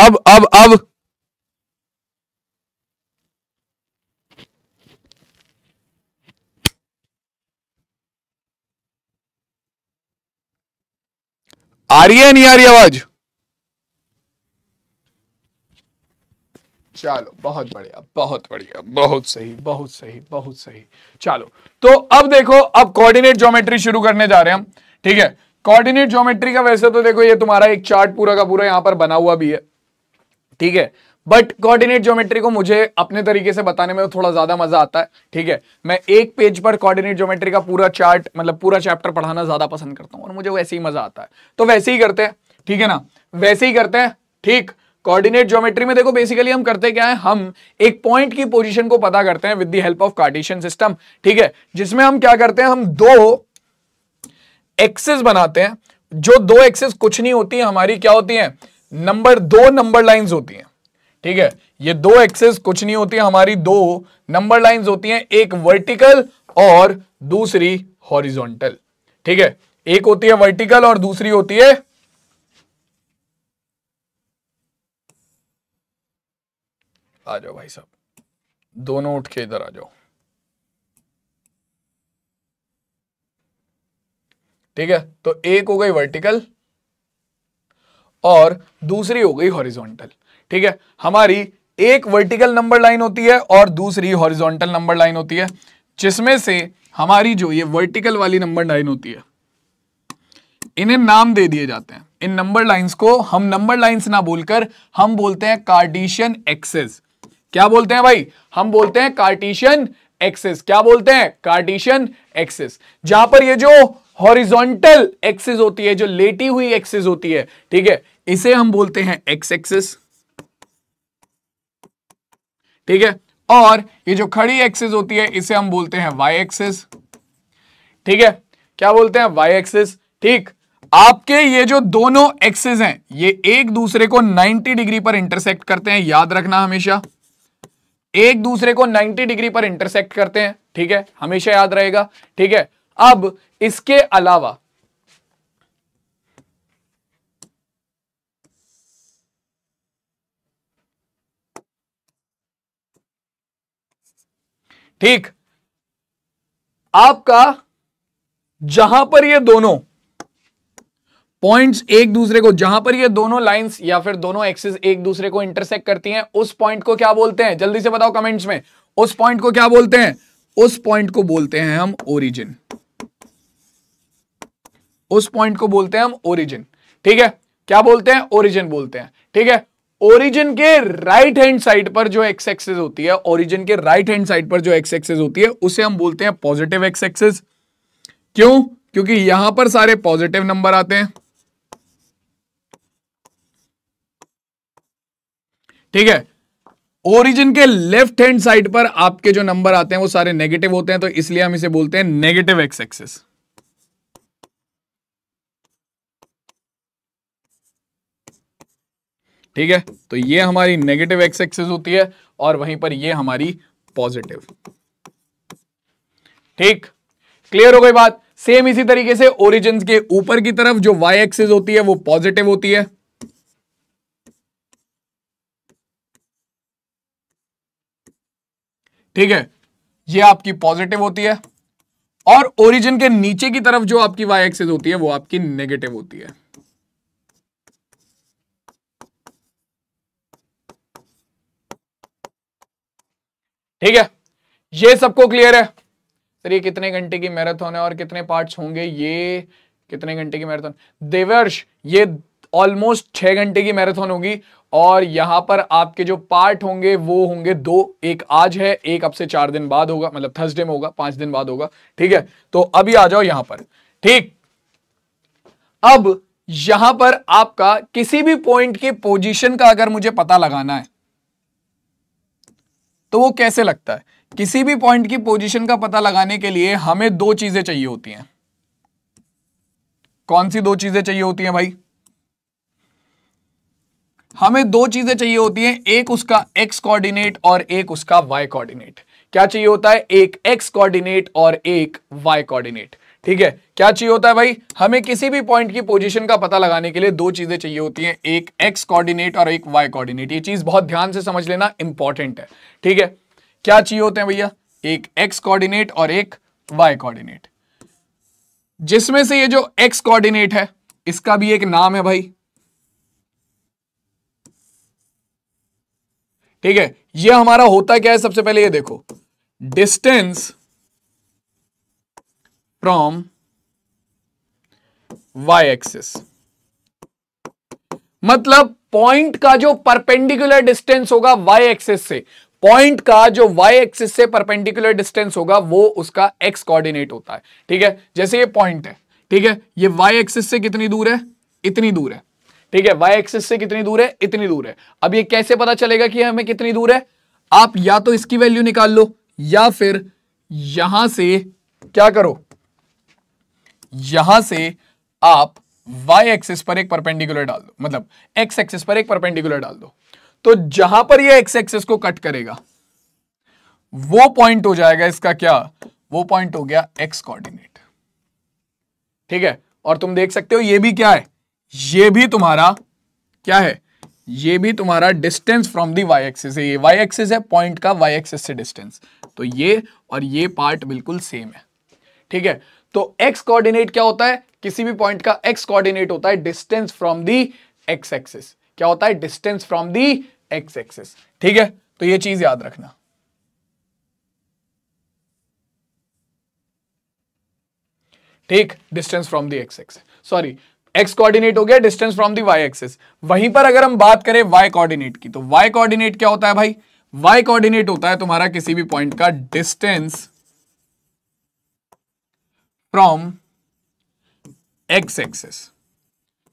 B: अब अब अब आ रही है नहीं आ रही आवाज
A: चलो बहुत बढ़िया बहुत बढ़िया बहुत सही बहुत सही बहुत सही चलो तो अब देखो अब कोऑर्डिनेट ज्योमेट्री शुरू करने जा रहे हैं हम ठीक है कोऑर्डिनेट ज्योमेट्री का वैसे तो देखो ये तुम्हारा एक चार्ट पूरा का पूरा यहां पर बना हुआ भी है ठीक है बट कोऑर्डिनेट ज्योमेट्री को मुझे अपने तरीके से बताने में थोड़ा ज्यादा मजा आता है ठीक है मैं एक पेज पर कोऑर्डिनेट ज्योमेट्री का पूरा चार्ट मतलब पूरा चैप्टर पढ़ाना ज्यादा पसंद करता हूं और मुझे वैसे ही मजा आता है तो वैसे ही करते हैं ठीक है ना वैसे ही करते हैं ठीक कोऑर्डिनेट ज्योमेट्री में देखो बेसिकली हम करते क्या है हम एक पॉइंट की पोजिशन को पता करते हैं with the help of Cartesian system ठीक है जिसमें हम क्या करते हैं हम दो एक्सेस बनाते हैं जो दो एक्सेस कुछ नहीं होती हमारी क्या होती है नंबर दो नंबर लाइंस होती हैं ठीक है ये दो एक्सेस कुछ नहीं होती है हमारी दो नंबर लाइंस होती हैं एक वर्टिकल और दूसरी हॉरिजॉन्टल ठीक है एक होती है वर्टिकल और दूसरी होती है आ जाओ भाई साहब दोनों उठ के इधर आ जाओ ठीक है तो एक हो गई वर्टिकल और दूसरी हो गई हॉरिजॉन्टल ठीक है हमारी एक वर्टिकल नंबर लाइन होती है और दूसरी हॉरिजॉन्टल नंबर लाइन होती है जिसमें से हमारी जो ये वर्टिकल वाली नंबर लाइन होती है इन्हें नाम दे दिए जाते हैं इन नंबर लाइंस को हम नंबर लाइंस ना बोलकर हम बोलते हैं कार्टिशियन एक्सेस क्या बोलते हैं भाई हम बोलते हैं कार्टिशियन एक्सेस क्या बोलते हैं कार्टिशियन एक्सेस जहां पर ये जो हॉरिजॉन्टल एक्सिस होती है जो लेटी हुई एक्सिस होती है ठीक है इसे हम बोलते हैं एक्स एक्सिस ठीक है और ये जो खड़ी एक्सिस होती है इसे हम बोलते हैं वाई एक्सिस ठीक है क्या बोलते हैं वाई एक्सिस ठीक आपके ये जो दोनों एक्सेस हैं ये एक दूसरे को 90 डिग्री पर इंटरसेक्ट करते हैं याद रखना हमेशा एक दूसरे को 90 डिग्री पर इंटरसेक्ट करते हैं ठीक है हमेशा याद रहेगा ठीक है अब इसके अलावा ठीक आपका जहां पर ये दोनों पॉइंट्स एक दूसरे को जहां पर ये दोनों लाइंस या फिर दोनों एक्सिस एक दूसरे को इंटरसेक्ट करती हैं उस पॉइंट को क्या बोलते हैं जल्दी से बताओ कमेंट्स में उस पॉइंट को क्या बोलते हैं उस पॉइंट को बोलते हैं हम ओरिजिन उस पॉइंट को बोलते हैं हम ओरिजिन ठीक है क्या बोलते हैं ओरिजिन बोलते हैं ठीक है ओरिजिन के राइट हैंड साइड पर जो एक्स एक्सेस होती है ओरिजिन के राइट हैंड साइड पर जो एक्स एक्सेस होती है उसे हम बोलते हैं पॉजिटिव एक्स एक्सेस क्यों क्योंकि यहां पर सारे पॉजिटिव नंबर आते हैं ठीक है ओरिजिन के लेफ्ट हैंड साइड पर आपके जो नंबर आते हैं वो सारे नेगेटिव होते हैं तो इसलिए हम इसे बोलते हैं नेगेटिव एक्स एक्सेस ठीक है तो ये हमारी नेगेटिव एक्स एक्सेस होती है और वहीं पर ये हमारी पॉजिटिव ठीक क्लियर हो गई बात सेम इसी तरीके से ओरिजिन के ऊपर की तरफ जो वाई एक्सेस होती है वो पॉजिटिव होती है ठीक है ये आपकी पॉजिटिव होती है और ओरिजिन के नीचे की तरफ जो आपकी वाई एक्सेस होती है वो आपकी नेगेटिव होती है ठीक है ये सबको क्लियर है सर ये कितने घंटे की मैराथन है और कितने पार्ट्स होंगे ये कितने घंटे की मैराथन देवर्ष ये ऑलमोस्ट छह घंटे की मैराथन होगी और यहां पर आपके जो पार्ट होंगे वो होंगे दो एक आज है एक अब से चार दिन बाद होगा मतलब थर्सडे में होगा पांच दिन बाद होगा ठीक है तो अभी आ जाओ यहां पर ठीक अब यहां पर आपका किसी भी पॉइंट की पोजीशन का अगर मुझे पता लगाना है तो वो कैसे लगता है किसी भी पॉइंट की पोजीशन का पता लगाने के लिए हमें दो चीजें चाहिए होती हैं कौन सी दो चीजें चाहिए होती हैं भाई हमें दो चीजें चाहिए होती हैं एक उसका एक्स कोऑर्डिनेट और एक उसका वाई कोऑर्डिनेट क्या चाहिए होता है एक एक्स कोऑर्डिनेट और एक वाई कोऑर्डिनेट ठीक है क्या चाहिए होता है भाई हमें किसी भी पॉइंट की पोजीशन का पता लगाने के लिए दो चीजें चाहिए होती हैं एक एक्स कोऑर्डिनेट और एक वाई कोऑर्डिनेट ये चीज बहुत ध्यान से समझ लेना इंपॉर्टेंट है ठीक है क्या चाहिए होते हैं भैया एक एक्स कोऑर्डिनेट और एक वाई कोऑर्डिनेट जिसमें से ये जो एक्स कोऑर्डिनेट है इसका भी एक नाम है भाई ठीक है ये हमारा होता क्या है सबसे पहले ये देखो डिस्टेंस from y एक्सिस मतलब पॉइंट का जो परपेंडिकुलर डिस्टेंस होगा y एक्सिस से पॉइंट का जो y एक्सिस से परपेंडिकुलर डिस्टेंस होगा वो उसका x कोऑर्डिनेट होता है ठीक है जैसे ये पॉइंट है ठीक है ये y एक्सिस से कितनी दूर है इतनी दूर है ठीक है y एक्सिस से कितनी दूर है इतनी दूर है अब ये कैसे पता चलेगा कि हमें कितनी दूर है आप या तो इसकी वैल्यू निकाल लो या फिर यहां से क्या करो यहां से आप y एक्सिस पर एक परपेंडिकुलर डाल दो मतलब x एक्सिस पर एक परपेंडिकुलर डाल दो तो जहां पर ये x एक्सिस को कट करेगा वो पॉइंट हो जाएगा इसका क्या वो पॉइंट हो गया x कोऑर्डिनेट ठीक है और तुम देख सकते हो ये भी क्या है ये भी तुम्हारा क्या है ये भी तुम्हारा distance from the y axis है ये y एक्सिस है पॉइंट का y एक्सिस से डिस्टेंस तो ये और ये पार्ट बिल्कुल सेम है ठीक है तो एक्स कोऑर्डिनेट क्या होता है किसी भी पॉइंट का एक्स कोऑर्डिनेट होता है distance from the x axis क्या होता है distance from the x axis ठीक है तो ये चीज याद रखना ठीक distance from the x x sorry x coordinate हो गया distance from the y axis वहीं पर अगर हम बात करें वाई कोऑर्डिनेट की तो वाई कोऑर्डिनेट क्या होता है भाई वाई कोऑर्डिनेट होता है तुम्हारा किसी भी पॉइंट का distance from x axis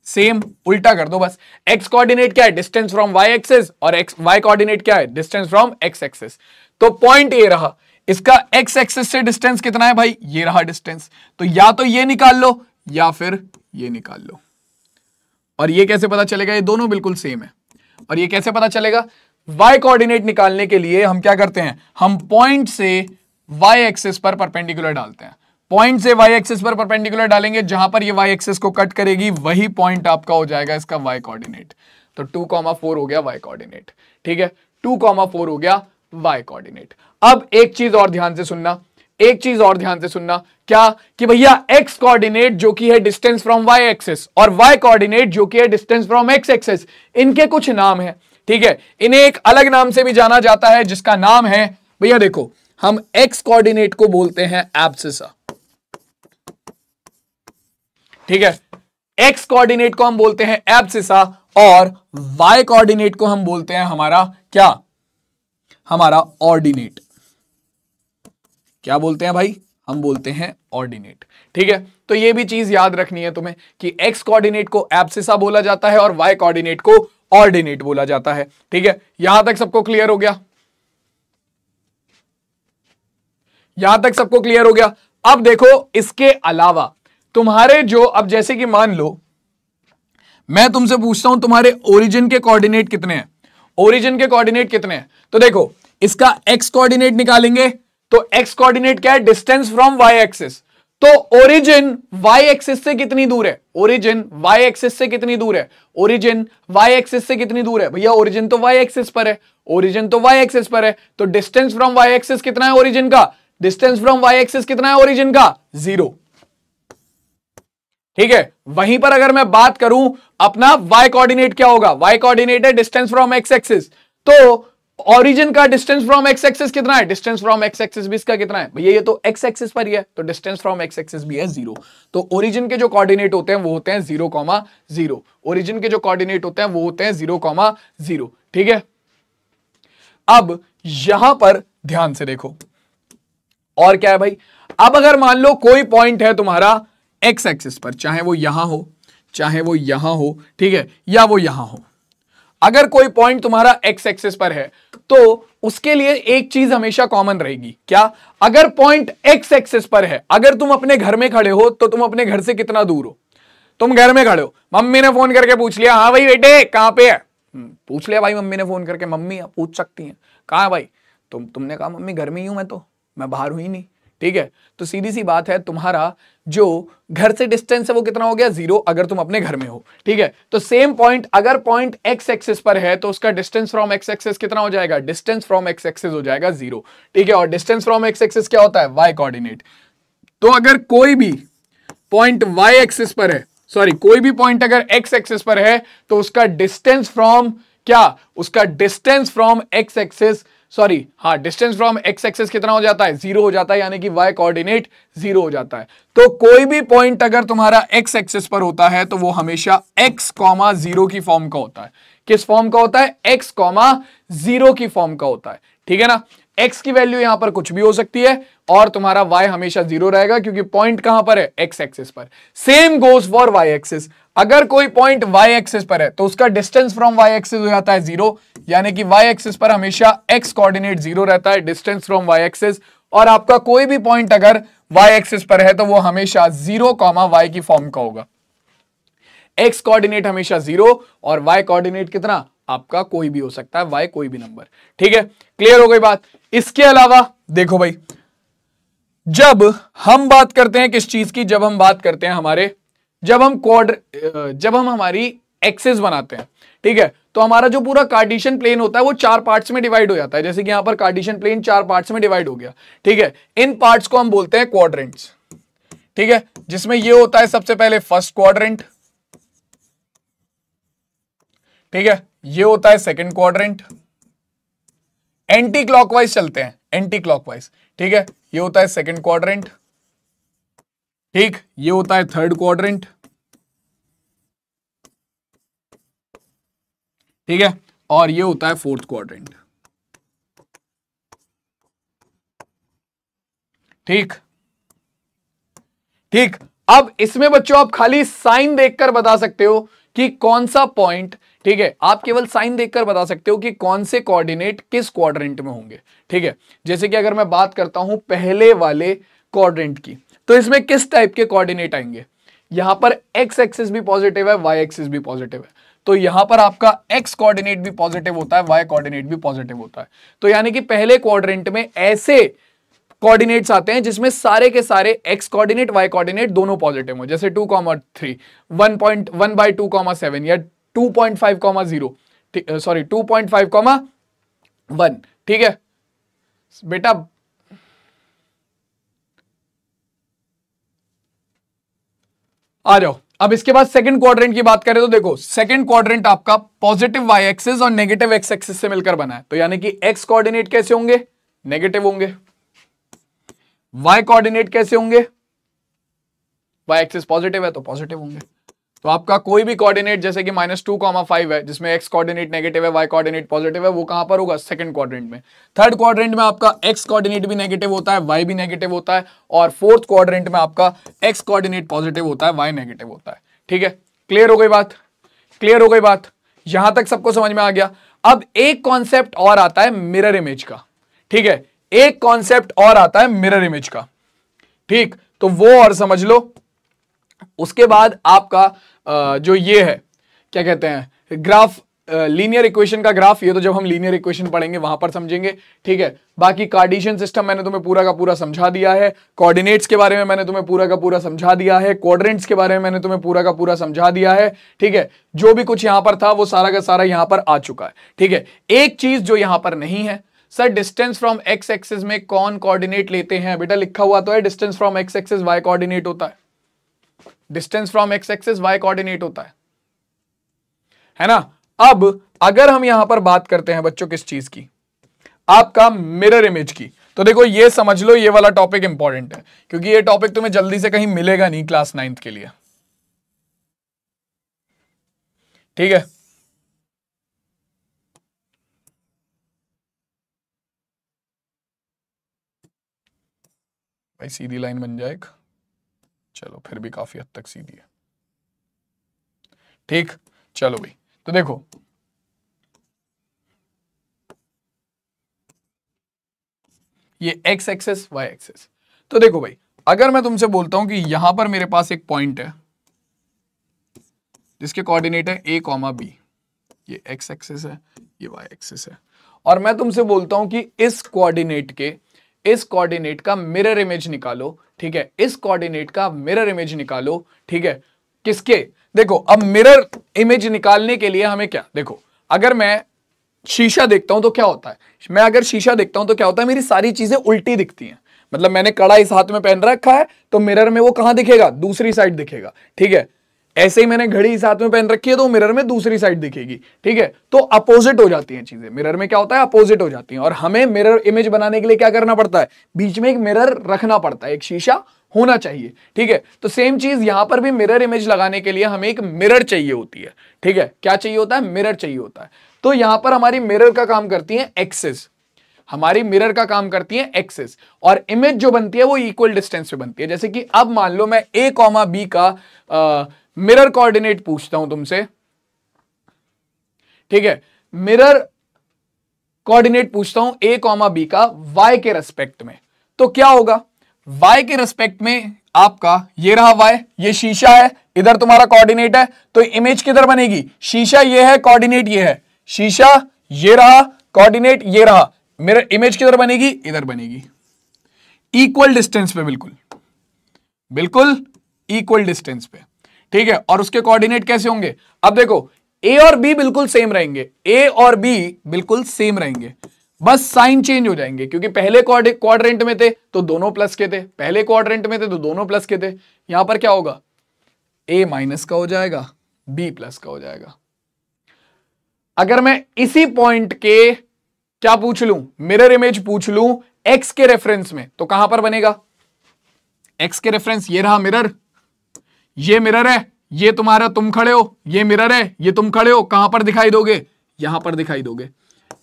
A: same उल्टा कर दो बस एक्स कोऑर्डिनेट क्या है डिस्टेंस फ्रॉम वाई एक्सेस और एक्स वाई कोऑर्डिनेट क्या है डिस्टेंस फ्रॉम एक्स एक्सेस तो पॉइंट ए रहा इसका एक्स एक्सेस से डिस्टेंस कितना है भाई ये रहा डिस्टेंस तो या तो ये निकाल लो या फिर ये निकाल लो और ये कैसे पता चलेगा ये दोनों बिल्कुल सेम है और ये कैसे पता चलेगा y कोऑर्डिनेट निकालने के लिए हम क्या करते हैं हम पॉइंट से y एक्सेस पर परपेंडिकुलर डालते हैं पॉइंट से वाई एक्सिस पर परपेंडिकुलर डालेंगे जहां पर ये वाई एक्सिस को कट करेगी वही पॉइंट आपका हो जाएगा इसका वाई कोऑर्डिनेट तो टू कॉमा फोर हो गया वाई कोऑर्डिनेट ठीक है टू कॉमा फोर हो गया वाई कोऑर्डिनेट अब एक चीज और ध्यान से सुनना एक चीज और ध्यान से सुनना क्या कि भैया एक्स कोऑर्डिनेट जो कि है डिस्टेंस फ्रॉम वाई एक्सिस और वाई कोऑर्डिनेट जो कि है डिस्टेंस फ्रॉम एक्स एक्सिस इनके कुछ नाम है ठीक है इन्हें एक अलग नाम से भी जाना जाता है जिसका नाम है भैया देखो हम एक्स कोऑर्डिनेट को बोलते हैं एब्सिसा ठीक है एक्स कोऑर्डिनेट को हम बोलते हैं एब्सिसा और वाई कोऑर्डिनेट को हम बोलते हैं हमारा क्या हमारा ऑर्डिनेट क्या बोलते हैं भाई हम बोलते हैं ऑर्डिनेट ठीक है तो ये भी चीज याद रखनी है तुम्हें कि एक्स कोऑर्डिनेट को एब्सिसा बोला जाता है और वाई कोऑर्डिनेट को ऑर्डिनेट बोला जाता है ठीक है यहां तक सबको क्लियर हो गया यहां तक सबको क्लियर हो गया अब देखो इसके अलावा तुम्हारे जो अब जैसे कि मान लो मैं तुमसे पूछता हूं तुम्हारे ओरिजिन के कोऑर्डिनेट कितने हैं ओरिजिन के कोऑर्डिनेट कितने हैं तो देखो इसका एक्स कोऑर्डिनेट निकालेंगे तो एक्स कोऑर्डिनेट क्या है डिस्टेंस फ्रॉम वाई एक्सिस तो ओरिजिन वाई एक्सिस से कितनी दूर है ओरिजिन वाई एक्सिस से कितनी दूर है ओरिजिन वाई एक्सिस से कितनी दूर है भैया ओरिजिन तो वाई एक्सिस पर है ओरिजिन तो वाई एक्सिस पर है तो डिस्टेंस फ्रॉम वाई एक्सिस कितना है ओरिजिन का डिस्टेंस फ्रॉम वाई एक्सिस कितना है ओरिजिन का जीरो ठीक है वहीं पर अगर मैं बात करूं अपना वाई कोऑर्डिनेट क्या होगा वाई कोऑर्डिनेट है डिस्टेंस फ्रॉम एक्स एक्सिस तो ओरिजिन का डिस्टेंस फ्रॉम एक्स एक्सिस कितना है डिस्टेंस फ्रॉम एक्स एक्सिस भी इसका कितना है भैया ये तो एक्स एक्सिस पर ही है तो डिस्टेंस फ्रॉम एक्स एक्सिस भी है जीरो तो ओरिजिन के जो कोऑर्डिनेट होते हैं वो होते हैं जीरो कॉमा जीरो ओरिजिन के जो कोऑर्डिनेट होते हैं वो होते हैं जीरो कॉमा जीरो ठीक है अब यहां पर ध्यान से देखो और क्या है भाई अब अगर मान लो कोई पॉइंट है तुम्हारा एक्स एक्सिस पर चाहे वो यहां हो चाहे वो यहां हो ठीक है या वो यहां हो अगर कोई पॉइंट तुम्हारा एक्स एक्सिस पर है तो उसके लिए एक चीज हमेशा कॉमन रहेगी क्या अगर पॉइंट एक्स एक्सिस पर है अगर तुम अपने घर में खड़े हो तो तुम अपने घर से कितना दूर हो तुम घर में खड़े हो मम्मी ने फोन करके पूछ लिया हाँ भाई बेटे कहां पे है हम्म, पूछ लिया भाई मम्मी ने फोन करके मम्मी पूछ सकती हैं कहा है भाई तुम तुमने कहा मम्मी घर में ही हूं मैं तो मैं बाहर हुई नहीं ठीक है तो सीधी सी बात है तुम्हारा जो घर से डिस्टेंस है वो कितना हो गया जीरो अगर तुम अपने घर में हो ठीक है तो सेम पॉइंट अगर पॉइंट एक्स एक्सिस पर है तो उसका डिस्टेंस फ्रॉम एक्स एक्सिस कितना हो जाएगा डिस्टेंस फ्रॉम एक्स एक्सिस हो जाएगा जीरो ठीक है और डिस्टेंस फ्रॉम एक्स एक्सिस क्या होता है वाई कॉर्डिनेट तो अगर कोई भी पॉइंट वाई एक्सिस पर है सॉरी कोई भी पॉइंट अगर एक्स एक्सिस पर है तो उसका डिस्टेंस फ्रॉम क्या उसका distance from x axis sorry हाँ डिस्टेंस फ्रॉम एक्स एक्सेस कितना हो जाता है जीरो हो जाता है यानी कि वाई कोऑर्डिनेट जीरो हो जाता है तो कोई भी पॉइंट अगर तुम्हारा एक्स एक्सेस पर होता है तो वो हमेशा एक्स कॉमा जीरो की फॉर्म का होता है किस फॉर्म का होता है एक्स कॉमा जीरो की फॉर्म का होता है ठीक है ना एक्स की वैल्यू यहां पर कुछ भी हो सकती है और तुम्हारा वाई हमेशा जीरो रहेगा क्योंकि पॉइंट कहां पर है एक्स एक्सेस पर same goes for y axis अगर कोई पॉइंट वाई एक्सिस पर है तो उसका डिस्टेंस फ्रॉम वाई एक्सिस हो जाता है जीरो यानी कि वाई एक्सिस पर हमेशा एक्स कोऑर्डिनेट जीरो रहता है डिस्टेंस फ्रॉम वाई एक्सिस और आपका कोई भी पॉइंट अगर वाई एक्सिस पर है तो वो हमेशा जीरो कॉमा वाई की फॉर्म का होगा एक्स कोऑर्डिनेट हमेशा जीरो और वाई कोऑर्डिनेट कितना आपका कोई भी हो सकता है वाई कोई भी नंबर ठीक है क्लियर हो गई बात इसके अलावा देखो भाई जब हम बात करते हैं किस चीज की जब हम बात करते हैं हमारे जब हम क्वाड जब हम हमारी एक्सेस बनाते हैं ठीक है तो हमारा जो पूरा कार्डिशन प्लेन होता है वो चार पार्ट्स में डिवाइड हो जाता है जैसे कि यहां पर कार्डिशन प्लेन चार पार्ट्स में डिवाइड हो गया ठीक है इन पार्ट्स को हम बोलते हैं क्वाड्रेंट्स ठीक है जिसमें ये होता है सबसे पहले फर्स्ट क्वाड्रेंट ठीक है ये होता है सेकंड क्वाड्रेंट एंटी क्लॉकवाइज चलते हैं एंटी क्लॉकवाइज ठीक है ये होता है सेकंड क्वाड्रेंट ठीक ये होता है थर्ड क्वाड्रेंट ठीक है और ये होता है फोर्थ क्वाड्रेंट ठीक ठीक अब इसमें बच्चों आप खाली साइन देखकर बता सकते हो कि कौन सा पॉइंट ठीक है आप केवल साइन देखकर बता सकते हो कि कौन से कोऑर्डिनेट किस क्वाड्रेंट में होंगे ठीक है जैसे कि अगर मैं बात करता हूं पहले वाले क्वाड्रेंट की तो इसमें किस टाइप के कोऑर्डिनेट आएंगे यहां पर एक्स एक्सिस भी पॉजिटिव है वाई एक्सिस भी पॉजिटिव है तो यहां पर आपका एक्स कोऑर्डिनेट भी पॉजिटिव होता है वाई कोऑर्डिनेट भी पॉजिटिव होता है तो यानी कि पहले क्वाड्रेंट में ऐसे कोऑर्डिनेट्स आते हैं जिसमें सारे के सारे एक्स कोऑर्डिनेट वाई कोऑर्डिनेट दोनों पॉजिटिव हो जैसे two comma three one point one by two comma seven या two point five comma zero sorry two point five comma one ठीक है बेटा आ जाओ अब इसके बाद सेकंड क्वाड्रेंट की बात करें तो देखो सेकंड क्वाड्रेंट आपका पॉजिटिव वाई एक्सिस और नेगेटिव एक्स एक्सिस से मिलकर बना है तो यानी कि एक्स कोऑर्डिनेट कैसे होंगे नेगेटिव होंगे वाई कोऑर्डिनेट कैसे होंगे वाई एक्सिस पॉजिटिव है तो पॉजिटिव होंगे तो आपका कोई भी कोऑर्डिनेट जैसे कि माइनस टू कॉमा फाइव है जिसमें एक्स कोऑर्डिनेट नेगेटिव है वाई कोऑर्डिनेट पॉजिटिव है वो कहां पर होगा सेकंड क्वाड्रेंट में थर्ड क्वाड्रेंट में आपका एक्स कोऑर्डिनेट भी नेगेटिव होता है वाई भी नेगेटिव होता है और फोर्थ क्वाड्रेंट में आपका एक्स कोऑर्डिनेट पॉजिटिव होता है वाई नेगेटिव होता है ठीक है क्लियर हो गई बात क्लियर हो गई बात यहां तक सबको समझ में आ गया अब एक कॉन्सेप्ट और आता है मिरर इमेज का ठीक है एक कॉन्सेप्ट और आता है मिरर इमेज का ठीक तो वो और समझ लो उसके बाद आपका जो ये है क्या कहते हैं ग्राफ लीनियर इक्वेशन का ग्राफ ये तो जब हम लीनियर इक्वेशन पढ़ेंगे वहां पर समझेंगे ठीक है बाकी कार्डिशियन सिस्टम मैंने तुम्हें पूरा का पूरा समझा दिया है कोऑर्डिनेट्स के बारे में मैंने तुम्हें पूरा का पूरा समझा दिया है क्वाड्रेंट्स के बारे में मैंने तुम्हें पूरा का पूरा समझा दिया है ठीक है जो भी कुछ यहां पर था वो सारा का सारा यहां पर आ चुका है ठीक है एक चीज जो यहां पर नहीं है sir distance from x axis में कौन कॉर्डिनेट लेते हैं बेटा लिखा हुआ तो है distance from x axis y coordinate होता है distance from x axis y coordinate होता है है ना अब अगर हम यहां पर बात करते हैं बच्चों किस चीज की आपका मिरर इमेज की तो देखो ये समझ लो ये वाला टॉपिक इंपॉर्टेंट है क्योंकि ये टॉपिक तुम्हें जल्दी से कहीं मिलेगा नहीं क्लास नाइन्थ के लिए ठीक है भाई सीधी लाइन बन जाएगा चलो फिर भी काफी हद तक सीधी है ठीक चलो भाई तो देखो ये x एक्सेस y एक्सेस तो देखो भाई अगर मैं तुमसे बोलता हूं कि यहां पर मेरे पास एक पॉइंट है जिसके कोऑर्डिनेट है ए कॉमा बी ये एक्स एक्सेस है ये y एक्सेस है और मैं तुमसे बोलता हूं कि इस कोऑर्डिनेट के इस कोऑर्डिनेट का मिरर इमेज निकालो ठीक है इस कोऑर्डिनेट का मिरर इमेज निकालो ठीक है किसके देखो अब मिरर इमेज निकालने के लिए हमें क्या देखो अगर मैं शीशा देखता हूं तो क्या होता है मैं अगर शीशा देखता हूं तो क्या होता है मेरी सारी चीजें उल्टी दिखती हैं मतलब मैंने कड़ा इस हाथ में पहन रखा है तो मिरर में वो कहां दिखेगा दूसरी साइड दिखेगा ठीक है ऐसे ही मैंने घड़ी साथ में पहन रखी है तो मिरर में दूसरी साइड दिखेगी ठीक है तो अपोजिट हो जाती हैं चीजें मिरर में क्या होता है अपोजिट हो जाती हैं और हमें मिरर इमेज बनाने के लिए क्या करना पड़ता है बीच में एक मिरर रखना पड़ता है एक शीशा होना चाहिए ठीक है तो सेम चीज यहां पर भी मिरर इमेज लगाने के लिए हमें एक मिरर चाहिए होती है ठीक है क्या चाहिए होता है मिरर चाहिए होता है तो यहां पर हमारी मिरर का काम करती है एक्सेस हमारी मिरर का काम करती है एक्सेस और इमेज जो बनती है वो इक्वल डिस्टेंस पे बनती है जैसे कि अब मान लो मैं ए कॉमा बी का आ, मिरर कोऑर्डिनेट पूछता हूं तुमसे ठीक है मिरर कोऑर्डिनेट पूछता हूं ए कॉमा बी का वाई के रेस्पेक्ट में तो क्या होगा वाई के रेस्पेक्ट में आपका ये रहा वाई ये शीशा है इधर तुम्हारा कोऑर्डिनेट है तो इमेज किधर बनेगी शीशा ये है कोऑर्डिनेट ये है शीशा ये रहा कोऑर्डिनेट ये रहा मिरर इमेज किधर बनेगी इधर बनेगी इक्वल डिस्टेंस पे बिल्कुल बिल्कुल इक्वल डिस्टेंस पे ठीक है और उसके कोऑर्डिनेट कैसे होंगे अब देखो ए और बी बिल्कुल सेम रहेंगे ए और बी बिल्कुल सेम रहेंगे बस साइन चेंज हो जाएंगे क्योंकि पहले क्वाड्रेंट में थे तो दोनों प्लस के थे पहले क्वाड्रेंट में थे तो दोनों प्लस के थे यहां पर क्या होगा ए माइनस का हो जाएगा बी प्लस का हो जाएगा अगर मैं इसी पॉइंट के क्या पूछ लू मिरर इमेज पूछ लू एक्स के रेफरेंस में तो कहां पर बनेगा एक्स के रेफरेंस ये रहा मिरर ये मिरर है ये तुम्हारा तुम खड़े हो ये मिरर है ये तुम खड़े हो कहां पर दिखाई दोगे यहां पर दिखाई दोगे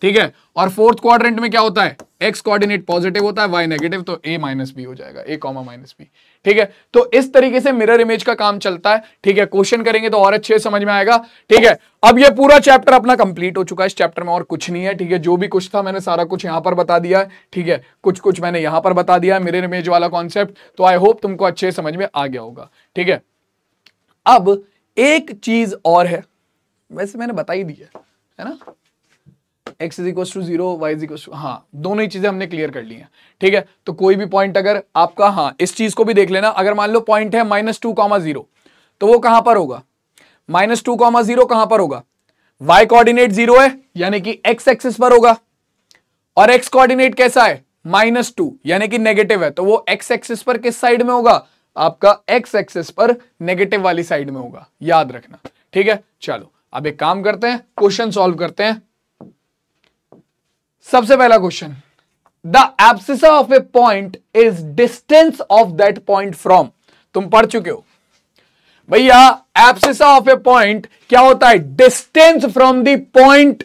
A: ठीक है और फोर्थ क्वाड्रेंट में क्या होता है एक्स कोऑर्डिनेट पॉजिटिव होता है वाई नेगेटिव तो ए माइनस बी हो जाएगा ए कॉमा माइनस बी ठीक है तो इस तरीके से मिरर इमेज का काम चलता है ठीक है क्वेश्चन करेंगे तो और अच्छे समझ में आएगा ठीक है अब ये पूरा चैप्टर अपना कंप्लीट हो चुका है इस चैप्टर में और कुछ नहीं है ठीक है जो भी कुछ था मैंने सारा कुछ यहां पर बता दिया ठीक है कुछ कुछ मैंने यहां पर बता दिया है मिरर इमेज वाला कॉन्सेप्ट तो आई होप तुमको अच्छे समझ में आ गया होगा ठीक है अब एक चीज और है वैसे मैंने बता ही दी है ना x is equal to zero y is equal to हाँ दोनों ही चीजें हमने क्लियर कर ली हैं ठीक है तो कोई भी पॉइंट अगर आपका हाँ इस चीज को भी देख लेना अगर मान लो पॉइंट है माइनस टू कॉमा जीरो तो वो कहां पर होगा माइनस टू कॉमा जीरो कहां पर होगा y कोऑर्डिनेट जीरो है यानी कि x एक्सिस पर होगा और x कोऑर्डिनेट कैसा है माइनस टू यानी कि नेगेटिव है तो वो x एक्सिस पर किस साइड में होगा आपका एक्स एक्सेस पर नेगेटिव वाली साइड में होगा याद रखना ठीक है चलो अब एक काम करते हैं क्वेश्चन सॉल्व करते हैं सबसे पहला question the abscissa of a point is distance of that point from तुम पढ़ चुके हो भैया एप्सिसा ऑफ ए पॉइंट क्या होता है distance from the point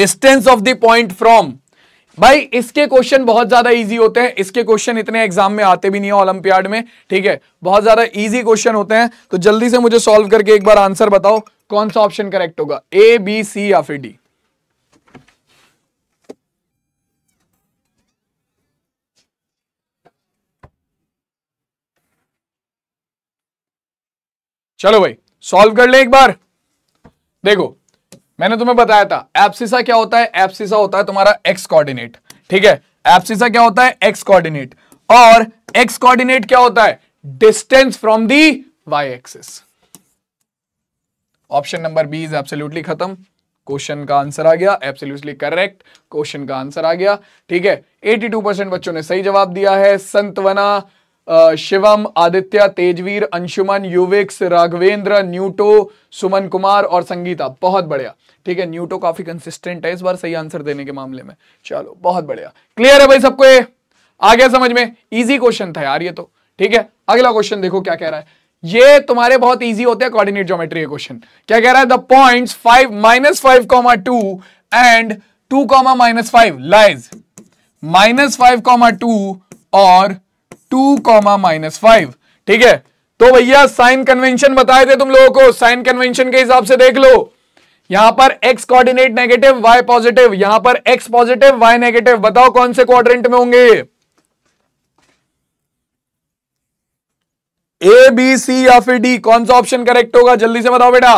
A: distance of the point from भाई इसके क्वेश्चन बहुत ज्यादा इजी होते हैं इसके क्वेश्चन इतने एग्जाम में आते भी नहीं है ओलंपियाड में ठीक है बहुत ज्यादा इजी क्वेश्चन होते हैं तो जल्दी से मुझे सॉल्व करके एक बार आंसर बताओ कौन सा ऑप्शन करेक्ट होगा ए बी सी या फिर डी चलो भाई सॉल्व कर ले एक बार देखो मैंने तुम्हें बताया था एप्सिसा क्या होता है एप्सिसा होता है तुम्हारा एक्स कोऑर्डिनेट ठीक है एप्सिसा क्या होता है एक्स कोऑर्डिनेट और एक्स कोऑर्डिनेट क्या होता है distance from the y axis option number B is absolutely खत्म क्वेश्चन का आंसर आ गया एब्सोल्युटली करेक्ट क्वेश्चन का आंसर आ गया ठीक है 82 परसेंट बच्चों ने सही जवाब दिया है संतवना शिवम आदित्य तेजवीर अंशुमन युविक्स राघवेंद्र न्यूटो सुमन कुमार और संगीता बहुत बढ़िया ठीक है न्यूटो काफी कंसिस्टेंट है इस बार सही आंसर देने के मामले में चलो बहुत बढ़िया क्लियर है भाई सबको ये आ गया समझ में इजी क्वेश्चन था यार ये तो ठीक है अगला क्वेश्चन देखो क्या कह रहा है ये तुम्हारे बहुत इजी होते हैं कोऑर्डिनेट ज्योमेट्री क्वेश्चन क्या कह रहा है the points five minus five comma two and two comma minus five lies minus five comma two और टू कॉमा माइनस फाइव ठीक है तो भैया साइन कन्वेंशन बताए थे तुम लोगों को साइन कन्वेंशन के हिसाब से देख लो यहां पर x coordinate negative y positive यहां पर x पॉजिटिव y नेगेटिव बताओ कौन से क्वाड्रेंट में होंगे ए बी सी या फिर डी कौन सा ऑप्शन करेक्ट होगा जल्दी से बताओ बेटा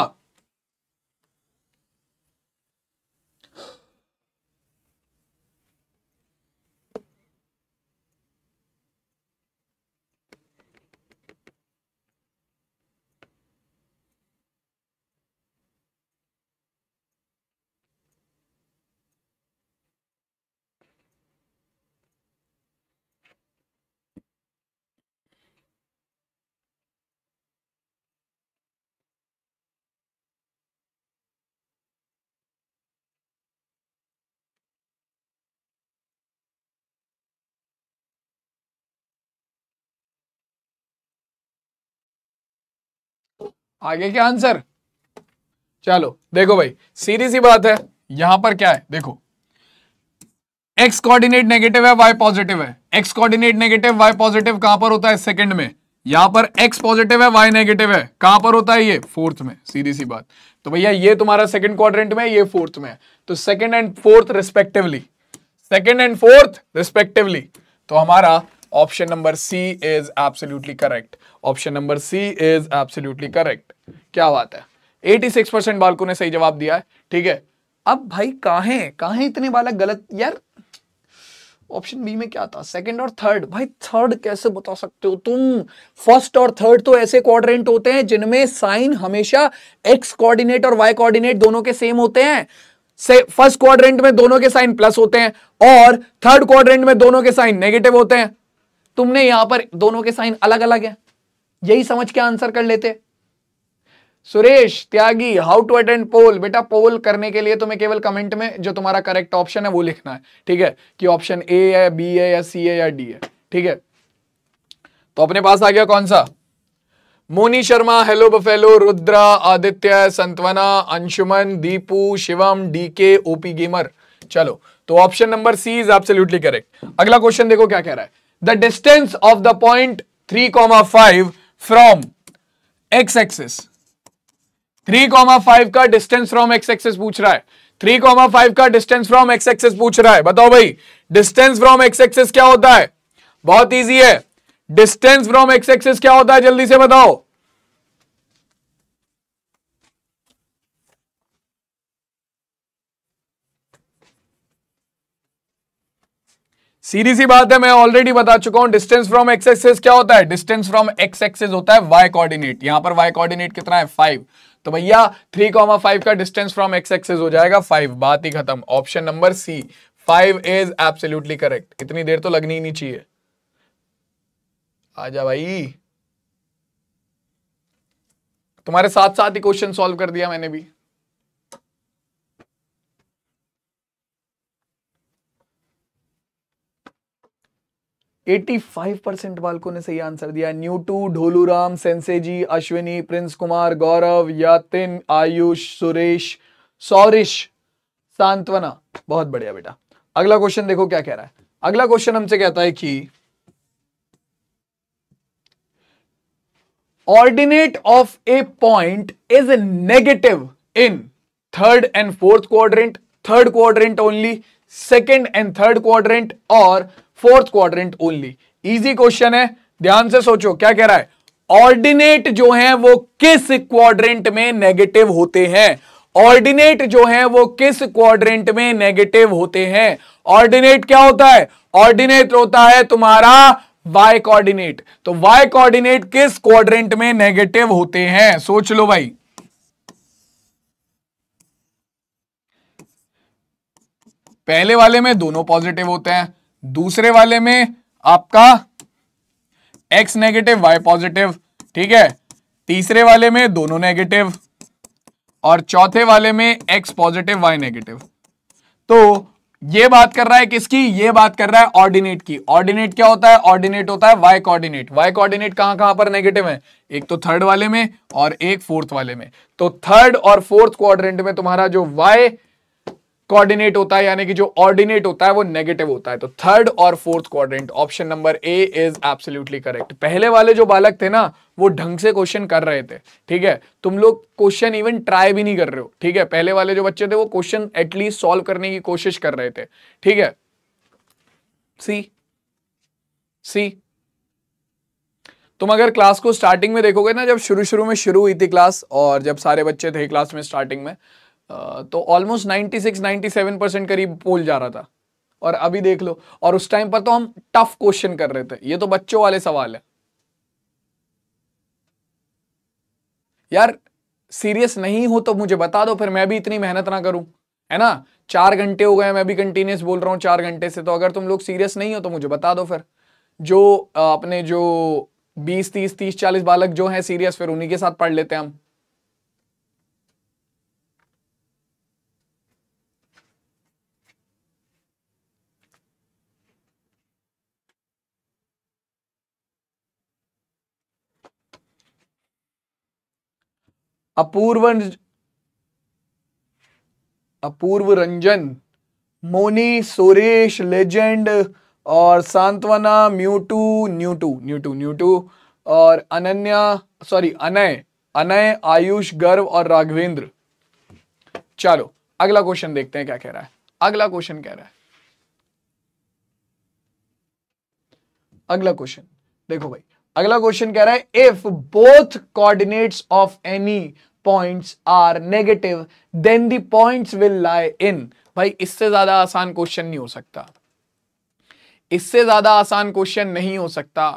A: आगे क्या आंसर चलो देखो भाई सीधी सी बात है यहां पर क्या है देखो एक्स कोऑर्डिनेट नेगेटिव है y पॉजिटिव है x coordinate negative y positive कहां पर होता है सेकंड में यहां पर एक्स पॉजिटिव है वाई नेगेटिव है कहां पर होता है ये फोर्थ में सीधी सी बात तो भैया ये तुम्हारा सेकंड क्वाड्रेंट में ये फोर्थ में है तो second and fourth respectively second and fourth respectively तो हमारा option number C is absolutely correct option number C is absolutely correct क्या बात है 86 परसेंट बालकों ने सही जवाब दिया है ठीक है अब भाई काहे काहे इतने बालक गलत यार ऑप्शन बी में क्या था सेकंड और थर्ड भाई थर्ड कैसे बता सकते हो तुम फर्स्ट और थर्ड तो ऐसे क्वाड्रेंट होते हैं जिनमें साइन हमेशा एक्स कोऑर्डिनेट और वाई कोऑर्डिनेट दोनों के सेम होते हैं से फर्स्ट क्वाड्रेंट में दोनों के साइन प्लस होते हैं और थर्ड क्वाड्रेंट में दोनों के साइन नेगेटिव होते हैं तुमने यहां पर दोनों के साइन अलग अलग है यही समझ के आंसर कर लेते Suresh Tyagi how to attend poll बेटा पोल करने के लिए तुम्हें केवल कमेंट में जो तुम्हारा करेक्ट ऑप्शन है वो लिखना है ठीक है कि ऑप्शन ए है बी है या सी है या डी है ठीक है तो अपने पास आ गया कौन सा Moni Sharma hello buffalo Rudra Aditya Santwana Anshuman Deepu Shivam DK OP gamer चलो तो option number C is absolutely correct अगला क्वेश्चन देखो क्या कह रहा है the distance of the point 3 comma 5 from x axis three comma five का डिस्टेंस फ्रॉम x एक्सेस पूछ रहा है थ्री कॉमा फाइव का डिस्टेंस फ्रॉम x एक्सेस पूछ रहा है बताओ भाई डिस्टेंस फ्रॉम x एक्सेस क्या होता है बहुत इजी है डिस्टेंस फ्रॉम x एक्सेस क्या होता है जल्दी से बताओ सीधी सी बात है मैं ऑलरेडी बता चुका हूं डिस्टेंस फ्रॉम एक्स एक्सेस क्या होता है डिस्टेंस फ्रॉम एक्स एक्सेस होता है वाई कोऑर्डिनेट यहां पर वाई कोऑर्डिनेट कितना है फाइव तो भैया थ्री कॉमा फाइव का डिस्टेंस फ्रॉम एक्स एक्सेस हो जाएगा फाइव बात ही खत्म option number C five is absolutely correct इतनी देर तो लगनी ही नहीं चाहिए आ जा भाई तुम्हारे साथ साथ ही क्वेश्चन सॉल्व कर दिया मैंने भी 85 परसेंट बालकों ने सही आंसर दिया न्यूटू ढोलूराम सेंसेजी अश्विनी प्रिंस कुमार गौरव यातिन आयुष सुरेश सौरिश सांत्वना बहुत बढ़िया बेटा अगला क्वेश्चन देखो क्या कह रहा है अगला क्वेश्चन हमसे कहता है कि ordinate of a point is negative in third and fourth quadrant third quadrant only second and third quadrant और fourth quadrant only easy question है ध्यान से सोचो क्या कह रहा है ऑर्डिनेट जो है वो किस क्वाड्रेंट में नेगेटिव होते हैं ऑर्डिनेट जो है वो किस क्वाड्रेंट में नेगेटिव होते हैं ऑर्डिनेट क्या होता है ऑर्डिनेट होता है तुम्हारा वाई कोऑर्डिनेट तो वाई कोऑर्डिनेट किस क्वाड्रेंट में नेगेटिव होते हैं सोच लो भाई पहले वाले में दोनों पॉजिटिव होते हैं दूसरे वाले में आपका एक्स नेगेटिव वाई पॉजिटिव ठीक है तीसरे वाले में दोनों नेगेटिव और चौथे वाले में एक्स पॉजिटिव वाई नेगेटिव तो ये बात कर रहा है किसकी ये बात कर रहा है ऑर्डिनेट की ऑर्डिनेट क्या होता है ऑर्डिनेट होता है वाई कोऑर्डिनेट वाई कोऑर्डिनेट कहां कहां पर नेगेटिव है एक तो थर्ड वाले में और एक फोर्थ वाले में तो थर्ड और फोर्थ कोऑर्डिनेट में तुम्हारा जो वाई कोऑर्डिनेट होता है यानी कि जो ऑर्डिनेट होता है वो नेगेटिव होता है तो थर्ड और fourth quadrant option number A is absolutely correct पहले वाले जो बालक थे ना वो ढंग से क्वेश्चन कर रहे थे ठीक है तुम लोग क्वेश्चन इवन ट्राई भी नहीं कर रहे हो ठीक है पहले वाले जो बच्चे थे वो क्वेश्चन एटलीस्ट सॉल्व करने की कोशिश कर रहे थे ठीक है सी सी तुम अगर क्लास को स्टार्टिंग में देखोगे ना जब शुरू शुरू में शुरू हुई थी क्लास और जब सारे बच्चे थे क्लास में स्टार्टिंग में तो ऑलमोस्ट 96 97 परसेंट करीब पोल जा रहा था और अभी देख लो और उस टाइम पर तो हम टफ क्वेश्चन कर रहे थे ये तो बच्चों वाले सवाल है यार सीरियस नहीं हो तो मुझे बता दो फिर मैं भी इतनी मेहनत ना करूं है ना चार घंटे हो गए मैं भी कंटिन्यूस बोल रहा हूँ चार घंटे से तो अगर तुम लोग सीरियस नहीं हो तो मुझे बता दो फिर जो अपने जो बीस तीस तीस चालीस बालक जो है सीरियस फिर उन्हीं के साथ पढ़ लेते हैं हम अपूर्व अपूर्व रंजन मोनी सुरेश लेजेंड और सांत्वना म्यूटू न्यूटू न्यूटू न्यूटू और अनन्या सॉरी अनय अनय आयुष गर्व और राघवेंद्र चलो अगला क्वेश्चन देखते हैं क्या कह रहा है अगला क्वेश्चन कह रहा है अगला क्वेश्चन देखो भाई अगला क्वेश्चन कह रहा है if both coordinates of any points are negative then the points will lie in भाई इससे ज्यादा आसान क्वेश्चन नहीं हो सकता इससे ज्यादा आसान क्वेश्चन नहीं हो सकता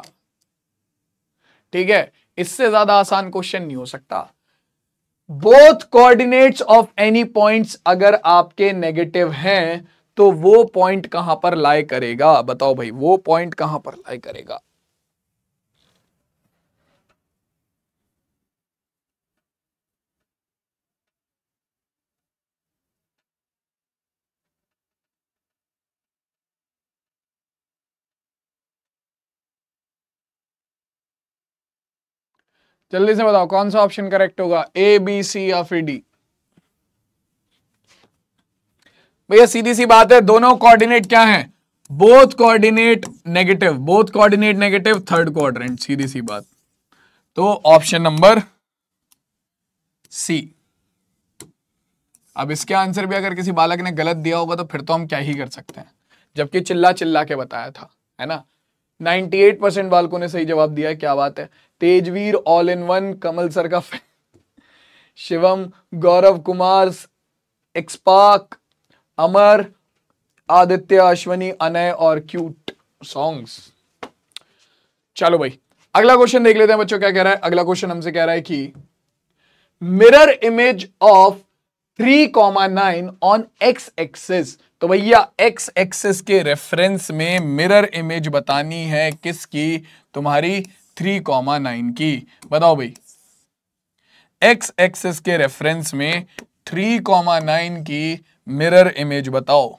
A: ठीक है इससे ज्यादा आसान क्वेश्चन नहीं हो सकता both coordinates of any points अगर आपके नेगेटिव हैं तो वो पॉइंट कहां पर लाई करेगा बताओ भाई वो पॉइंट कहां पर लाई करेगा जल्दी से बताओ कौन सा ऑप्शन करेक्ट होगा ए बी सी या फिर डी भैया सीधी सी बात है दोनों कोऑर्डिनेट क्या है both coordinate negative both coordinate negative third quadrant सीधी सी बात तो ऑप्शन नंबर सी अब इसके आंसर भी अगर किसी बालक ने गलत दिया होगा तो फिर तो हम क्या ही कर सकते हैं जबकि चिल्ला चिल्ला के बताया था है ना 98 परसेंट बालकों ने सही जवाब दिया है क्या बात है Tejveer all in one Kamal sir का शिवम गौरव कुमार एक्सपाक अमर आदित्य अश्वनी अनय और क्यूट सॉन्ग्स चलो भाई अगला क्वेश्चन देख लेते हैं बच्चों क्या कह रहा है अगला क्वेश्चन हमसे कह रहा है कि mirror image of three comma nine on x axis तो भैया एक्स एक्सिस के रेफरेंस में मिरर इमेज बतानी है किसकी तुम्हारी थ्री कॉमा नाइन की बताओ भाई एक्स एक्सेस के रेफरेंस में थ्री कॉमा नाइन की मिरर इमेज बताओ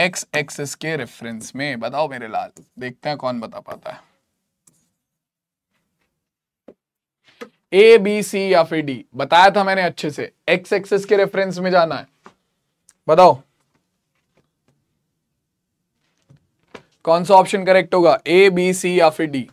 A: एक्स एक्सेस के रेफरेंस में बताओ मेरे लाल देखते हैं कौन बता पाता है ए बी सी या फिर डी बताया था मैंने अच्छे से एक्स एक्सेस के रेफरेंस में जाना है बताओ कौन सा ऑप्शन करेक्ट होगा ए बी सी या फिर डी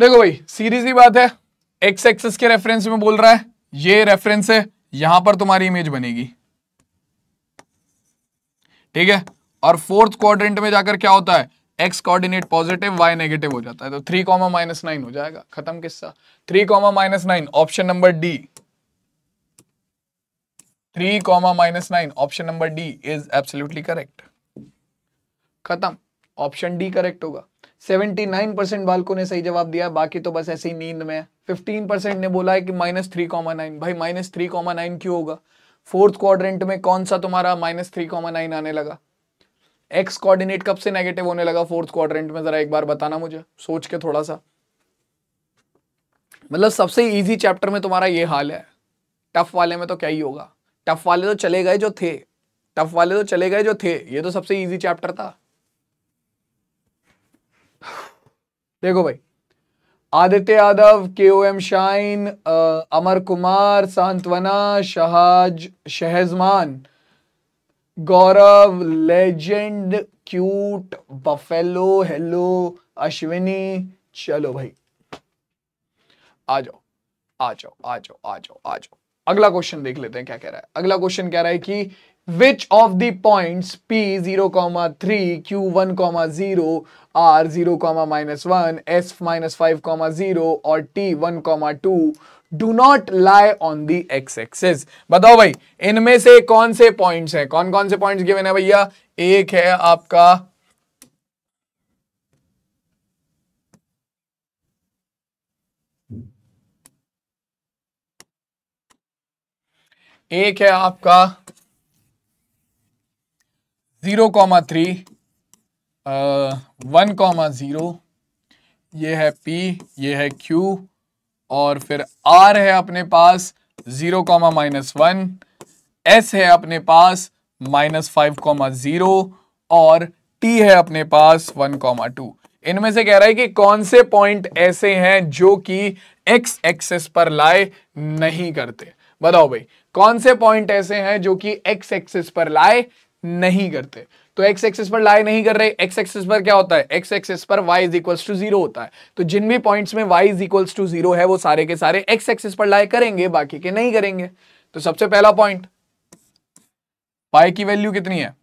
A: देखो भाई सीरीज ही बात है एक्स एक्सेस के रेफरेंस में बोल रहा है ये रेफरेंस है यहां पर तुम्हारी इमेज बनेगी ठीक है और फोर्थ क्वाड्रेंट में जाकर क्या होता है x coordinate positive y negative हो जाता है तो थ्री कॉमा माइनस नाइन हो जाएगा खत्म किस्सा three comma minus nine option number D three comma minus nine option number D is absolutely correct खत्म ऑप्शन डी करेक्ट होगा 79 परसेंट बालकों ने सही जवाब दिया बाकी तो बस ऐसे ही नींद में है 15 परसेंट ने बोला है कि माइनस थ्री कॉमा नाइन भाई माइनस थ्री कॉमा नाइन क्यों होगा फोर्थ क्वाड्रेंट में कौन सा तुम्हारा माइनस थ्री कॉमा नाइन आने लगा एक्स कोऑर्डिनेट कब से नेगेटिव होने लगा फोर्थ क्वाड्रेंट में जरा एक बार बताना मुझे सोच के थोड़ा सा मतलब सबसे ईजी चैप्टर में तुम्हारा ये हाल है टफ वाले में तो क्या ही होगा टफ वाले तो चले गए जो थे टफ वाले तो चले गए जो थे ये तो सबसे ईजी चैप्टर था देखो भाई Aditya Yadav K O M shine Amar Kumar Santwana Shahaz Shahzaman Gaurav legend cute buffalo hello Ashwini चलो भाई आ जाओ आ जाओ आ जाओ आ जाओ आ जाओ अगला क्वेश्चन देख लेते हैं क्या कह रहा है अगला क्वेश्चन कह रहा है कि which of the points p 0 comma 3 q 1 comma 0 r 0 comma minus 1 s minus 5 comma और t one comma two do not lie on the x axis बताओ भाई इनमें से कौन से पॉइंट्स है कौन कौन से पॉइंट गिवन है भैया एक है आपका एक है आपका zero comma three one comma zero ये है पी ये है क्यू और फिर आर है अपने पास zero comma minus one S है अपने पास माइनस फाइव कॉमा ज़ीरो और टी है अपने पास वन कॉमा टू इनमें से कह रहा है कि कौन से पॉइंट ऐसे हैं जो कि एक्स एक्सेस पर लाए नहीं करते बताओ भाई कौन से पॉइंट ऐसे हैं जो कि एक्स एक्सेस पर लाए नहीं करते तो एक्स एक्सिस पर लाई नहीं कर रहे एक्स एक्सिस पर क्या होता है एक्स एक्सिस पर y is equals to zero होता है तो जिन भी पॉइंट्स में y is equals to zero है वो सारे के सारे एक्स एक्सिस पर लाई करेंगे बाकी के नहीं करेंगे तो सबसे पहला पॉइंट वाई की वैल्यू कितनी है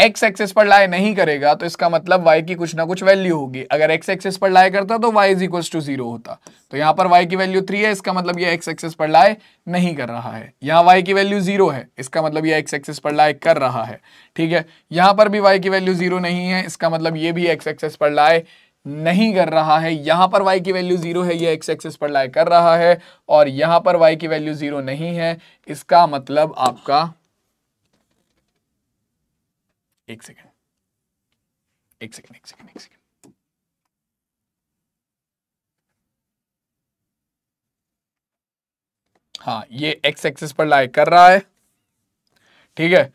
A: एक्स एक्सेस पर लाई नहीं करेगा तो इसका मतलब वाई की कुछ ना कुछ वैल्यू होगी अगर एक्स एक्सेस पर लाई करता तो y is equal to zero होता तो यहाँ पर वाई की वैल्यू थ्री है इसका मतलब ये x एक्सेस पर लाई नहीं कर रहा है यहाँ वाई की वैल्यू जीरो है इसका मतलब ये एक्स एक्सेस पर लाई कर रहा है ठीक है यहाँ पर भी वाई की वैल्यू जीरो नहीं है इसका मतलब ये भी एक्स एक्सेस पर लाई नहीं कर रहा है यहाँ पर y की वैल्यू जीरो है ये x एक्सेस पर लाई कर रहा है और यहाँ पर y की वैल्यू जीरो नहीं है इसका मतलब आपका एक सेकेंड एक सेकेंड एक सेकेंड एक सेकेंड हाँ ये एक्स एक्सिस पर लाइक कर रहा है ठीक है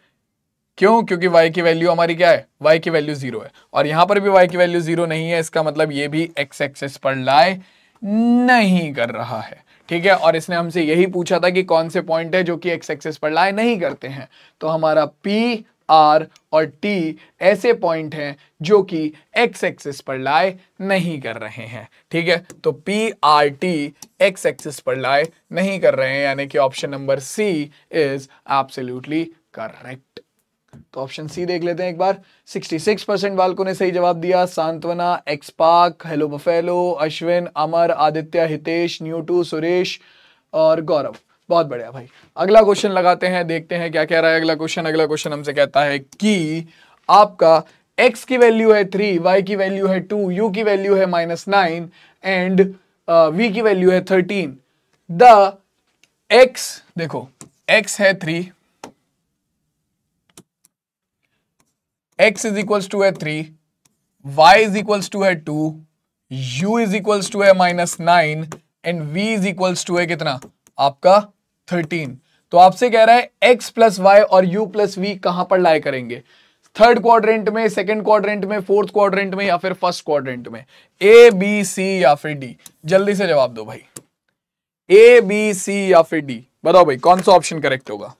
A: क्यों क्योंकि y की वैल्यू हमारी क्या है y की वैल्यू जीरो है और यहां पर भी y की वैल्यू जीरो नहीं है इसका मतलब ये भी x एक्सेस पर लाइक नहीं कर रहा है ठीक है और इसने हमसे यही पूछा था कि कौन से पॉइंट है जो कि x एक्सेस पर लाए नहीं करते हैं तो हमारा पी आर और टी ऐसे पॉइंट हैं जो कि एक्स एक्सिस पर लाए नहीं कर रहे हैं ठीक है तो P R T x axis पर लाए नहीं कर रहे हैं यानी कि option number C is absolutely correct तो ऑप्शन सी देख लेते हैं एक बार 66 परसेंट बालकों ने सही जवाब दिया सांत्वना एक्सपाक हेलो बफेलो अश्विन अमर आदित्य हितेश न्यूटू सुरेश और गौरव बहुत बढ़िया भाई अगला क्वेश्चन लगाते हैं देखते हैं क्या कह रहा है अगला क्वेश्चन अगला क्वेश्चन हमसे कहता है कि आपका x की वैल्यू है थ्री y की वैल्यू है टू u की वैल्यू है माइनस नाइन एंड v की वैल्यू है थर्टीन द x देखो x है three x is equals to है three y is equals to है two u is equals to है minus nine and v is equals to है कितना आपका थर्टीन तो आपसे कह रहा है एक्स प्लस वाई और यू प्लस वी कहां पर लाए करेंगे थर्ड क्वाड्रेंट में सेकंड क्वाड्रेंट में फोर्थ क्वाड्रेंट में या फिर फर्स्ट क्वाड्रेंट में ए बी सी या फिर डी जल्दी से जवाब दो भाई ए बी सी या फिर डी बताओ भाई कौन सा ऑप्शन करेक्ट होगा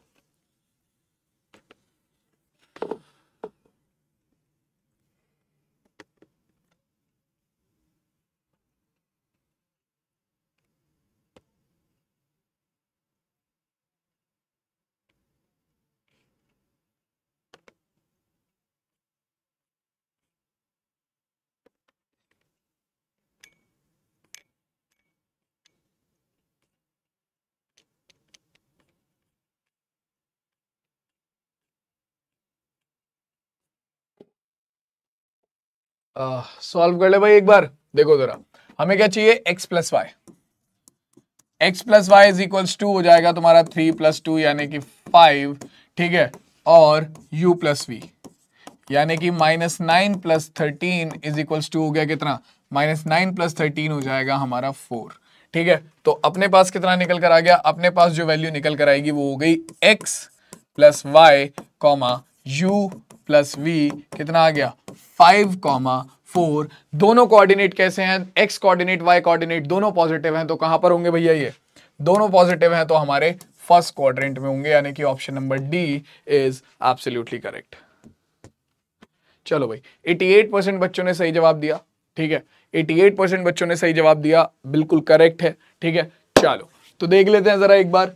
A: सॉल्व कर ले भाई एक बार देखो जरा हमें क्या चाहिए x plus y x plus Y is equals to हो जाएगा तुम्हारा थ्री प्लस टू यानी कि फाइव ठीक है और u प्लस वी यानी कि minus nine plus thirteen is equals to हो गया कितना माइनस नाइन प्लस थर्टीन हो जाएगा हमारा फोर ठीक है तो अपने पास कितना निकल कर आ गया अपने पास जो वैल्यू निकल कर आएगी वो हो गई x plus y comma u plus v कितना आ गया फाइव कॉमा फोर दोनों कोऑर्डिनेट कैसे हैं एक्स कोऑर्डिनेट वाई कोऑर्डिनेट दोनों पॉजिटिव हैं तो कहां पर होंगे भैया ये दोनों पॉजिटिव हैं तो हमारे फर्स्ट क्वाड्रेंट में होंगे यानी कि option number D is absolutely correct चलो भाई 88 परसेंट बच्चों ने सही जवाब दिया ठीक है 88 परसेंट बच्चों ने सही जवाब दिया बिल्कुल करेक्ट है ठीक है चलो तो देख लेते हैं जरा एक बार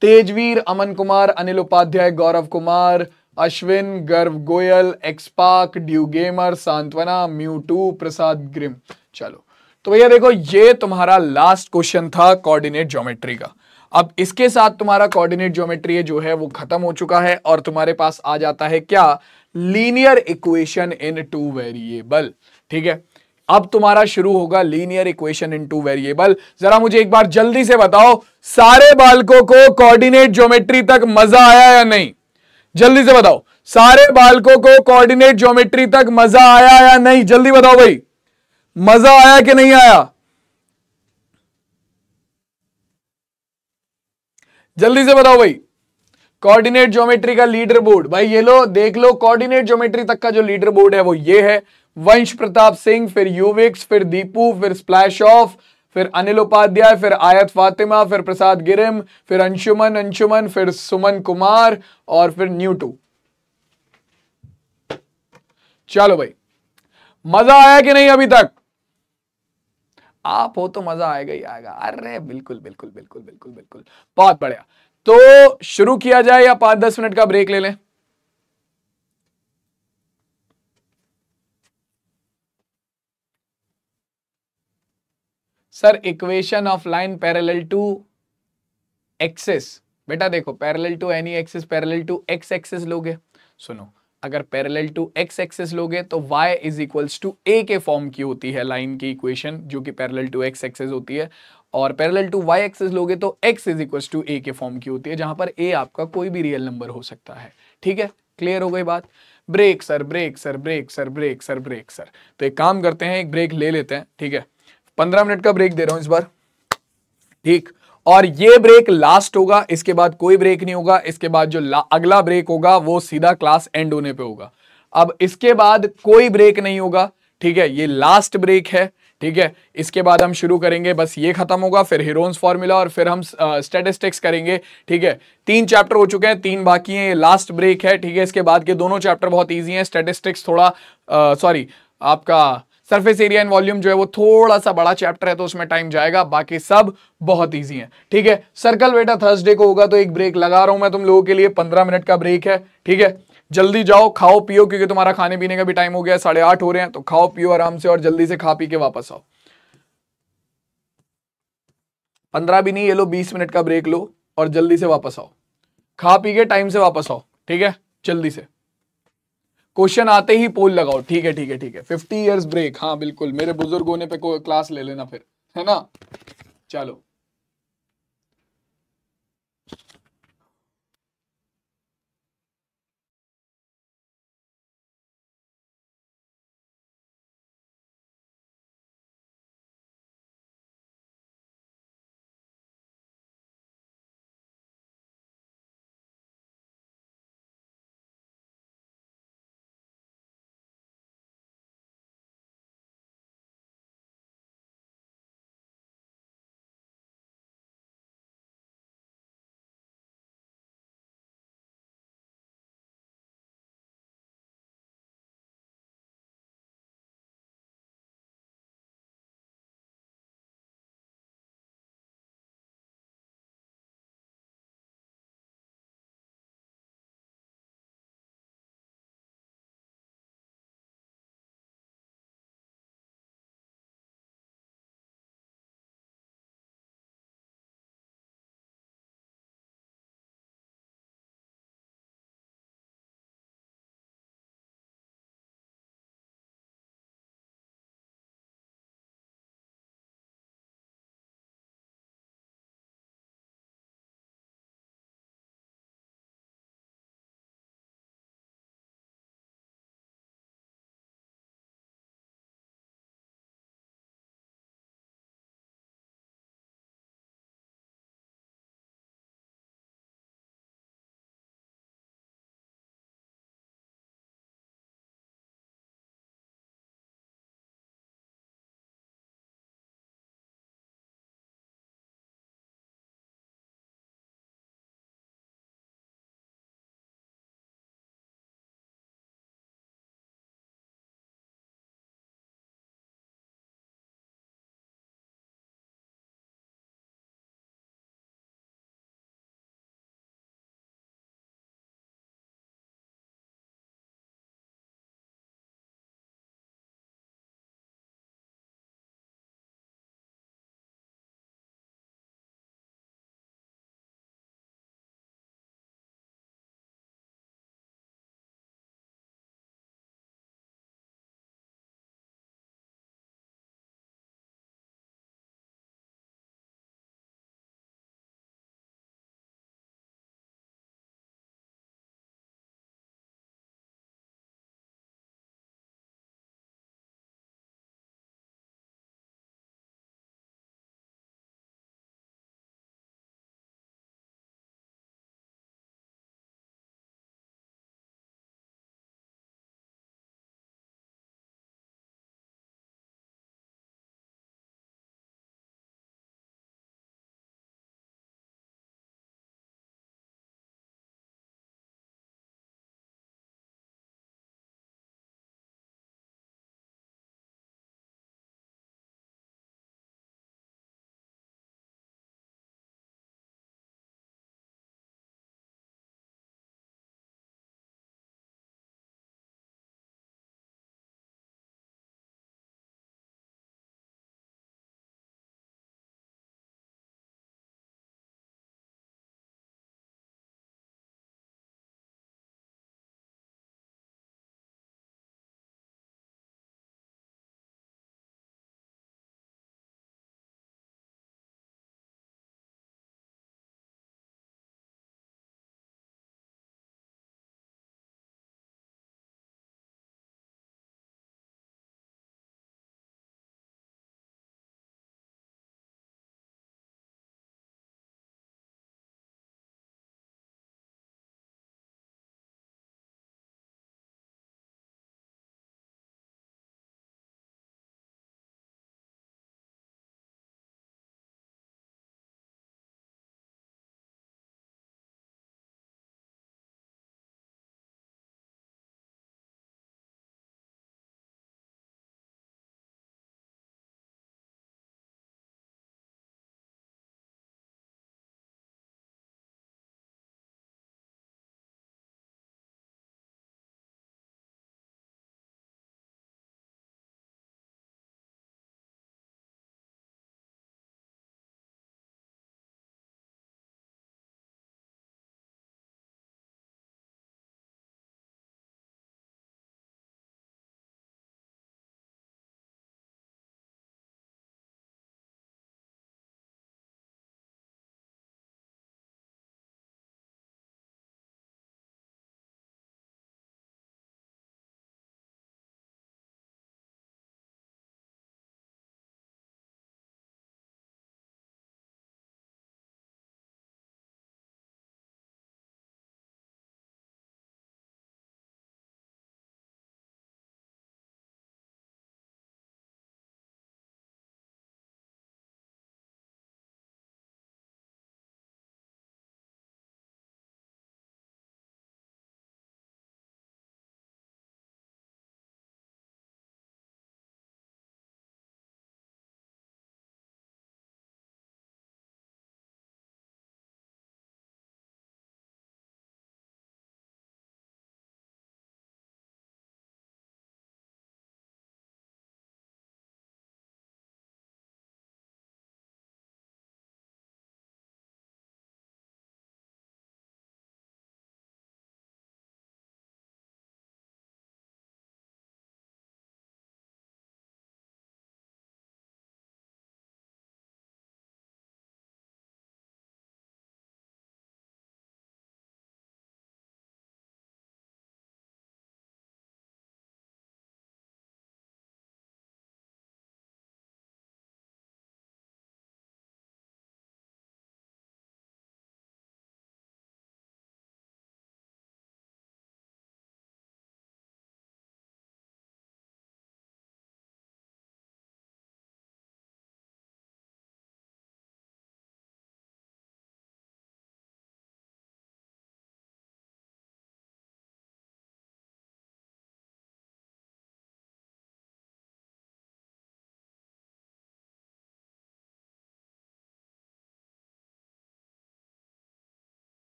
A: तेजवीर अमन कुमार अनिल उपाध्याय गौरव कुमार अश्विन गर्व गोयल एक्सपाक dew gamer Santwana Mewtwo Prasad grim चलो तो भैया देखो ये तुम्हारा लास्ट क्वेश्चन था कोऑर्डिनेट ज्योमेट्री का अब इसके साथ तुम्हारा कोऑर्डिनेट ज्योमेट्री जो है वो खत्म हो चुका है और तुम्हारे पास आ जाता है क्या linear equation in two variable ठीक है अब तुम्हारा शुरू होगा linear equation in two variable जरा मुझे एक बार जल्दी से बताओ सारे बालकों को कोऑर्डिनेट ज्योमेट्री तक मजा आया या नहीं जल्दी से बताओ सारे बालकों को कोऑर्डिनेट ज्योमेट्री तक मजा आया या नहीं जल्दी बताओ भाई मजा आया कि नहीं आया जल्दी से बताओ भाई कोऑर्डिनेट ज्योमेट्री का लीडर बोर्ड भाई ये लो देख लो कोऑर्डिनेट ज्योमेट्री तक का जो लीडर बोर्ड है वो ये है वंश प्रताप सिंह फिर यूविक्स फिर दीपू फिर स्प्लैश ऑफ फिर अनिल उपाध्याय फिर आयत फातिमा फिर प्रसाद गिरिम फिर अंशुमन अंशुमन फिर सुमन कुमार और फिर न्यू टू चलो भाई मजा आया कि नहीं अभी तक आप हो तो मजा आएगा ही आएगा अरे बिल्कुल बिल्कुल बिल्कुल बिल्कुल बिल्कुल बहुत बढ़िया तो शुरू किया जाए या पांच दस मिनट का ब्रेक ले लें sir equation of line parallel to axis बेटा देखो parallel to any axis parallel to x axis लोगे सुनो अगर पैरेलल टू एक्स एक्सेस लोगे तो y is equals to a के फॉर्म की होती है लाइन की इक्वेशन जो कि पैरेलल टू एक्स एक्सेस होती है और पैरेलल टू वाई एक्सेस लोगे तो x is equals to a के फॉर्म की होती है जहां पर ए आपका कोई भी रियल नंबर हो सकता है ठीक है क्लियर हो गई बात break sir break sir break sir break sir break sir तो एक काम करते हैं एक ब्रेक ले लेते हैं ठीक है पंद्रह मिनट का ब्रेक दे रहा हूं इस बार ठीक और ये ब्रेक लास्ट होगा इसके बाद कोई ब्रेक नहीं होगा इसके बाद जो अगला ब्रेक होगा वो सीधा क्लास एंड होने पे होगा अब इसके बाद कोई ब्रेक नहीं होगा ठीक है ये लास्ट ब्रेक है ठीक है इसके बाद हम शुरू करेंगे बस ये खत्म होगा फिर हीरोन्स फॉर्मूला और फिर हम स्टेटिस्टिक्स करेंगे ठीक है तीन चैप्टर हो चुके हैं तीन बाकी हैं ये लास्ट ब्रेक है ठीक है इसके बाद के दोनों चैप्टर बहुत ईजी हैं स्टेटिस्टिक्स थोड़ा सॉरी आपका सरफेस एरिया एंड वॉल्यूम जो है वो थोड़ा सा बड़ा चैप्टर है तो उसमें टाइम जाएगा बाकी सब बहुत ईजी है ठीक है सर्कल बेटा थर्सडे को होगा तो एक ब्रेक लगा रहा हूं मैं तुम लोगों के लिए पंद्रह मिनट का ब्रेक है ठीक है जल्दी जाओ खाओ पियो क्योंकि तुम्हारा खाने पीने का भी टाइम हो गया साढ़े आठ हो रहे हैं तो खाओ पियो आराम से और जल्दी से खा पी के वापस आओ पंद्रह भी नहीं ये लो बीस मिनट का ब्रेक लो और जल्दी से वापस आओ खा पी के टाइम से वापस आओ ठीक है जल्दी से क्वेश्चन आते ही पोल लगाओ ठीक है ठीक है ठीक है फिफ्टी ईयर्स ब्रेक हाँ बिल्कुल मेरे बुजुर्ग होने पे क्लास ले लेना फिर है ना चलो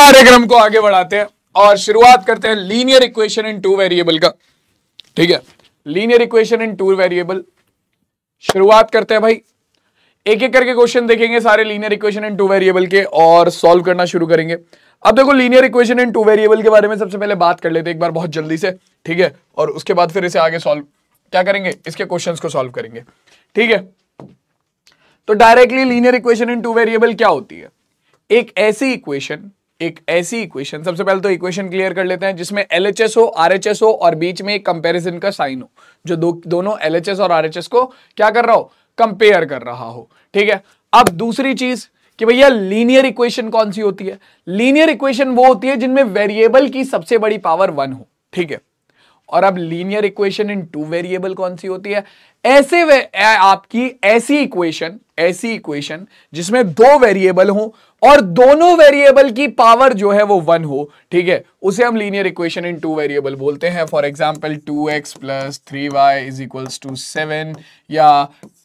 A: कार्यक्रम को आगे बढ़ाते हैं और शुरुआत करते हैं linear equation in two variable का ठीक है linear equation in two variable शुरुआत करते हैं भाई एक एक करके क्वेश्चन देखेंगे सारे linear equation in two variable के और सॉल्व करना शुरू करेंगे अब देखो linear equation in two variable के बारे में सबसे पहले बात कर लेते हैं एक बार बहुत जल्दी से ठीक है और उसके बाद फिर इसे आगे सॉल्व क्या करेंगे इसके क्वेश्चन को सॉल्व करेंगे ठीक है तो directly linear equation in two variable क्या होती है एक ऐसी इक्वेशन एक ऐसी इक्वेशन सबसे पहले तो इक्वेशन क्लियर कर लेते हैं जिसमें एल एच एस हो आर हो और बीच में एक कंपेरिजन का साइन हो जो दो दोनों एल एच एस और आर को क्या कर रहा हो कंपेयर कर रहा हो ठीक है अब दूसरी चीज कि भैया लीनियर इक्वेशन कौन सी होती है लीनियर इक्वेशन वो होती है जिनमें वेरिएबल की सबसे बड़ी पावर वन हो ठीक है और अब linear equation in two variable कौन सी होती है ऐसे वे, आपकी ऐसी इक्वेशन ऐसी इक्वेशन जिसमें दो वेरिएबल हो और दोनों वेरिएबल की पावर जो है वो वन हो ठीक है उसे हम linear equation in two variable बोलते हैं for example two x plus three y is equals to seven या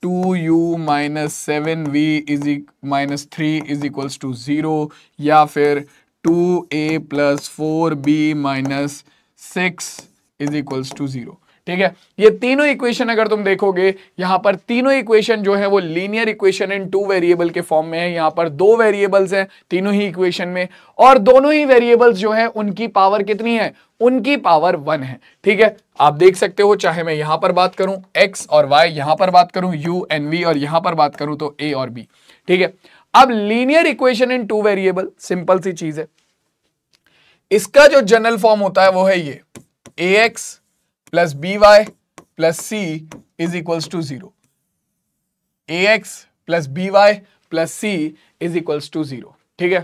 A: two u minus seven v is minus three is equals to zero या फिर two A plus four b minus six is equals to zero ठीक है ये तीनों equation अगर तुम देखोगे यहां पर तीनों इक्वेशन जो है वो linear equation in two variable के फॉर्म में है यहां पर दो वेरिएबल्स हैं तीनों ही इक्वेशन में और दोनों ही वेरिएबल्स जो है उनकी पावर कितनी है उनकी पावर वन है ठीक है आप देख सकते हो चाहे मैं यहां पर बात करूं एक्स और वाई यहां पर बात करूं यू एन वी और यहां पर बात करूं तो ए और बी ठीक है अब linear equation in two variable simple सी चीज है इसका जो जनरल फॉर्म होता है वो है ये a x plus b y plus C is equals to zero a x plus b y plus C is equals to zero ठीक है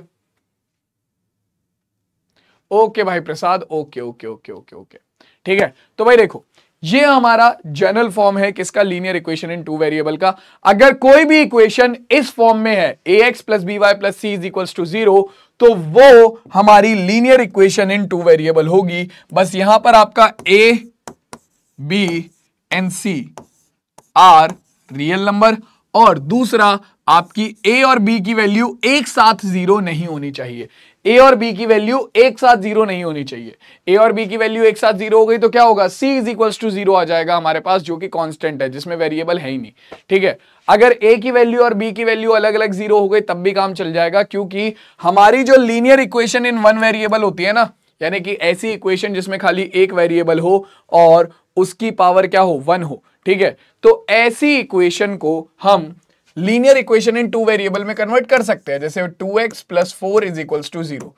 A: ओके भाई Prasad okay okay okay okay okay ठीक है तो भाई देखो ये हमारा जनरल फॉर्म है किसका linear equation in two variable का अगर कोई भी इक्वेशन इस फॉर्म में है a x plus b y plus C is equals to zero तो वो हमारी linear equation in two variable होगी बस यहां पर आपका a b and c are real number और दूसरा आपकी ए और बी की वैल्यू एक साथ जीरो नहीं होनी चाहिए ए और बी की वैल्यू एक साथ जीरो नहीं होनी चाहिए ए और बी की वैल्यू एक साथ जीरो हो गई तो क्या होगा c is equal to zero आ जाएगा हमारे पास जो कि कांस्टेंट है जिसमें वेरिएबल है ही नहीं ठीक है अगर ए की वैल्यू और बी की वैल्यू अलग अलग जीरो हो गई तब भी काम चल जाएगा क्योंकि हमारी जो linear equation in one variable होती है ना यानी कि ऐसी इक्वेशन जिसमें खाली एक वेरिएबल हो और उसकी पावर क्या हो वन हो ठीक है तो ऐसी इक्वेशन को हम linear equation in two variable में कन्वर्ट कर सकते हैं जैसे two x plus four is equals to zero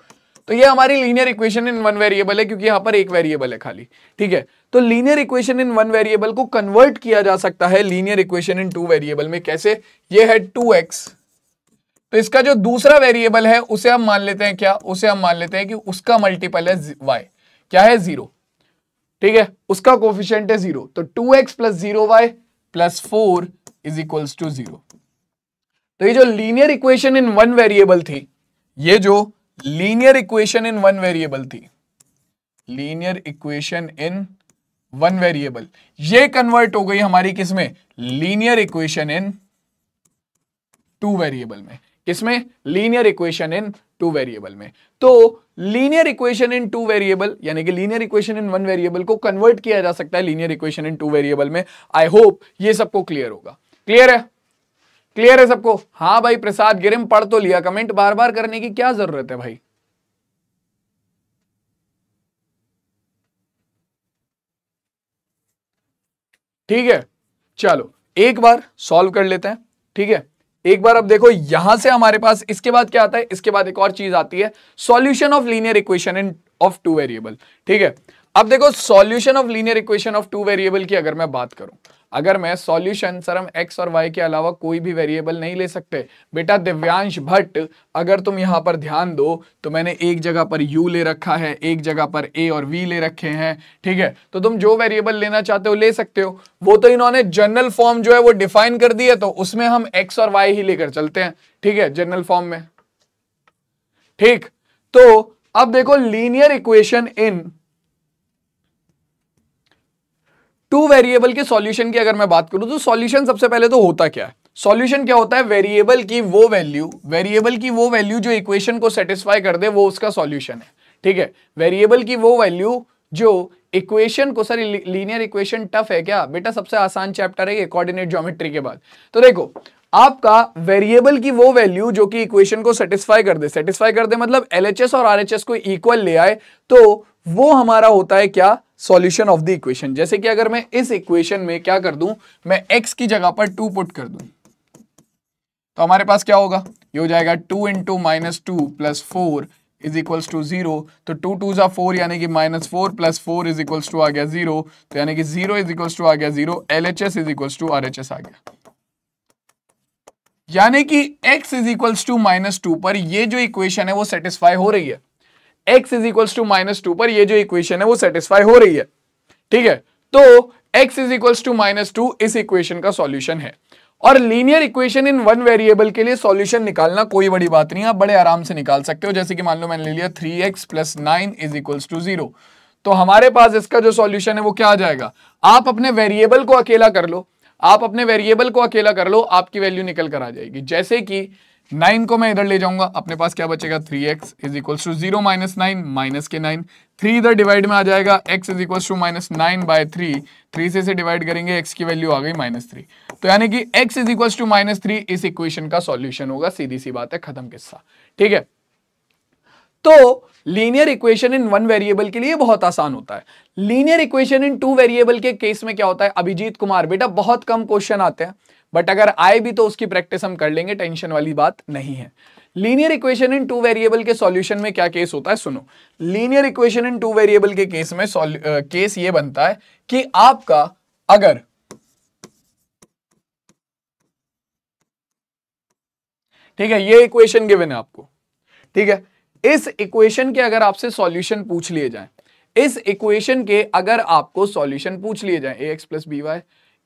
A: तो ये हमारी linear equation in one variable है क्योंकि यहां पर एक वेरिएबल है खाली ठीक है तो linear equation in one variable को कन्वर्ट किया जा सकता है linear equation in two variable में कैसे ये है टू एक्स तो इसका जो दूसरा वेरिएबल है उसे हम मान लेते हैं क्या उसे हम मान लेते हैं कि उसका मल्टीपल है वाई क्या है जीरो ठीक है उसका कोफिशियंट है जीरो तो two x plus zero y plus four is equals to zero तो ये जो linear equation in one variable थी ये जो linear equation in one variable थी linear equation in one variable ये कन्वर्ट हो गई हमारी किसमें linear equation in two variable में किसमें linear equation in two variable में तो linear equation in two variable यानी कि linear equation in one variable को कन्वर्ट किया जा सकता है linear equation in two variable में आई होप ये सबको क्लियर होगा क्लियर है क्लियर है सबको हाँ भाई प्रसाद गिरिम पढ़ तो लिया कमेंट बार बार करने की क्या जरूरत है भाई ठीक है चलो एक बार सॉल्व कर लेते हैं ठीक है एक बार अब देखो यहां से हमारे पास इसके बाद क्या आता है इसके बाद एक और चीज आती है solution of linear equation in of two variable ठीक है अब देखो solution of linear equation of two variable की अगर मैं बात करूं अगर मैं सॉल्यूशन सर हम एक्स और वाई के अलावा कोई भी वेरिएबल नहीं ले सकते बेटा दिव्यांश भट्ट अगर तुम यहां पर ध्यान दो तो मैंने एक जगह पर यू ले रखा है एक जगह पर ए और वी ले रखे हैं ठीक है तो तुम जो वेरिएबल लेना चाहते हो ले सकते हो वो तो इन्होंने जनरल फॉर्म जो है वो डिफाइन कर दिया तो उसमें हम एक्स और वाई ही लेकर चलते हैं ठीक है जनरल फॉर्म में ठीक तो अब देखो linear equation in two variable के सॉल्यूशन की अगर मैं बात करूं तो सॉल्यूशन सबसे पहले तो होता क्या है सॉल्यूशन क्या होता है वेरिएबल की वो वैल्यू वेरिएबल की वो वैल्यू जो इक्वेशन को सेटिस्फाई कर दे वो उसका सॉल्यूशन है ठीक है वेरिएबल की वो वैल्यू जो इक्वेशन को सर लीनियर इक्वेशन टफ है क्या बेटा सबसे आसान चैप्टर है कोऑर्डिनेट ज्योमेट्री के बाद तो देखो आपका वेरिएबल की वो वैल्यू जो कि इक्वेशन को सेटिस्फाई कर दे सेटिस्फाई कर दे मतलब एलएचएस और आरएचएस को इक्वल ले आए तो वो हमारा होता है क्या सॉल्यूशन ऑफ द इक्वेशन जैसे कि अगर मैं इस इक्वेशन में क्या कर दूं मैं एक्स की जगह पर टू पुट कर दूं तो हमारे पास क्या होगा ये हो जाएगा two into minus two plus four is equals to zero तो टू टू जा फोर यानी कि minus four plus four is equals to आ गया जीरो तो यानी कि जीरो इज इक्वल्स टू आ गया zero L H S is equals to R H S आ गया यानी कि x is equals to minus two पर ये जो इक्वेशन है वो सेटिस्फाई हो रही है x is equal to minus two पर ये जो इक्वेशन है वो सेटिस्फाई हो रही है ठीक है तो x is equal to minus two इस इक्वेशन का सॉल्यूशन है और linear equation in one variable के लिए सॉल्यूशन निकालना कोई बड़ी बात नहीं आप बड़े आराम से निकाल सकते हो जैसे कि मान लो मैंने ले लिया three x plus nine is equal to zero तो हमारे पास इसका जो सॉल्यूशन है वो क्या आ जाएगा आप अपने वेरिएबल को अकेला कर लो आप अपने वेरिएबल को अकेला कर लो आपकी वैल्यू निकल कर आ जाएगी जैसे कि नाइन को मैं इधर ले जाऊंगा अपने पास क्या बचेगा three x is equal to zero minus nine minus के नाइन थ्री इधर डिवाइड में आ जाएगा x is equal to minus nine by three three से डिवाइड करेंगे एक्स की वैल्यू आ गई माइनस थ्री तो यानी कि x is equal to minus three इस इक्वेशन का सॉल्यूशन होगा सीधी सी बात है खत्म किस्सा ठीक है तो linear equation in one variable के लिए बहुत आसान होता है linear equation in two variable के केस में क्या होता है अभिजीत कुमार बेटा बहुत कम क्वेश्चन आते हैं बट अगर आए भी तो उसकी प्रैक्टिस हम कर लेंगे टेंशन वाली बात नहीं है linear equation in two variable के सॉल्यूशन में क्या केस होता है सुनो linear equation in two variable के केस में केस ये बनता है कि आपका अगर ठीक है ये इक्वेशन गिवन है आपको ठीक है इस इक्वेशन के अगर आपसे सॉल्यूशन पूछ लिए जाए इस इक्वेशन के अगर आपको सॉल्यूशन पूछ लिए जाए a x plus b y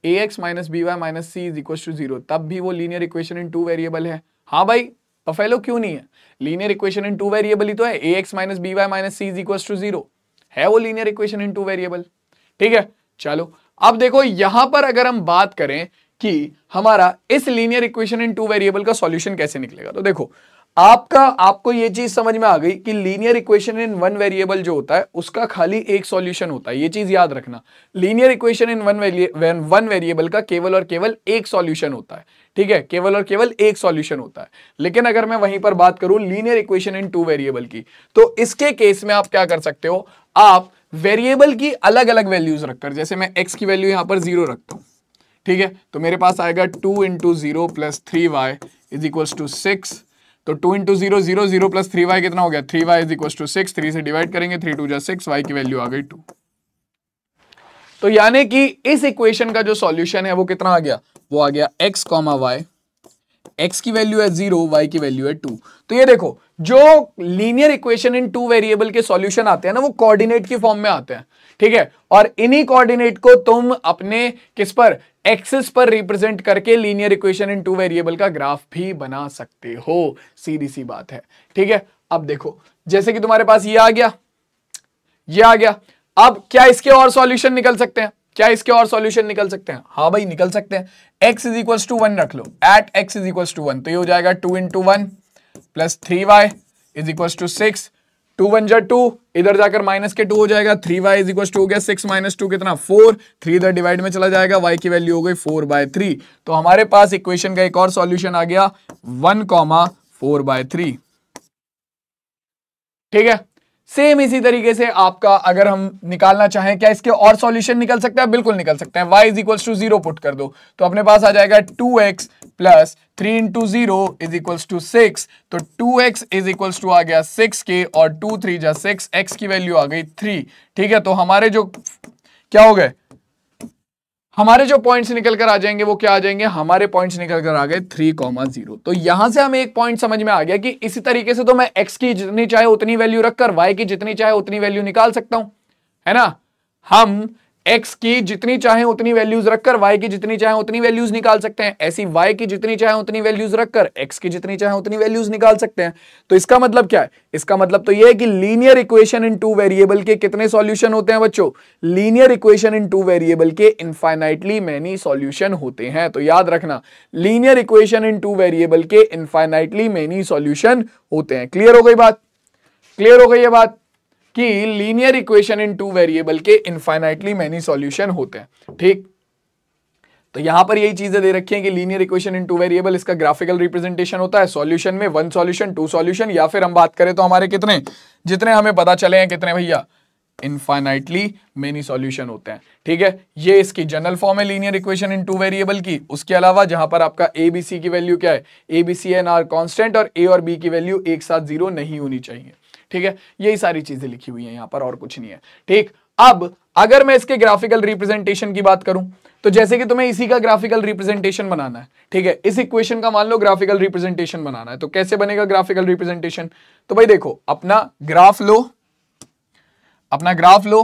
A: a x minus b y minus c is equal to zero तब भी वो linear equation in two variable है हाँ भाई बफेलो क्यों नहीं है linear equation in two variable ही तो है a x minus b y minus c is equal to zero है वो linear equation in two variable ठीक है चलो अब देखो यहां पर अगर हम बात करें कि हमारा इस linear equation in two variable का सॉल्यूशन कैसे निकलेगा तो देखो आपका आपको ये चीज समझ में आ गई कि linear equation in one variable जो होता है उसका खाली एक सॉल्यूशन होता है ये चीज याद रखना linear equation in one one variable का केवल और केवल एक सॉल्यूशन होता है ठीक है केवल और केवल एक सॉल्यूशन होता है लेकिन अगर मैं वहीं पर बात करूं linear equation in two variable की तो इसके केस में आप क्या कर सकते हो आप वेरिएबल की अलग अलग वैल्यूज रखकर जैसे मैं एक्स की वैल्यू यहां पर जीरो रखता हूं ठीक है तो मेरे पास आएगा two into zero plus three y is equals to six तो two into zero zero zero plus three y कितना हो गया three y is equal to six three से डिवाइड करेंगे थ्री टू जा सिक्स वाई की वैल्यू आ गई टू तो यानी कि इस इक्वेशन का जो सॉल्यूशन है वो कितना आ गया वो आ गया एक्स कॉमा वाई एक्स की वैल्यू है जीरो वाई की वैल्यू है टू तो ये देखो जो linear equation in two variable के सॉल्यूशन आते हैं ना वो कोऑर्डिनेट की फॉर्म में आते हैं ठीक है और इन्हीं कोऑर्डिनेट को तुम अपने किस पर एक्सिस पर रिप्रेजेंट करके linear equation in two variable का ग्राफ भी बना सकते हो सीधी सी बात है ठीक है अब देखो जैसे कि तुम्हारे पास ये आ गया ये आ गया अब क्या इसके और सॉल्यूशन निकल सकते हैं क्या इसके और सॉल्यूशन निकल सकते हैं हाँ भाई निकल सकते हैं x is equal to one रख लो at x is equal to one तो ये हो जाएगा two into one plus three y is equal to six two one जा टू इधर जाकर माइनस के टू हो जाएगा three y is equal two हो गया सिक्स माइनस टू कितना फोर थ्री इधर डिवाइड में चला जाएगा वाई की वैल्यू हो गई फोर बाय थ्री तो हमारे पास इक्वेशन का एक और सॉल्यूशन आ गया one comma four by three ठीक है सेम इसी तरीके से आपका अगर हम निकालना चाहें क्या इसके और सॉल्यूशन निकल सकता है बिल्कुल निकल सकते हैं y is equals to zero put कर दो तो अपने पास आ जाएगा two x plus three into zero is equals to six तो two x is equals to आ गया सिक्स के और टू थ्री जा सिक्स एक्स की वैल्यू आ गई थ्री ठीक है तो हमारे जो क्या हो गए हमारे जो पॉइंट्स निकल कर आ जाएंगे वो क्या आ जाएंगे हमारे पॉइंट्स निकल कर आ गए थ्री कॉमा जीरो तो यहां से हमें एक पॉइंट समझ में आ गया कि इसी तरीके से तो मैं एक्स की जितनी चाहे उतनी वैल्यू रखकर वाई की जितनी चाहे उतनी वैल्यू निकाल सकता हूं है ना हम एक्स की जितनी चाहे उतनी वैल्यूज रखकर वाई की जितनी चाहे उतनी वैल्यूज निकाल सकते हैं ऐसी वाई की जितनी चाहे उतनी वैल्यूज रखकर एक्स की जितनी चाहे उतनी वैल्यूज निकाल सकते हैं तो इसका मतलब क्या है इसका मतलब तो यह है कि linear equation in two variable के कितने सॉल्यूशन होते हैं बच्चों linear equation in two variable के इनफाइनाइटली मैनी सॉल्यूशन होते हैं तो याद रखना linear equation in two variable के इनफाइनाइटली मैनी सॉल्यूशन होते हैं क्लियर हो गई बात क्लियर हो गई ये बात कि linear equation in two variable के इनफाइनाइटली मैनी सॉल्यूशन होते हैं ठीक तो यहां पर यही चीजें दे रखी हैं कि linear equation in two variable इसका ग्राफिकल रिप्रेजेंटेशन होता है सॉल्यूशन में वन सॉल्यूशन टू सॉल्यूशन या फिर हम बात करें तो हमारे कितने जितने हमें पता चले हैं कितने भैया इनफाइनाइटली मेनी सॉल्यूशन होते हैं ठीक है ये इसकी जनरल फॉर्म है linear equation in two variable की उसके अलावा जहां पर आपका ए बी सी की वैल्यू क्या है a B c and are constant और ए और बी की वैल्यू एक साथ जीरो नहीं होनी चाहिए ठीक है यही सारी चीजें लिखी हुई है यहां पर और कुछ नहीं है ठीक अब अगर मैं इसके ग्राफिकल रिप्रेजेंटेशन की बात करूं तो जैसे कि तुम्हें इसी का ग्राफिकल रिप्रेजेंटेशन बनाना है ठीक है इस इक्वेशन का मान लो ग्राफिकल रिप्रेजेंटेशन बनाना है तो कैसे बनेगा ग्राफिकल रिप्रेजेंटेशन तो भाई देखो अपना ग्राफ लो अपना ग्राफ लो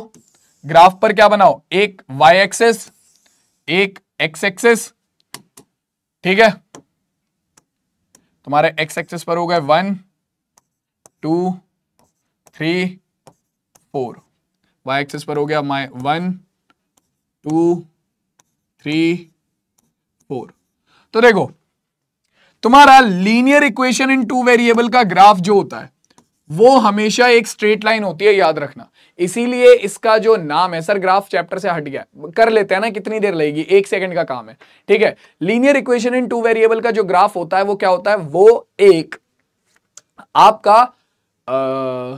A: ग्राफ पर क्या बनाओ एक वाई एक्सेस एक एक्स एक्सेस ठीक है तुम्हारे एक्स एक्सेस पर हो गए one to three four y axis पर हो गया माई वन टू थ्री फोर तो देखो तुम्हारा linear equation in two variable का ग्राफ जो होता है वो हमेशा एक स्ट्रेट लाइन होती है याद रखना इसीलिए इसका जो नाम है सर ग्राफ चैप्टर से हट गया कर लेते हैं ना कितनी देर लगेगी एक सेकंड का काम है ठीक है linear equation in two variable का जो ग्राफ होता है वो क्या होता है वो एक आपका आ,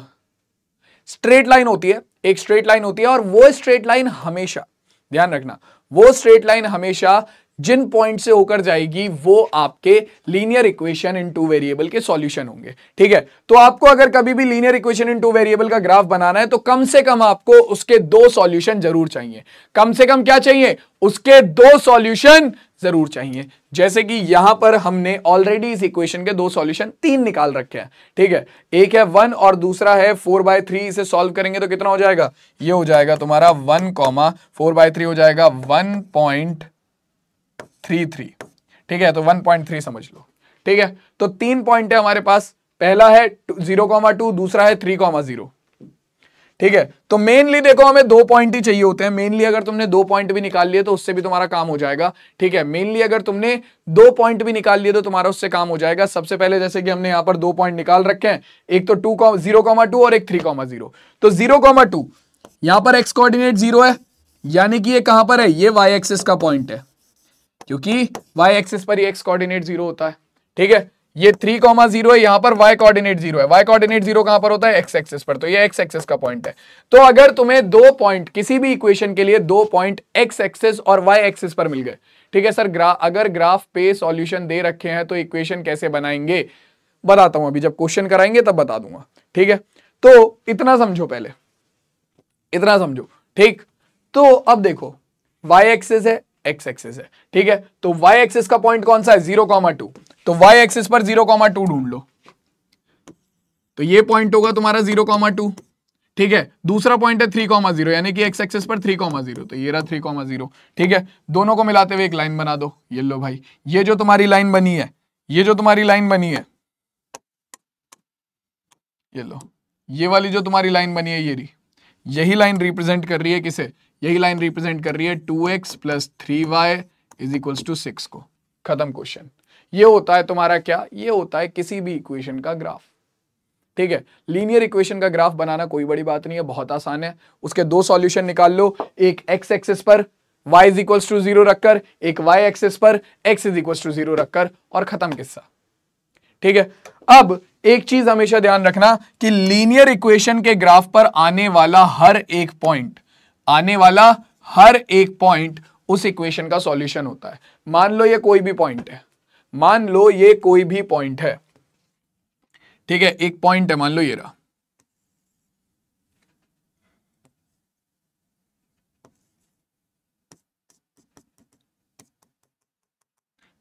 A: स्ट्रेट लाइन होती है एक स्ट्रेट लाइन होती है और वो स्ट्रेट लाइन हमेशा ध्यान रखना वो स्ट्रेट लाइन हमेशा जिन पॉइंट से होकर जाएगी वो आपके linear equation in two variable के सॉल्यूशन होंगे ठीक है तो आपको अगर कभी भी linear equation in two variable का ग्राफ बनाना है तो कम से कम आपको उसके दो सॉल्यूशन जरूर चाहिए कम से कम क्या चाहिए उसके दो सॉल्यूशन जरूर चाहिए जैसे कि यहां पर हमने ऑलरेडी इस इक्वेशन के दो सॉल्यूशन तीन निकाल रखे हैं ठीक है एक है वन और दूसरा है फोर बाय थ्री इसे सॉल्व करेंगे तो कितना हो जाएगा ये हो जाएगा तुम्हारा one comma four by three हो जाएगा वन पॉइंट थ्री ठीक है तो वन पॉइंट थ्री समझ लो ठीक है तो तीन पॉइंट है हमारे पास पहला है जीरो दूसरा है 3.0 जीरो ठीक है तो मेनली देखो हमें दो पॉइंट ही चाहिए होते हैं मेनली अगर तुमने दो पॉइंट भी निकाल लिए तो उससे भी तुम्हारा काम हो जाएगा ठीक है मेनली अगर तुमने दो पॉइंट भी निकाल लिए तो तुम्हारा उससे काम हो जाएगा सबसे पहले जैसे कि हमने यहां पर दो पॉइंट निकाल रखे हैं एक तो टू जीरो कॉमा टू और एक थ्री कॉमा जीरो तो जीरो कॉमा टू यहां पर एक्स कोऑर्डिनेट जीरो है यानी कि ये कहां पर है ये वाई एक्सिस का पॉइंट है क्योंकि y एक्सिस पर ही x कोऑर्डिनेट जीरो होता है ठीक है ये थ्री कॉमा जीरो है यहां पर y कोऑर्डिनेट जीरो है y कोऑर्डिनेट जीरो कहां पर होता है x एक्सिस पर तो ये x एक्सिस का पॉइंट है तो अगर तुम्हें दो पॉइंट किसी भी इक्वेशन के लिए दो पॉइंट x एक्सिस और y एक्सिस पर मिल गए ठीक है सर ग्रा अगर ग्राफ पे सॉल्यूशन दे रखे हैं तो इक्वेशन कैसे बनाएंगे बताता हूं अभी जब क्वेश्चन कराएंगे तब बता दूंगा ठीक है तो इतना समझो पहले इतना समझो ठीक तो अब देखो y एक्सिस है एक्स एक्सेस है ठीक है तो वाई एक्सेस का पॉइंट कौन सा है जीरो कॉमा टू तो वाई एक्सेस पर जीरो कॉमा टू ढूंढ लो तो ये पॉइंट होगा तुम्हारा जीरो कॉमा टू ठीक है दूसरा पॉइंट है थ्री कॉमा जीरो यानी कि एक्स एक्सेस पर थ्री कॉमा जीरो तो ये रहा थ्री कॉमा जीरो ठीक है दोनों को मिलाते हुए एक लाइन बना दो ये लो भाई ये जो तुम्हारी लाइन बनी है ये जो तुम्हारी लाइन बनी है ये लो ये वाली जो तुम्हारी लाइन बनी है ये रही यही लाइन रिप्रेजेंट कर रही है किसे यही लाइन रिप्रेजेंट कर रही है two x plus three y is equals to six को खत्म क्वेश्चन ये होता है तुम्हारा क्या ये होता है किसी भी इक्वेशन का ग्राफ ठीक है लीनियर इक्वेशन का ग्राफ बनाना कोई बड़ी बात नहीं है बहुत आसान है उसके दो सॉल्यूशन निकाल लो एक एक्स एक्सेस पर y is equals to zero रखकर एक y एक्सेस पर x is equals to zero रखकर और खत्म किस्सा ठीक है अब एक चीज हमेशा ध्यान रखना कि लीनियर इक्वेशन के ग्राफ पर आने वाला हर एक पॉइंट आने वाला हर एक पॉइंट उस इक्वेशन का सॉल्यूशन होता है मान लो ये कोई भी पॉइंट है मान लो ये कोई भी पॉइंट है ठीक है एक पॉइंट है मान लो ये रहा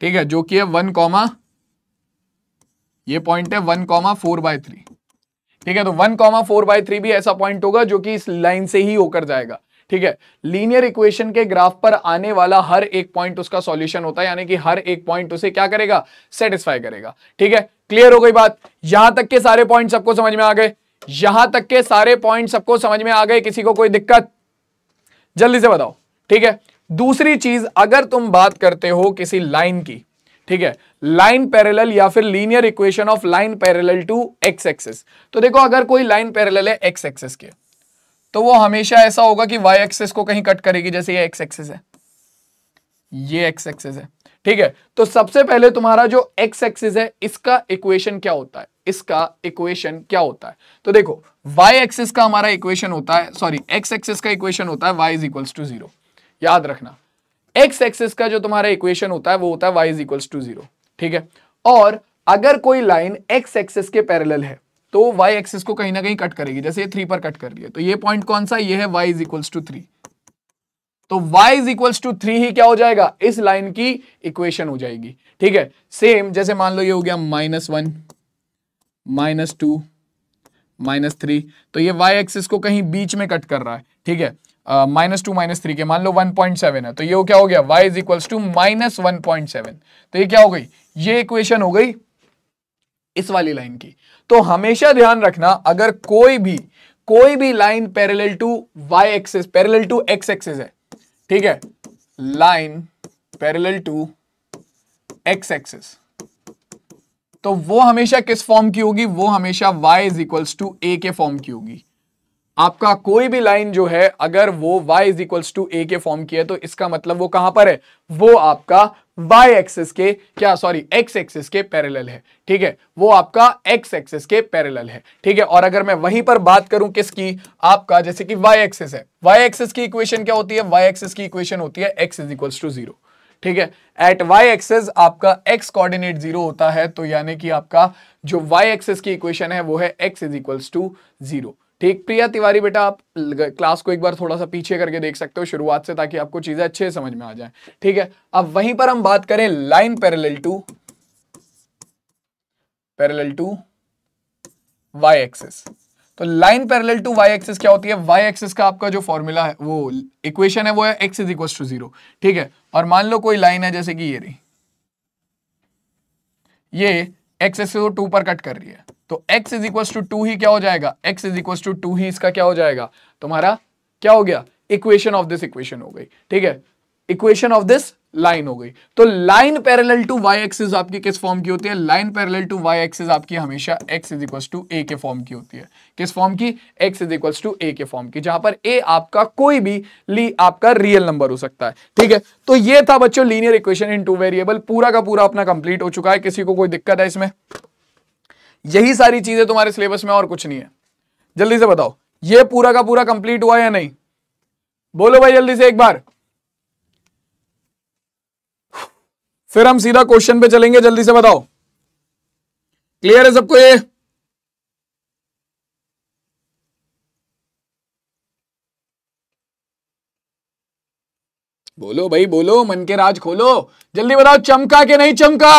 A: ठीक है जो कि है वन कॉमा ये पॉइंट है one comma four by three ठीक है तो one comma four by three भी ऐसा पॉइंट होगा जो कि इस लाइन से ही होकर जाएगा ठीक है लीनियर इक्वेशन के ग्राफ पर आने वाला हर एक पॉइंट उसका सॉल्यूशन होता है यानी कि हर एक पॉइंट उसे क्या करेगा सेटिस्फाई करेगा ठीक है क्लियर हो गई बात यहां तक के सारे पॉइंट सबको समझ में आ गए यहां तक के सारे पॉइंट सबको समझ में आ गए किसी को कोई दिक्कत जल्दी से बताओ ठीक है दूसरी चीज अगर तुम बात करते हो किसी लाइन की ठीक है लाइन पैरेलल या फिर linear equation of line parallel to x axis तो देखो अगर कोई लाइन पैरेलल है एक्स एक्सेस के तो वो हमेशा ऐसा होगा कि वाई एक्सेस को कहीं कट करेगी जैसे ये एक्स एक्सेस है ये एक्स एक्सेस है ठीक है तो सबसे पहले तुम्हारा जो एक्स एक्सेस है इसका इक्वेशन क्या होता है इसका इक्वेशन क्या होता है तो देखो वाई एक्सेस का हमारा इक्वेशन होता है सॉरी एक्स एक्सेस का इक्वेशन होता है y is equals to zero याद रखना एक्स एक्सेस का जो तुम्हारा इक्वेशन होता है वो होता है y is equals to zero ठीक है और अगर कोई लाइन एक्स एक्सेस के पैरेलल है तो वाई एक्सिस को कहीं ना कहीं कट करेगी जैसे ये थ्री पर कट कर रही है तो ये पॉइंट कौन सा ये है y is equals to three तो y is equals to three ही क्या हो जाएगा इस लाइन की इक्वेशन हो जाएगी ठीक है सेम जैसे मान लो ये हो गया minus one minus two minus three तो ये y एक्सिस को कहीं बीच में कट कर रहा है ठीक है माइनस टू माइनस थ्री के मान लो वन पॉइंट सेवन है तो ये क्या हो गया y is equals to minus one point seven तो ये क्या हो गई ये इक्वेशन हो गई इस वाली लाइन की तो हमेशा ध्यान रखना अगर कोई भी कोई भी line parallel to y axis parallel to x axis है ठीक है line parallel to x axis तो वो हमेशा किस फॉर्म की होगी वो हमेशा y is equals to a के फॉर्म की होगी आपका कोई भी लाइन जो है अगर वो y is equals to a के फॉर्म की है तो इसका मतलब वो कहां पर है वो आपका y एक्सेस के क्या सॉरी एक्स एक्सेस के पैरेलल है ठीक है वो आपका एक्स एक्सेस के पैरेलल है ठीक है और अगर मैं वहीं पर बात करूं किसकी आपका जैसे कि वाई एक्सेस है वाई एक्सेस की इक्वेशन क्या होती है वाई एक्सेस की इक्वेशन होती है x is equals to zero ठीक है एट y एक्सेस आपका एक्स कोऑर्डिनेट जीरो होता है तो यानी कि आपका जो वाई एक्सेस की इक्वेशन है वो है x is equals to zero ठीक प्रिया तिवारी बेटा आप क्लास को एक बार थोड़ा सा पीछे करके देख सकते हो शुरुआत से ताकि आपको चीजें अच्छे समझ में आ जाए ठीक है अब वहीं पर हम बात करें line parallel to parallel to y axis तो line parallel to y axis क्या होती है वाई एक्सिस का आपका जो फॉर्मूला है वो इक्वेशन है वो है x is equal to zero ठीक है और मान लो कोई लाइन है जैसे कि ये रही ये एक्स टू पर कट कर रही है तो x is equal to two ही क्या हो जाएगा x is equal to two ही इसका क्या हो जाएगा तुम्हारा क्या हो गया इक्वेशन ऑफ दिस इक्वेशन हो गई ठीक है इक्वेशन ऑफ दिस लाइन हो गई तो line parallel to y axis आपकी किस फॉर्म की होती है line parallel to y axis आपकी हमेशा x is equal to a के फॉर्म की होती है किस फॉर्म की x is equal to a के फॉर्म की जहां पर a आपका कोई भी ली आपका रियल नंबर हो सकता है ठीक है तो ये था बच्चों linear equation in two variable पूरा का पूरा अपना कंप्लीट हो चुका है किसी को कोई दिक्कत है इसमें यही सारी चीजें तुम्हारे सिलेबस में और कुछ नहीं है जल्दी से बताओ ये पूरा का पूरा कंप्लीट हुआ या नहीं बोलो भाई जल्दी से एक बार फिर हम सीधा क्वेश्चन पे चलेंगे जल्दी से बताओ क्लियर है सबको ये बोलो भाई बोलो मन के राज खोलो जल्दी बताओ चमका के नहीं चमका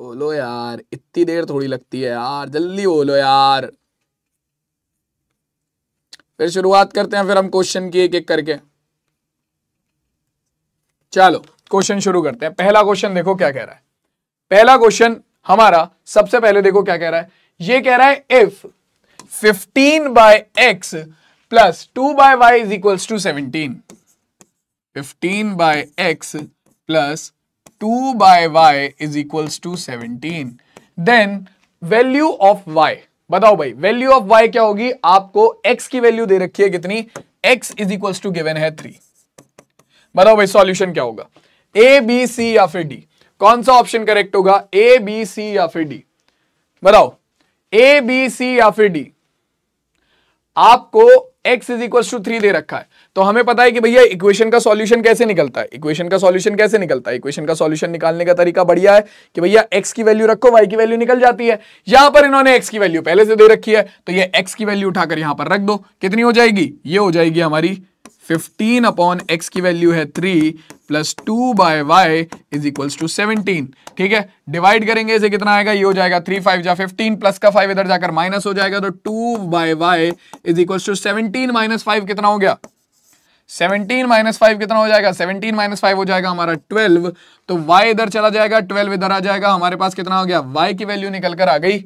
A: बोलो यार इतनी देर थोड़ी लगती है यार जल्दी बोलो यार फिर शुरुआत करते हैं फिर हम क्वेश्चन की एक एक करके चलो क्वेश्चन शुरू करते हैं पहला क्वेश्चन देखो क्या कह रहा है पहला क्वेश्चन हमारा सबसे पहले देखो क्या कह रहा है ये कह रहा है if 15 by x plus two by y is equals to seventeen fifteen by x plus two by y is equal to seventeen then value of y बताओ भाई वैल्यू ऑफ वाई क्या होगी आपको एक्स की वैल्यू दे रखी है कितनी x is equal to given है थ्री बताओ भाई सॉल्यूशन क्या होगा ए बी सी या फिर डी कौन सा ऑप्शन करेक्ट होगा ए बी सी या फिर डी बताओ ए बी सी या फिर डी आपको x is equal to three दे रखा है तो हमें पता है कि भैया इक्वेशन का सॉल्यूशन कैसे निकलता है इक्वेशन का सॉल्यूशन कैसे निकलता है इक्वेशन का सॉल्यूशन निकालने का तरीका बढ़िया है कि भैया एक्स की वैल्यू रखो वाई की वैल्यू निकल जाती है यहां पर इन्होंने एक्स की वैल्यू पहले से दे रखी है तो ये एक्स की वैल्यू उठाकर यहां पर रख दो कितनी हो जाएगी ये हो जाएगी हमारी फिफ्टीन अपॉन एक्स की वैल्यू है three plus two by y is equal to seventeen ठीक है डिवाइड करेंगे इसे कितना आएगा ये हो जाएगा थ्री फाइव जा फिफ्टीन प्लस का फाइव इधर जाकर माइनस हो जाएगा तो two by y is equal to seventeen minus five कितना हो गया 17 माइनस फाइव कितना हो जाएगा 17 माइनस फाइव हो जाएगा हमारा 12 तो y इधर चला जाएगा 12 इधर आ जाएगा हमारे पास कितना हो गया y की वैल्यू निकल कर आ गई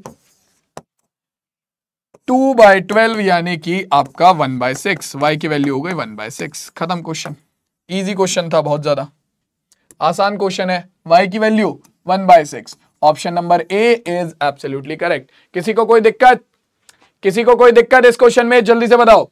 A: टू बाई ट्वेल्व यानी कि आपका वन बाय सिक्स वाई की वैल्यू हो गई वन बाय सिक्स खत्म क्वेश्चन इजी क्वेश्चन था बहुत ज्यादा आसान क्वेश्चन है वाई की value one by six option number A is absolutely correct किसी को कोई दिक्कत किसी को कोई दिक्कत इस क्वेश्चन में जल्दी से बताओ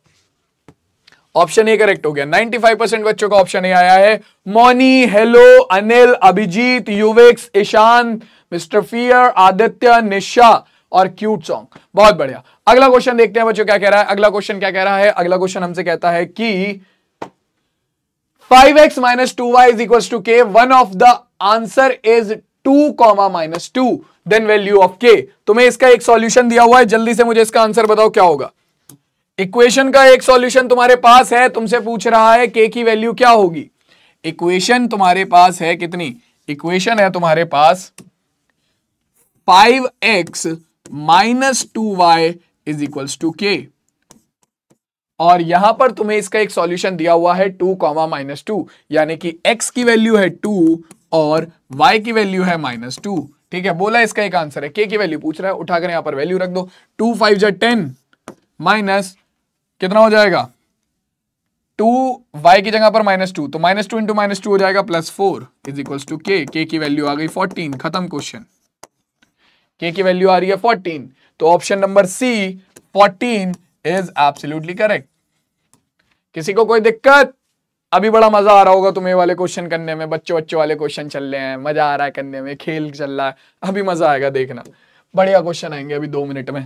A: ऑप्शन ए करेक्ट हो गया 95 परसेंट बच्चों का ऑप्शन ए आया है मोनी हेलो अनिल अभिजीत युवेक्स ईशान मिस्टर फियर आदित्य निशा और क्यूट सॉन्ग बहुत बढ़िया अगला क्वेश्चन देखते हैं बच्चों क्या कह रहा है अगला क्वेश्चन क्या कह रहा है अगला क्वेश्चन हमसे कहता है कि 5x x minus two y is equal to k one of the answer is two comma minus two then value of k तुम्हें इसका एक सॉल्यूशन दिया हुआ है जल्दी से मुझे इसका आंसर बताओ क्या होगा इक्वेशन का एक सॉल्यूशन तुम्हारे पास है तुमसे पूछ रहा है के की वैल्यू क्या होगी इक्वेशन तुम्हारे पास है कितनी इक्वेशन है तुम्हारे पास five x minus two y is equals to k और यहां पर तुम्हें इसका एक सॉल्यूशन दिया हुआ है टू कॉमा माइनस टू यानी कि एक्स की वैल्यू है टू और वाई की वैल्यू है माइनस टू ठीक है बोला इसका एक आंसर है के की वैल्यू पूछ रहा है उठाकर यहां पर वैल्यू रख दो टू फाइव जै टेन माइनस कितना हो जाएगा टू वाई की जगह पर माइनस टू तो minus two into minus two हो जाएगा plus four is equals to k के की वैल्यू आ गई फोर्टीन खत्म क्वेश्चन के की वैल्यू आ रही है फोर्टीन तो option number C fourteen is absolutely correct किसी को कोई दिक्कत अभी बड़ा मजा आ रहा होगा तुम्हें वाले क्वेश्चन करने में बच्चों बच्चों वाले क्वेश्चन चल रहे हैं मजा आ रहा है करने में खेल चल रहा है अभी मजा आएगा देखना बढ़िया क्वेश्चन आएंगे अभी दो मिनट में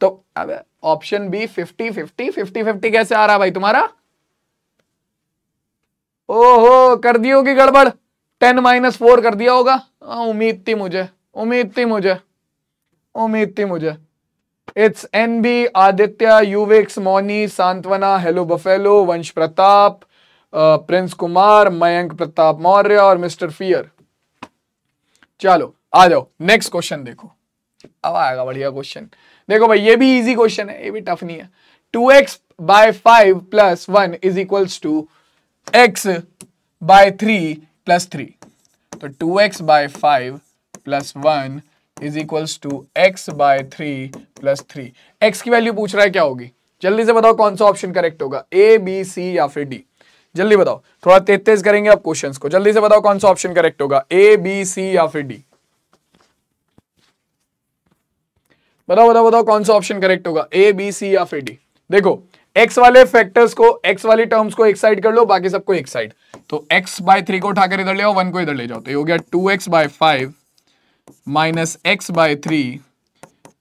A: तो अब option B fifty fifty fifty fifty कैसे आ रहा है भाई तुम्हारा ओहो कर दी होगी गड़बड़ टेन माइनस फोर कर दिया होगा हाँ, उम्मीद थी मुझे उम्मीद थी मुझे उम्मीद थी मुझे इट्स एन बी आदित्य युविक्स Moni Santvana hello buffalo Vansh Pratap Prince Kumar Mayank Pratap Maurya और मिस्टर फियर चलो आ जाओ नेक्स्ट क्वेश्चन देखो अब आएगा बढ़िया क्वेश्चन देखो भाई ये भी इजी क्वेश्चन है ये भी टफ नहीं है two x by five plus one is equals to x by three plus three तो two x by five plus one is equals to x by three plus three x की value पूछ रहा है क्या होगी जल्दी से बताओ कौन सा ऑप्शन करेक्ट होगा ए बी सी या फिर डी जल्दी बताओ थोड़ा तेज तेज करेंगे आप क्वेश्चन को जल्दी से बताओ कौन सा ऑप्शन करेक्ट होगा ए बी सी या फिर डी बताओ बताओ बताओ कौन सा ऑप्शन करेक्ट होगा ए बी सी या फिर डी देखो x वाले फैक्टर्स को x वाली टर्म्स को एक साइड कर लो बाकी सबको एक साइड तो x बाय थ्री को उठाकर इधर ले आओ वन को इधर ले जाओ तो ये हो गया two x by five minus x by three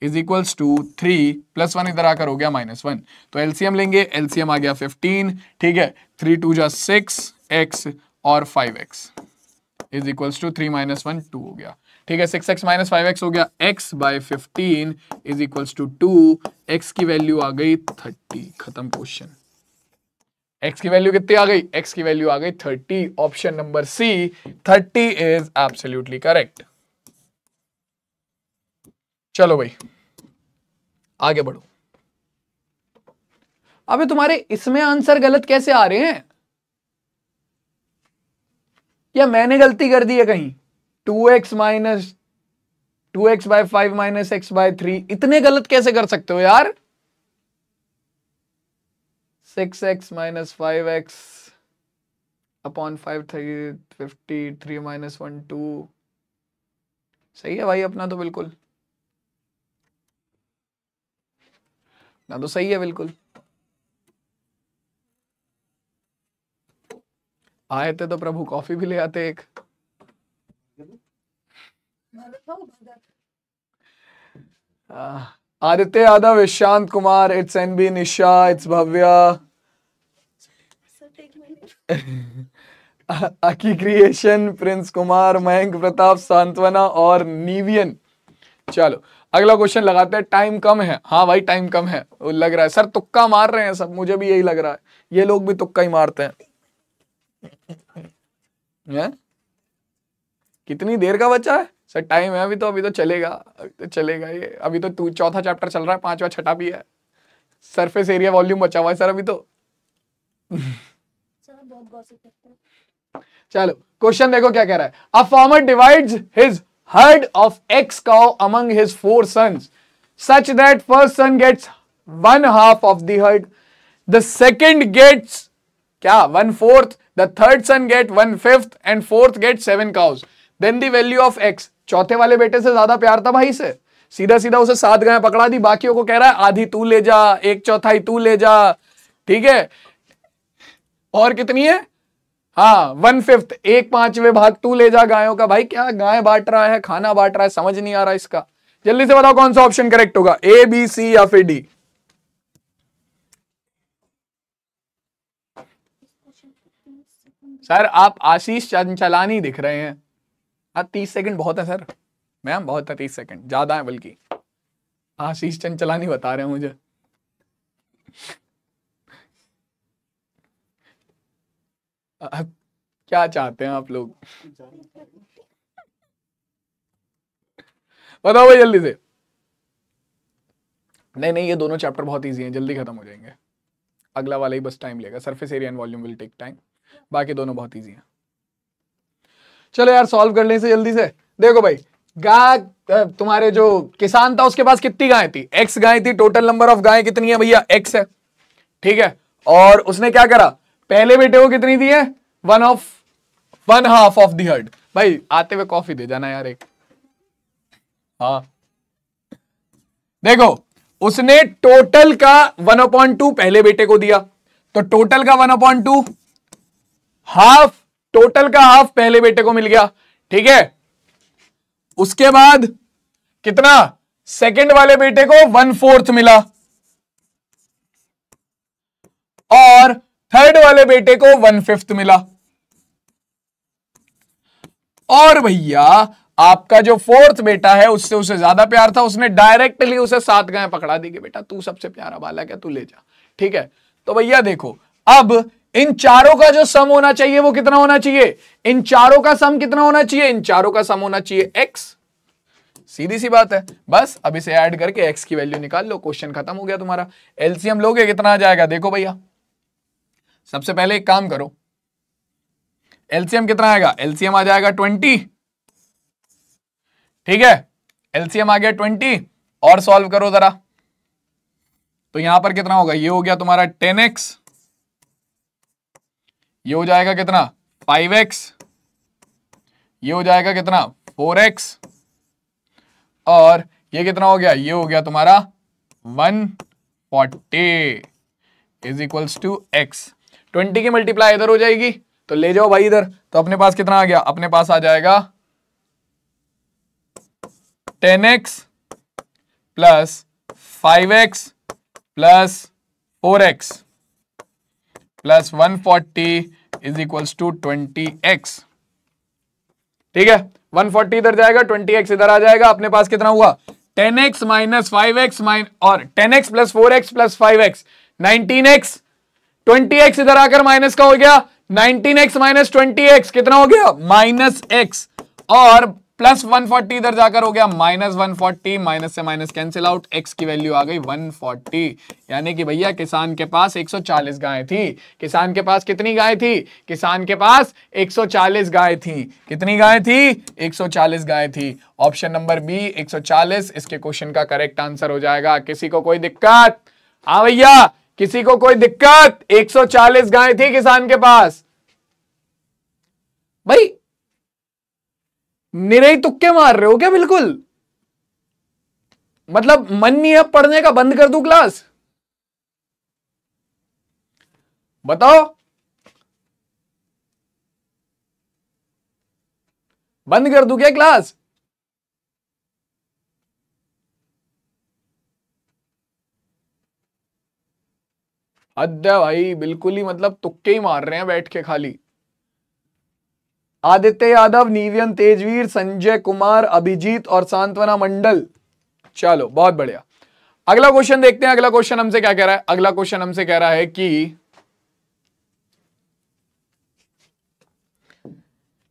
A: is equals to three plus one इधर आकर हो गया माइनस वन तो एलसीएम लेंगे एलसीएम आ गया फिफ्टीन ठीक है थ्री टू जा सिक्स एक्स और five x is equals to three minus one two हो गया ठीक है six x minus five x हो गया x by fifteen is equals to two x की वैल्यू आ गई थर्टी खत्म क्वेश्चन एक्स की वैल्यू कितनी आ गई एक्स की वैल्यू आ गई thirty option number C thirty is absolutely correct चलो भाई आगे बढ़ो अबे तुम्हारे इसमें आंसर गलत कैसे आ रहे हैं या मैंने गलती कर दी है कहीं two x minus two x by five minus x by three इतने गलत कैसे कर सकते हो यार six x minus five x upon five three fifty three minus one two सही है भाई अपना तो बिल्कुल ना तो सही है बिल्कुल आए थे तो प्रभु कॉफी भी ले आते एक Aditya Yadav Ishant Kumar it's N B Nisha it's Bhavya अकी क्रिएशन प्रिंस कुमार मयंक प्रताप सांत्वना और नीवियन चलो अगला क्वेश्चन लगाते हैं टाइम कम है हाँ भाई टाइम कम है लग रहा है सर तुक्का मार रहे हैं सब मुझे भी यही लग रहा है ये लोग भी तुक्का ही मारते हैं है? कितनी देर का बच्चा है सर टाइम है अभी तो अभी तो चलेगा अभी तो चलेगा ये अभी तो चौथा चैप्टर चल रहा है पांचवा छठा भी है सरफेस एरिया वॉल्यूम बचा हुआ है सर अभी तो चलो क्वेश्चन देखो क्या कह रहा है a farmer divides his herd of X cow among his four sons, such that first son gets one half of the herd, the second gets kya, one fourth, the third son get one fifth, and fourth get seven cows. Then the value of X. चौथे वाले बेटे से ज्यादा प्यार था भाई से सीधा सीधा उसे सात गाय पकड़ा दी बाकियों को कह रहा है आधी तू ले जा एक चौथाई तू ले जा ठीक है और कितनी है हाँ वन फिफ्थ एक पांचवे भाग तू ले जा गायों का भाई क्या गाय बांट रहा है खाना बांट रहा है समझ नहीं आ रहा इसका जल्दी से बताओ कौन सा ऑप्शन करेक्ट होगा ए बी सी या फिर डी सर आप आशीष चंचलानी दिख रहे हैं हाँ तीस सेकंड बहुत है सर मैम बहुत है तीस सेकंड ज्यादा है बल्कि आशीष चंचलानी बता रहे हैं मुझे आप क्या चाहते हैं आप लोग बताओ भाई जल्दी से नहीं नहीं ये दोनों चैप्टर बहुत इजी हैं जल्दी खत्म हो जाएंगे अगला वाला ही बस टाइम लेगा surface area and volume will take time बाकी दोनों बहुत इजी हैं चलो यार सॉल्व कर लें से जल्दी से देखो भाई गाय तुम्हारे जो किसान था उसके पास कितनी गाय थी एक्स गाय थी टोटल नंबर ऑफ गाय कितनी है भैया एक्स है ठीक है और उसने क्या करा पहले बेटे को कितनी दी है one of one half of the herd भाई आते हुए कॉफी दे जाना यार एक हाँ देखो उसने टोटल का वन अपॉइंट टू पहले बेटे को दिया तो टोटल का one upon two half total का हाफ पहले बेटे को मिल गया ठीक है उसके बाद कितना सेकंड वाले बेटे को वन फोर्थ मिला और थर्ड वाले बेटे को वन फिफ्थ मिला और भैया आपका जो फोर्थ बेटा है उससे उसे ज्यादा प्यार था उसने डायरेक्टली उसे सात गाय पकड़ा दी कि बेटा तू सबसे प्यारा बालक है तू ले जा ठीक है तो भैया देखो अब इन चारों का जो सम होना चाहिए वो कितना होना चाहिए इन चारों का सम कितना होना चाहिए इन चारों का सम होना चाहिए एक्स सीधी सी बात है बस अब इसे ऐड करके एक्स की वैल्यू निकाल लो क्वेश्चन खत्म हो गया तुम्हारा एलसीएम लोगे कितना आ जाएगा देखो भैया सबसे पहले एक काम करो एलसीएम कितना आएगा एलसीएम आ जाएगा ट्वेंटी ठीक है एलसीएम आ गया ट्वेंटी और सॉल्व करो जरा तो यहां पर कितना होगा ये हो गया तुम्हारा टेन एक्स ये हो जाएगा कितना फाइव एक्स ये हो जाएगा कितना फोर एक्स और ये कितना हो गया ये हो गया तुम्हारा one forty is equals to x twenty की मल्टीप्लाई इधर हो जाएगी तो ले जाओ भाई इधर तो अपने पास कितना आ गया अपने पास आ जाएगा ten x plus five x plus four x plus one forty is equals to twenty x ठीक है वन फोर्टी इधर जाएगा ट्वेंटी एक्स इधर आ जाएगा अपने पास कितना हुआ ten x minus five x minus और ten x plus four x plus five x nineteen x twenty x इधर आकर माइनस का हो गया nineteen x minus twenty x कितना हो गया माइनस एक्स और प्लस वन फोर्टी इधर जाकर हो गया माइनस वन फोर्टी माइनस से माइनस कैंसिल आउट एक्स की वैल्यू आ गई वन फोर्टी यानी कि भैया किसान के पास एक सौ चालीस गाय थी किसान के पास कितनी गाय थी किसान के पास एक सौ चालीस गाय थी कितनी गाय थी एक सौ चालीस गाय थी ऑप्शन नंबर बी एक सौ चालीस इसके क्वेश्चन का करेक्ट आंसर हो जाएगा किसी को कोई दिक्कत हाँ भैया किसी को कोई दिक्कत 140 गाय थी किसान के पास भाई निरई तुक्के मार रहे हो क्या बिल्कुल मतलब मन नहीं है पढ़ने का बंद कर दू क्लास बताओ बंद कर दू क्या क्लास अद्य भाई बिल्कुल ही मतलब तुक्के ही मार रहे हैं बैठ के खाली आदित्य यादव नीवियन तेजवीर संजय कुमार अभिजीत और सांत्वना मंडल चलो बहुत बढ़िया अगला क्वेश्चन देखते हैं अगला क्वेश्चन हमसे क्या कह रहा है अगला क्वेश्चन हमसे कह रहा है कि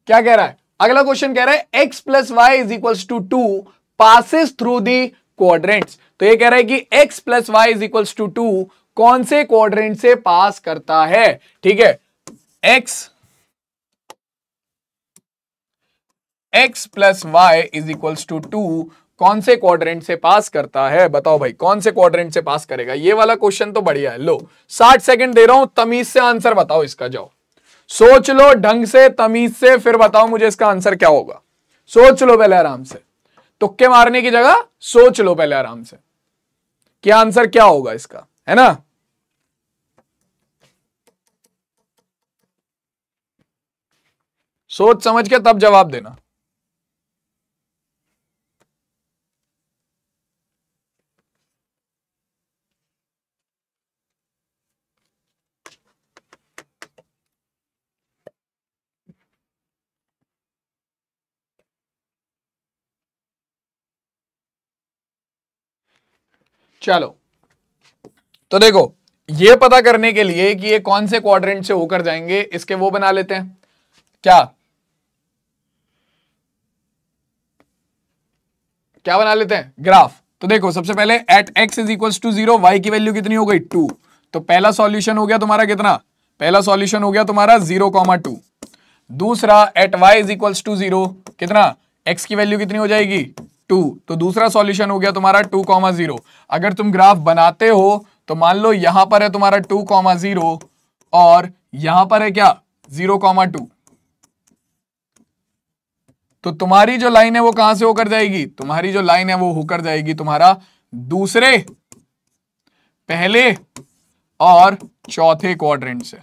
A: क्या कह रहा है अगला क्वेश्चन कह रहा है x plus Y is equals to two passes through the quadrants तो ये कह रहा है कि x plus Y is equals to two कौन से क्वाड्रेंट से पास करता है ठीक है x x plus Y is equals to two कौन से क्वाड्रेंट से पास करता है बताओ भाई कौन से क्वाड्रेंट से पास करेगा ये वाला क्वेश्चन तो बढ़िया है लो साठ सेकंड दे रहा हूं तमीज से आंसर बताओ इसका जाओ सोच लो ढंग से तमीज से फिर बताओ मुझे इसका आंसर क्या होगा सोच लो पहले आराम से तुक्के मारने की जगह सोच लो पहले आराम से क्या आंसर क्या होगा इसका है ना सोच समझ के तब जवाब देना चलो तो देखो ये पता करने के लिए कि ये कौन से क्वाड्रेंट से होकर जाएंगे इसके वो बना लेते हैं क्या क्या बना लेते हैं ग्राफ तो देखो सबसे पहले at x is equal to zero y की वैल्यू कितनी हो गई टू तो पहला सॉल्यूशन हो गया तुम्हारा कितना पहला सॉल्यूशन हो गया तुम्हारा जीरो कॉमा टू दूसरा at y is equal to zero कितना एक्स की वैल्यू कितनी हो जाएगी टू तो दूसरा सॉल्यूशन हो गया तुम्हारा टू कॉमा जीरो अगर तुम ग्राफ बनाते हो तो मान लो यहां पर है तुम्हारा टू कॉमा जीरो और यहां पर है क्या जीरो कॉमा टू तो तुम्हारी जो लाइन है वो कहां से होकर जाएगी तुम्हारी जो लाइन है वो होकर जाएगी तुम्हारा दूसरे पहले और चौथे क्वाड्रेंट से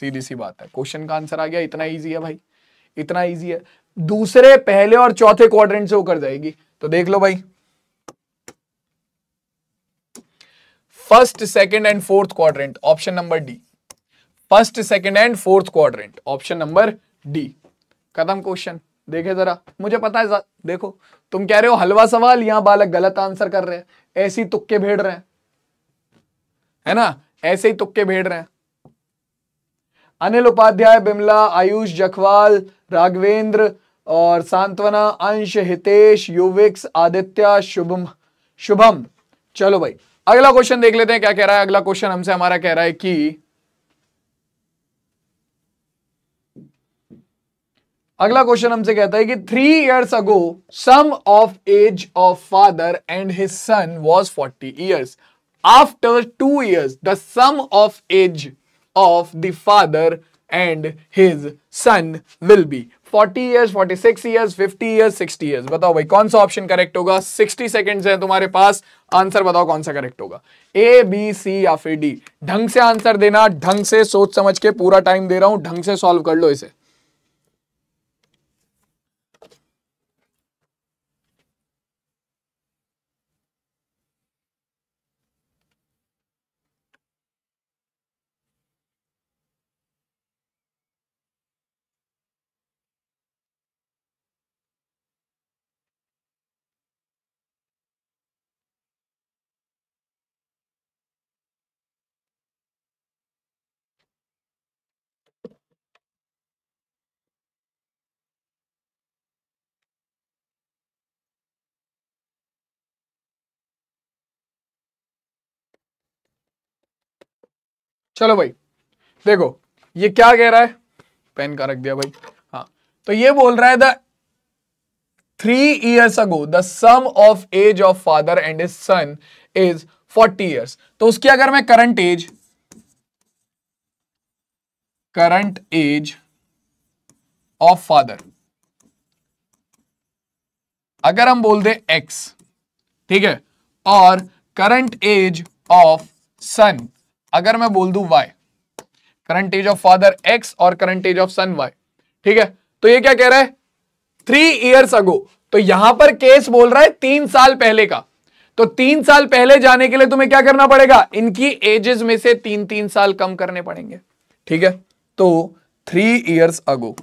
A: सीधी सी बात है क्वेश्चन का आंसर आ गया इतना इजी है भाई इतना इजी है दूसरे पहले और चौथे क्वाड्रेंट से होकर जाएगी तो देख लो भाई first second and fourth quadrant option number D first second and fourth quadrant option number D खत्म क्वेश्चन देखे जरा मुझे पता है देखो तुम कह रहे हो हलवा सवाल यहां बालक गलत आंसर कर रहे हैं ऐसी तुक्के भेड़ रहे हैं है ना ऐसे ही तुक्के भेड़ रहे हैं अनिल उपाध्याय बिमला आयुष जखवाल राघवेंद्र और सांत्वना अंश हितेश युविक्स आदित्य शुभम शुभम चलो भाई अगला क्वेश्चन देख लेते हैं क्या कह रहा है अगला क्वेश्चन हमसे हमारा कह रहा है कि अगला क्वेश्चन हमसे कहता है कि three years ago sum of age of father and his son was 40 years after two years the sum of age of the father and his son will be 40 years 46 years fifty years sixty years बताओ भाई कौन सा option correct होगा 60 seconds हैं तुम्हारे पास answer बताओ कौन सा करेक्ट होगा ए बी सी या फिर डी ढंग से आंसर देना ढंग से सोच समझ के पूरा टाइम दे रहा हूं ढंग से सॉल्व कर लो इसे चलो भाई देखो ये क्या कह रहा है पेन का रख दिया भाई हाँ तो ये बोल रहा है the three years ago the sum of age of father and his son is forty years तो उसकी अगर मैं current age current age of father अगर हम बोल दें एक्स ठीक है और करंट एज ऑफ सन अगर मैं बोल दू Y current age of father X और current age of son Y ठीक है तो ये क्या कह रहा है थ्री इयर्स अगो तो यहां पर केस बोल रहा है तीन साल पहले का तो तीन साल पहले जाने के लिए तुम्हें क्या करना पड़ेगा इनकी एजेस में से तीन तीन साल कम करने पड़ेंगे ठीक है तो थ्री इयर्स अगो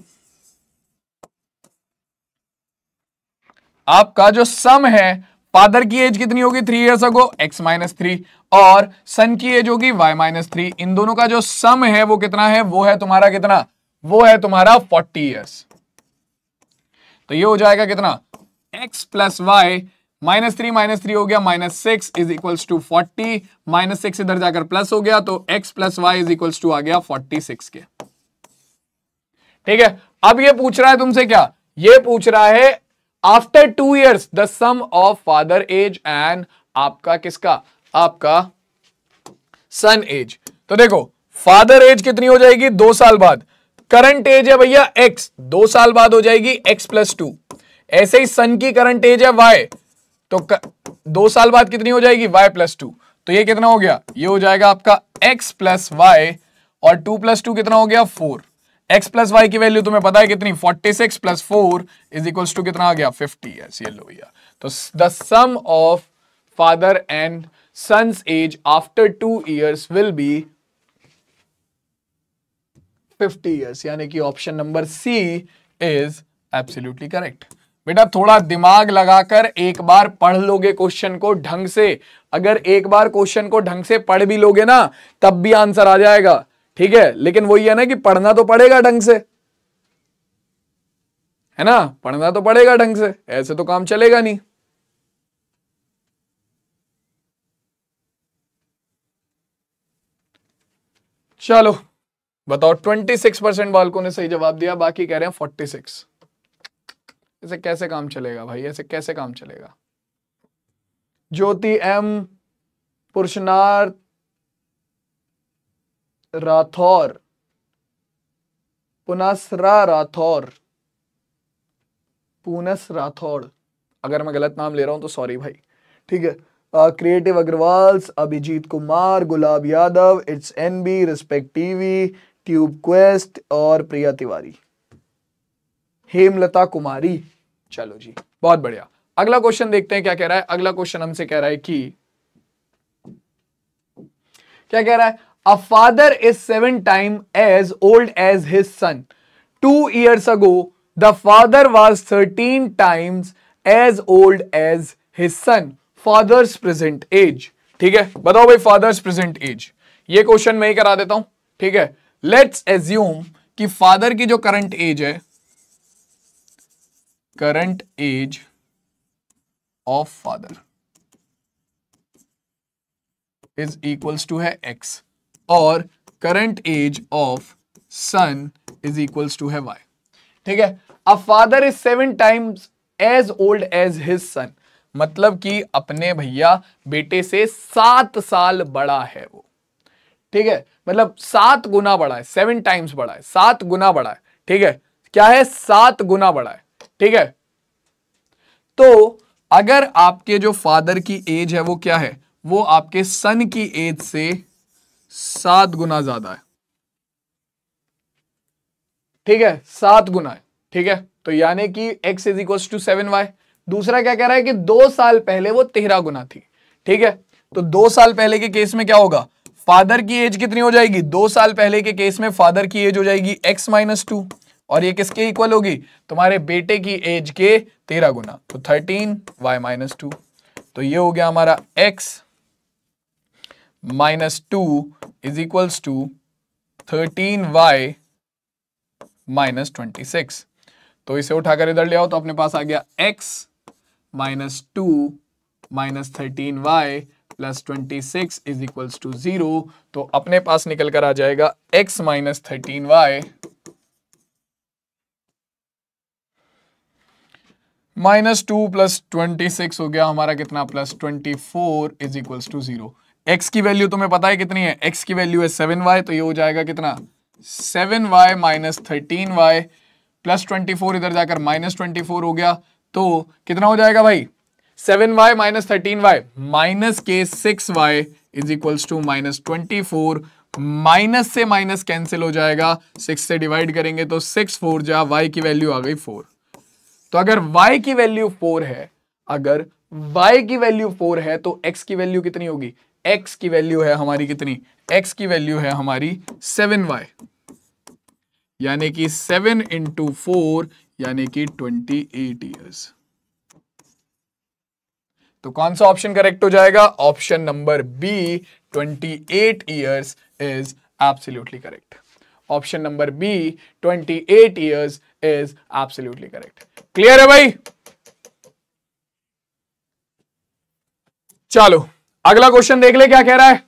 A: आपका जो सम है फादर की एज कितनी होगी three years ago X minus three और सन की एज होगी वाई माइनस थ्री इन दोनों का जो सम है वो कितना है वो है तुम्हारा कितना वो है तुम्हारा फोर्टी ईयर्स तो ये हो जाएगा कितना X plus Y minus three minus three हो गया minus six is equals to forty minus six इधर जाकर प्लस हो गया तो X plus Y is equals to आ गया फोर्टी सिक्स के ठीक है अब ये पूछ रहा है तुमसे क्या ये पूछ रहा है after two years the sum of father age and आपका किसका आपका सन एज तो देखो फादर एज कितनी हो जाएगी दो साल बाद करंट एज है भैया एक्स दो साल बाद हो जाएगी एक्स प्लस टू ऐसे ही सन की करंट एज है वाई तो कर, दो साल बाद कितनी हो जाएगी वाई प्लस टू तो ये कितना हो गया ये हो जाएगा आपका एक्स प्लस वाई और टू प्लस टू कितना हो गया फोर एक्स प्लस वाई की वैल्यू तुम्हें पता है कितनी 46 six plus four is equals to कितना आ गया 50 यस ये लो भैया तो the sum of father and sons age after two years will be 50 years यानी कि option number C is absolutely correct बेटा थोड़ा दिमाग लगाकर एक बार पढ़ लोगे क्वेश्चन को ढंग से अगर एक बार क्वेश्चन को ढंग से पढ़ भी लोगे ना तब भी आंसर आ जाएगा ठीक है लेकिन वही है ना कि पढ़ना तो पड़ेगा ढंग से है ना पढ़ना तो पड़ेगा ढंग से ऐसे तो काम चलेगा नहीं चलो बताओ 26 परसेंट बालकों ने सही जवाब दिया बाकी कह रहे हैं 46 ऐसे कैसे काम चलेगा भाई ऐसे कैसे काम चलेगा ज्योति एम पुरुषनार्थ राठौर पुनासरा राठौर पूनस राठौर अगर मैं गलत नाम ले रहा हूं तो सॉरी भाई ठीक है creative Agarwals Abhijit Kumar Gulab Yadav it's N B respect TV tube quest और प्रिया तिवारी हेमलता कुमारी चलो जी बहुत बढ़िया अगला क्वेश्चन देखते हैं क्या कह रहा है अगला क्वेश्चन हमसे कह रहा है कि क्या कह रहा है a father is seven time age old age his son two years ago the father was thirteen times age old age his son father's present age ठीक है बताओ भाई फादर्स प्रेजेंट एज ये क्वेश्चन मैं ही करा देता हूं ठीक है लेट्स एज्यूम कि फादर की जो करंट एज है current age of father is equals to है एक्स और current age of son is equals to है वाई ठीक है a father is seven times age old age his son मतलब कि अपने भैया बेटे से सात साल बड़ा है वो ठीक है मतलब सात गुना बड़ा है सेवन टाइम्स बड़ा है सात गुना बड़ा है ठीक है क्या है सात गुना बड़ा है ठीक है तो अगर आपके जो फादर की एज है वो क्या है वो आपके सन की एज से सात गुना ज्यादा है ठीक है सात गुना है ठीक है तो यानी कि x is equal to seven Y दूसरा क्या कह रहा है कि दो साल पहले वो तेरह गुना थी ठीक है तो दो साल पहले के केस में क्या होगा फादर की एज कितनी हो जाएगी दो साल पहले के केस में फादर की एज हो जाएगी x माइनस टू और ये किसके इक्वल होगी तुम्हारे बेटे की एज के तेरह गुना तो थर्टीन वाई माइनस टू तो ये हो गया हमारा X minus two is equals to thirteen Y minus twenty six तो इसे उठाकर इधर ले आओ तो अपने पास आ गया x minus two minus thirteen Y plus twenty six is equals to zero तो अपने पास निकल कर आ जाएगा x minus thirteen Y minus two plus twenty six हो गया हमारा कितना plus twenty four is equals to zero X की वैल्यू तुम्हें पता है कितनी है एक्स की वैल्यू है सेवन वाई तो ये हो जाएगा कितना seven Y minus thirteen Y plus twenty four इधर जाकर माइनस ट्वेंटी फोर हो गया तो कितना हो जाएगा भाई seven Y minus thirteen Y minus के six Y is equals to minus twenty four minus से माइनस कैंसिल हो जाएगा सिक्स से डिवाइड करेंगे तो सिक्स फोर जा वाई की वैल्यू आ गई फोर तो अगर वाई की वैल्यू फोर है अगर y की वैल्यू फोर है तो x की वैल्यू कितनी होगी एक्स की वैल्यू है हमारी कितनी एक्स की वैल्यू है हमारी सेवन वाई यानी कि सेवन इंटू फोर यानी कि ट्वेंटी एट ईयर्स तो कौन सा ऑप्शन करेक्ट हो जाएगा option number B twenty eight years is absolutely correct option number B twenty eight years is absolutely correct clear है भाई चलो अगला क्वेश्चन देख ले क्या कह रहा है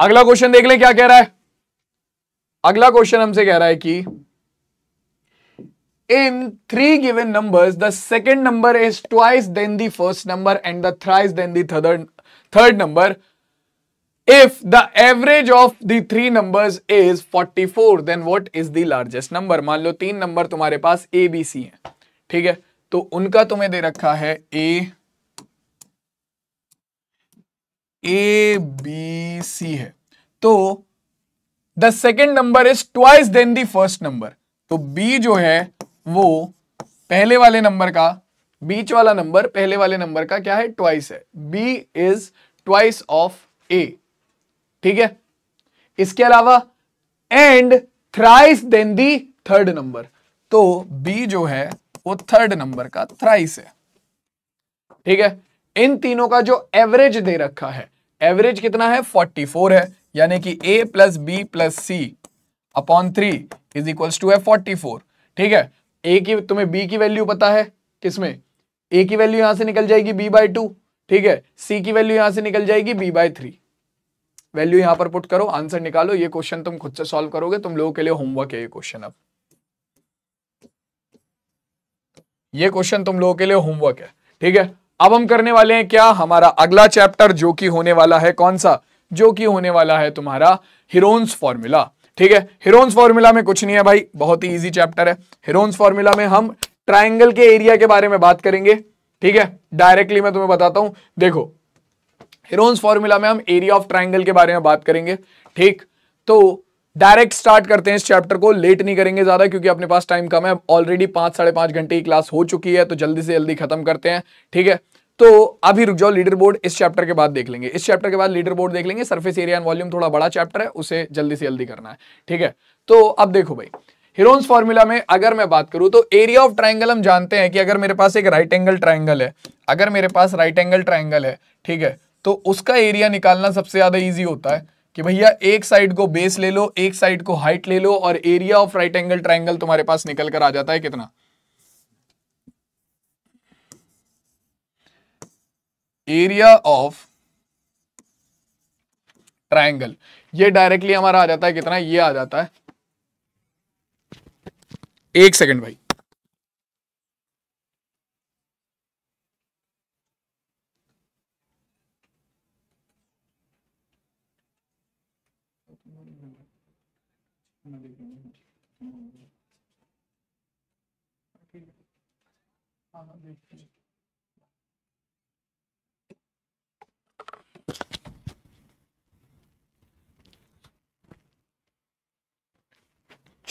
A: अगला क्वेश्चन देख ले क्या कह रहा है अगला क्वेश्चन हमसे कह रहा है कि in three given numbers the second number is twice than the first number and the thrice than the third third number if the average of the three numbers is four then what is the largest number मान लो तीन number तुम्हारे पास A B C है ठीक है तो उनका तुम्हें दे रखा है ए ए बी सी है तो the second number is twice than the first number तो बी जो है वो पहले वाले नंबर का बीच वाला नंबर पहले वाले नंबर का क्या है ट्वाइस है B is twice of A ठीक है इसके अलावा and thrice than the third number तो बी जो है वो थर्ड नंबर का थ्राइस है ठीक है इन तीनों का जो एवरेज दे रखा है एवरेज कितना है 44 है यानी कि A plus B plus C upon three is equal to है 44 ठीक है a की तुम्हें बी की वैल्यू पता है किसमें ए की वैल्यू यहां से निकल जाएगी बी बाई टू ठीक है सी की वैल्यू यहां से निकल जाएगी बी बाई थ्री वैल्यू यहां पर पुट करो आंसर निकालो ये क्वेश्चन तुम खुद से सॉल्व करोगे तुम लोगों के लिए होमवर्क है ये क्वेश्चन अब ये क्वेश्चन तुम लोगों के लिए होमवर्क है ठीक है अब हम करने वाले हैं क्या हमारा अगला चैप्टर जो कि होने वाला है कौन सा जो कि होने वाला है तुम्हारा हिरोन्स फॉर्मूला ठीक है हिरोन्स फॉर्मूला में कुछ नहीं है भाई बहुत ही ईजी चैप्टर है हिरोन्स फॉर्मूला में हम ट्राइंगल के एरिया के बारे में बात करेंगे ठीक है डायरेक्टली मैं तुम्हें बताता हूं देखो हिरोन्स फॉर्मूला में हम एरिया ऑफ ट्राइंगल के बारे में बात करेंगे ठीक तो डायरेक्ट स्टार्ट करते हैं इस चैप्टर को लेट नहीं करेंगे ज्यादा क्योंकि अपने पास टाइम कम है ऑलरेडी पांच साढ़े पांच घंटे की क्लास हो चुकी है तो जल्दी से जल्दी खत्म करते हैं ठीक है तो अभी रुक जाओ लीडर बोर्ड इस चैप्टर के बाद देख लेंगे इस चैप्टर के बाद लीडर बोर्ड देख लेंगे सरफेस एरिया एंड वॉल्यूम थोड़ा बड़ा चैप्टर है उसे जल्दी से जल्दी करना है ठीक है तो अब देखो भाई हिरोन्स फॉर्मूला में अगर मैं बात करूं तो एरिया ऑफ ट्राइंगल हम जानते हैं कि अगर मेरे पास एक राइट एंगल ट्राइंगल है अगर मेरे पास राइट एंगल ट्राइंगल है ठीक है तो उसका एरिया निकालना सबसे ज्यादा ईजी होता है कि भैया एक साइड को बेस ले लो एक साइड को हाइट ले लो और area of right angle triangle तुम्हारे पास निकल कर आ जाता है कितना एरिया ऑफ ट्राइंगल ये डायरेक्टली हमारा आ जाता है कितना ये आ जाता है एक सेकंड भाई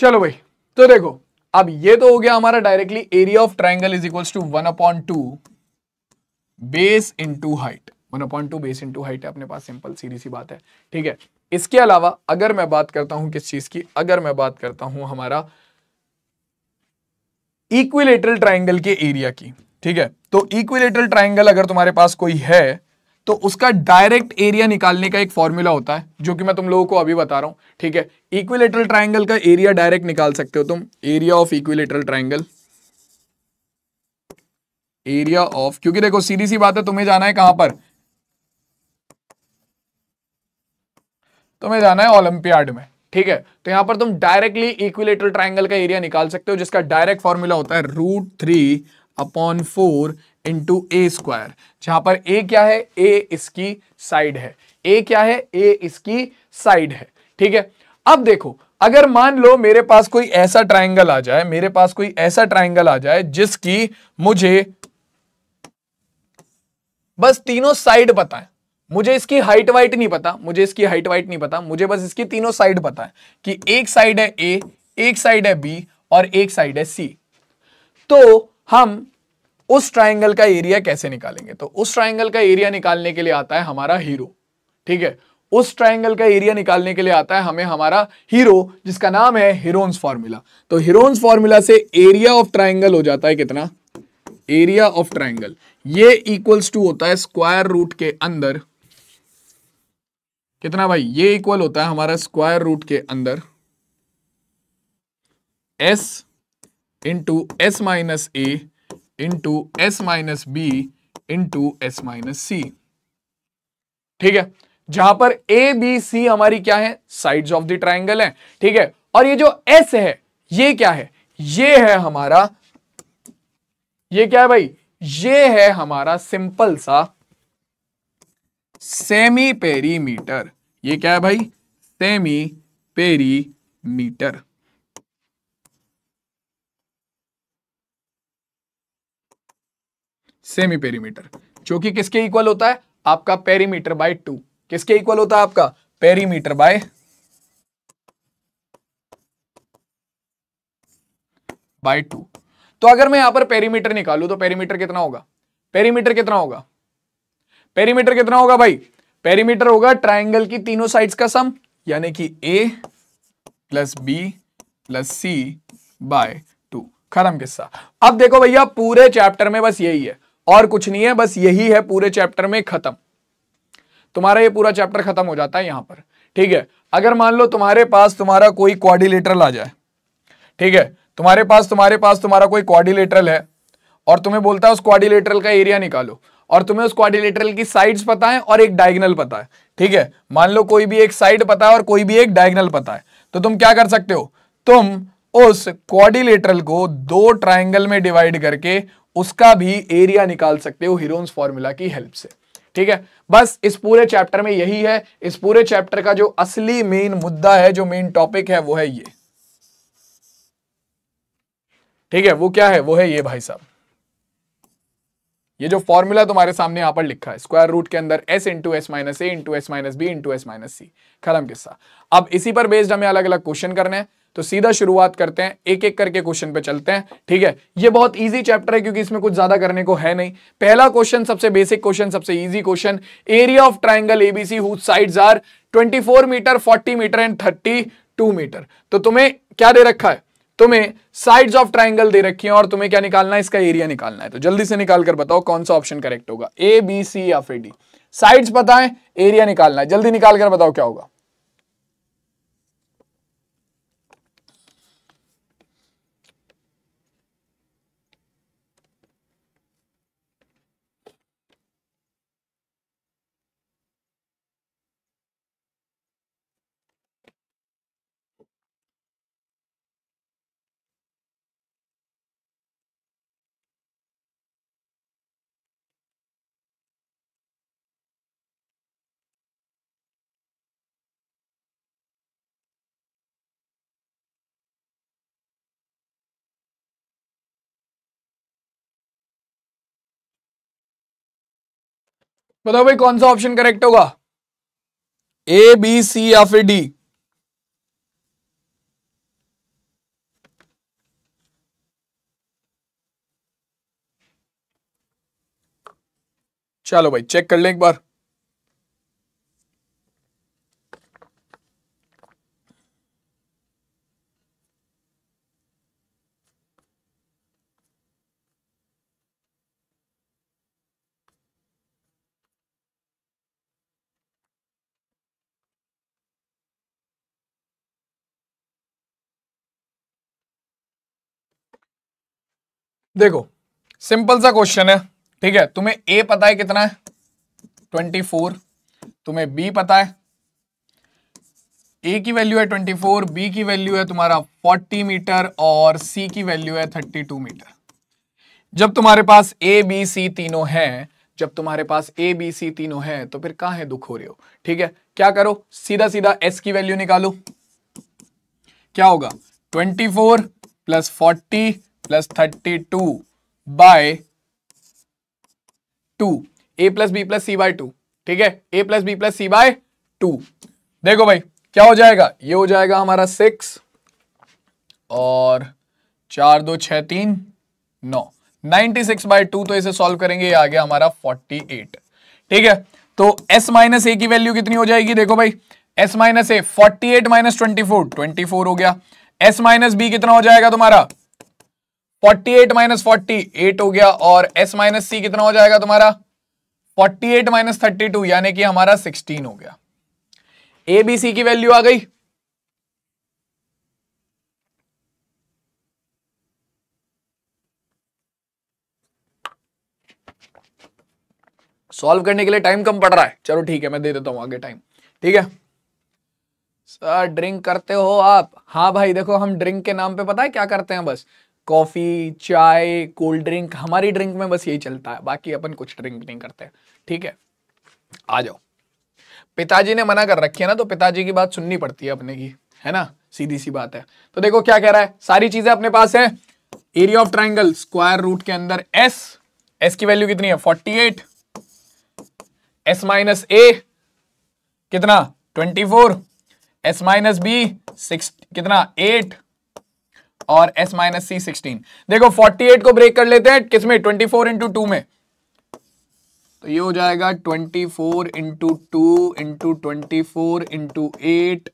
A: चलो भाई तो देखो अब ये तो हो गया हमारा directly area of triangle is equal to one upon two base into height one upon two base into height है अपने पास सिंपल सीरी सी बात है ठीक है इसके अलावा अगर मैं बात करता हूं किस चीज की अगर मैं बात करता हूं हमारा इक्विलेटरल ट्राइंगल के एरिया की ठीक है तो इक्विलेटरल ट्राइंगल अगर तुम्हारे पास कोई है तो उसका डायरेक्ट एरिया निकालने का एक फॉर्मूला होता है जो कि मैं तुम लोगों को अभी बता रहा हूं ठीक है इक्विलेटरल ट्राइंगल का एरिया डायरेक्ट निकाल सकते हो तुम area of equilateral triangle area of क्योंकि देखो सीधी सी बात है तुम्हें जाना है कहां पर तुम्हें जाना है ओलंपियाड में ठीक है तो यहां पर तुम डायरेक्टली इक्विलेटरल ट्राइंगल का एरिया निकाल सकते हो जिसका डायरेक्ट फॉर्मूला होता है root three upon four into ए स्क्वायर जहां पर ए क्या है ए इसकी साइड है ए क्या है ए इसकी साइड है ठीक है अब देखो अगर मान लो मेरे पास कोई ऐसा ट्राइंगल आ जाए मेरे पास कोई ऐसा ट्राइंगल आ जाए जिसकी मुझे बस तीनों साइड पता है मुझे इसकी हाइट वाइट नहीं पता मुझे इसकी हाइट वाइट नहीं पता मुझे बस इसकी तीनों साइड पता है कि एक साइड है ए एक साइड है बी और एक साइड है सी तो हम उस ट्राइंगल का एरिया कैसे निकालेंगे तो उस ट्राइंगल का एरिया निकालने के लिए आता है हमारा हीरो ठीक है उस ट्राइंगल का एरिया निकालने के लिए आता है हमें हमारा हीरो जिसका नाम है हीरोन्स फॉर्मूला तो हीरोन्स फॉर्मूला से एरिया ऑफ ट्राइंगल हो जाता है कितना एरिया ऑफ ट्राइंगल ये इक्वल्स टू होता है स्क्वायर रूट के अंदर कितना भाई ये इक्वल होता है हमारा स्क्वायर रूट के अंदर एस इंटू एस माइनस ए into S minus B into S minus C ठीक है जहां पर ए बी सी हमारी क्या है साइड ऑफ द ट्राइंगल है ठीक है और ये जो एस है ये क्या है ये है हमारा ये क्या है भाई ये है हमारा सिंपल सा सेमी पेरीमीटर ये क्या है भाई सेमी पेरीमीटर सेमी पेरीमीटर जो कि किसके इक्वल होता है आपका पेरीमीटर बाय टू किसके इक्वल होता है आपका पेरीमीटर बाय बाय टू तो अगर मैं यहां पर पेरीमीटर निकालू तो पेरीमीटर कितना होगा पेरीमीटर कितना होगा पेरीमीटर कितना होगा भाई पेरीमीटर होगा ट्राइंगल की तीनों साइड्स का सम यानी कि A plus B plus C by two खत्म किस्सा अब देखो भैया पूरे चैप्टर में बस यही है और कुछ नहीं है बस यही है पूरे चैप्टर में खत्म तुम्हारा ये पूरा चैप्टर खत्म हो जाता है यहां पर ठीक है अगर मान लो तुम्हारे पास तुम्हारा कोई क्वारिलेटरल आ जाए ठीक है तुम्हारे पास तुम्हारे पास तुम्हारा कोई क्वारिलेटरल है और तुम्हें बोलता है उस क्वारिलेटरल का एरिया निकालो और तुम्हें उस क्वारिलेटरल की साइड पता है और एक डायगनल पता है ठीक है मान लो कोई भी एक साइड पता है और कोई भी एक डायगनल पता है तो तुम क्या कर सकते हो तुम उस क्वारिलेटरल को दो ट्राइंगल में डिवाइड करके उसका भी एरिया निकाल सकते हो हीरोन्स फॉर्मूला की हेल्प से ठीक है बस इस पूरे चैप्टर में यही है इस पूरे चैप्टर का जो असली मेन मुद्दा है जो मेन टॉपिक है वो है ये ठीक है वो क्या है वो है ये भाई साहब ये जो फॉर्मूला तुम्हारे सामने यहां पर लिखा है स्क्वायर रूट के अंदर एस इंटू एस माइनस ए into S minus B into S minus C खत्म किस्सा अब इसी पर बेस्ड हमें अलग अलग क्वेश्चन करने हैं तो सीधा शुरुआत करते हैं एक एक करके क्वेश्चन पे चलते हैं ठीक है ये बहुत ईजी चैप्टर है क्योंकि इसमें कुछ ज्यादा करने को है नहीं पहला क्वेश्चन सबसे बेसिक क्वेश्चन सबसे easy question area of triangle ABC whose sides are 24 meter 40 meter and 32 meter तो तुम्हें क्या दे रखा है तुम्हें साइड्स ऑफ ट्राइंगल दे रखी है और तुम्हें क्या निकालना है इसका एरिया निकालना है तो जल्दी से निकाल कर बताओ कौन सा ऑप्शन करेक्ट होगा ए बी सी या फिर डी साइड्स पता है एरिया निकालना है जल्दी निकाल कर बताओ क्या होगा बताओ भाई कौन सा ऑप्शन करेक्ट होगा ए बी सी या फिर डी चलो भाई चेक कर लें एक बार देखो सिंपल सा क्वेश्चन है ठीक है तुम्हें ए पता है कितना है ट्वेंटी फोर तुम्हें बी पता है ए की वैल्यू है ट्वेंटी फोर बी की वैल्यू है तुम्हारा फोर्टी मीटर और सी की वैल्यू है थर्टी टू मीटर जब तुम्हारे पास ए बी सी तीनों हैं जब तुम्हारे पास ए बी सी तीनों हैं तो फिर कहा है दुख हो रहे हो ठीक है क्या करो सीधा सीधा एस की वैल्यू निकालो क्या होगा twenty four plus forty plus thirty two by two A plus B plus C by two ठीक है ए plus B plus C by two देखो भाई क्या हो जाएगा ये हो जाएगा हमारा सिक्स और चार दो छ तीन नौ नाइनटी सिक्स बाय टू तो इसे सॉल्व करेंगे ये आ गया हमारा फोर्टी एट ठीक है तो एस माइनस ए की वैल्यू कितनी हो जाएगी देखो भाई S minus A forty eight minus twenty four twenty four हो गया एस माइनस बी कितना हो जाएगा तुम्हारा forty eight minus forty eight हो गया और एस माइनस सी कितना हो जाएगा तुम्हारा forty eight minus thirty two यानी कि हमारा सिक्सटीन हो गया ए बी सी की वैल्यू आ गई सॉल्व करने के लिए टाइम कम पड़ रहा है चलो ठीक है मैं दे देता हूं आगे टाइम ठीक है सर ड्रिंक करते हो आप हाँ भाई देखो हम ड्रिंक के नाम पे पता है क्या करते हैं बस कॉफ़ी चाय कोल्ड ड्रिंक हमारी ड्रिंक में बस यही चलता है बाकी अपन कुछ ड्रिंक नहीं करते ठीक है आ जाओ पिताजी ने मना कर रखी है ना तो पिताजी की बात सुननी पड़ती है अपने की है ना सीधी सी बात है तो देखो क्या कह रहा है सारी चीजें अपने पास है area of triangle square root के अंदर एस एस की वैल्यू कितनी है forty eight S minus A कितना twenty four S minus B six कितना एट और s माइनस सी सिक्सटीन देखो 48 को ब्रेक कर लेते हैं किसमें 24 फोर इंटू टू में तो ये हो जाएगा 24 four into two into twenty four into eight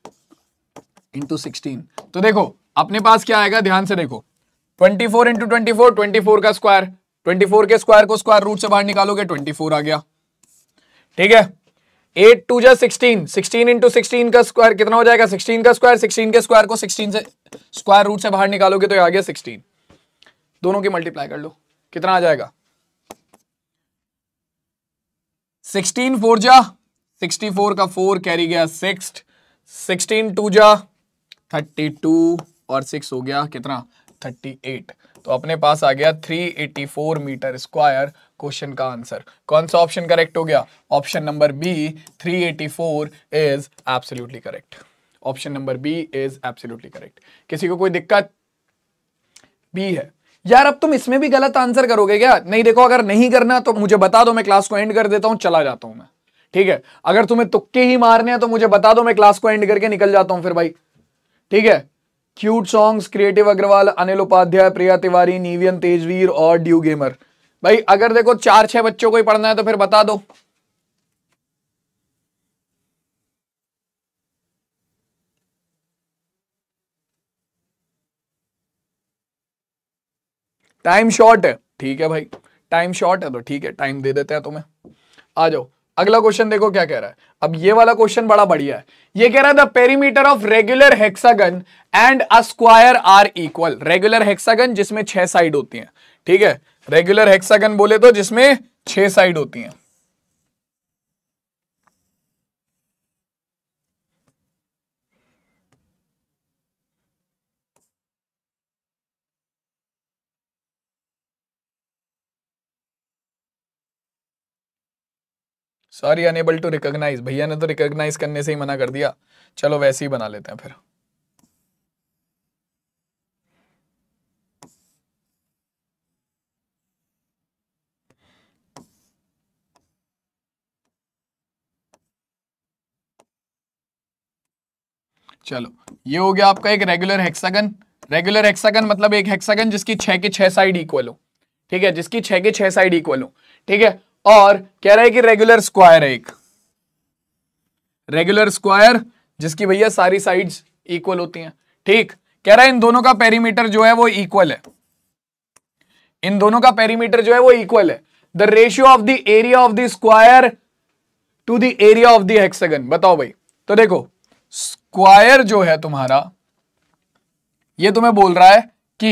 A: into sixteen तो देखो अपने पास क्या आएगा ध्यान से देखो 24 four into twenty four twenty four का स्क्वायर 24 के स्क्वायर को स्क्वायर रूट से बाहर निकालोगे 24 आ गया ठीक है एट टू जा सिक्सटीन सिक्सटीन इंटू सिक्सटीन का स्क्वायर कितना हो जाएगा सिक्सटीन का स्क्वायर सिक्सटीन के स्क्वायर को सिक्सटीन से स्क्वायर रूट से बाहर निकालोगे तो आ गया सिक्सटीन दोनों की मल्टीप्लाई कर लो कितना आ जाएगा सिक्सटीन फोर जा सिक्सटी फोर का फोर कैरी गया सिक्स सिक्सटीन टू जा थर्टी टू और सिक्स हो गया कितना थर्टी एट तो अपने पास आ गया three eighty four meter square question का आंसर कौन सा ऑप्शन करेक्ट हो गया option number B 384 is absolutely correct option number B is absolutely correct किसी को कोई दिक्कत बी है यार अब तुम इसमें भी गलत आंसर करोगे क्या नहीं देखो अगर नहीं करना तो मुझे बता दो मैं क्लास को एंड कर देता हूं चला जाता हूं मैं ठीक है अगर तुम्हें तुक्के ही मारने हैं तो मुझे बता दो मैं क्लास को एंड करके निकल जाता हूं फिर भाई ठीक है cute songs creative Agarwal Anil Upadhyay Priya Tiwari नीवियन तेजवीर और ड्यू गेमर भाई अगर देखो चार छह बच्चों को ही पढ़ना है तो फिर बता दो टाइम शॉर्ट है ठीक है भाई टाइम शॉर्ट है तो ठीक है टाइम दे देते हैं तुम्हें आ जाओ अगला क्वेश्चन देखो क्या कह रहा है अब ये वाला क्वेश्चन बड़ा बढ़िया है ये कह रहा है the perimeter of regular hexagon and a square are equal regular hexagon जिसमें छह साइड होती हैं ठीक है रेगुलर हेक्सागन बोले तो जिसमें छह साइड होती हैं सॉरी अनेबल टू रिकॉग्नाइज भैया ने तो रिकॉग्नाइज करने से ही मना कर दिया चलो वैसे ही बना लेते हैं फिर चलो ये हो गया आपका एक रेगुलर हेक्सागन रेगुलर हेक्सागन मतलब एक हेक्सागन जिसकी छह के छह साइड इक्वल हो ठीक है जिसकी छह के छह साइड इक्वल हो ठीक है और कह रहा है कि रेगुलर स्क्वायर है एक रेगुलर स्क्वायर जिसकी भैया सारी साइड इक्वल होती हैं ठीक कह रहा है इन दोनों का पेरीमीटर जो है वो इक्वल है इन दोनों का पेरीमीटर जो है वो इक्वल है the ratio of the area of the square to the area of the hexagon बताओ भाई तो देखो क्वायर जो है तुम्हारा ये तुम्हें बोल रहा है कि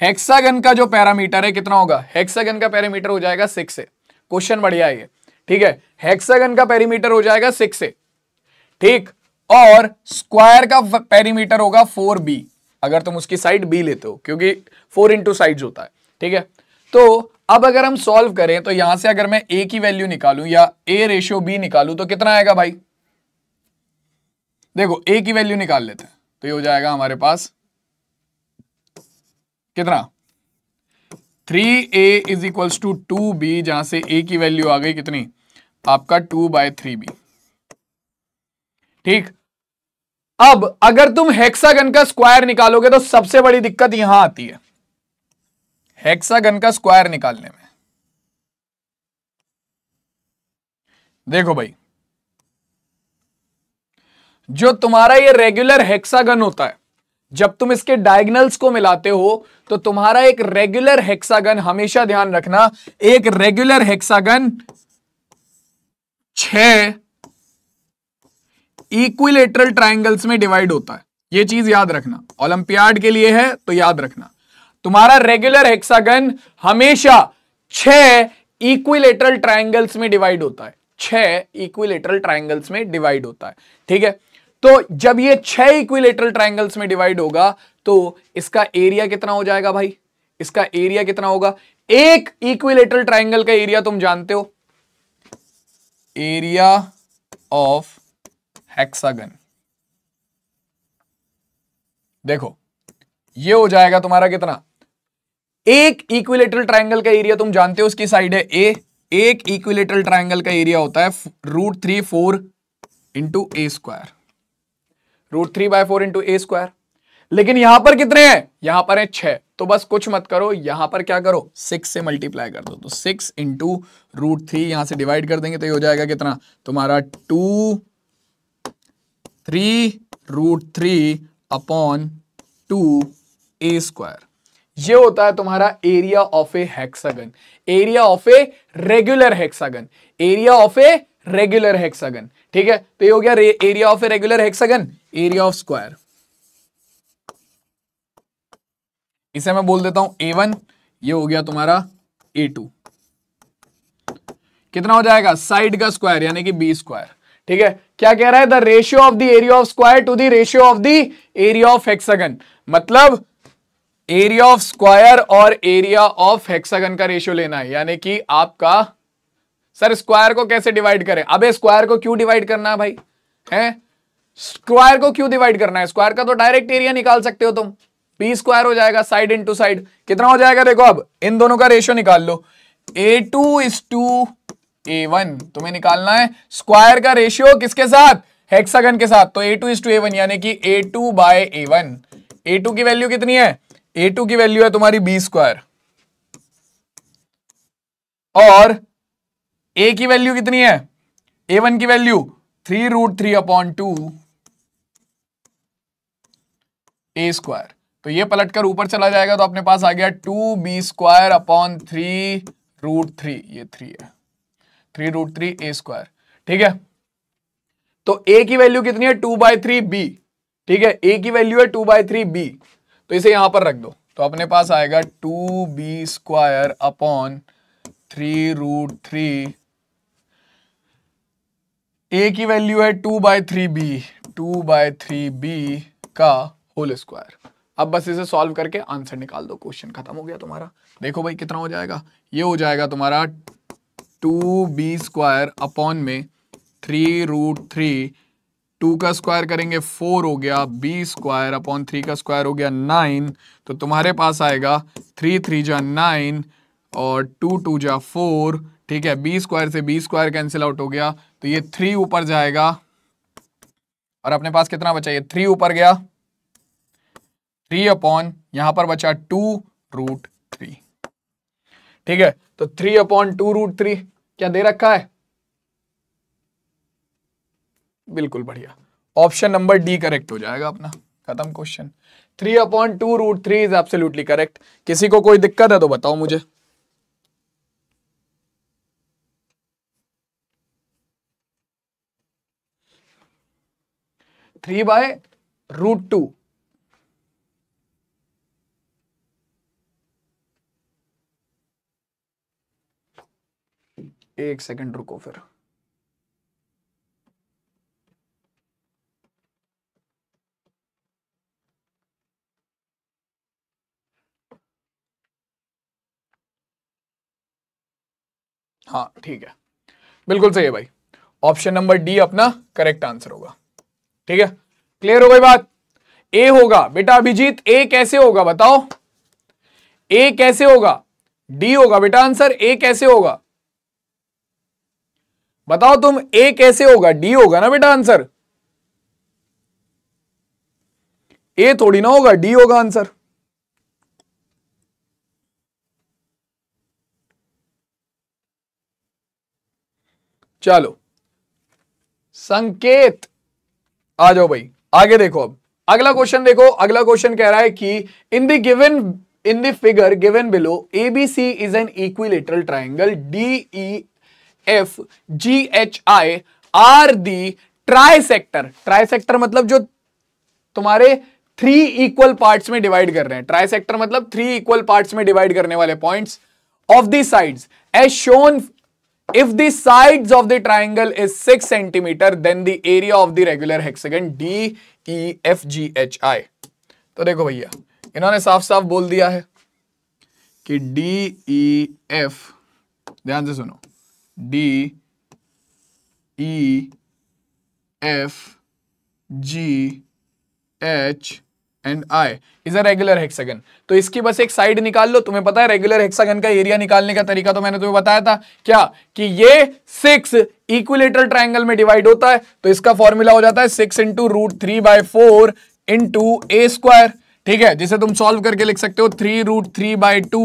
A: हेक्सागन का जो पैरामीटर है कितना होगा हेक्सागन का पैरामीटर हो जाएगा सिक्स से क्वेश्चन बढ़िया है ये ठीक है हेक्सागन का पैरामीटर हो जाएगा सिक्स से ठीक और स्क्वायर का पेरीमीटर होगा फोर बी अगर तुम उसकी साइड बी लेते हो क्योंकि फोर इंटू साइड होता है ठीक है तो अब अगर हम सॉल्व करें तो यहां से अगर मैं ए की वैल्यू निकालू या ए रेशियो बी निकालू तो कितना आएगा भाई देखो ए की वैल्यू निकाल लेते हैं तो ये हो जाएगा हमारे पास कितना three A is equal to two B जहां से ए की वैल्यू आ गई कितनी आपका टू बाय थ्री बी ठीक अब अगर तुम हेक्सागन का स्क्वायर निकालोगे तो सबसे बड़ी दिक्कत यहां आती है हेक्सागन का स्क्वायर निकालने में देखो भाई जो तुम्हारा ये रेगुलर हेक्सागन होता है जब तुम इसके डायगनल्स को मिलाते हो तो तुम्हारा एक रेगुलर हेक्सागन हमेशा ध्यान रखना एक रेगुलर हेक्सागन इक्विलेटरल ट्राइंगल्स में डिवाइड होता है ये चीज याद रखना ओलंपियाड के लिए है तो याद रखना तुम्हारा रेगुलर हेक्सागन हमेशा छ इक्विलेटरल ट्राइंगल्स में डिवाइड होता है छ इक्विलेटरल ट्राइंगल्स में डिवाइड होता है ठीक है तो जब ये छह इक्विलेटरल ट्राइंगल्स में डिवाइड होगा तो इसका एरिया कितना हो जाएगा भाई इसका एरिया कितना होगा एक इक्विलेटरल ट्राइंगल का एरिया तुम जानते हो एरिया ऑफ हेक्सागन देखो ये हो जाएगा तुम्हारा कितना एक इक्विलेटरल ट्राइंगल का एरिया तुम जानते हो उसकी साइड है ए एक इक्विलेटरल ट्राइंगल का एरिया होता है root three four into A square root three by four into A square लेकिन यहां पर कितने हैं यहां पर है छ तो बस कुछ मत करो यहां पर क्या करो सिक्स से मल्टीप्लाई कर दो तो सिक्स इंटू रूट थ्री यहां से डिवाइड कर देंगे तो ये हो जाएगा कितना तुम्हारा two three root three upon two ए स्क्वायर ये होता है तुम्हारा area of a hexagon area of a regular hexagon area of a regular hexagon ठीक है तो ये हो गया area of a regular hexagon area of square इसे मैं बोल देता हूं ए वन ये हो गया तुम्हारा ए टू कितना हो जाएगा साइड का स्क्वायर यानी कि बी स्क्वायर ठीक है क्या कह रहा है the ratio of the area of square to the ratio of the area of hexagon मतलब एरिया ऑफ स्क्वायर और एरिया ऑफ हेक्सागन का रेशियो लेना है यानी कि आपका सर स्क्वायर को कैसे डिवाइड करें अबे स्क्वायर को क्यों डिवाइड करना है भाई है स्क्वायर को क्यों डिवाइड करना है स्क्वायर का तो डायरेक्ट एरिया निकाल सकते हो तुम पी स्क्वायर हो जाएगा साइड इंटू साइड कितना हो जाएगा देखो अब इन दोनों का रेशियो निकाल लो a two is to a one तुम्हें निकालना है स्क्वायर का रेशियो किसके साथ हेक्सागन के साथ तो a two is to a one यानी कि a two by a one a two की वैल्यू कितनी है ए टू की वैल्यू है तुम्हारी बी स्क्वायर और ए की वैल्यू कितनी है ए वन की value three root three upon two ए स्क्वायर तो ये पलटकर ऊपर चला जाएगा तो अपने पास आ गया two B square upon three root three ये थ्री है three root three a square ठीक है तो ए की वैल्यू कितनी है टू बाई थ्री बी ठीक है ए की वैल्यू है टू बाई थ्री बी तो इसे यहां पर रख दो तो अपने पास आएगा two B square upon three root three a की वैल्यू है two by three b two by three b का होल स्क्वायर अब बस इसे सॉल्व करके आंसर निकाल दो क्वेश्चन खत्म हो गया तुम्हारा देखो भाई कितना हो जाएगा ये हो जाएगा तुम्हारा टू बी स्क्वायर अपॉन में थ्री रूट थ्री टू का स्क्वायर करेंगे फोर हो गया बी स्क्वायर अपॉन थ्री का स्क्वायर हो गया नाइन तो तुम्हारे पास आएगा थ्री थ्री जा नाइन और टू टू जा फोर ठीक है बी स्क्वायर से बी स्क्वायर कैंसिल आउट हो गया तो ये थ्री ऊपर जाएगा और अपने पास कितना बचा ये थ्री ऊपर गया थ्री अपॉन यहां पर बचा टू रूट थ्री ठीक है तो three upon two root three क्या दे रखा है बिल्कुल बढ़िया ऑप्शन नंबर डी करेक्ट हो जाएगा अपना खत्म question three upon two root three is absolutely correct किसी को कोई दिक्कत है तो बताओ मुझे थ्री बाय रूट टू एक सेकंड रुको फिर हाँ ठीक है बिल्कुल सही है भाई ऑप्शन नंबर डी अपना करेक्ट आंसर होगा ठीक है क्लियर हो गई बात ए होगा बेटा अभिजीत ए कैसे होगा बताओ ए कैसे होगा डी होगा बेटा आंसर ए कैसे होगा बताओ तुम ए कैसे होगा डी होगा ना बेटा आंसर ए थोड़ी ना होगा डी होगा आंसर चलो संकेत आ जाओ भाई आगे देखो अब अगला क्वेश्चन देखो अगला क्वेश्चन कह रहा है कि in the given is an equilateral triangle D E F G H I are the trisector trisector मतलब जो तुम्हारे थ्री इक्वल पार्ट्स में डिवाइड कर रहे हैं ट्राई सेक्टर मतलब थ्री इक्वल पार्ट्स में डिवाइड करने वाले points of the sides as shown If the sides of the triangle is 6 centimeter, then the area of the regular hexagon D, E, F, G, H, I. तो देखो भैया इन्होंने साफ साफ बोल दिया है कि डी ई एफ ध्यान से सुनो D E F G H and I is a regular hexagon तो इसकी बस एक साइड निकाल लो तुम्हें पता है रेगुलर हेक्सागन का एरिया निकालने का तरीका तो मैंने तुम्हें बताया था क्या कि ये सिक्स इक्विलेटर ट्राइंगल में डिवाइड होता है तो इसका फॉर्मूला हो जाता है six into root three by four into A square ठीक है जिसे तुम सॉल्व करके लिख सकते हो three root three by two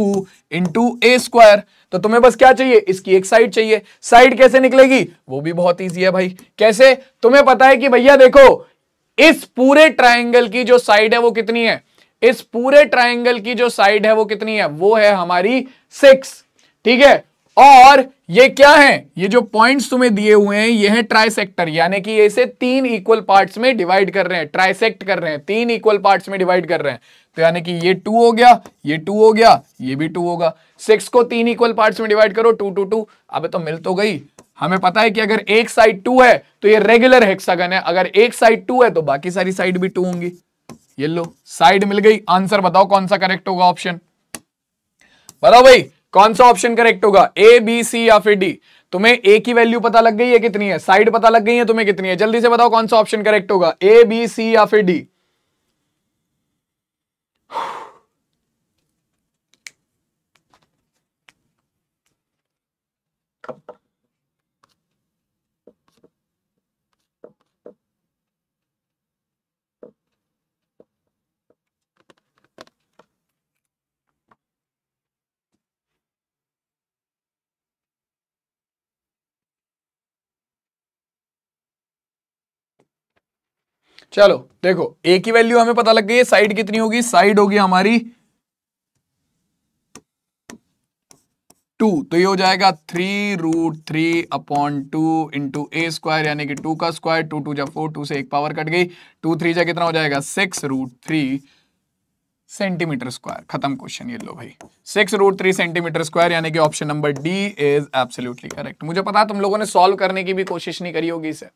A: into A square तो तुम्हें बस क्या चाहिए इसकी एक साइड चाहिए साइड कैसे निकलेगी वो भी बहुत ईजी है भाई कैसे तुम्हें पता है कि भैया देखो इस पूरे ट्राइंगल की जो साइड है वो कितनी है इस पूरे ट्राइंगल की जो साइड है वो कितनी है वो है हमारी सिक्स ठीक है और ये क्या है ये जो पॉइंट्स तुम्हें दिए हुए हैं ये है ट्राइसेक्टर यानी कि इसे तीन इक्वल पार्ट्स में डिवाइड कर रहे हैं ट्राइसेक्ट कर रहे हैं तीन इक्वल पार्ट्स में डिवाइड कर रहे हैं तो यानी कि ये टू हो गया ये टू हो गया ये भी टू होगा सिक्स को तीन इक्वल पार्ट्स में डिवाइड करो टू टू टू अब तो मिल तो गई हमें पता है कि अगर एक साइड टू है तो ये रेगुलर हेक्सागन है अगर एक साइड टू है तो बाकी सारी साइड भी टू होंगी ये लो साइड मिल गई आंसर बताओ कौन सा करेक्ट होगा ऑप्शन बताओ भाई कौन सा ऑप्शन करेक्ट होगा ए बी सी या फिर डी तुम्हें ए की वैल्यू पता लग गई है कितनी है साइड पता लग गई है तुम्हें कितनी है जल्दी से बताओ कौन सा ऑप्शन करेक्ट होगा ए बी सी या फिर डी चलो देखो ए की वैल्यू हमें पता लग गई है साइड कितनी होगी साइड होगी हमारी टू तो ये हो जाएगा three root three upon two into ए स्क्वायर यानी कि टू का स्क्वायर टू टू जब फोर टू से एक पावर कट गई टू थ्री जा कितना हो जाएगा six root three centimetre square खत्म क्वेश्चन ये लो भाई six root three centimetre square यानी कि option number D is absolutely correct मुझे पता तुम लोगों ने सॉल्व करने की भी कोशिश नहीं करी होगी इसे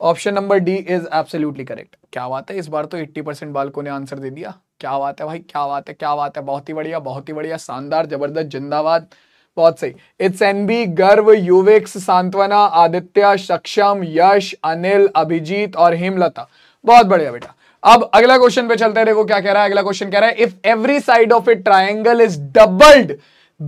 A: option number D is absolutely correct क्या बात है इस बार तो 80 परसेंट बालकों ने आंसर दे दिया क्या बात है भाई क्या बात है क्या बात है बहुत ही बढ़िया बहुत ही बढ़िया शानदार जबरदस्त जिंदाबाद बहुत सही इट्स एनबी गर्व युवेक्स सांत्वना आदित्य सक्षम यश अनिल अभिजीत और हेमलता बहुत बढ़िया बेटा अब अगला क्वेश्चन पे चलते हैं देखो क्या कह रहा है अगला क्वेश्चन कह रहा है if every side of a triangle is doubled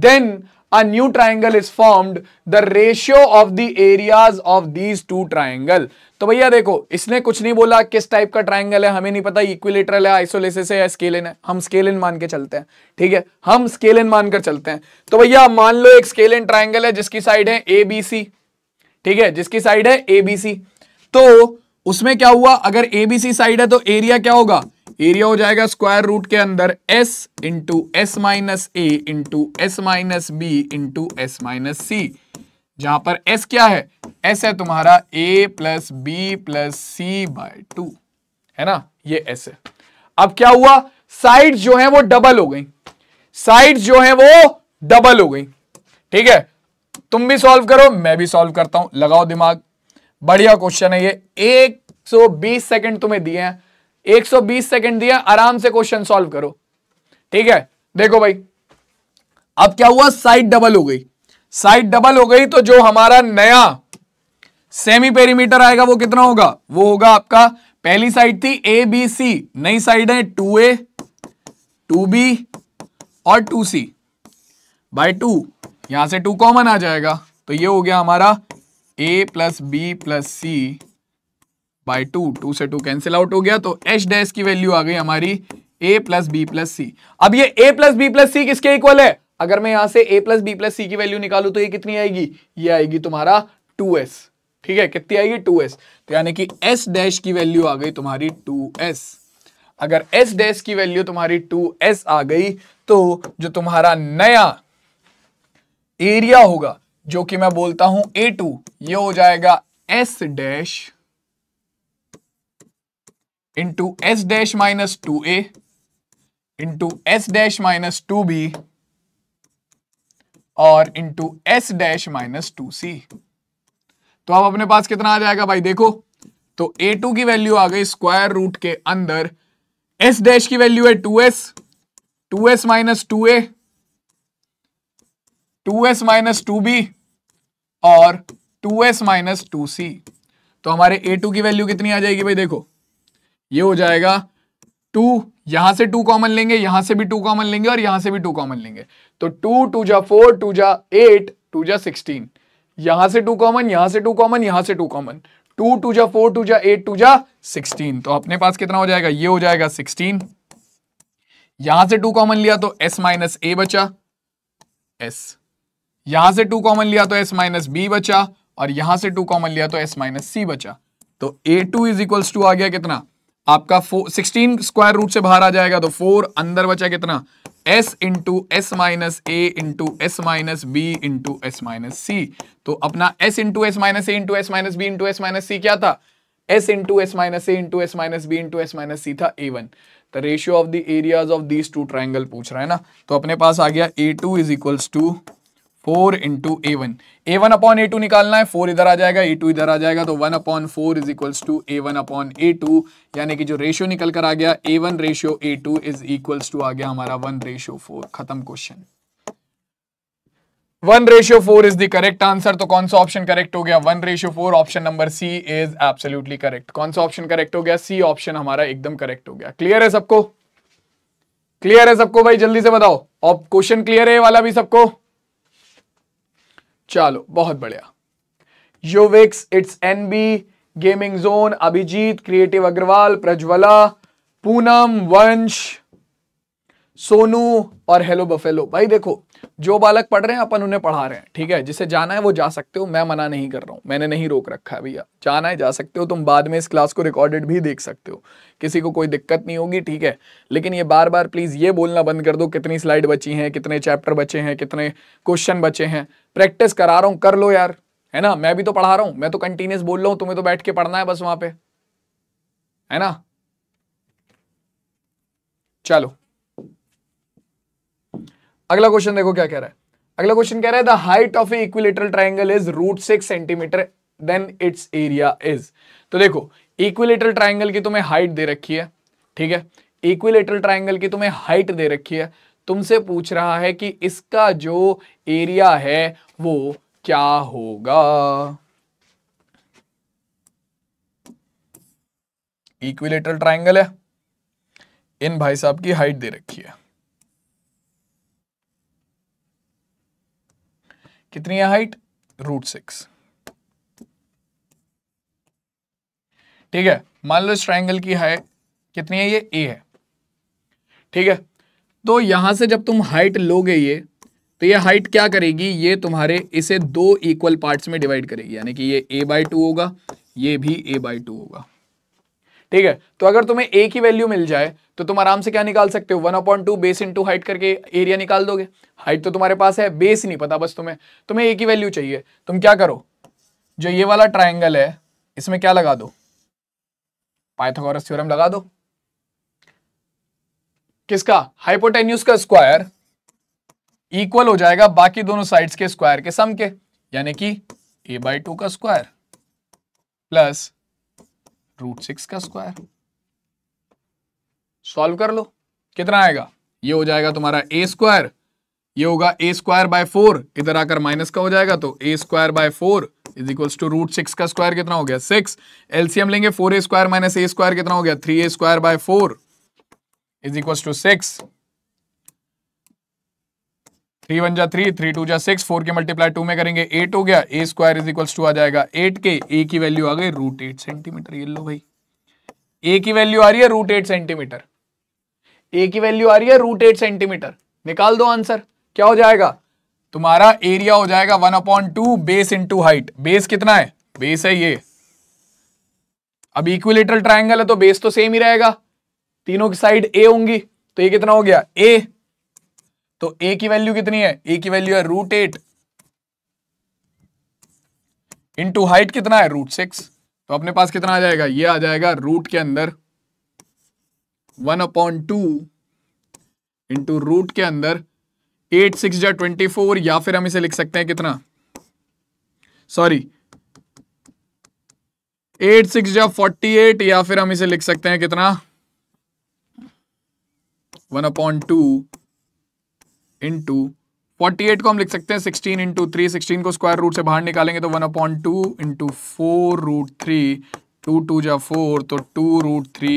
A: then a new triangle is formed the ratio of the areas of these two triangle तो भैया देखो इसने कुछ नहीं बोला किस टाइप का ट्राइंगल है हमें नहीं पता इक्विलेटरल है आइसोलेसिस है या इन है हम इन मान के चलते हैं ठीक है हम स्केल इन मानकर चलते हैं तो भैया मान लो एक स्केल इन ट्राइंगल है जिसकी साइड है ए बी सी ठीक है जिसकी साइड है ए बी सी तो उसमें क्या हुआ अगर ए बी सी साइड है तो एरिया क्या होगा एरिया हो जाएगा स्क्वायर रूट के अंदर एस इंटू एस माइनस ए into S minus B into S minus c जहां पर एस क्या है एस है तुम्हारा a plus B plus C by two है ना ये एस है अब क्या हुआ साइड जो है वो डबल हो गई साइड जो है वो डबल हो गई ठीक है तुम भी सॉल्व करो मैं भी सॉल्व करता हूं लगाओ दिमाग बढ़िया क्वेश्चन है ये 120 सेकंड तुम्हें दिए हैं 120 सेकंड दिया आराम से क्वेश्चन सॉल्व करो ठीक है देखो भाई अब क्या हुआ साइड डबल हो गई साइड डबल हो गई तो जो हमारा नया सेमी पेरीमीटर आएगा वो कितना होगा वो होगा आपका पहली साइड थी ए बी सी नई साइड है टू ए टू बी और टू सी बाय टू यहां से टू कॉमन आ जाएगा तो ये हो गया हमारा ए plus B plus c by two two से टू कैंसिल आउट हो गया तो एच डैश की वैल्यू आ गई हमारी a plus B plus c अब ये a plus B plus c किसके इक्वल है अगर मैं यहां से ए प्लस बी प्लस सी की वैल्यू निकालू तो ये कितनी आएगी ये आएगी तुम्हारा टू एस ठीक है कितनी आएगी टू एस तो यानी कि एस डैश की वैल्यू आ गई तुम्हारी टू एस अगर एस डैश की वैल्यू तुम्हारी टू एस आ गई तो जो तुम्हारा नया एरिया होगा जो कि मैं बोलता हूं ए टू ये हो जाएगा s dash into s dash minus two a into s dash minus two b और into s dash minus two c तो अब अपने पास कितना आ जाएगा भाई देखो तो ए टू की वैल्यू आ गई स्क्वायर रूट के अंदर एस डैश की वैल्यू है two s two s minus two a two s minus two b और two s minus two c तो हमारे ए टू की वैल्यू कितनी आ जाएगी भाई देखो ये हो जाएगा टू यहां से टू कॉमन लेंगे यहां से भी टू कॉमन लेंगे और यहां से भी टू कॉमन लेंगे तो टू टू जा फोर टू जा एट टू जा सिक्सटीन यहां से टू कॉमन यहां से टू कॉमन यहां से टू कॉमन टू टू जा फोर टू जा एट टू जा सिक्सटीन तो अपने पास कितना हो जाएगा ये हो जाएगा सिक्सटीन यहां से टू कॉमन लिया तो एस माइनस ए बचा एस यहां से टू कॉमन लिया तो एस माइनस बी बचा और यहां से टू कॉमन लिया तो एस माइनस सी बचा तो a two is equals to आ गया कितना आपका फोर सिक्सटीन स्क्वायर रूट से बाहर आ जाएगा तो फोर अंदर बचा कितना एस इंटू एस माइनस ए into S minus B into S minus c तो अपना एस इंटू एस माइनस ए into S minus B into S minus c क्या था एस इंटू एस माइनस ए into S minus B into S minus c था a one the ratio of the areas of these two triangle पूछ रहा है ना तो अपने पास आ गया a two is equals to four into a one a one upon a two निकालना है फोर इधर आ जाएगा ए टू इधर आ जाएगा तो one upon four is equals to a one upon a two यानी कि जो रेशियो निकल कर आ गया a one ratio a two is equals to आ गया हमारा वन रेशियो फोर खत्म question one ratio four is the correct answer तो कौन सा ऑप्शन करेक्ट हो गया one ratio four option number C is absolutely correct कौन सा ऑप्शन करेक्ट हो गया सी ऑप्शन हमारा एकदम करेक्ट हो गया क्लियर है सबको क्लियर है सबको भाई जल्दी से बताओ क्वेश्चन क्लियर है वाला भी सबको चलो बहुत बढ़िया योविक्स it's NB gaming zone Abhijeet creative Agarwal Prajwala Poonam Vansh Sonu और हेलो बफेलो भाई देखो जो बालक पढ़ रहे हैं अपन उन्हें पढ़ा रहे हैं ठीक है जिसे जाना है वो जा सकते हो मैं मना नहीं कर रहा हूं मैंने नहीं रोक रखा है भैया जाना है जा सकते हो तुम बाद में इस क्लास को रिकॉर्डेड भी देख सकते हो किसी को कोई दिक्कत नहीं होगी ठीक है लेकिन ये बार बार प्लीज़ ये बोलना बंद कर दो कितनी स्लाइड बची है कितने चैप्टर बचे हैं कितने क्वेश्चन बचे हैं प्रैक्टिस करा रहा हूं कर लो यार है ना मैं भी तो पढ़ा रहा हूं मैं तो कंटिन्यूस बोल रहा हूं तुम्हें तो बैठ के पढ़ना है बस वहां पे है ना चलो अगला क्वेश्चन देखो क्या कह रहा है अगला क्वेश्चन कह रहा है the height of a equilateral triangle is root six centimetre then its area is तो देखो इक्विलेटरल ट्राइंगल की तुम्हें हाइट दे रखी है ठीक है इक्विलेटरल ट्राइंगल की तुम्हें हाइट दे रखी है तुमसे पूछ रहा है कि इसका जो एरिया है वो क्या होगा इक्विलेटरल ट्राइंगल है इन भाई साहब की हाइट दे रखी है कितनी है हाइट रूट सिक्स ठीक है मान लो इस ट्राइंगल की हाइट कितनी है ये ए है ठीक है तो यहां से जब तुम हाइट लोगे ये तो ये हाइट क्या करेगी ये तुम्हारे इसे दो इक्वल पार्ट्स में डिवाइड करेगी यानी कि ये ए बाई टू होगा ये भी ए बाई टू होगा ठीक है तो अगर तुम्हें ए की वैल्यू मिल जाए तो तुम आराम से क्या निकाल सकते हो one upon two base to height करके एरिया निकाल दोगे हाइट तो तुम्हारे पास है बेस नहीं पता बस तुम्हें तुम्हें ए की वैल्यू चाहिए तुम क्या करो जो ये वाला ट्राइंगल है इसमें क्या लगा दो पाइथागोरस थ्योरम लगा दो किसका हाइपोटेन्यूस का स्क्वायर इक्वल हो जाएगा बाकी दोनों साइड्स के स्क्वायर के सम के यानी कि ए बाई टू का स्क्वायर प्लस रूट सिक्स का स्क्वायर सॉल्व कर लो कितना आएगा ये हो जाएगा तुम्हारा ए स्क्वायर ये होगा ए स्क्वायर बाय फोर इधर आकर माइनस का हो जाएगा तो ए square by four is equals to root six का स्क्वायर कितना हो गया सिक्स एलसीएम लेंगे four a square minus a square कितना हो गया three a square by four is equals to six three one जा थ्री थ्री टू जा सिक्स फोर के मल्टीप्लाई टू में करेंगे एट हो गया ए स्क्वायर इज इक्वल टू आ जाएगा एट के ए की वैल्यू आ गई रूट एट सेंटीमीटर ये लो भाई ए की वैल्यू आ रही है रूट एट सेंटीमीटर ए की वैल्यू आ रही है रूट एट सेंटीमीटर निकाल दो आंसर क्या हो जाएगा तुम्हारा एरिया हो जाएगा one upon two base into height base कितना है बेस है ये अब इक्विलेटरल ट्राइंगल है तो बेस तो सेम ही रहेगा तीनों की साइड ए होंगी तो ये कितना हो गया ए तो ए की वैल्यू कितनी है ए की वैल्यू है रूट एट इंटू हाइट कितना है रूट सिक्स तो अपने पास कितना आ जाएगा ये आ जाएगा रूट के अंदर one upon two into root के अंदर एट सिक्स या ट्वेंटी फोर या फिर हम इसे लिख सकते हैं कितना सॉरी एट सिक्स या फोर्टी एट या फिर हम इसे लिख सकते हैं कितना one upon two into forty eight को हम लिख सकते हैं सिक्सटीन इंटू थ्री सिक्सटीन को स्क्वायर रूट से बाहर निकालेंगे तो one upon two into four root three two two जा फोर तो two root three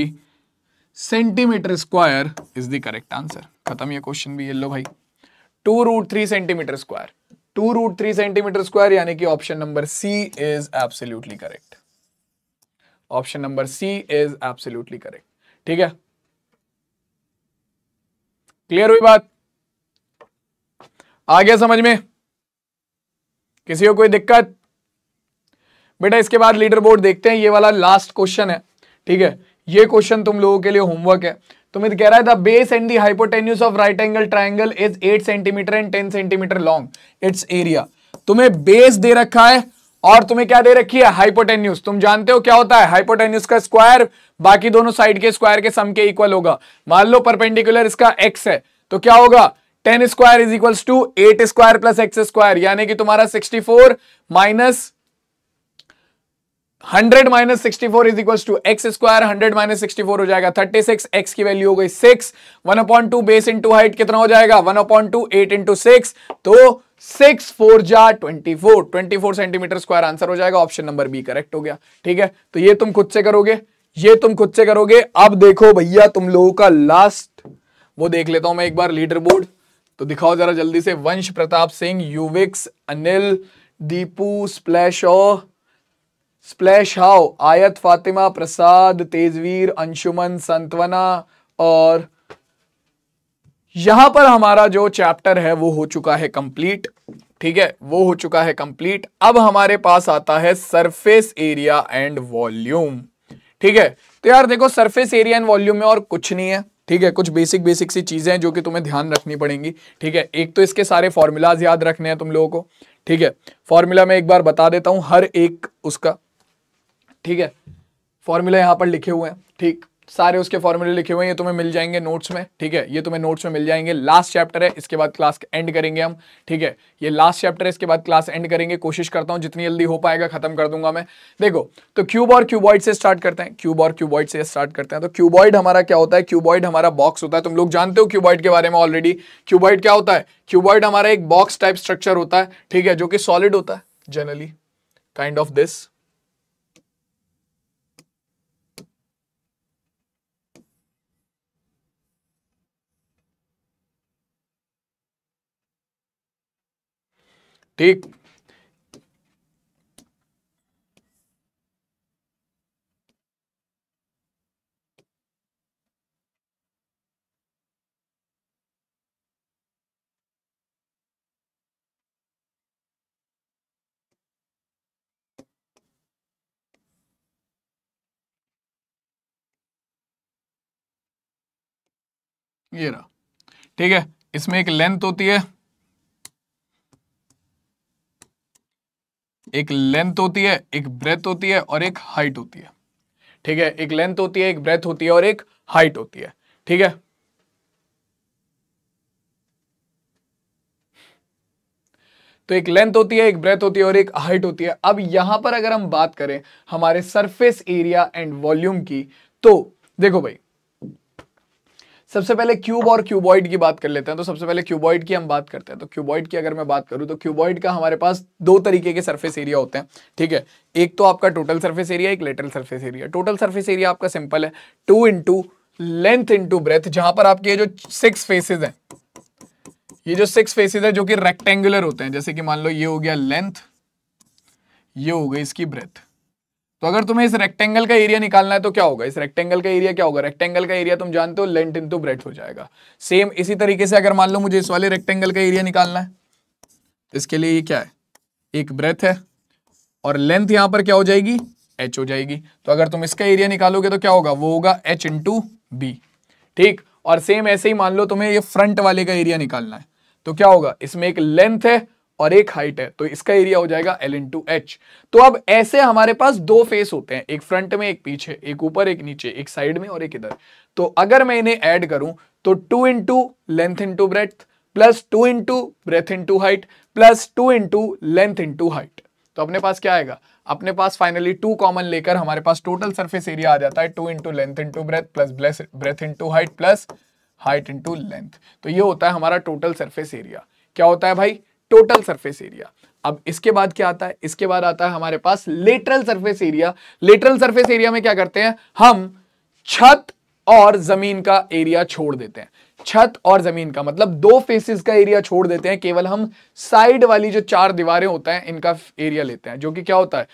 A: centimetre square is the correct answer खत्म ये क्वेश्चन भी ये लो भाई two root three centimetre square two root three centimetre square यानी कि option number C is absolutely correct option number C is absolutely correct ठीक है क्लियर हुई बात आ गया समझ में किसी को कोई दिक्कत बेटा इसके बाद लीडर बोर्ड देखते हैं ये वाला लास्ट क्वेश्चन है ठीक है ये क्वेश्चन तुम लोगों के लिए होमवर्क है तुम्हें कह रहा है the base and the hypotenuse of right angle triangle is eight centimetre and ten centimetre long its area तुम्हें बेस दे रखा है और तुम्हें क्या दे रखी है हाइपोटेन्यूस तुम जानते हो क्या होता है हाइपोटेन्यूस का स्क्वायर बाकी दोनों साइड के स्क्वायर के सम के इक्वल होगा मान लो परपेंडिकुलर इसका एक्स है तो क्या होगा ten square is equals to eight square plus x square यानी कि तुम्हारा sixty four minus hundred minus sixty four is equal to x square hundred minus sixty four हो जाएगा थर्टी सिक्स एक्स की वैल्यू हो गई six one upon two base into height कितना हो जाएगा one upon two eight into six तो six four जा twenty four twenty four centimetre square answer हो जाएगा ऑप्शन नंबर बी करेक्ट हो गया ठीक है तो ये तुम खुद से करोगे ये तुम खुद से करोगे अब देखो भैया तुम लोगों का लास्ट वो देख लेता हूं मैं एक बार लीडर बोर्ड तो दिखाओ जरा जल्दी से वंश प्रताप सिंह युविक्स अनिल दीपू स्प्लैश स्प्लैश हाउ आयत फातिमा प्रसाद तेजवीर अंशुमन संतवना और यहां पर हमारा जो चैप्टर है वो हो चुका है कंप्लीट ठीक है वो हो चुका है कंप्लीट अब हमारे पास आता है सरफेस एरिया एंड वॉल्यूम ठीक है तो यार देखो सरफेस एरिया एंड वॉल्यूम में और कुछ नहीं है ठीक है कुछ बेसिक बेसिक सी चीज़ें हैं जो कि तुम्हें ध्यान रखनी पड़ेंगी ठीक है एक तो इसके सारे फॉर्मूलाज याद रखने हैं तुम लोगों को ठीक है फॉर्मूला मैं एक बार बता देता हूं हर एक उसका ठीक है फॉर्मूला यहां पर लिखे हुए हैं ठीक सारे उसके फॉर्मूले लिखे हुए हैं ये तुम्हें मिल जाएंगे नोट्स में ठीक है ये तुम्हें नोट्स में मिल जाएंगे लास्ट चैप्टर है इसके बाद क्लास एंड करेंगे हम ठीक है ये लास्ट चैप्टर है इसके बाद क्लास एंड करेंगे कोशिश करता हूँ जितनी जल्दी हो पाएगा खत्म कर दूंगा मैं देखो तो क्यूब और क्यूबॉइड से स्टार्ट करते हैं क्यूब और क्यूबॉइड से स्टार्ट करते हैं तो क्यूबॉइड हमारा क्या होता है क्यूबॉइड हमारा बॉक्स होता है तुम लोग जानते हो क्यूबॉइड के बारे में ऑलरेडी क्यूबॉइड क्या होता है क्यूबॉइड हमारा एक बॉक्स टाइप स्ट्रक्चर होता है ठीक है जो कि सॉलिड होता है जनरली काइंड ऑफ दिस ठीक ये रहा ठीक है इसमें एक लेंथ होती है एक लेंथ होती है एक ब्रेथ होती है और एक हाइट होती है ठीक है एक लेंथ होती है एक ब्रेथ होती है और एक हाइट होती है ठीक है तो एक लेंथ होती है एक ब्रेथ होती है और एक हाइट होती है अब यहां पर अगर हम बात करें हमारे सरफेस एरिया एंड वॉल्यूम की तो देखो भाई सबसे पहले क्यूब और क्यूबॉइड की बात कर लेते हैं तो सबसे पहले क्यूबॉइड की हम बात करते हैं तो क्यूबॉइड की अगर मैं बात करूं तो क्यूबॉइड का हमारे पास दो तरीके के सरफेस एरिया होते हैं ठीक है एक तो आपका टोटल सरफेस एरिया एक lateral surface area total surface area आपका सिंपल है two into length into breadth जहां पर आपके जो सिक्स फेसेज है ये जो सिक्स फेसेज है जो कि रेक्टेंगुलर होते हैं जैसे कि मान लो ये हो गया लेंथ ये हो गई इसकी ब्रेथ तो अगर तुम्हें इस रेक्टेंगल का एरिया निकालना है तो क्या होगा इस रेक्टेंगल का एरिया क्या होगा रेक्टेंगल का एरिया तुम जानते हो लेंथ इन टू ब्रेथ हो जाएगा सेम इसी तरीके से अगर मान लो मुझे इस वाले रेक्टेंगल का एरिया निकालना है इसके लिए ये क्या है एक ब्रेथ है और लेंथ यहां पर क्या हो जाएगी एच हो जाएगी तो अगर तुम इसका एरिया निकालोगे तो क्या होगा वो होगा एच इंटू ठीक और सेम ऐसे ही मान लो तुम्हें ये फ्रंट वाले का एरिया निकालना है तो क्या होगा इसमें एक लेंथ है और एक हाइट है तो इसका एरिया हो जाएगा एल इन टू एच तो अब ऐसे हमारे पास दो फेस होते हैं एक फ्रंट में एक पीछे एक ऊपर एक नीचे एक साइड में और एक इधर तो अगर मैं इन्हें ऐड करूं तो two into length into breadth plus two into breadth into height plus two into length into height तो अपने पास क्या आएगा अपने पास फाइनली टू कॉमन लेकर हमारे पास टोटल सर्फेस एरिया आ जाता है two into length into breadth plus breadth into height plus height into length तो ये होता है हमारा टोटल सर्फेस एरिया क्या होता है भाई टोटल सरफेस एरिया अब इसके बाद क्या आता है इसके बाद आता है हमारे पास lateral surface area lateral surface area में क्या करते हैं हम छत और जमीन का एरिया छोड़ देते हैं छत और जमीन का मतलब दो फेसेस का एरिया छोड़ देते हैं केवल हम साइड वाली जो चार दीवारें होता है इनका एरिया लेते हैं जो कि क्या होता है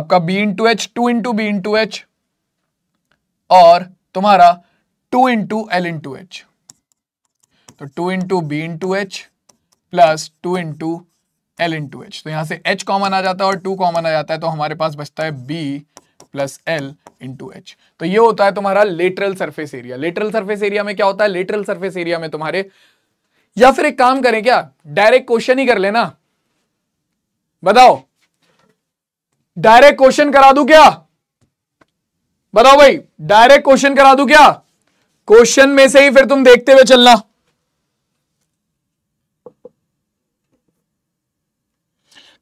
A: आपका b into h two into b into h और तुम्हारा two into l into h तो two into b into H plus two into l into H तो यहां से एच कॉमन आ जाता है और two common आ जाता है तो हमारे पास बचता है b plus l into H तो ये होता है तुम्हारा lateral surface area lateral surface area में क्या होता है लेटरल सरफेस एरिया में तुम्हारे या फिर एक काम करें क्या डायरेक्ट क्वेश्चन ही कर लेना बताओ डायरेक्ट क्वेश्चन करा दू क्या बताओ भाई डायरेक्ट क्वेश्चन करा दू क्या क्वेश्चन में से ही फिर तुम देखते हुए चलना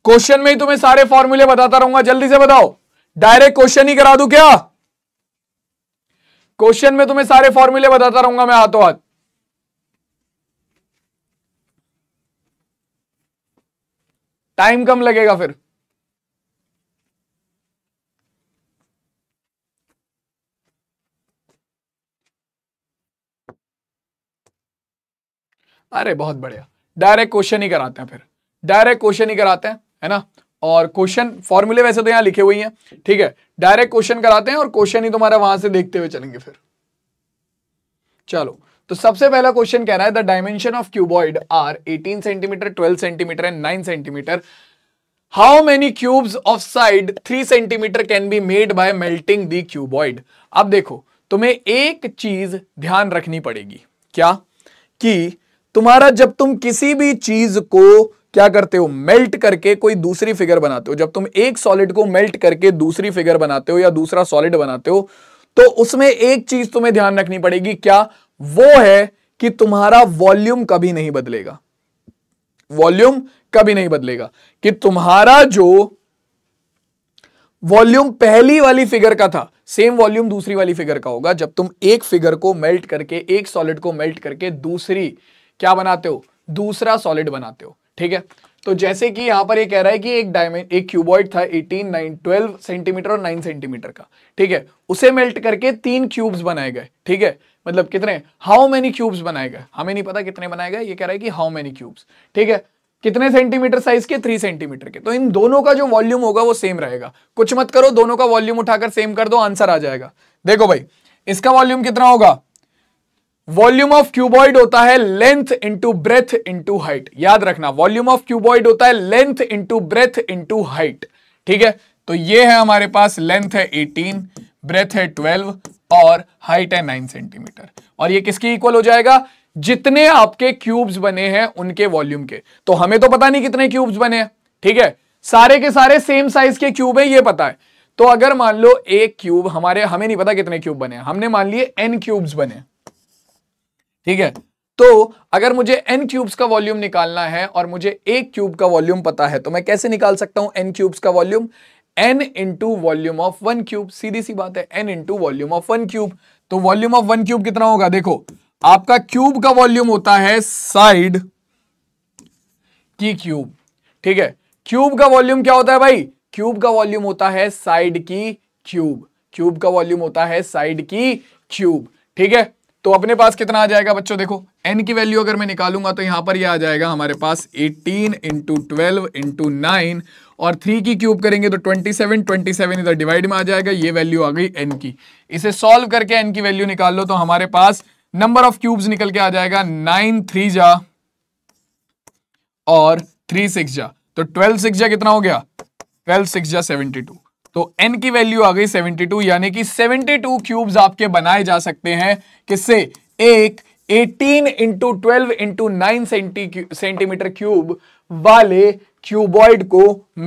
A: क्वेश्चन में ही तुम्हें सारे फॉर्मूले बताता रहूंगा जल्दी से बताओ डायरेक्ट क्वेश्चन ही करा दू क्या क्वेश्चन में तुम्हें सारे फॉर्मूले बताता रहूंगा मैं हाथों हाथ टाइम कम लगेगा फिर अरे बहुत बढ़िया डायरेक्ट क्वेश्चन ही कराते हैं फिर डायरेक्ट क्वेश्चन ही कराते हैं है ना और क्वेश्चन फॉर्मूले वैसे तो यहां लिखे हुए हैं ठीक है डायरेक्ट क्वेश्चन कराते हैं और क्वेश्चन ही तुम्हारा वहां से देखते हुए चलेंगे फिर चलो तो सबसे पहला क्वेश्चन कह रहा है the dimension of cuboid are 18 centimetre 12 centimetre and 9 centimetre how many cubes of side 3 centimetre can be made by melting the cuboid अब देखो तुम्हें एक चीज ध्यान रखनी पड़ेगी क्या कि तुम्हारा जब तुम किसी भी चीज को क्या करते हो मेल्ट करके कोई दूसरी फिगर बनाते हो जब तुम एक सॉलिड को मेल्ट करके दूसरी फिगर बनाते हो या दूसरा सॉलिड बनाते हो तो उसमें एक चीज तुम्हें ध्यान रखनी पड़ेगी क्या वो है कि तुम्हारा वॉल्यूम कभी नहीं बदलेगा वॉल्यूम कभी नहीं बदलेगा कि तुम्हारा जो वॉल्यूम पहली वाली फिगर का था सेम वॉल्यूम दूसरी वाली फिगर का होगा जब तुम एक फिगर को मेल्ट करके एक सॉलिड को मेल्ट करके दूसरी क्या बनाते हो दूसरा सॉलिड बनाते हो ठीक है तो जैसे कि यहां पर ये कह रहा है कि एक डायमेंड एक क्यूबॉइड था 18, 9, 12 सेंटीमीटर और 9 सेंटीमीटर का ठीक है उसे मेल्ट करके तीन क्यूब्स बनाए गए ठीक है मतलब कितने हाउ मेनी क्यूब्स बनाए गए हमें नहीं पता कितने बनाए गए ये कह रहा है कि हाउ मेनी क्यूब्स ठीक है कितने सेंटीमीटर साइज के थ्री सेंटीमीटर के तो इन दोनों का जो वॉल्यूम होगा वो सेम रहेगा कुछ मत करो दोनों का वॉल्यूम उठाकर सेम कर दो आंसर आ जाएगा देखो भाई इसका वॉल्यूम कितना होगा वॉल्यूम ऑफ क्यूबॉइड होता है length into breadth into height याद रखना वॉल्यूम ऑफ क्यूबॉइड होता है length into breadth into height ठीक है तो ये है हमारे पास लेंथ है 18 ब्रेथ है 12 और हाइट है 9 सेंटीमीटर और ये किसकी इक्वल हो जाएगा जितने आपके क्यूब्स बने हैं उनके वॉल्यूम के तो हमें तो पता नहीं कितने क्यूब्स बने हैं ठीक है सारे के सारे सेम साइज के क्यूब है ये पता है तो अगर मान लो एक क्यूब हमारे हमें नहीं पता कितने क्यूब बने हमने मान लिए एन क्यूब्स बने हैं ठीक है तो अगर मुझे एन क्यूब्स का वॉल्यूम निकालना है और मुझे एक क्यूब का वॉल्यूम पता है तो मैं कैसे निकाल सकता हूं एन क्यूब्स का volume n into volume of one cube सीधी सी बात है n into volume of one cube तो वॉल्यूम ऑफ वन क्यूब कितना होगा देखो आपका क्यूब का वॉल्यूम होता है साइड की क्यूब ठीक है क्यूब का वॉल्यूम क्या होता है भाई क्यूब का वॉल्यूम होता है साइड की क्यूब क्यूब का वॉल्यूम होता है साइड की क्यूब ठीक है तो अपने पास कितना आ जाएगा बच्चों देखो एन की वैल्यू अगर मैं निकालूंगा तो यहां पर ये यह आ जाएगा हमारे पास 18 इंटू ट्वेल्व इंटू नाइन और थ्री की क्यूब करेंगे तो 27 27 इधर डिवाइड में आ जाएगा ये वैल्यू आ गई एन की इसे सॉल्व करके एन की वैल्यू निकाल लो तो हमारे पास नंबर ऑफ क्यूब्स निकल के आ जाएगा नाइन थ्री जा और थ्री सिक्स जा तो ट्वेल्व सिक्स जा कितना हो गया ट्वेल्व सिक्स जा सेवेंटी टू तो n की वैल्यू आ गई 72 यानी कि 72 टू क्यूब्स आपके बनाए जा सकते हैं किससे एक 18 into twelve into nine centimetre cube वाले क्यूबॉइड को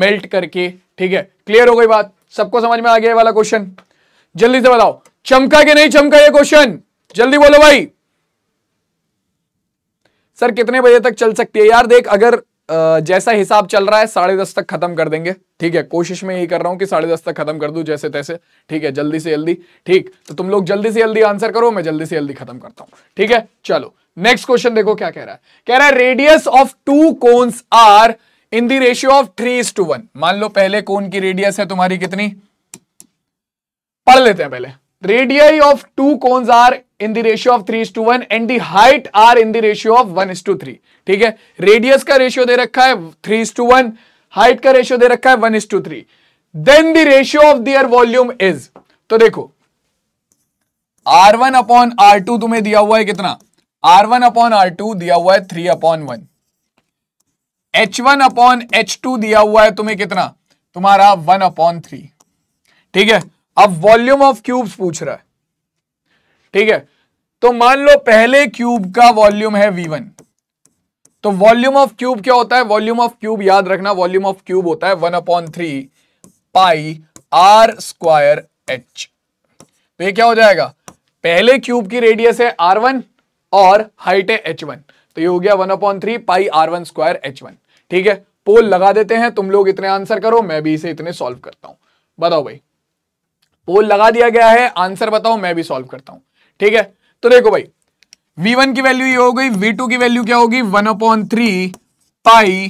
A: मेल्ट करके ठीक है क्लियर हो गई बात सबको समझ में आ गया वाला क्वेश्चन जल्दी से बताओ चमका के नहीं चमका ये क्वेश्चन जल्दी बोलो भाई सर कितने बजे तक चल सकती है यार देख अगर जैसा हिसाब चल रहा है साढ़े दस तक खत्म कर देंगे ठीक है कोशिश में यही कर रहा हूं कि साढ़े दस तक खत्म कर दू जैसे तैसे ठीक है जल्दी से जल्दी ठीक तो तुम लोग जल्दी से जल्दी आंसर करो मैं जल्दी से जल्दी खत्म करता हूं ठीक है चलो नेक्स्ट क्वेश्चन देखो क्या कह रहा है कह रहा है radius of two cones are in the ratio of three is to one मान लो पहले कोन की रेडियस है तुम्हारी कितनी पढ़ लेते हैं पहले radii of two cones are in the ratio of three to one and the height are in the ratio of one to three ठीक है रेडियस का रेशियो दे रखा है थ्री टू वन हाइट का रेशियो दे रखा है one to three then the ratio of their volume is तो देखो r one upon r two तुम्हें दिया हुआ है कितना r one upon r to दिया हुआ है three upon one h one upon h two दिया हुआ है तुम्हें कितना तुम्हारा वन अपॉन थ्री ठीक है अब वॉल्यूम ऑफ क्यूब्स पूछ रहा है ठीक है तो मान लो पहले क्यूब का वॉल्यूम है वी वन तो वॉल्यूम ऑफ क्यूब क्या होता है वॉल्यूम ऑफ क्यूब याद रखना वॉल्यूम ऑफ क्यूब होता है one upon three pi are square H तो ये क्या हो जाएगा पहले क्यूब की रेडियस है आर वन और हाइट है एच वन तो ये हो गया one upon three pi r one square h one ठीक है पोल लगा देते हैं तुम लोग इतने आंसर करो मैं भी इसे इतने सॉल्व करता हूं बताओ भाई पोल लगा दिया गया है आंसर बताओ मैं भी सॉल्व करता हूं ठीक है तो देखो भाई v1 की वैल्यू ये हो गई v2 की वैल्यू क्या होगी one upon three pi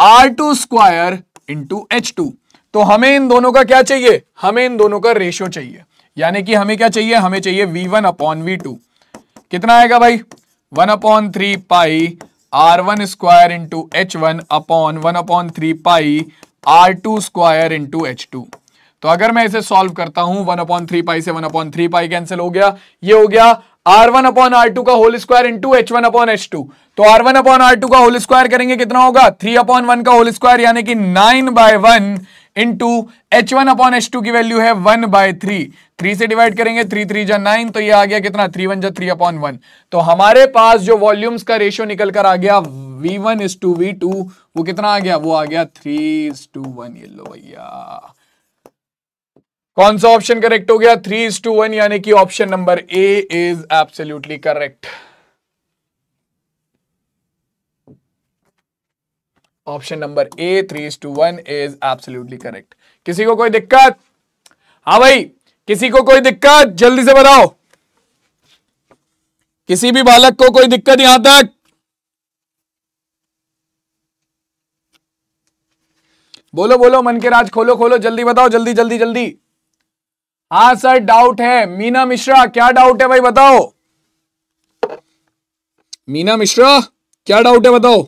A: r two square into h two तो हमें इन दोनों का क्या चाहिए हमें इन दोनों का रेशियो चाहिए यानी कि हमें क्या चाहिए हमें चाहिए v1 one upon we to कितना आएगा भाई one upon three pi r one square into h one upon one upon three pi r two square into h two तो अगर मैं इसे सॉल्व करता हूं वन अपॉन थ्री पाई से one upon three pi cancel हो गया ये हो गया r one upon r two का whole square into h one upon h two तो r one upon r two का होल स्क्वायर करेंगे कितना होगा थ्री अपॉन वन का होल स्क्वायर यानी कि nine by one into h one upon h two की वैल्यू है वन बाय थ्री थ्री से डिवाइड करेंगे थ्री थ्री जा नाइन तो ये आ गया कितना थ्री वन जा थ्री अपॉन वन तो हमारे पास जो वॉल्यूम्स का रेशियो निकल कर आ गया v one is to v two वो कितना आ गया वो आ गया थ्री इज टू वन ये लो भैया कौन सा ऑप्शन करेक्ट हो गया थ्री इज टू वन यानी कि option number A is absolutely correct option number A three is to one is absolutely correct किसी को कोई दिक्कत हाँ भाई किसी को कोई दिक्कत जल्दी से बताओ किसी भी बालक को कोई दिक्कत यहां तक बोलो बोलो मन के राज खोलो खोलो जल्दी बताओ जल्दी जल्दी जल्दी हाँ सर डाउट है मीना मिश्रा क्या डाउट है भाई बताओ मीना मिश्रा क्या डाउट है बताओ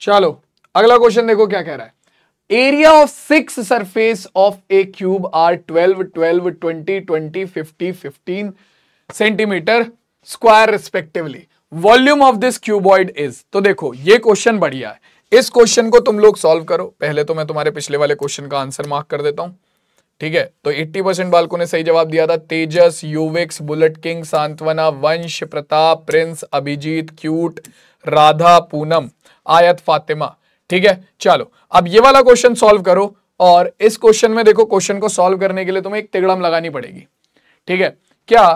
A: चलो अगला क्वेश्चन देखो क्या कह रहा है area of six surface of a cube are 12, 12, 20, 20, 50, 15 centimetre square respectively volume of this cuboid is तो देखो ये क्वेश्चन बढ़िया है इस क्वेश्चन को तुम लोग सॉल्व करो पहले तो मैं तुम्हारे पिछले वाले क्वेश्चन का आंसर मार्क कर देता हूं ठीक है तो 80 परसेंट बालकों ने सही जवाब दिया था तेजस यूविक्स bullet king Santvana Vansh Pratap Prince Abhijit cute Radha Poonam Ayat Fatima ठीक है चलो अब ये वाला क्वेश्चन सॉल्व करो और इस क्वेश्चन में देखो क्वेश्चन को सॉल्व करने के लिए तुम्हें एक तिगड़म लगानी पड़ेगी ठीक है क्या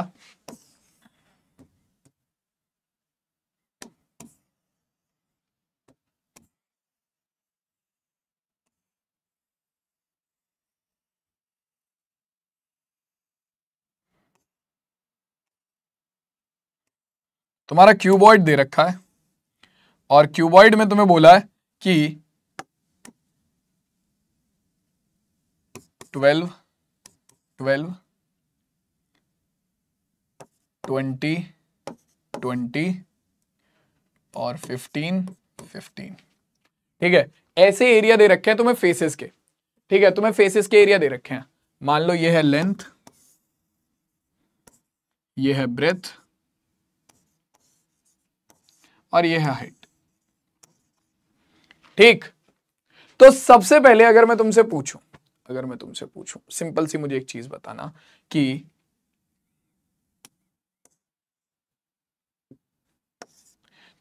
A: तुम्हारा क्यूबॉइड दे रखा है और क्यूबॉइड में तुम्हें बोला है कि ट्वेल्व ट्वेल्व ट्वेंटी ट्वेंटी और फिफ्टीन फिफ्टीन ठीक है ऐसे एरिया दे रखे हैं तुम्हें फेसेस के ठीक है तुम्हें फेसेस के एरिया दे रखे हैं मान लो ये है लेंथ ये है ब्रेथ और ये है हाइट ठीक तो सबसे पहले अगर मैं तुमसे पूछूं अगर मैं तुमसे पूछूं सिंपल सी मुझे एक चीज बताना कि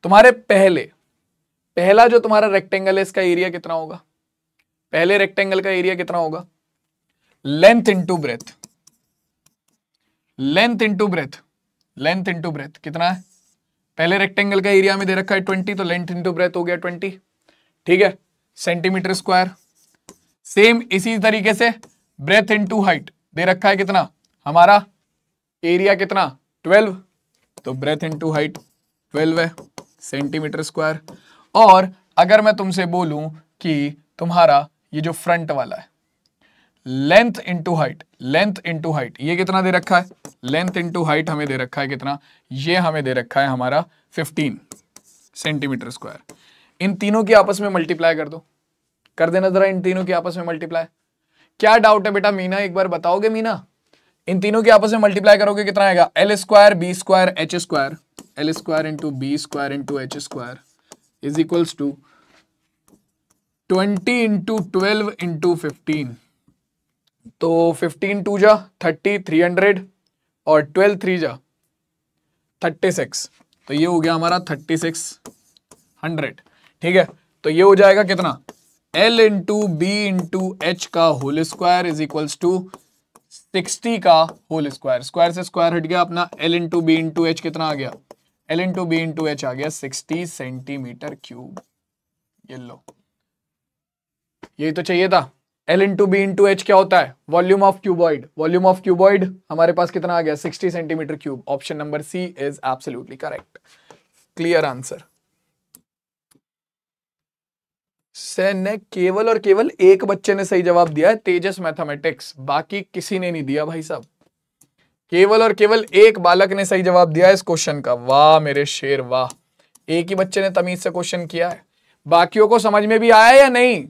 A: तुम्हारे पहले पहला जो तुम्हारा रेक्टेंगल है इसका एरिया कितना होगा पहले रेक्टेंगल का एरिया कितना होगा length into breadth length into breadth length into breadth कितना है पहले रेक्टेंगल का एरिया में दे रखा है ट्वेंटी तो लेंथ इंटू ब्रेथ हो गया ट्वेंटी ठीक है सेंटीमीटर स्क्वायर सेम इसी तरीके से ब्रेथ इनटू हाइट दे रखा है कितना हमारा एरिया कितना 12 तो ब्रेथ इनटू हाइट 12 है सेंटीमीटर स्क्वायर और अगर मैं तुमसे बोलूं कि तुम्हारा ये जो फ्रंट वाला है length into height length into height ये कितना दे रखा है लेंथ इंटू हाइट हमें दे रखा है कितना ये हमें दे रखा है हमारा 15 सेंटीमीटर स्क्वायर इन तीनों की आपस में मल्टीप्लाई कर दो कर देना जरा इन तीनों की आपस में मल्टीप्लाई क्या डाउट है बेटा मीना एक बार बताओगे मीना इन तीनों की आपस में मल्टीप्लाई करोगे कितना आएगा l square b square h square l square into B square into h square is equals to twenty into twelve into fifteen तो फिफ्टीन टू जा थर्टी थ्री हंड्रेड और ट्वेल्व थ्री जा थर्टी सिक्स तो ये हो गया हमारा thirty six hundred ठीक है तो ये हो जाएगा कितना l into b into h का whole square is equals to sixty का होल स्क्वायर स्क्वायर से स्क्वायर हट गया अपना l into b into h कितना आ गया l into b into h आ गया सिक्सटी सेंटीमीटर क्यूब ये लो यही तो चाहिए था l into b into h क्या होता है volume of cuboid volume of cuboid हमारे पास कितना आ गया 60 centimetre cube option number C is absolutely correct clear answer से ने केवल और केवल एक बच्चे ने सही जवाब दिया है तेजस मैथमेटिक्स बाकी किसी ने नहीं दिया भाई साहब केवल और केवल एक बालक ने सही जवाब दिया है इस क्वेश्चन का वाह मेरे शेर वाह एक ही बच्चे ने तमीज से क्वेश्चन किया है बाकियों को समझ में भी आया या नहीं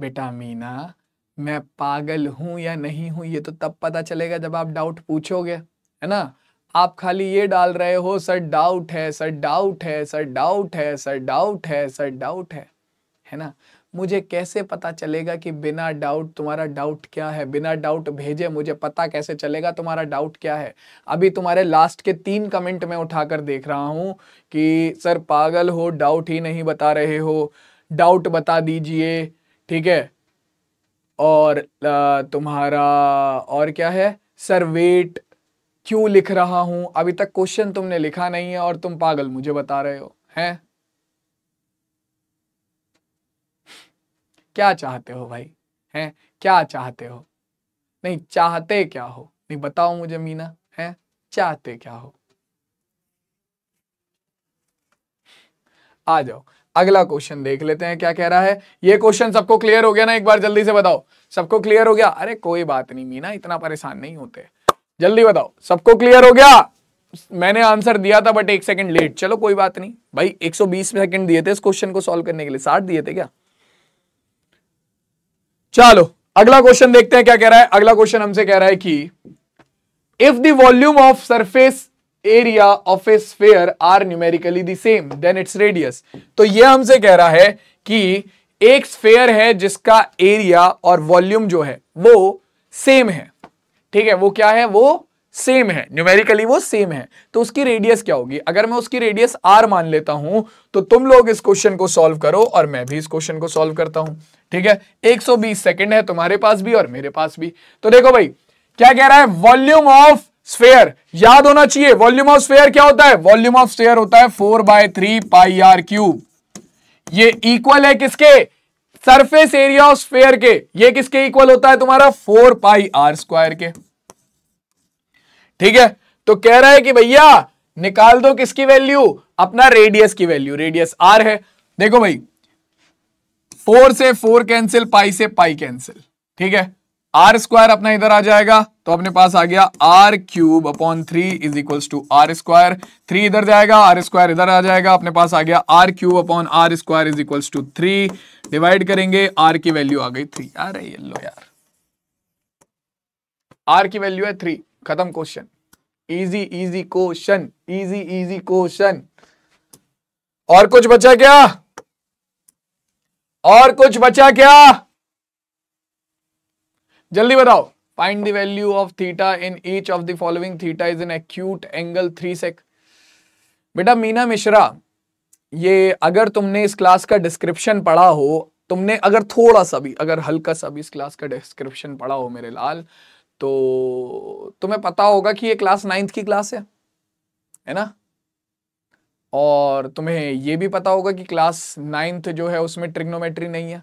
A: बेटा मीना मैं पागल हूं या नहीं हूँ ये तो तब पता चलेगा जब आप डाउट पूछोगे है ना आप खाली ये डाल रहे हो सर डाउट है सर डाउट है सर डाउट है सर डाउट है सर डाउट है है ना मुझे कैसे पता चलेगा कि बिना डाउट तुम्हारा डाउट क्या है बिना डाउट भेजे मुझे पता कैसे चलेगा तुम्हारा डाउट क्या है अभी तुम्हारे लास्ट के तीन कमेंट में उठाकर देख रहा हूं कि सर पागल हो डाउट ही नहीं बता रहे हो डाउट बता दीजिए ठीक है और तुम्हारा और क्या है सर वेट क्यों लिख रहा हूं अभी तक क्वेश्चन तुमने लिखा नहीं है और तुम पागल मुझे बता रहे हो हैं क्या चाहते हो भाई हैं क्या चाहते हो नहीं चाहते क्या हो नहीं बताओ मुझे मीना हैं चाहते क्या हो आ जाओ अगला क्वेश्चन देख लेते हैं क्या कह रहा है ये क्वेश्चन सबको क्लियर हो गया ना एक बार जल्दी से बताओ सबको क्लियर हो गया अरे कोई बात नहीं मीना इतना परेशान नहीं होते जल्दी बताओ सबको क्लियर हो गया मैंने आंसर दिया था बट एक सेकंड लेट चलो कोई बात नहीं भाई 120 सेकंड दिए थे इस क्वेश्चन को सॉल्व करने के लिए साठ दिए थे क्या चलो अगला क्वेश्चन देखते हैं क्या कह रहा है अगला क्वेश्चन हमसे कह रहा है कि if volume of surface area of a sphere are numerically the same then its radius तो यह हमसे कह रहा है कि एक स्पेयर है जिसका एरिया और वॉल्यूम जो है वो सेम है ठीक है वो क्या है वो सेम है न्यूमेरिकली वो सेम है तो उसकी रेडियस क्या होगी अगर मैं उसकी रेडियस आर मान लेता हूं तो तुम लोग इस क्वेश्चन को सॉल्व करो और मैं भी इस क्वेश्चन को सॉल्व करता हूं ठीक है 120 सेकंड है तुम्हारे पास भी और मेरे पास भी तो देखो भाई क्या कह रहा है वॉल्यूम ऑफ स्फेयर याद होना चाहिए वॉल्यूम ऑफ स्फेयर क्या होता है वॉल्यूम ऑफ स्फेयर होता है four by three pi r cube ये इक्वल है किसके सरफेस एरिया ऑफ स्फेयर के ये किसके इक्वल होता है तुम्हारा फोर पाई आर स्क्वायर के ठीक है तो कह रहा है कि भैया निकाल दो किसकी वैल्यू अपना रेडियस की वैल्यू रेडियस आर है देखो भाई फोर से फोर कैंसिल पाई से पाई कैंसिल ठीक है आर स्क्वायर अपना इधर आ जाएगा तो अपने पास आ गया r cube upon three is equals to are square three इधर जाएगा आर स्क्वायर इधर आ जाएगा अपने पास आ गया r cube upon r square is equals to three divide करेंगे आर की वैल्यू आ गई थ्री आ रही लो यार आर की वैल्यू है थ्री खत्म question easy easy question easy easy question और कुछ बचा क्या और कुछ बचा क्या जल्दी बताओ find the value of theta in each of the following theta is an acute angle three sec बेटा मीना मिश्रा ये अगर तुमने इस क्लास का डिस्क्रिप्शन पढ़ा हो तुमने अगर थोड़ा सा भी अगर हल्का सा भी इस क्लास का डिस्क्रिप्शन पढ़ा हो मेरे लाल तो तुम्हें पता होगा कि ये क्लास नाइन्थ की क्लास है है ना और तुम्हें ये भी पता होगा कि क्लास नाइन्थ जो है उसमें ट्रिग्नोमेट्री नहीं है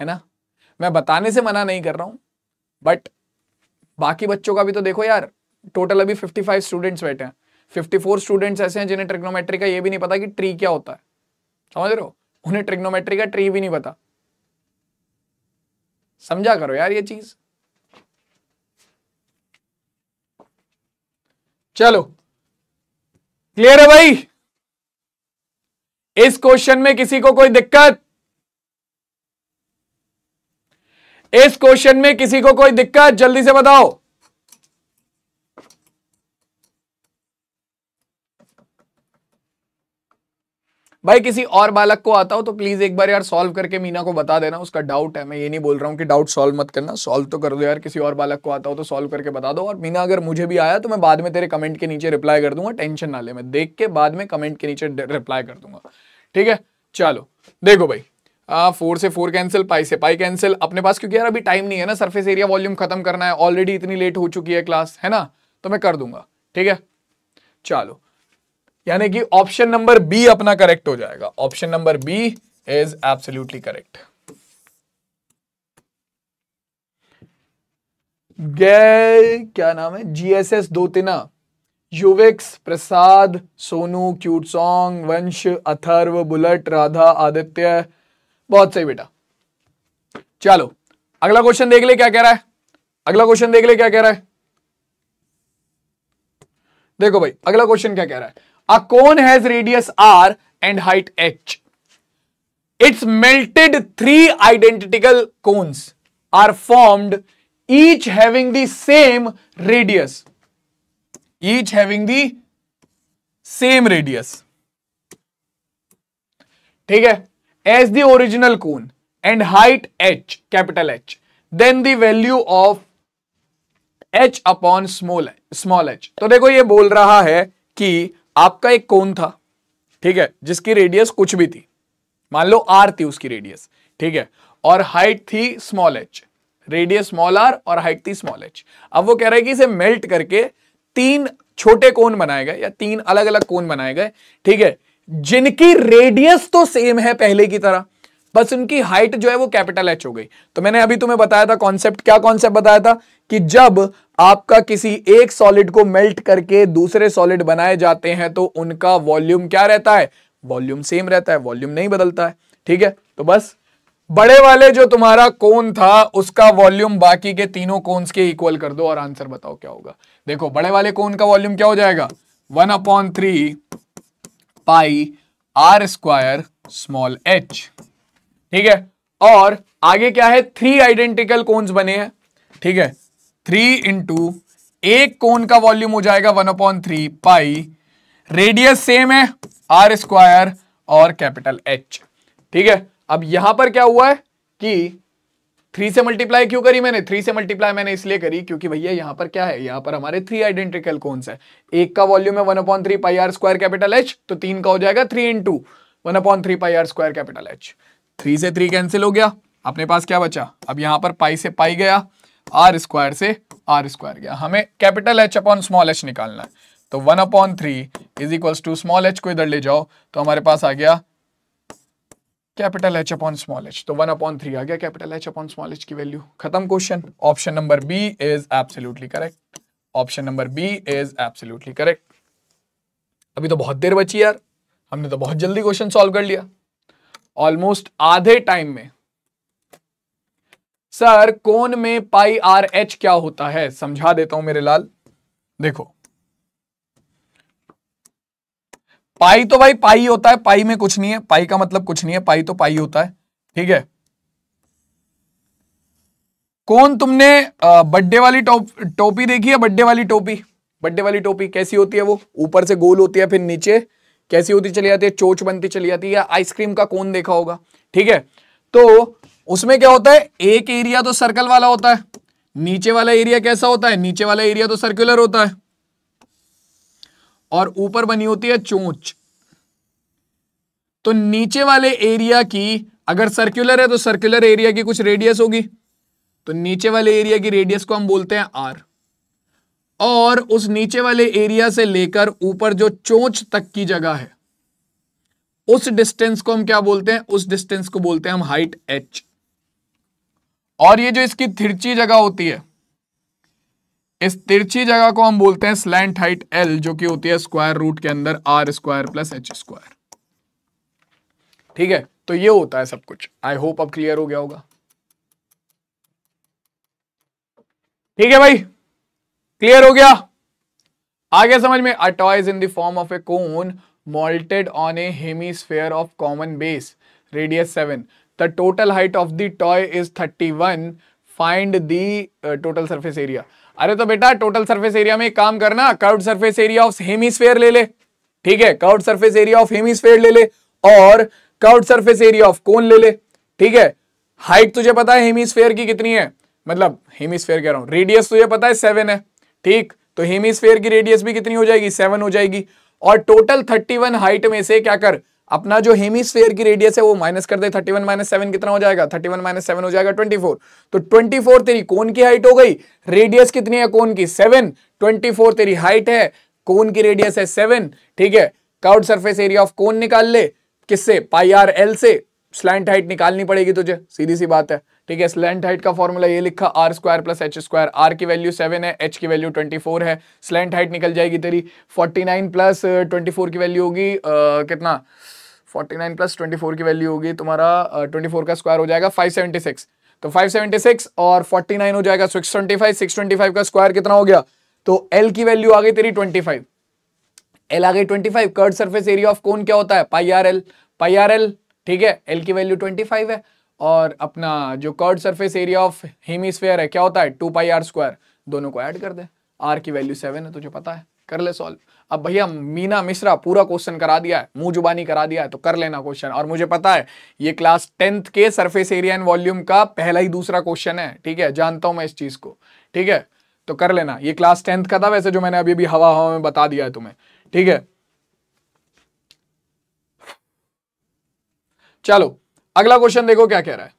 A: है ना मैं बताने से मना नहीं कर रहा हूं बट बाकी बच्चों का भी तो देखो यार टोटल अभी 55 स्टूडेंट्स बैठे हैं 54 स्टूडेंट्स ऐसे हैं जिन्हें ट्रिग्नोमेट्री का ये भी नहीं पता कि ट्री क्या होता है समझ रहे हो उन्हें ट्रिग्नोमेट्री का ट्री भी नहीं पता समझा करो यार ये चीज चलो क्लियर है भाई इस क्वेश्चन में किसी को कोई दिक्कत इस क्वेश्चन में किसी को कोई दिक्कत जल्दी से बताओ भाई किसी और बालक को आता हो तो प्लीज एक बार यार सॉल्व करके मीना को बता देना उसका डाउट है मैं ये नहीं बोल रहा हूँ कि डाउट सॉल्व मत करना सॉल्व तो कर दो यार किसी और बालक को आता हो तो सॉल्व करके बता दो और मीना अगर मुझे भी आया तो मैं बाद में तेरे कमेंट के नीचे रिप्लाई कर दूंगा टेंशन ना ले मैं देख के बाद में कमेंट के नीचे रिप्लाई कर दूंगा ठीक है चलो देखो भाई फोर से फोर कैंसिल पाई से पाई कैंसिल अपने पास क्योंकि यार अभी टाइम नहीं है ना सरफेस एरिया वॉल्यूम खत्म करना है ऑलरेडी इतनी लेट हो चुकी है क्लास है ना तो मैं कर दूंगा ठीक है चलो यानी कि ऑप्शन नंबर बी अपना करेक्ट हो जाएगा option number B is absolutely correct गैर क्या नाम है जीएसएस दोतिना युविक्स Prasad Sonu cute song Vansh Atharva bullet Radha Aditya बहुत सही बेटा चलो अगला क्वेश्चन देख ले क्या कह रहा है अगला क्वेश्चन देख ले क्या कह रहा है देखो भाई अगला क्वेश्चन क्या कह रहा है a cone has radius r and height h it's melted three identical cones are formed each having the same radius each having the same radius ठीक है as the original cone and height h capital H then the value of h upon small small h तो देखो ये बोल रहा है कि आपका एक कोन था ठीक है जिसकी रेडियस कुछ भी थी मान लो r थी उसकी रेडियस ठीक है और हाइट थी small h radius small r और हाइट थी स्मॉल h अब वो कह रहा है कि इसे मेल्ट करके तीन छोटे कोन बनाए गए या तीन अलग अलग कोन बनाए गए ठीक है जिनकी रेडियस तो सेम है पहले की तरह बस उनकी हाइट जो है वो कैपिटल एच हो गई तो मैंने अभी तुम्हें बताया था कॉन्सेप्ट क्या कॉन्सेप्ट बताया था कि जब आपका किसी एक सॉलिड को मेल्ट करके दूसरे सॉलिड बनाए जाते हैं तो उनका वॉल्यूम क्या रहता है वॉल्यूम सेम रहता है वॉल्यूम नहीं बदलता है ठीक है तो बस बड़े वाले जो तुम्हारा कोन था उसका वॉल्यूम बाकी के तीनों कोन्स के इक्वल कर दो और आंसर बताओ क्या होगा देखो बड़े वाले कोन का वॉल्यूम क्या हो जाएगा one upon three pi are square small h ठीक है और आगे क्या है थ्री आइडेंटिकल कोन्स बने हैं ठीक है थ्री इंटू एक कोन का वॉल्यूम हो जाएगा one upon three pi radius same है आर स्क्वायर और कैपिटल एच ठीक है अब यहां पर क्या हुआ है कि थ्री से मल्टीप्लाई क्यों करी मैंने थ्री से मल्टीप्लाई मैंने इसलिए करी क्योंकि भैया यहां पर क्या है यहां पर हमारे थ्री आइडेंटिकल कौन है एक का वॉल्यूम है one upon three pi are square capital H तो तीन का हो जाएगा three in two one upon three pi are square capital H three से थ्री कैंसिल हो गया अपने पास क्या बचा अब यहां पर पाई से पाई गया आर स्क्वायर से आर स्क्वायर गया हमें capital H upon small H निकालना है तो one upon three is equal to small H को इधर ले जाओ तो हमारे पास आ गया capital H upon small H तो वन अपॉन थ्री आ गया capital H upon small H की वैल्यू खत्म question option number B is absolutely correct option number B is absolutely correct अभी तो बहुत देर बची यार हमने तो बहुत जल्दी क्वेश्चन सॉल्व कर लिया ऑलमोस्ट आधे टाइम में सर कोन में पाई आर एच क्या होता है समझा देता हूं मेरे लाल देखो पाई तो भाई पाई होता है पाई में कुछ नहीं है पाई का मतलब कुछ नहीं है पाई तो पाई होता है ठीक है कौन तुमने बर्थडे वाली टोपी देखी है बर्थडे वाली टोपी बर्थडे वाली टोपी कैसी होती है वो ऊपर से गोल होती है फिर नीचे कैसी होती चली जाती है चोच बनती चली जाती है या आइसक्रीम का कौन देखा होगा ठीक है तो उसमें क्या होता है एक एरिया तो सर्कल वाला होता है नीचे वाला एरिया कैसा होता है नीचे वाला एरिया तो सर्कुलर होता है और ऊपर बनी होती है चोंच तो नीचे वाले एरिया की अगर सर्कुलर है तो सर्कुलर एरिया की कुछ रेडियस होगी तो नीचे वाले एरिया की रेडियस को हम बोलते हैं आर और उस नीचे वाले एरिया से लेकर ऊपर जो चोंच तक की जगह है उस डिस्टेंस को हम क्या बोलते हैं उस डिस्टेंस को बोलते हैं हम हाइट एच और ये जो इसकी थिरची जगह होती है इस तिरछी जगह को हम बोलते हैं स्लैंड हाइट एल जो कि होती है स्क्वायर रूट के अंदर R square plus H square ठीक है तो ये होता है सब कुछ आई होप अब क्लियर हो गया होगा ठीक है भाई क्लियर हो गया आगे समझ में a toy is in the form of a cone mounted on a hemisphere of common base radius seven the total height of the toy is thirty one find the total surface area अरे तो बेटा total surface area में एक काम करना curved surface area of hemisphere ले ले ठीक है curved surface area of hemisphere ले ले और curved surface area of cone ले ले ठीक है हाइट तुझे पता है हेमीस्फेयर की कितनी है मतलब हेमीस्फेयर कह रहा हूं रेडियस तुझे पता है सेवन है ठीक तो हेमीस्फेयर की रेडियस भी कितनी हो जाएगी सेवन हो जाएगी और टोटल थर्टी वन हाइट में से क्या कर अपना जो हेमीस्फेयर की रेडियस है वो माइनस कर दे थर्टी वन माइनस सेवन कितना हो जाएगा थर्टी वन माइनस सेवन हो जाएगा ट्वेंटी फोर तो ट्वेंटी फोर तेरी कौन की हाइट हो गई रेडियस कितनी है कौन की सेवन ट्वेंटी फोर तेरी हाइट है कौन की रेडियस है सेवन ठीक है काउड सरफेस एरिया ऑफ कौन निकाल ले किससे पाई आर एल से स्लैंड हाइट निकालनी पड़ेगी तुझे सीधी सी बात है ठीक है स्लैंड हाइट का फॉर्मूला ये लिखा R square plus H square R की वैल्यू सेवन है एच की वैल्यू ट्वेंटी फोर है स्लैंड हाइट निकल जाएगी तेरी forty nine plus twenty four की वैल्यू होगी uh, कितना forty nine plus twenty four की वैल्यू होगी तुम्हारा ट्वेंटी फोर का स्क्वायर हो जाएगा फाइव सेवेंटी सिक्स तो फाइव सेवेंटी सिक्स और फोर्टी नाइन हो जाएगा six twenty five six twenty five का स्क्वायर कितना हो गया तो एल की वैल्यू आ गई तेरी ट्वेंटी फाइव एल आ गई twenty five curved surface area of कौन क्या होता है pi R L pi R L ठीक है एल की वैल्यू ट्वेंटी फाइव है और अपना जो curved surface area of hemisphere है क्या होता है टू पाई आर स्क्वायर दोनों को ऐड कर दे आर की वैल्यू सेवन है तुझे पता है कर ले सॉल्व अब भैया मीना मिश्रा पूरा क्वेश्चन करा दिया है मुंह जुबानी करा दिया है तो कर लेना क्वेश्चन और मुझे पता है ये क्लास टेंथ के सरफेस एरिया एंड वॉल्यूम का पहला ही दूसरा क्वेश्चन है ठीक है जानता हूं मैं इस चीज को ठीक है तो कर लेना ये क्लास टेंथ का था वैसे जो मैंने अभी अभी हवा हवा में बता दिया है तुम्हें ठीक है चलो अगला क्वेश्चन देखो क्या कह रहा है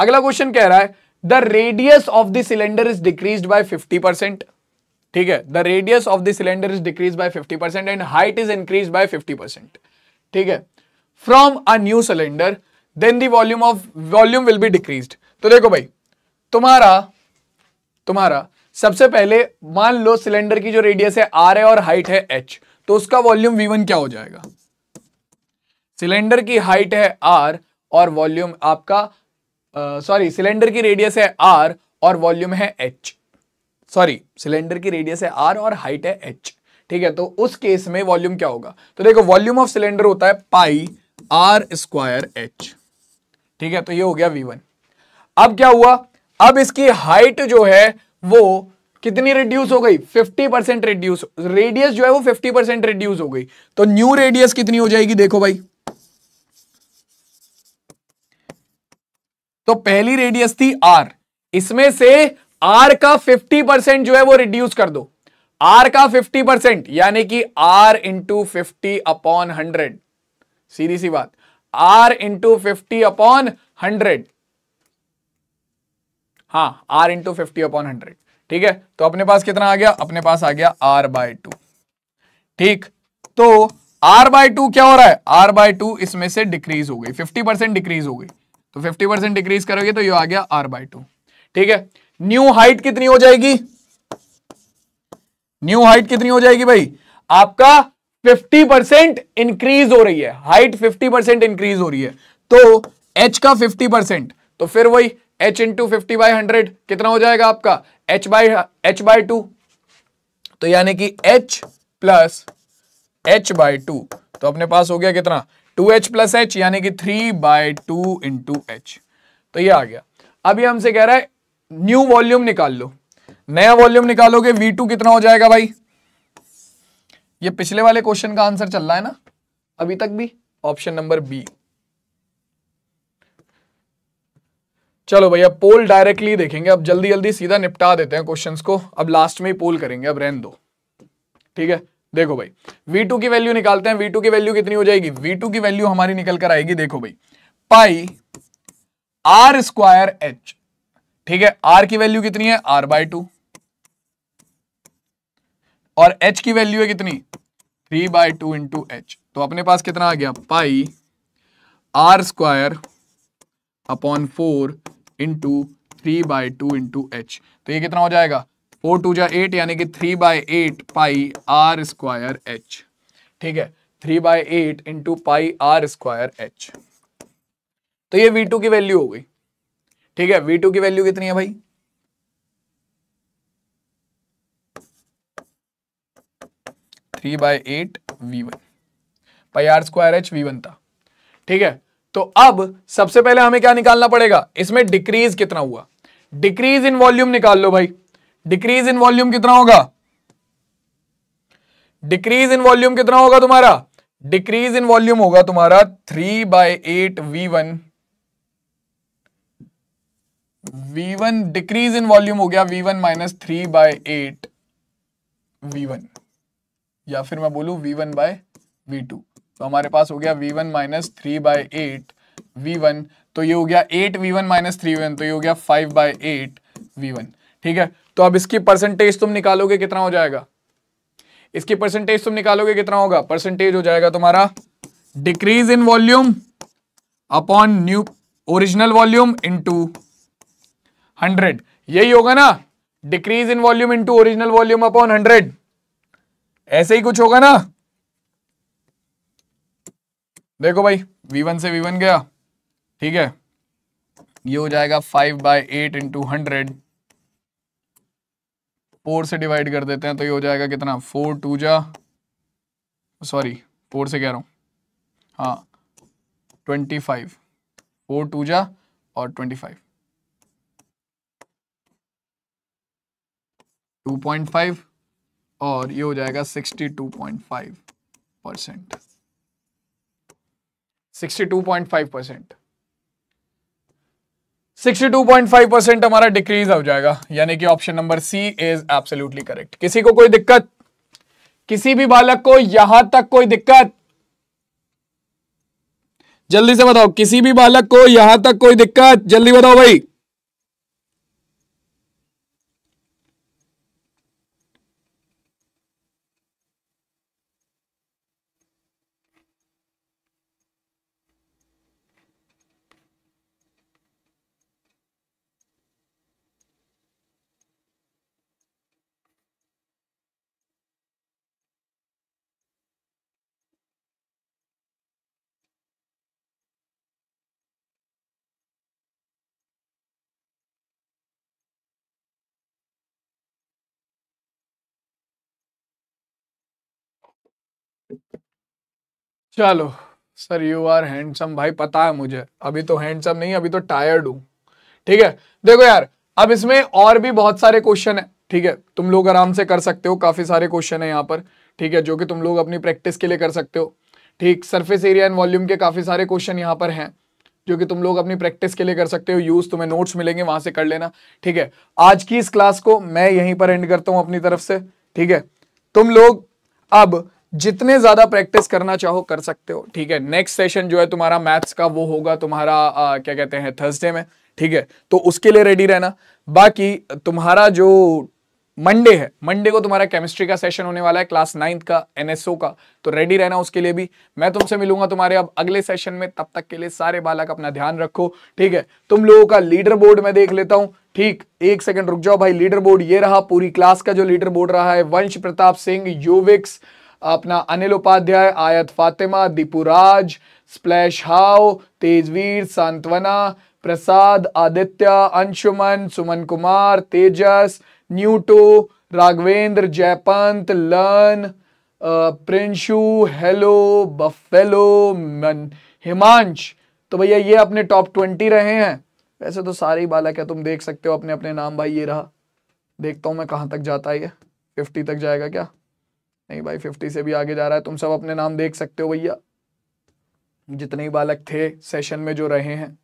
A: अगला क्वेश्चन कह रहा है the radius of the cylinder is decrease by fifty percent ठीक है the radius of the cylinder is decrease by 50 percent and height is increase by 50 percent ठीक है from a new cylinder then volume of volume will be decrease तो देखो भाई तुम्हारा तुम्हारा सबसे पहले मान लो सिलेंडर की जो रेडियस है आर है और हाइट है एच तो उसका वॉल्यूम वी क्या हो जाएगा सिलेंडर की हाइट है आर और वॉल्यूम आपका सॉरी सिलेंडर की रेडियस है आर और वॉल्यूम है एच सॉरी सिलेंडर की रेडियस है आर और हाइट है एच ठीक है तो उस केस में वॉल्यूम क्या होगा तो देखो वॉल्यूम ऑफ सिलेंडर होता है पाई आर स्क्वायर एच ठीक है तो ये हो गया वी वन अब क्या हुआ अब इसकी हाइट जो है वो कितनी रिड्यूस हो गई 50 परसेंट रिड्यूस रेडियस जो है वो 50 परसेंट रिड्यूस हो गई तो न्यू रेडियस कितनी हो जाएगी देखो भाई तो पहली रेडियस थी आर इसमें से आर का 50 परसेंट जो है वो रिड्यूस कर दो आर का 50 परसेंट यानी कि R into fifty upon hundred सीधी सी बात R into fifty upon hundred हां R into fifty upon hundred ठीक है तो अपने पास कितना आ गया अपने पास आ गया आर बाय टू ठीक तो आर बाय टू क्या हो रहा है आर बाय टू इसमें से डिक्रीज हो गई फिफ्टी परसेंट डिक्रीज हो गई तो फिफ्टी परसेंट डिक्रीज करोगे तो ये आ गया आर बाय टू ठीक है न्यू हाइट कितनी हो जाएगी न्यू हाइट कितनी हो जाएगी भाई आपका 50 परसेंट इंक्रीज हो रही है हाइट 50 परसेंट इंक्रीज हो रही है तो एच का 50 परसेंट तो फिर वही H into fifty by hundred कितना हो जाएगा आपका H by H by two तो यानी कि H plus H by two तो अपने पास हो गया कितना टू एच प्लस एच यानी कि three by two into H तो ये आ गया अभी हमसे कह रहा है न्यू वॉल्यूम निकाल लो नया वॉल्यूम निकालोगे V2 कितना हो जाएगा भाई ये पिछले वाले क्वेश्चन का आंसर चल रहा है ना अभी तक भी ऑप्शन नंबर बी चलो भैया पोल डायरेक्टली देखेंगे अब जल्दी जल्दी सीधा निपटा देते हैं क्वेश्चंस को अब लास्ट में ही पोल करेंगे अब रेन दो ठीक है देखो भाई V2 की वैल्यू निकालते हैं V2 की वैल्यू कितनी हो जाएगी V2 की वैल्यू हमारी निकल कर आएगी देखो भाई पाई आर स्क्वायर एच ठीक है आर की वैल्यू कितनी है आर बाय टू और एच की वैल्यू है कितनी three by two into H तो अपने पास कितना आ गया pi are square upon four into three by two into H तो ये कितना हो जाएगा फोर टू जा एट यानी कि three by eight pi are square H ठीक है three by eight into pi are square H तो ये वी टू की वैल्यू हो गई ठीक है वी टू की वैल्यू कितनी है भाई three by eight V one pi are square H V one था ठीक है तो अब सबसे पहले हमें क्या निकालना पड़ेगा इसमें डिक्रीज कितना हुआ डिक्रीज इन वॉल्यूम निकाल लो भाई डिक्रीज इन वॉल्यूम कितना होगा डिक्रीज इन वॉल्यूम कितना होगा तुम्हारा डिक्रीज इन वॉल्यूम होगा तुम्हारा three by eight V one V1 decrease in volume हो गया V1 one minus three by eight V या फिर मैं बोलू V1 वन बाय तो हमारे पास हो गया V1 one minus three by eight V तो ये हो गया 8 V1 one minus three one तो ये हो गया 5 बाय एट वी ठीक है तो अब इसकी परसेंटेज तुम निकालोगे कितना हो जाएगा इसकी परसेंटेज तुम निकालोगे कितना होगा परसेंटेज हो जाएगा तुम्हारा decrease in volume upon new original volume into hundred यही होगा ना decrease in volume into original volume upon hundred ऐसे ही कुछ होगा ना देखो भाई V1 से V1 गया ठीक है ये हो जाएगा five by eight into hundred four से डिवाइड कर देते हैं तो ये हो जाएगा कितना फोर टू जा सॉरी फोर से कह रहा हूं हाँ ट्वेंटी फाइव फोर टू जा और ट्वेंटी फाइव 2.5 और ये हो जाएगा 62.5 परसेंट 62.5 परसेंट 62.5 परसेंट हमारा डिक्रीज हो जाएगा यानी कि option number C is absolutely correct किसी को कोई दिक्कत किसी भी बालक को यहां तक कोई दिक्कत जल्दी से बताओ किसी भी बालक को यहां तक कोई दिक्कत जल्दी बताओ भाई चलो सर यू आर हैंडसम भाई पता है मुझे अभी तो हैंडसम नहीं अभी तो टायर्ड हूं ठीक है देखो यार अब इसमें और भी बहुत सारे क्वेश्चन है ठीक है तुम लोग आराम से कर सकते हो काफी सारे क्वेश्चन है यहाँ पर ठीक है जो कि तुम लोग अपनी प्रैक्टिस के लिए कर सकते हो ठीक सरफेस एरिया एंड वॉल्यूम के काफी सारे क्वेश्चन यहाँ पर हैं जो कि तुम लोग अपनी प्रैक्टिस के लिए कर सकते हो यूज तुम्हें नोट्स मिलेंगे वहां से कर लेना ठीक है आज की इस क्लास को मैं यहीं पर एंड करता हूँ अपनी तरफ से ठीक है तुम लोग अब जितने ज्यादा प्रैक्टिस करना चाहो कर सकते हो ठीक है नेक्स्ट सेशन जो है तुम्हारा मैथ्स का वो होगा तुम्हारा आ, क्या कहते हैं थर्सडे में ठीक है तो उसके लिए रेडी रहना बाकी तुम्हारा जो मंडे है मंडे को तुम्हारा केमिस्ट्री का सेशन होने वाला है क्लास नाइन्थ का एनएसओ का तो रेडी रहना उसके लिए भी मैं तुमसे मिलूंगा तुम्हारे अब अगले सेशन में तब तक के लिए सारे बालक अपना ध्यान रखो ठीक है तुम लोगों का लीडर बोर्ड में देख लेता हूं ठीक एक सेकंड रुक जाओ भाई लीडर बोर्ड ये रहा पूरी क्लास का जो लीडर बोर्ड रहा है वंश प्रताप सिंह योविक्स अपना अनिल उपाध्याय आयत फातिमा दीपूराज स्प्लैश हाउ तेजवीर सांत्वना प्रसाद आदित्य अंशुमन सुमन कुमार तेजस न्यूटो Raghvendra Jaipant learn Prinshu hello buffalo मन हिमांश तो भैया ये अपने टॉप ट्वेंटी रहे हैं वैसे तो सारे ही बालक है तुम देख सकते हो अपने अपने नाम भाई ये रहा देखता हूँ मैं कहाँ तक जाता है ये फिफ्टी तक जाएगा क्या नहीं भाई फिफ्टी से भी आगे जा रहा है तुम सब अपने नाम देख सकते हो भैया जितने बालक थे सेशन में जो रहे हैं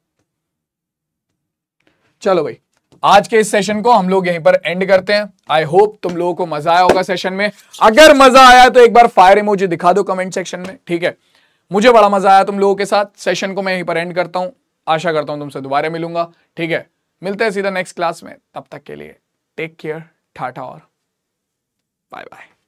A: चलो भाई आज के इस सेशन को हम लोग यहीं पर एंड करते हैं आई होप तुम लोगों को मजा आया होगा सेशन में अगर मजा आया तो एक बार फायर इमोजी दिखा दो कमेंट सेक्शन में ठीक है मुझे बड़ा मजा आया तुम लोगों के साथ सेशन को मैं यहीं पर एंड करता हूं आशा करता हूं तुमसे दोबारा मिलूंगा ठीक है मिलते हैं सीधा नेक्स्ट क्लास में तब तक के लिए टेक केयर ठाठा और बाय बाय